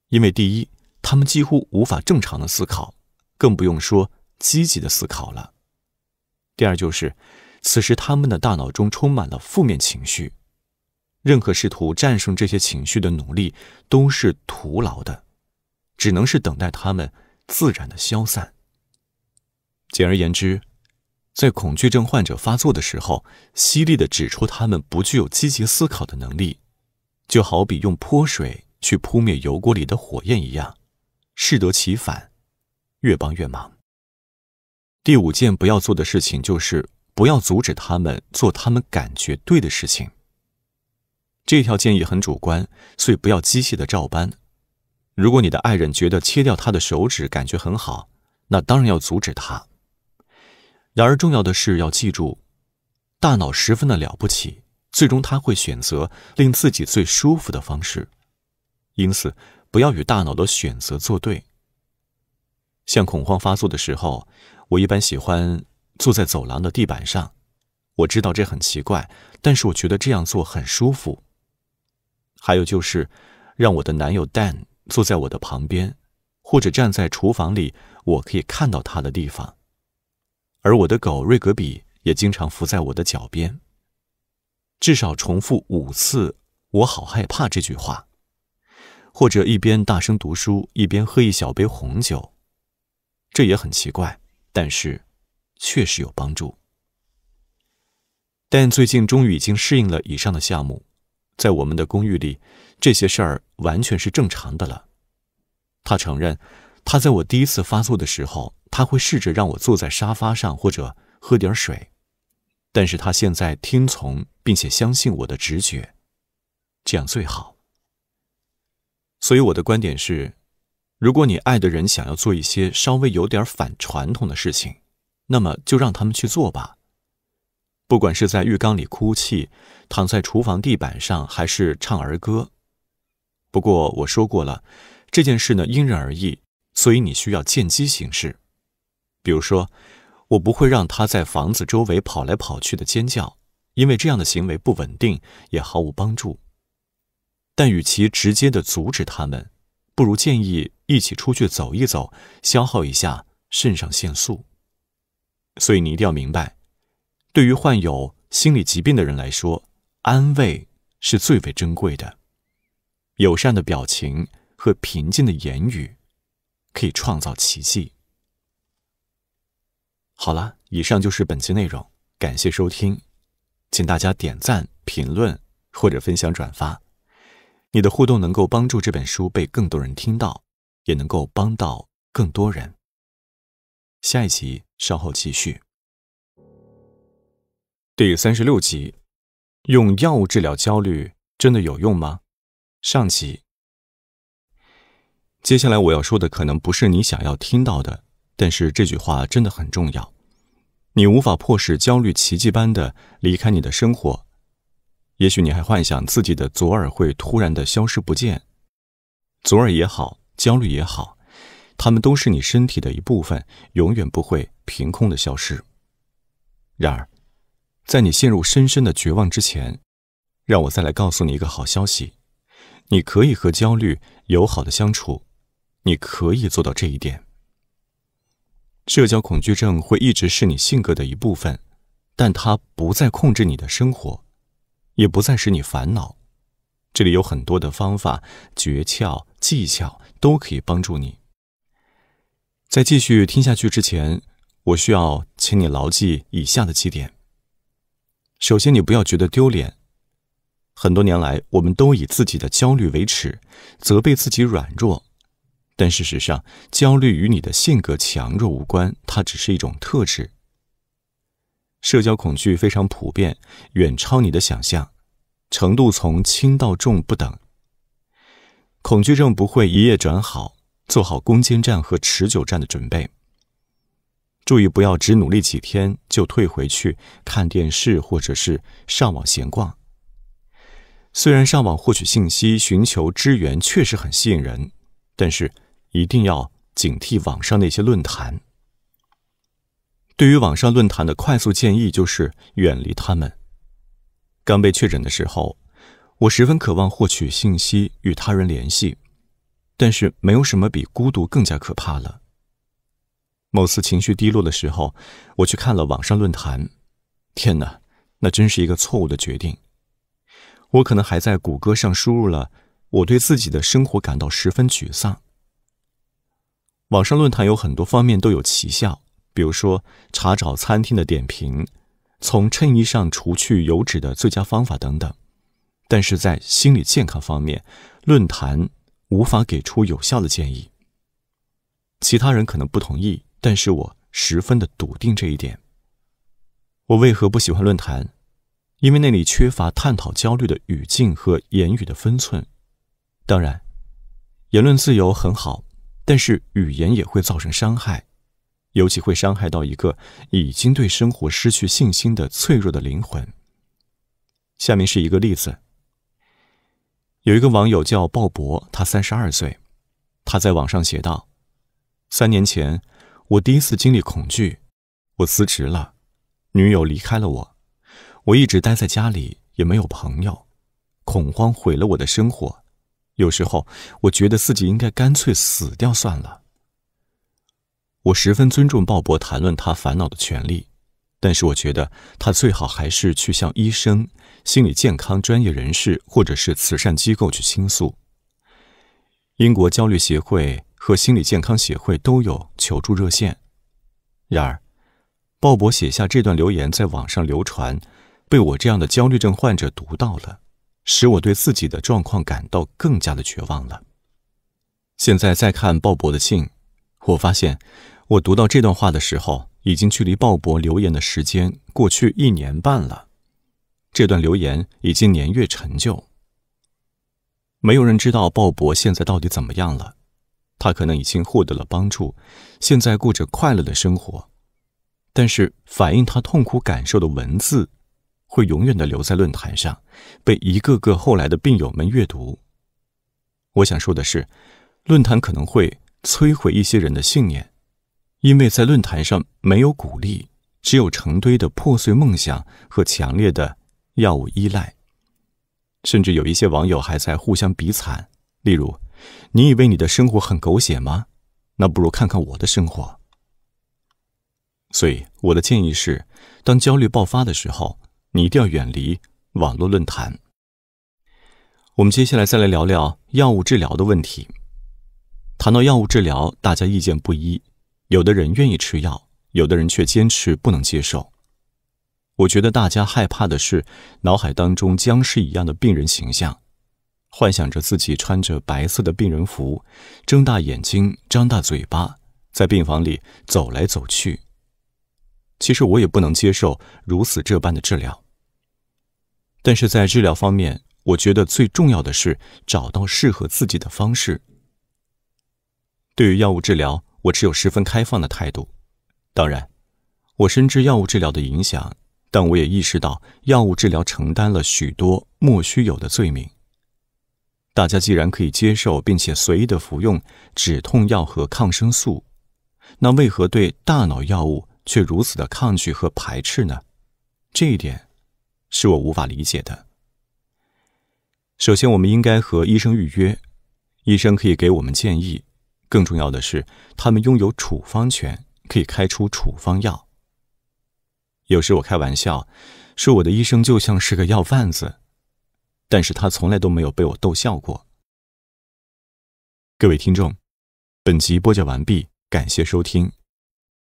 Speaker 1: 因为第一，他们几乎无法正常的思考，更不用说积极的思考了。第二就是。此时，他们的大脑中充满了负面情绪，任何试图战胜这些情绪的努力都是徒劳的，只能是等待他们自然的消散。简而言之，在恐惧症患者发作的时候，犀利的指出他们不具有积极思考的能力，就好比用泼水去扑灭油锅里的火焰一样，适得其反，越帮越忙。第五件不要做的事情就是。不要阻止他们做他们感觉对的事情。这条建议很主观，所以不要机械的照搬。如果你的爱人觉得切掉他的手指感觉很好，那当然要阻止他。然而，重要的是要记住，大脑十分的了不起，最终他会选择令自己最舒服的方式。因此，不要与大脑的选择作对。像恐慌发作的时候，我一般喜欢。坐在走廊的地板上，我知道这很奇怪，但是我觉得这样做很舒服。还有就是，让我的男友 Dan 坐在我的旁边，或者站在厨房里我可以看到他的地方。而我的狗瑞格比也经常伏在我的脚边。至少重复五次“我好害怕”这句话，或者一边大声读书，一边喝一小杯红酒。这也很奇怪，但是。确实有帮助，但最近终于已经适应了以上的项目，在我们的公寓里，这些事儿完全是正常的了。他承认，他在我第一次发作的时候，他会试着让我坐在沙发上或者喝点水，但是他现在听从并且相信我的直觉，这样最好。所以我的观点是，如果你爱的人想要做一些稍微有点反传统的事情，那么就让他们去做吧，不管是在浴缸里哭泣，躺在厨房地板上，还是唱儿歌。不过我说过了，这件事呢因人而异，所以你需要见机行事。比如说，我不会让他在房子周围跑来跑去的尖叫，因为这样的行为不稳定，也毫无帮助。但与其直接的阻止他们，不如建议一起出去走一走，消耗一下肾上腺素。所以你一定要明白，对于患有心理疾病的人来说，安慰是最为珍贵的。友善的表情和平静的言语可以创造奇迹。好了，以上就是本期内容，感谢收听，请大家点赞、评论或者分享转发。你的互动能够帮助这本书被更多人听到，也能够
Speaker 2: 帮到更多人。下一集。稍后继续，第三十六集，用药物治疗焦虑
Speaker 1: 真的有用吗？上集，接下来我要说的可能不是你想要听到的，但是这句话真的很重要。你无法迫使焦虑奇迹般的离开你的生活。也许你还幻想自己的左耳会突然的消失不见，左耳也好，焦虑也好。他们都是你身体的一部分，永远不会凭空的消失。然而，在你陷入深深的绝望之前，让我再来告诉你一个好消息：你可以和焦虑友好的相处，你可以做到这一点。社交恐惧症会一直是你性格的一部分，但它不再控制你的生活，也不再使你烦恼。这里有很多的方法、诀窍、技巧都可以帮助你。在继续听下去之前，我需要请你牢记以下的几点。首先，你不要觉得丢脸。很多年来，我们都以自己的焦虑为耻，责备自己软弱。但事实上，焦虑与你的性格强弱无关，它只是一种特质。社交恐惧非常普遍，远超你的想象，程度从轻到重不等。恐惧症不会一夜转好。做好攻坚战和持久战的准备。注意，不要只努力几天就退回去看电视或者是上网闲逛。虽然上网获取信息、寻求支援确实很吸引人，但是一定要警惕网上那些论坛。对于网上论坛的快速建议就是远离他们。刚被确诊的时候，我十分渴望获取信息与他人联系。但是没有什么比孤独更加可怕了。某次情绪低落的时候，我去看了网上论坛。天哪，那真是一个错误的决定。我可能还在谷歌上输入了“我对自己的生活感到十分沮丧”。网上论坛有很多方面都有奇效，比如说查找餐厅的点评、从衬衣上除去油脂的最佳方法等等。但是在心理健康方面，论坛。无法给出有效的建议。其他人可能不同意，但是我十分的笃定这一点。我为何不喜欢论坛？因为那里缺乏探讨焦虑的语境和言语的分寸。当然，言论自由很好，但是语言也会造成伤害，尤其会伤害到一个已经对生活失去信心的脆弱的灵魂。下面是一个例子。有一个网友叫鲍勃，他三十二岁，他在网上写道：“三年前，我第一次经历恐惧，我辞职了，女友离开了我，我一直待在家里，也没有朋友，恐慌毁了我的生活。有时候，我觉得自己应该干脆死掉算了。”我十分尊重鲍勃谈论他烦恼的权利，但是我觉得他最好还是去向医生。心理健康专业人士或者是慈善机构去倾诉。英国焦虑协会和心理健康协会都有求助热线。然而，鲍勃写下这段留言在网上流传，被我这样的焦虑症患者读到了，使我对自己的状况感到更加的绝望了。现在再看鲍勃的信，我发现我读到这段话的时候，已经距离鲍勃留言的时间过去一年半了。这段留言已经年月陈旧，没有人知道鲍勃现在到底怎么样了。他可能已经获得了帮助，现在过着快乐的生活。但是反映他痛苦感受的文字，会永远的留在论坛上，被一个个后来的病友们阅读。我想说的是，论坛可能会摧毁一些人的信念，因为在论坛上没有鼓励，只有成堆的破碎梦想和强烈的。药物依赖，甚至有一些网友还在互相比惨。例如，你以为你的生活很狗血吗？那不如看看我的生活。所以，我的建议是，当焦虑爆发的时候，你一定要远离网络论坛。我们接下来再来聊聊药物治疗的问题。谈到药物治疗，大家意见不一，有的人愿意吃药，有的人却坚持不能接受。我觉得大家害怕的是脑海当中僵尸一样的病人形象，幻想着自己穿着白色的病人服，睁大眼睛，张大嘴巴，在病房里走来走去。其实我也不能接受如此这般的治疗，但是在治疗方面，我觉得最重要的是找到适合自己的方式。对于药物治疗，我持有十分开放的态度，当然，我深知药物治疗的影响。但我也意识到，药物治疗承担了许多莫须有的罪名。大家既然可以接受并且随意的服用止痛药和抗生素，那为何对大脑药物却如此的抗拒和排斥呢？这一点，是我无法理解的。首先，我们应该和医生预约，医生可以给我们建议。更重要的是，他们拥有处方权，可以开出处方药。有时我开玩笑说我的医生就像是个药贩子，但是他从
Speaker 2: 来都没有被我逗笑过。各位听众，本集播讲完毕，感谢收听，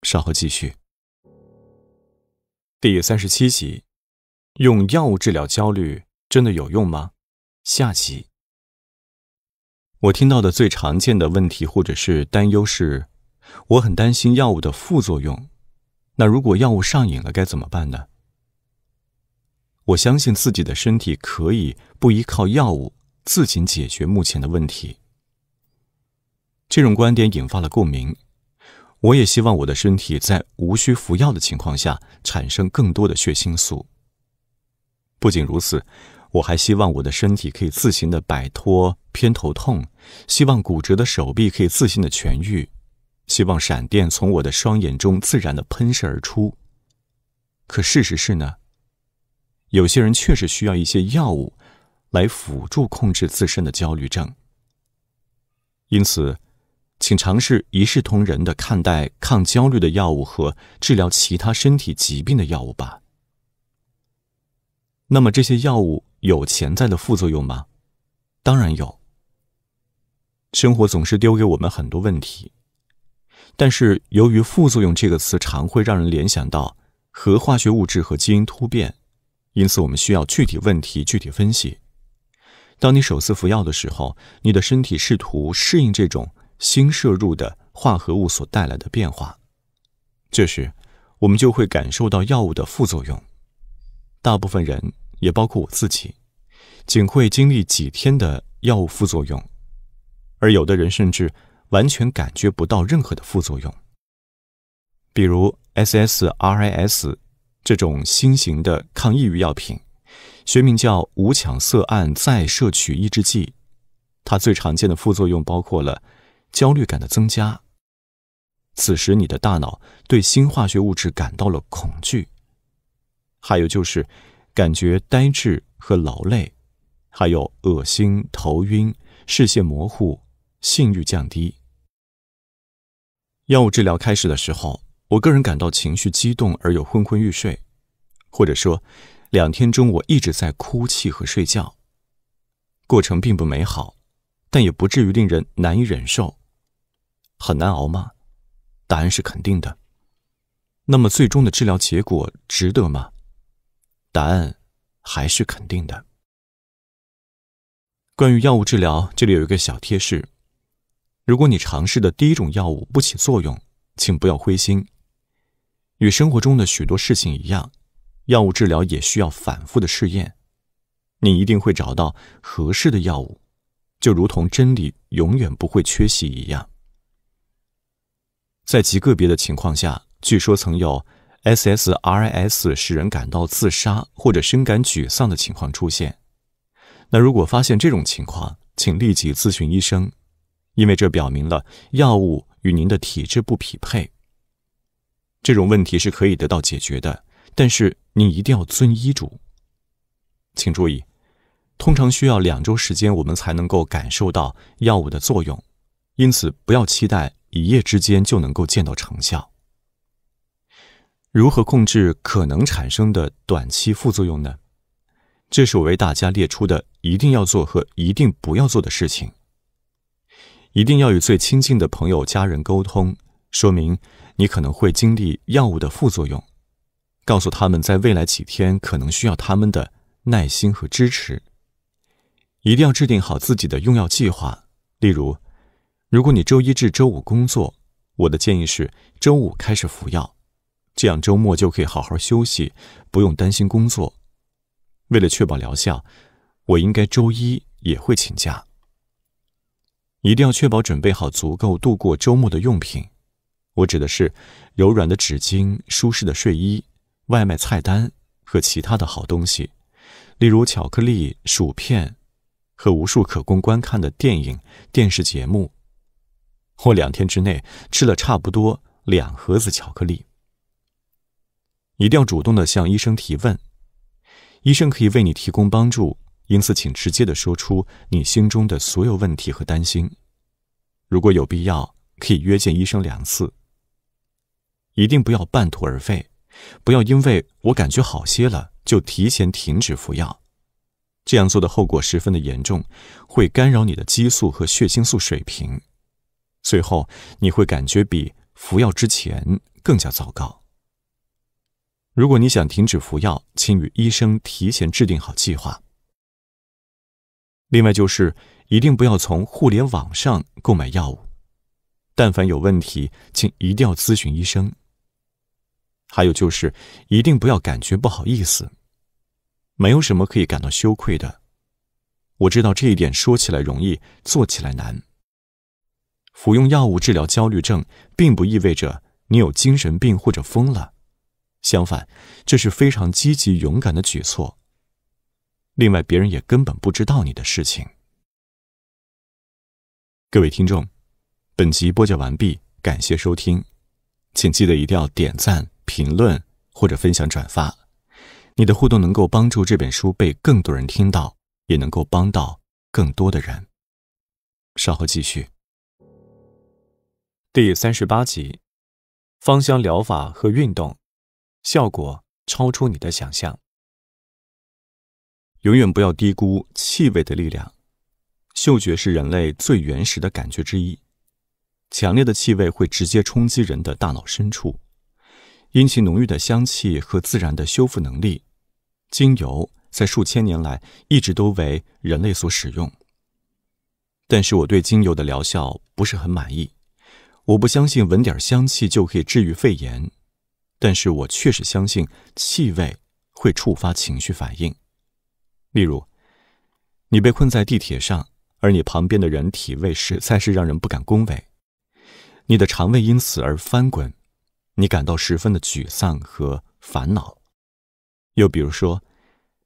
Speaker 2: 稍后继续。
Speaker 1: 第三十七集，用药物治疗焦虑真的有用吗？
Speaker 2: 下集
Speaker 1: 我听到的最常见的问题或者是担忧是，我很担心药物的副作用。那如果药物上瘾了该怎么办呢？我相信自己的身体可以不依靠药物自己解决目前的问题。这种观点引发了共鸣。我也希望我的身体在无需服药的情况下产生更多的血清素。不仅如此，我还希望我的身体可以自行的摆脱偏头痛，希望骨折的手臂可以自行的痊愈。希望闪电从我的双眼中自然的喷射而出。可事实是呢，有些人确实需要一些药物来辅助控制自身的焦虑症。因此，请尝试一视同仁的看待抗焦虑的药物和治疗其他身体疾病的药物吧。那么，这些药物有潜在的副作用吗？当然有。生活总是丢给我们很多问题。但是，由于“副作用”这个词常会让人联想到核化学物质和基因突变，因此我们需要具体问题具体分析。当你首次服药的时候，你的身体试图适应这种新摄入的化合物所带来的变化，这时我们就会感受到药物的副作用。大部分人，也包括我自己，仅会经历几天的药物副作用，而有的人甚至。完全感觉不到任何的副作用，比如 SSRIs 这种新型的抗抑郁药品，学名叫五羟色胺再摄取抑制剂，它最常见的副作用包括了焦虑感的增加。此时你的大脑对新化学物质感到了恐惧，还有就是感觉呆滞和劳累，还有恶心、头晕、视线模糊、性欲降低。药物治疗开始的时候，我个人感到情绪激动而又昏昏欲睡，或者说，两天中我一直在哭泣和睡觉。过程并不美好，但也不至于令人难以忍受。很难熬吗？答案是肯定的。那么最终的治疗结果值得吗？答案还是肯定的。关于药物治疗，这里有一个小贴士。如果你尝试的第一种药物不起作用，请不要灰心。与生活中的许多事情一样，药物治疗也需要反复的试验。你一定会找到合适的药物，就如同真理永远不会缺席一样。在极个别的情况下，据说曾有 SSRIs 使人感到自杀或者深感沮丧的情况出现。那如果发现这种情况，请立即咨询医生。因为这表明了药物与您的体质不匹配。这种问题是可以得到解决的，但是您一定要遵医嘱。请注意，通常需要两周时间，我们才能够感受到药物的作用，因此不要期待一夜之间就能够见到成效。如何控制可能产生的短期副作用呢？这是我为大家列出的一定要做和一定不要做的事情。一定要与最亲近的朋友、家人沟通，说明你可能会经历药物的副作用，告诉他们在未来几天可能需要他们的耐心和支持。一定要制定好自己的用药计划，例如，如果你周一至周五工作，我的建议是周五开始服药，这样周末就可以好好休息，不用担心工作。为了确保疗效，我应该周一也会请假。一定要确保准备好足够度过周末的用品，我指的是柔软的纸巾、舒适的睡衣、外卖菜单和其他的好东西，例如巧克力、薯片和无数可供观看的电影、电视节目。我两天之内吃了差不多两盒子巧克力。一定要主动的向医生提问，医生可以为你提供帮助。因此，请直接地说出你心中的所有问题和担心。如果有必要，可以约见医生两次。一定不要半途而废，不要因为我感觉好些了就提前停止服药。这样做的后果十分的严重，会干扰你的激素和血清素水平，最后你会感觉比服药之前更加糟糕。如果你想停止服药，请与医生提前制定好计划。另外就是，一定不要从互联网上购买药物，但凡有问题，请一定要咨询医生。还有就是，一定不要感觉不好意思，没有什么可以感到羞愧的。我知道这一点说起来容易，做起来难。服用药物治疗焦虑症，并不意味着你有精神病或者疯了，相反，这是非常积极勇敢的举措。另外，别人也根本不知道你的事情。各位听众，本集播讲完毕，感谢收听，请记得一定要点赞、评论或者分享转发。你的互动能够帮助这本书被更多人听到，也能够帮到
Speaker 2: 更多的人。稍后继续第三十八集：芳香疗法和运动，效果超出你的想象。永远不要低估气味的力
Speaker 1: 量。嗅觉是人类最原始的感觉之一。强烈的气味会直接冲击人的大脑深处。因其浓郁的香气和自然的修复能力，精油在数千年来一直都为人类所使用。但是我对精油的疗效不是很满意。我不相信闻点香气就可以治愈肺炎。但是我确实相信气味会触发情绪反应。例如，你被困在地铁上，而你旁边的人体味实在是让人不敢恭维，你的肠胃因此而翻滚，你感到十分的沮丧和烦恼。又比如说，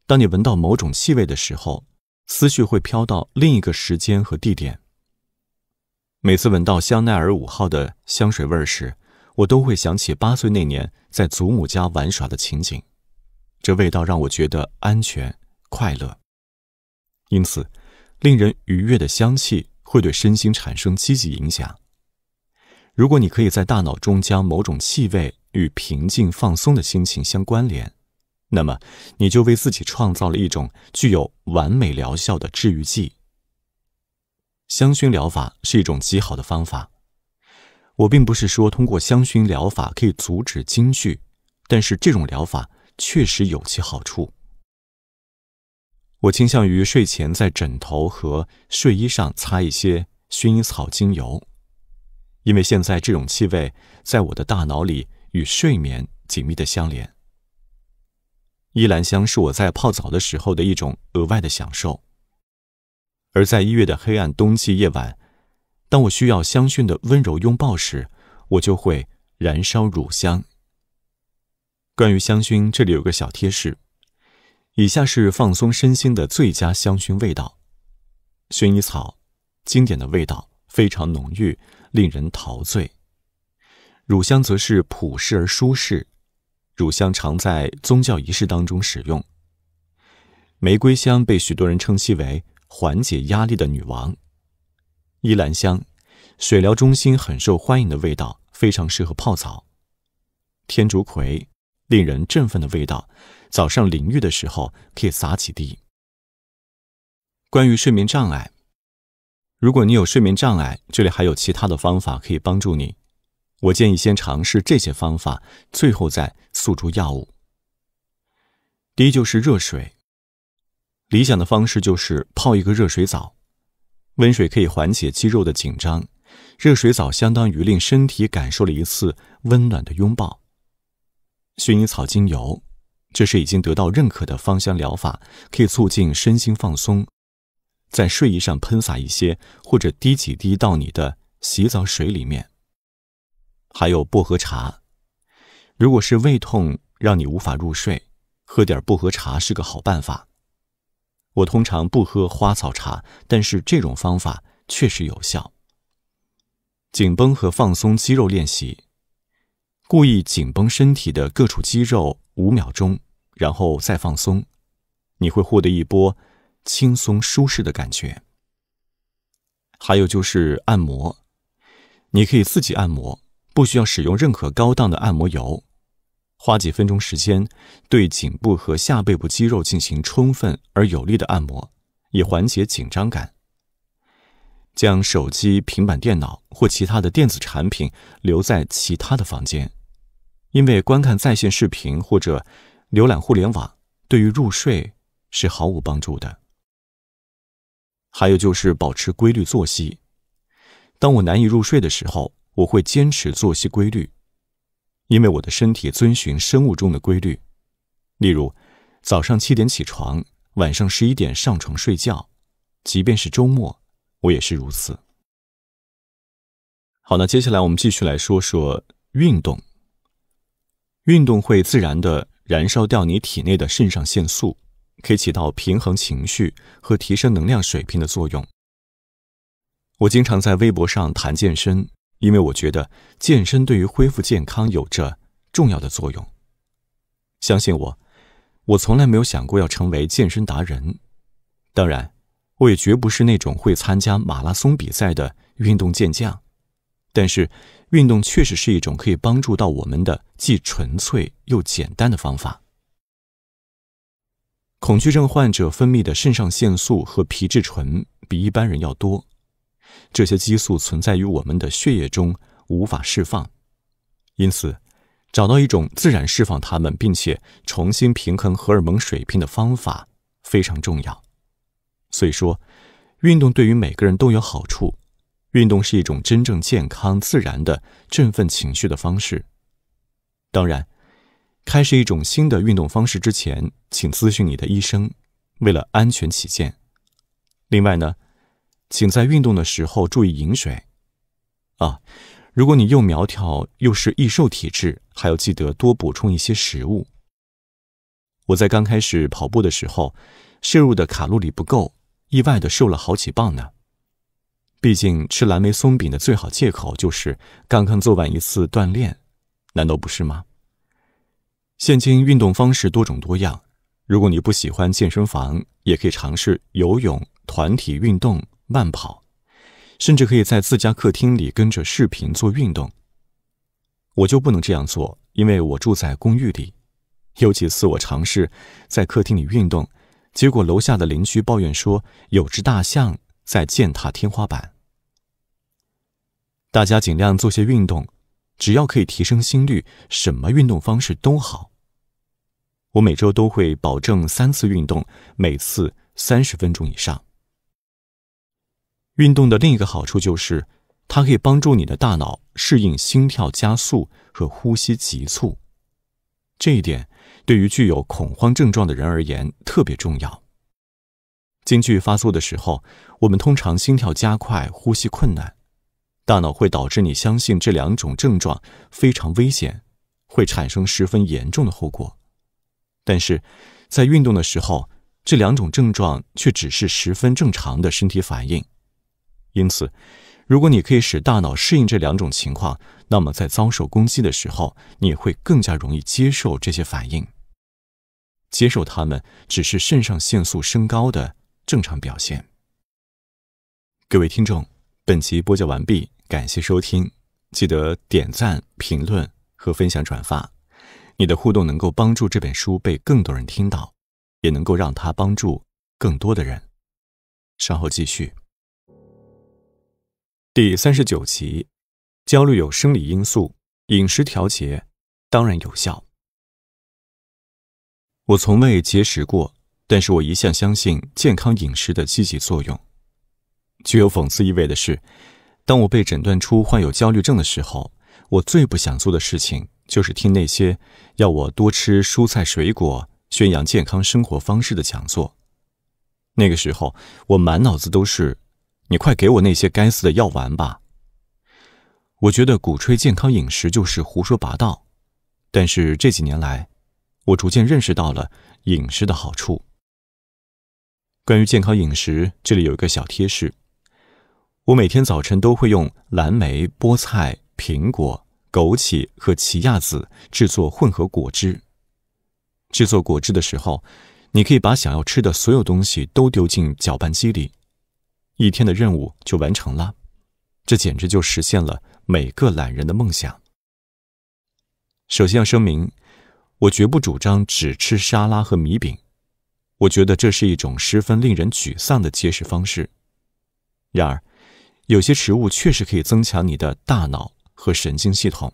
Speaker 1: 当你闻到某种气味的时候，思绪会飘到另一个时间和地点。每次闻到香奈儿五号的香水味时，我都会想起八岁那年在祖母家玩耍的情景，这味道让我觉得安全。快乐，因此，令人愉悦的香气会对身心产生积极影响。如果你可以在大脑中将某种气味与平静放松的心情相关联，那么你就为自己创造了一种具有完美疗效的治愈剂。香薰疗法是一种极好的方法。我并不是说通过香薰疗法可以阻止惊惧，但是这种疗法确实有其好处。我倾向于睡前在枕头和睡衣上擦一些薰衣草精油，因为现在这种气味在我的大脑里与睡眠紧密的相连。依兰香是我在泡澡的时候的一种额外的享受，而在一月的黑暗冬季夜晚，当我需要香薰的温柔拥抱时，我就会燃烧乳香。关于香薰，这里有个小贴士。以下是放松身心的最佳香薰味道：薰衣草，经典的味道，非常浓郁，令人陶醉；乳香则是朴实而舒适，乳香常在宗教仪式当中使用。玫瑰香被许多人称其为缓解压力的女王。依兰香，水疗中心很受欢迎的味道，非常适合泡澡。天竺葵，令人振奋的味道。早上淋浴的时候可以撒几滴。关于睡眠障碍，如果你有睡眠障碍，这里还有其他的方法可以帮助你。我建议先尝试这些方法，最后再诉诸药物。第一就是热水，理想的方式就是泡一个热水澡，温水可以缓解肌肉的紧张，热水澡相当于令身体感受了一次温暖的拥抱。薰衣草精油。这是已经得到认可的芳香疗法，可以促进身心放松。在睡衣上喷洒一些，或者滴几滴到你的洗澡水里面。还有薄荷茶，如果是胃痛让你无法入睡，喝点薄荷茶是个好办法。我通常不喝花草茶，但是这种方法确实有效。紧绷和放松肌肉练习，故意紧绷身体的各处肌肉。五秒钟，然后再放松，你会获得一波轻松舒适的感觉。还有就是按摩，你可以自己按摩，不需要使用任何高档的按摩油，花几分钟时间对颈部和下背部肌肉进行充分而有力的按摩，以缓解紧张感。将手机、平板电脑或其他的电子产品留在其他的房间。因为观看在线视频或者浏览互联网对于入睡是毫无帮助的。还有就是保持规律作息。当我难以入睡的时候，我会坚持作息规律，因为我的身体遵循生物钟的规律。例如，早上七点起床，晚上十一点上床睡觉，即便是周末，我也是如此。好，那接下来我们继续来说说运动。运动会自然地燃烧掉你体内的肾上腺素，可以起到平衡情绪和提升能量水平的作用。我经常在微博上谈健身，因为我觉得健身对于恢复健康有着重要的作用。相信我，我从来没有想过要成为健身达人。当然，我也绝不是那种会参加马拉松比赛的运动健将。但是。运动确实是一种可以帮助到我们的既纯粹又简单的方法。恐惧症患者分泌的肾上腺素和皮质醇比一般人要多，这些激素存在于我们的血液中，无法释放，因此，找到一种自然释放它们并且重新平衡荷尔蒙水平的方法非常重要。所以说，运动对于每个人都有好处。运动是一种真正健康、自然的振奋情绪的方式。当然，开始一种新的运动方式之前，请咨询你的医生，为了安全起见。另外呢，请在运动的时候注意饮水。啊，如果你又苗条又是易瘦体质，还要记得多补充一些食物。我在刚开始跑步的时候，摄入的卡路里不够，意外的瘦了好几磅呢。毕竟，吃蓝莓松饼的最好借口就是刚刚做完一次锻炼，难道不是吗？现今运动方式多种多样，如果你不喜欢健身房，也可以尝试游泳、团体运动、慢跑，甚至可以在自家客厅里跟着视频做运动。我就不能这样做，因为我住在公寓里。有几次我尝试在客厅里运动，结果楼下的邻居抱怨说有只大象在践踏天花板。大家尽量做些运动，只要可以提升心率，什么运动方式都好。我每周都会保证三次运动，每次三十分钟以上。运动的另一个好处就是，它可以帮助你的大脑适应心跳加速和呼吸急促。这一点对于具有恐慌症状的人而言特别重要。惊惧发作的时候，我们通常心跳加快，呼吸困难。大脑会导致你相信这两种症状非常危险，会产生十分严重的后果。但是，在运动的时候，这两种症状却只是十分正常的身体反应。因此，如果你可以使大脑适应这两种情况，那么在遭受攻击的时候，你会更加容易接受这些反应，接受它们只是肾上腺素升高的正常表现。各位听众。本集播讲完毕，感谢收听，记得点赞、评论和分享转发。你的互动能够帮助这本书被更多人听到，也能够让它帮助更多的人。稍后
Speaker 2: 继续。第三十九集，焦虑有生理因素，饮食调节当然有效。
Speaker 1: 我从未节食过，但是我一向相信健康饮食的积极作用。具有讽刺意味的是，当我被诊断出患有焦虑症的时候，我最不想做的事情就是听那些要我多吃蔬菜水果、宣扬健康生活方式的讲座。那个时候，我满脑子都是“你快给我那些该死的药丸吧！”我觉得鼓吹健康饮食就是胡说八道。但是这几年来，我逐渐认识到了饮食的好处。关于健康饮食，这里有一个小贴士。我每天早晨都会用蓝莓、菠菜、苹果、枸杞和奇亚籽制作混合果汁。制作果汁的时候，你可以把想要吃的所有东西都丢进搅拌机里，一天的任务就完成了。这简直就实现了每个懒人的梦想。首先要声明，我绝不主张只吃沙拉和米饼，我觉得这是一种十分令人沮丧的节食方式。然而。有些食物确实可以增强你的大脑和神经系统，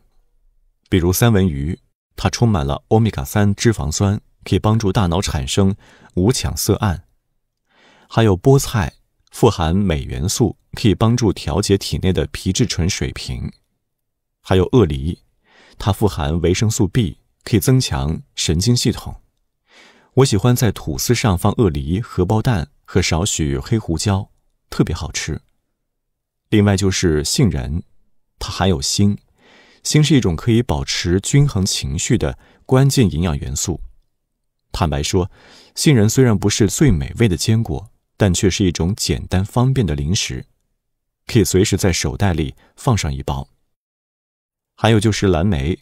Speaker 1: 比如三文鱼，它充满了欧米伽三脂肪酸，可以帮助大脑产生五羟色胺。还有菠菜，富含镁元素，可以帮助调节体内的皮质醇水平。还有鳄梨，它富含维生素 B，可以增强神经系统。我喜欢在吐司上放鳄梨、荷包蛋和少许黑胡椒，特别好吃。另外就是杏仁，它含有锌，锌是一种可以保持均衡情绪的关键营养元素。坦白说，杏仁虽然不是最美味的坚果，但却是一种简单方便的零食，可以随时在手袋里放上一包。还有就是蓝莓，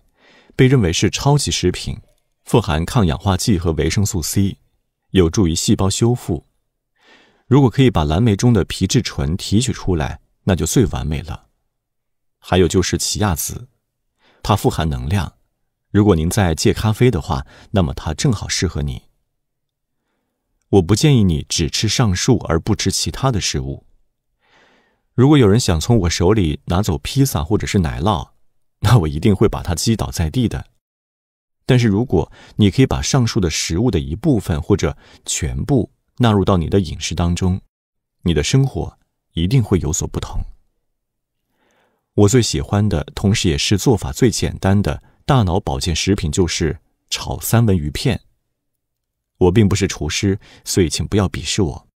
Speaker 1: 被认为是超级食品，富含抗氧化剂和维生素 C，有助于细胞修复。如果可以把蓝莓中的皮质醇提取出来，那就最完美了。还有就是奇亚籽，它富含能量。如果您在戒咖啡的话，那么它正好适合你。我不建议你只吃上述而不吃其他的食物。如果有人想从我手里拿走披萨或者是奶酪，那我一定会把他击倒在地的。但是如果你可以把上述的食物的一部分或者全部纳入到你的饮食当中，你的生活。一定会有所不同。我最喜欢的同时也是做法最简单的大脑保健食品就是炒三文鱼片。我并不是厨师，所以请不要鄙视我。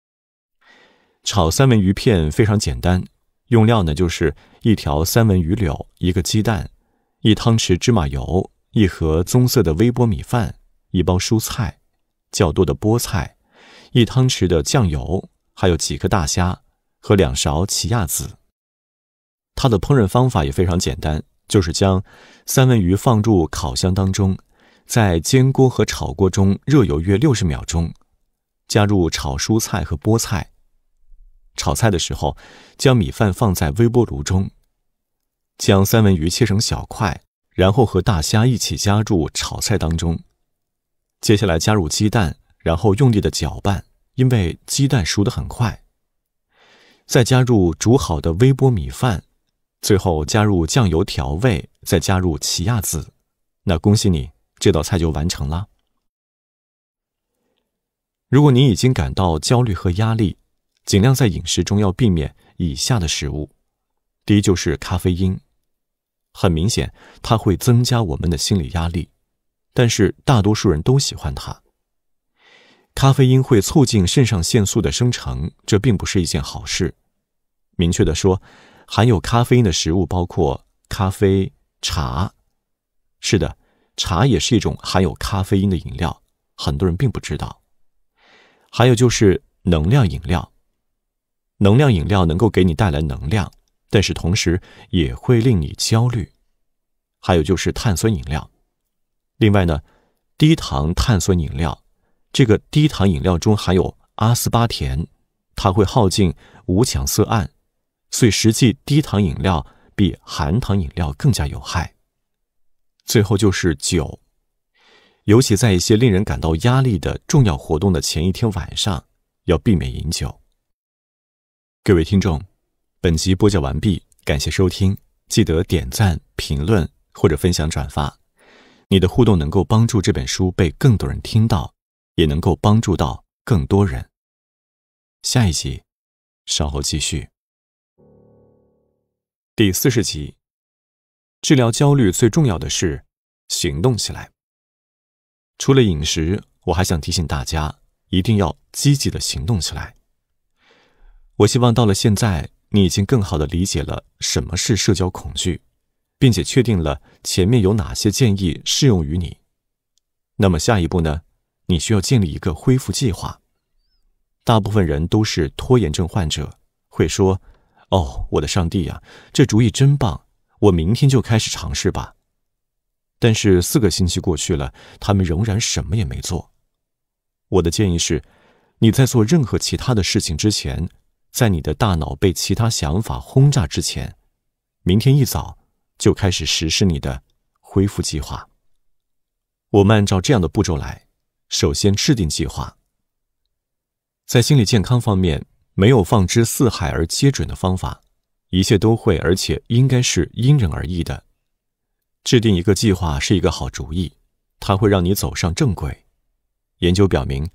Speaker 1: 炒三文鱼片非常简单，用料呢就是一条三文鱼柳、一个鸡蛋、一汤匙芝麻油、一盒棕色的微波米饭、一包蔬菜、较多的菠菜、一汤匙的酱油，还有几颗大虾。和两勺奇亚籽，它的烹饪方法也非常简单，就是将三文鱼放入烤箱当中，在煎锅和炒锅中热油约六十秒钟，加入炒蔬菜和菠菜。炒菜的时候，将米饭放在微波炉中，将三文鱼切成小块，然后和大虾一起加入炒菜当中。接下来加入鸡蛋，然后用力的搅拌，因为鸡蛋熟得很快。再加入煮好的微波米饭，最后加入酱油调味，再加入奇亚籽。那恭喜你，这道菜就完成了。如果你已经感到焦虑和压力，尽量在饮食中要避免以下的食物。第一就是咖啡因，很明显它会增加我们的心理压力，但是大多数人都喜欢它。咖啡因会促进肾上腺素的生成，这并不是一件好事。明确地说，含有咖啡因的食物包括咖啡、茶。是的，茶也是一种含有咖啡因的饮料，很多人并不知道。还有就是能量饮料，能量饮料能够给你带来能量，但是同时也会令你焦虑。还有就是碳酸饮料，另外呢，低糖碳酸饮料。这个低糖饮料中含有阿斯巴甜，它会耗尽五羟色胺，所以实际低糖饮料比含糖饮料更加有害。最后就是酒，尤其在一些令人感到压力的重要活动的前一天晚上，要避免饮酒。各位听众，本集播讲完毕，感谢收听，记得点赞、评论或者分享转发，你的互动能够帮助这本书被更多人听到。
Speaker 2: 也能够帮助到更多人。下一集，稍后继续。第四十集，治疗焦虑最重要的是行动起来。除了饮食，
Speaker 1: 我还想提醒大家，一定要积极的行动起来。我希望到了现在，你已经更好的理解了什么是社交恐惧，并且确定了前面有哪些建议适用于你。那么下一步呢？你需要建立一个恢复计划。大部分人都是拖延症患者，会说：“哦，我的上帝呀，这主意真棒，我明天就开始尝试吧。”但是四个星期过去了，他们仍然什么也没做。我的建议是，你在做任何其他的事情之前，在你的大脑被其他想法轰炸之前，明天一早就开始实施你的恢复计划。我们按照这样的步骤来。首先制定计划。在心理健康方面，没有放之四海而皆准的方法，一切都会，而且应该是因人而异的。制定一个计划是一个好主意，它会让你走上正轨。研究表明，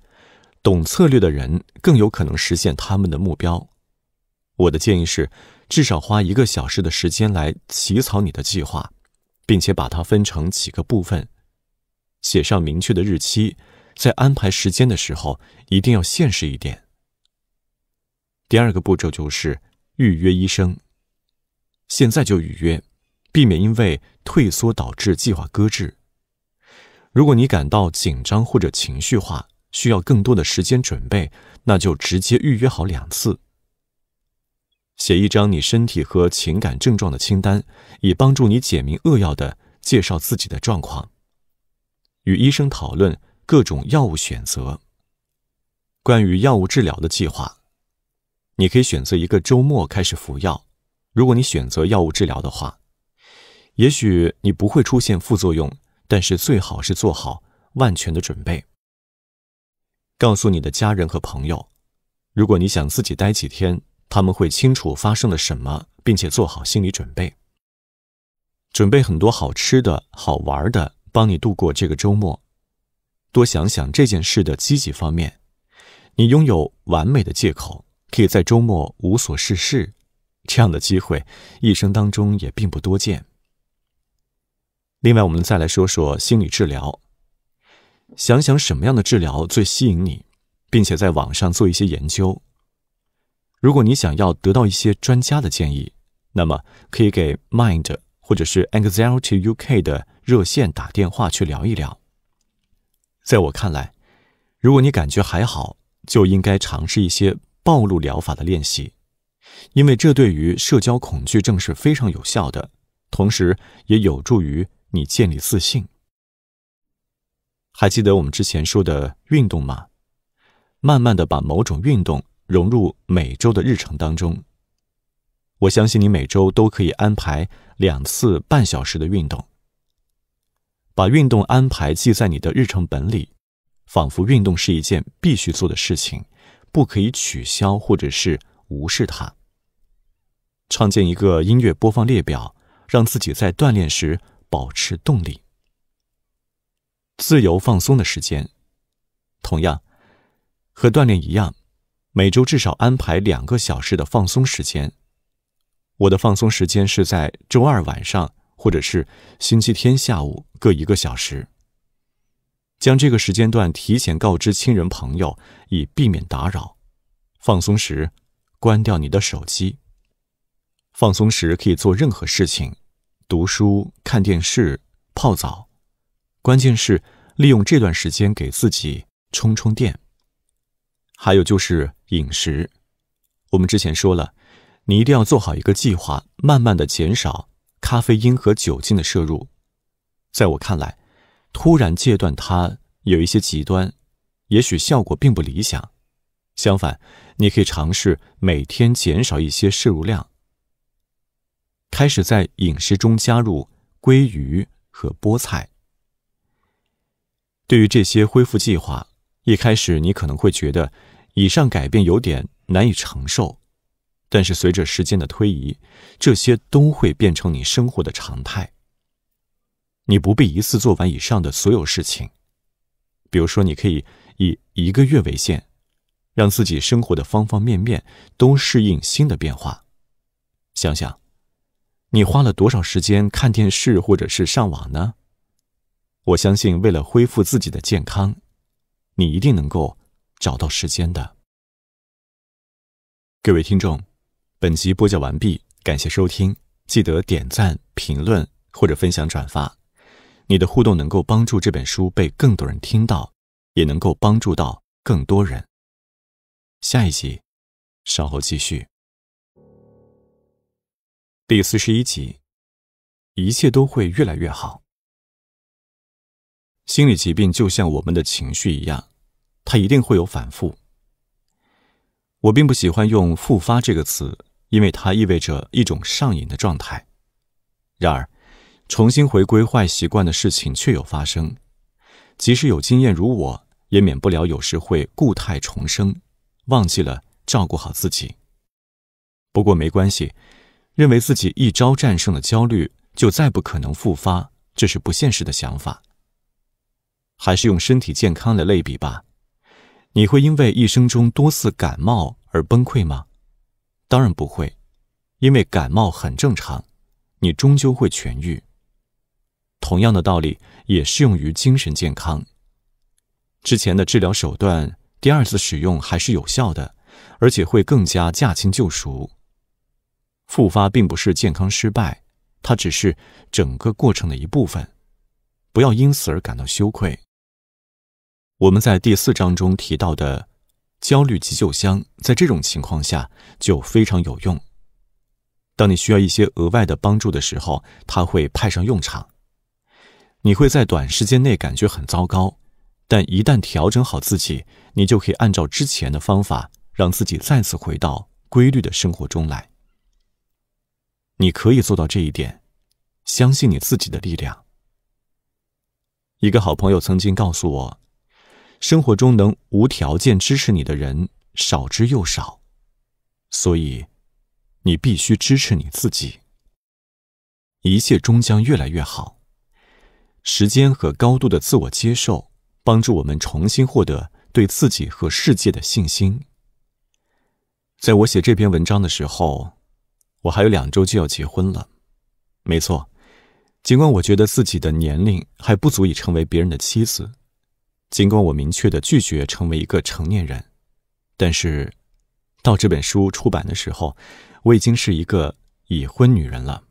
Speaker 1: 懂策略的人更有可能实现他们的目标。我的建议是，至少花一个小时的时间来起草你的计划，并且把它分成几个部分，写上明确的日期。在安排时间的时候，一定要现实一点。第二个步骤就是预约医生，现在就预约，避免因为退缩导致计划搁置。如果你感到紧张或者情绪化，需要更多的时间准备，那就直接预约好两次。写一张你身体和情感症状的清单，以帮助你简明扼要的介绍自己的状况，与医生讨论。各种药物选择，关于药物治疗的计划，你可以选择一个周末开始服药。如果你选择药物治疗的话，也许你不会出现副作用，但是最好是做好万全的准备。告诉你的家人和朋友，如果你想自己待几天，他们会清楚发生了什么，并且做好心理准备。准备很多好吃的、好玩的，帮你度过这个周末。多想想这件事的积极方面，你拥有完美的借口，可以在周末无所事事，这样的机会一生当中也并不多见。另外，我们再来说说心理治疗，想想什么样的治疗最吸引你，并且在网上做一些研究。如果你想要得到一些专家的建议，那么可以给 Mind 或者是 Anxiety UK 的热线打电话去聊一聊。在我看来，如果你感觉还好，就应该尝试一些暴露疗法的练习，因为这对于社交恐惧症是非常有效的，同时也有助于你建立自信。还记得我们之前说的运动吗？慢慢的把某种运动融入每周的日程当中。我相信你每周都可以安排两次半小时的运动。把运动安排记在你的日程本里，仿佛运动是一件必须做的事情，不可以取消或者是无视它。创建一个音乐播放列表，让自己在锻炼时保持动力。自由放松的时间，同样和锻炼一样，每周至少安排两个小时的放松时间。我的放松时间是在周二晚上。或者是星期天下午各一个小时。将这个时间段提前告知亲人朋友，以避免打扰。放松时，关掉你的手机。放松时可以做任何事情，读书、看电视、泡澡。关键是利用这段时间给自己充充电。还有就是饮食，我们之前说了，你一定要做好一个计划，慢慢的减少。咖啡因和酒精的摄入，在我看来，突然戒断它有一些极端，也许效果并不理想。相反，你可以尝试每天减少一些摄入量，开始在饮食中加入鲑鱼和菠菜。对于这些恢复计划，一开始你可能会觉得以上改变有点难以承受。但是随着时间的推移，这些都会变成你生活的常态。你不必一次做完以上的所有事情，比如说，你可以以一个月为限，让自己生活的方方面面都适应新的变化。想想，你花了多少时间看电视或者是上网呢？我相信，为了恢复自己的健康，你一定能够找到时间的。各位听众。本集播讲完毕，感谢收听，记得点赞、评论或者分享转发，你的互动能够帮助这本书被更多人听到，也能够
Speaker 2: 帮助到更多人。下一集，稍后继续。第四十一集，一切都会越来越好。心理疾病就像我们的情绪一样，
Speaker 1: 它一定会有反复。我并不喜欢用“复发”这个词。因为它意味着一种上瘾的状态，然而重新回归坏习惯的事情确有发生，即使有经验如我，也免不了有时会固态重生，忘记了照顾好自己。不过没关系，认为自己一招战胜了焦虑就再不可能复发，这是不现实的想法。还是用身体健康的类比吧，你会因为一生中多次感冒而崩溃吗？当然不会，因为感冒很正常，你终究会痊愈。同样的道理也适用于精神健康。之前的治疗手段第二次使用还是有效的，而且会更加驾轻就熟。复发并不是健康失败，它只是整个过程的一部分。不要因此而感到羞愧。我们在第四章中提到的。焦虑急救箱在这种情况下就非常有用。当你需要一些额外的帮助的时候，它会派上用场。你会在短时间内感觉很糟糕，但一旦调整好自己，你就可以按照之前的方法让自己再次回到规律的生活中来。你可以做到这一点，相信你自己的力量。一个好朋友曾经告诉我。生活中能无条件支持你的人少之又少，所以你必须支持你自己。一切终将越来越好。时间和高度的自我接受，帮助我们重新获得对自己和世界的信心。在我写这篇文章的时候，我还有两周就要结婚了。没错，尽管我觉得自己的年龄还不足以成为别人的妻子。尽管我明确的拒绝成为一个成年人，但是到这本书出版的时候，我已经是一个已婚女人了。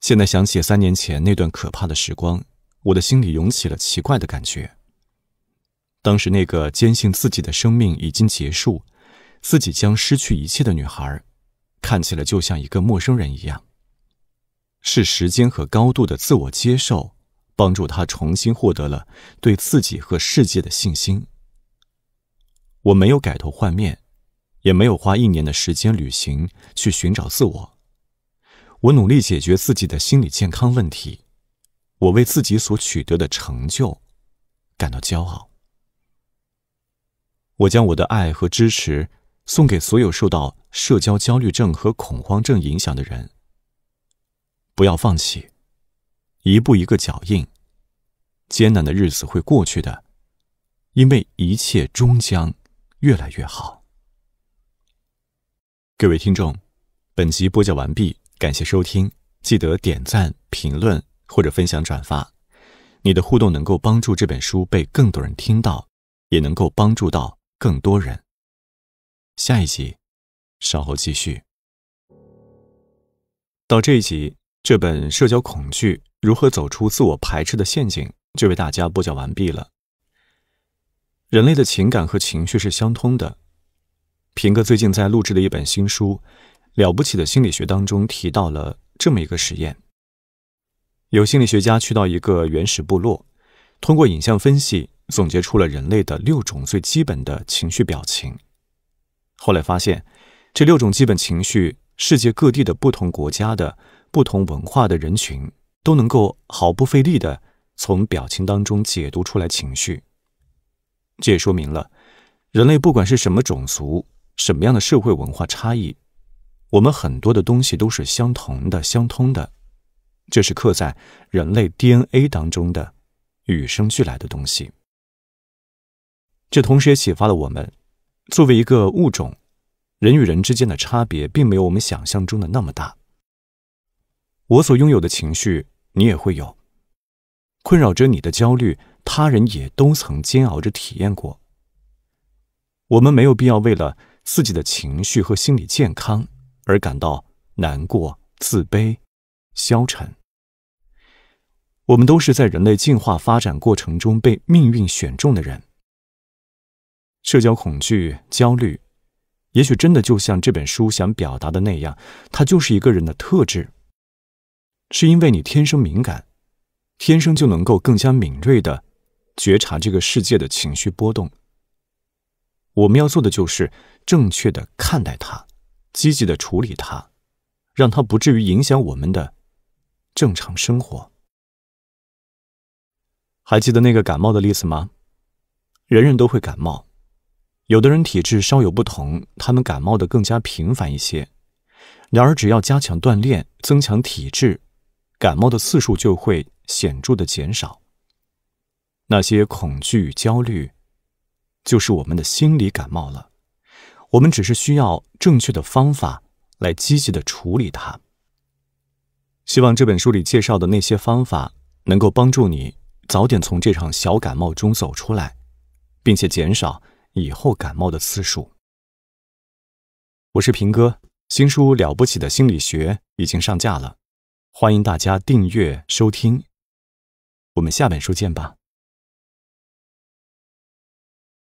Speaker 1: 现在想起三年前那段可怕的时光，我的心里涌起了奇怪的感觉。当时那个坚信自己的生命已经结束，自己将失去一切的女孩，看起来就像一个陌生人一样。是时间和高度的自我接受。帮助他重新获得了对自己和世界的信心。我没有改头换面，也没有花一年的时间旅行去寻找自我。我努力解决自己的心理健康问题。我为自己所取得的成就感到骄傲。我将我的爱和支持送给所有受到社交焦虑症和恐慌症影响的人。不要放弃。一步一个脚印，艰难的日子会过去的，因为一切终将越来越好。各位听众，本集播讲完毕，感谢收听，记得点赞、评论或者分享转发，你的互动能够帮助这本书被更多人听
Speaker 2: 到，也能够帮助到更多人。下一集稍后继续。到这一集。这本《社交
Speaker 1: 恐惧：如何走出自我排斥的陷阱》就为大家播讲完毕了。人类的情感和情绪是相通的。平哥最近在录制的一本新书《了不起的心理学》当中提到了这么一个实验：有心理学家去到一个原始部落，通过影像分析总结出了人类的六种最基本的情绪表情。后来发现，这六种基本情绪，世界各地的不同国家的。不同文化的人群都能够毫不费力地从表情当中解读出来情绪，这也说明了人类不管是什么种族、什么样的社会文化差异，我们很多的东西都是相同的、相通的，这是刻在人类 DNA 当中的与生俱来的东西。这同时也启发了我们，作为一个物种，人与人之间的差别并没有我们想象中的那么大。我所拥有的情绪，你也会有；困扰着你的焦虑，他人也都曾煎熬着体验过。我们没有必要为了自己的情绪和心理健康而感到难过、自卑、消沉。我们都是在人类进化发展过程中被命运选中的人。社交恐惧、焦虑，也许真的就像这本书想表达的那样，它就是一个人的特质。是因为你天生敏感，天生就能够更加敏锐的觉察这个世界的情绪波动。我们要做的就是正确的看待它，积极的处理它，让它不至于影响我们的正常生活。还记得那个感冒的例子吗？人人都会感冒，有的人体质稍有不同，他们感冒的更加频繁一些。然而，只要加强锻炼，增强体质。感冒的次数就会显著的减少。那些恐惧与焦虑，就是我们的心理感冒了。我们只是需要正确的方法来积极的处理它。希望这本书里介绍的那些方法能够帮助你早点从这场小感冒中走出来，并且减少以后感冒的次数。我是
Speaker 2: 平哥，新书《了不起的心理学》已经上架了。欢迎大家订阅收听，我们下本书见吧。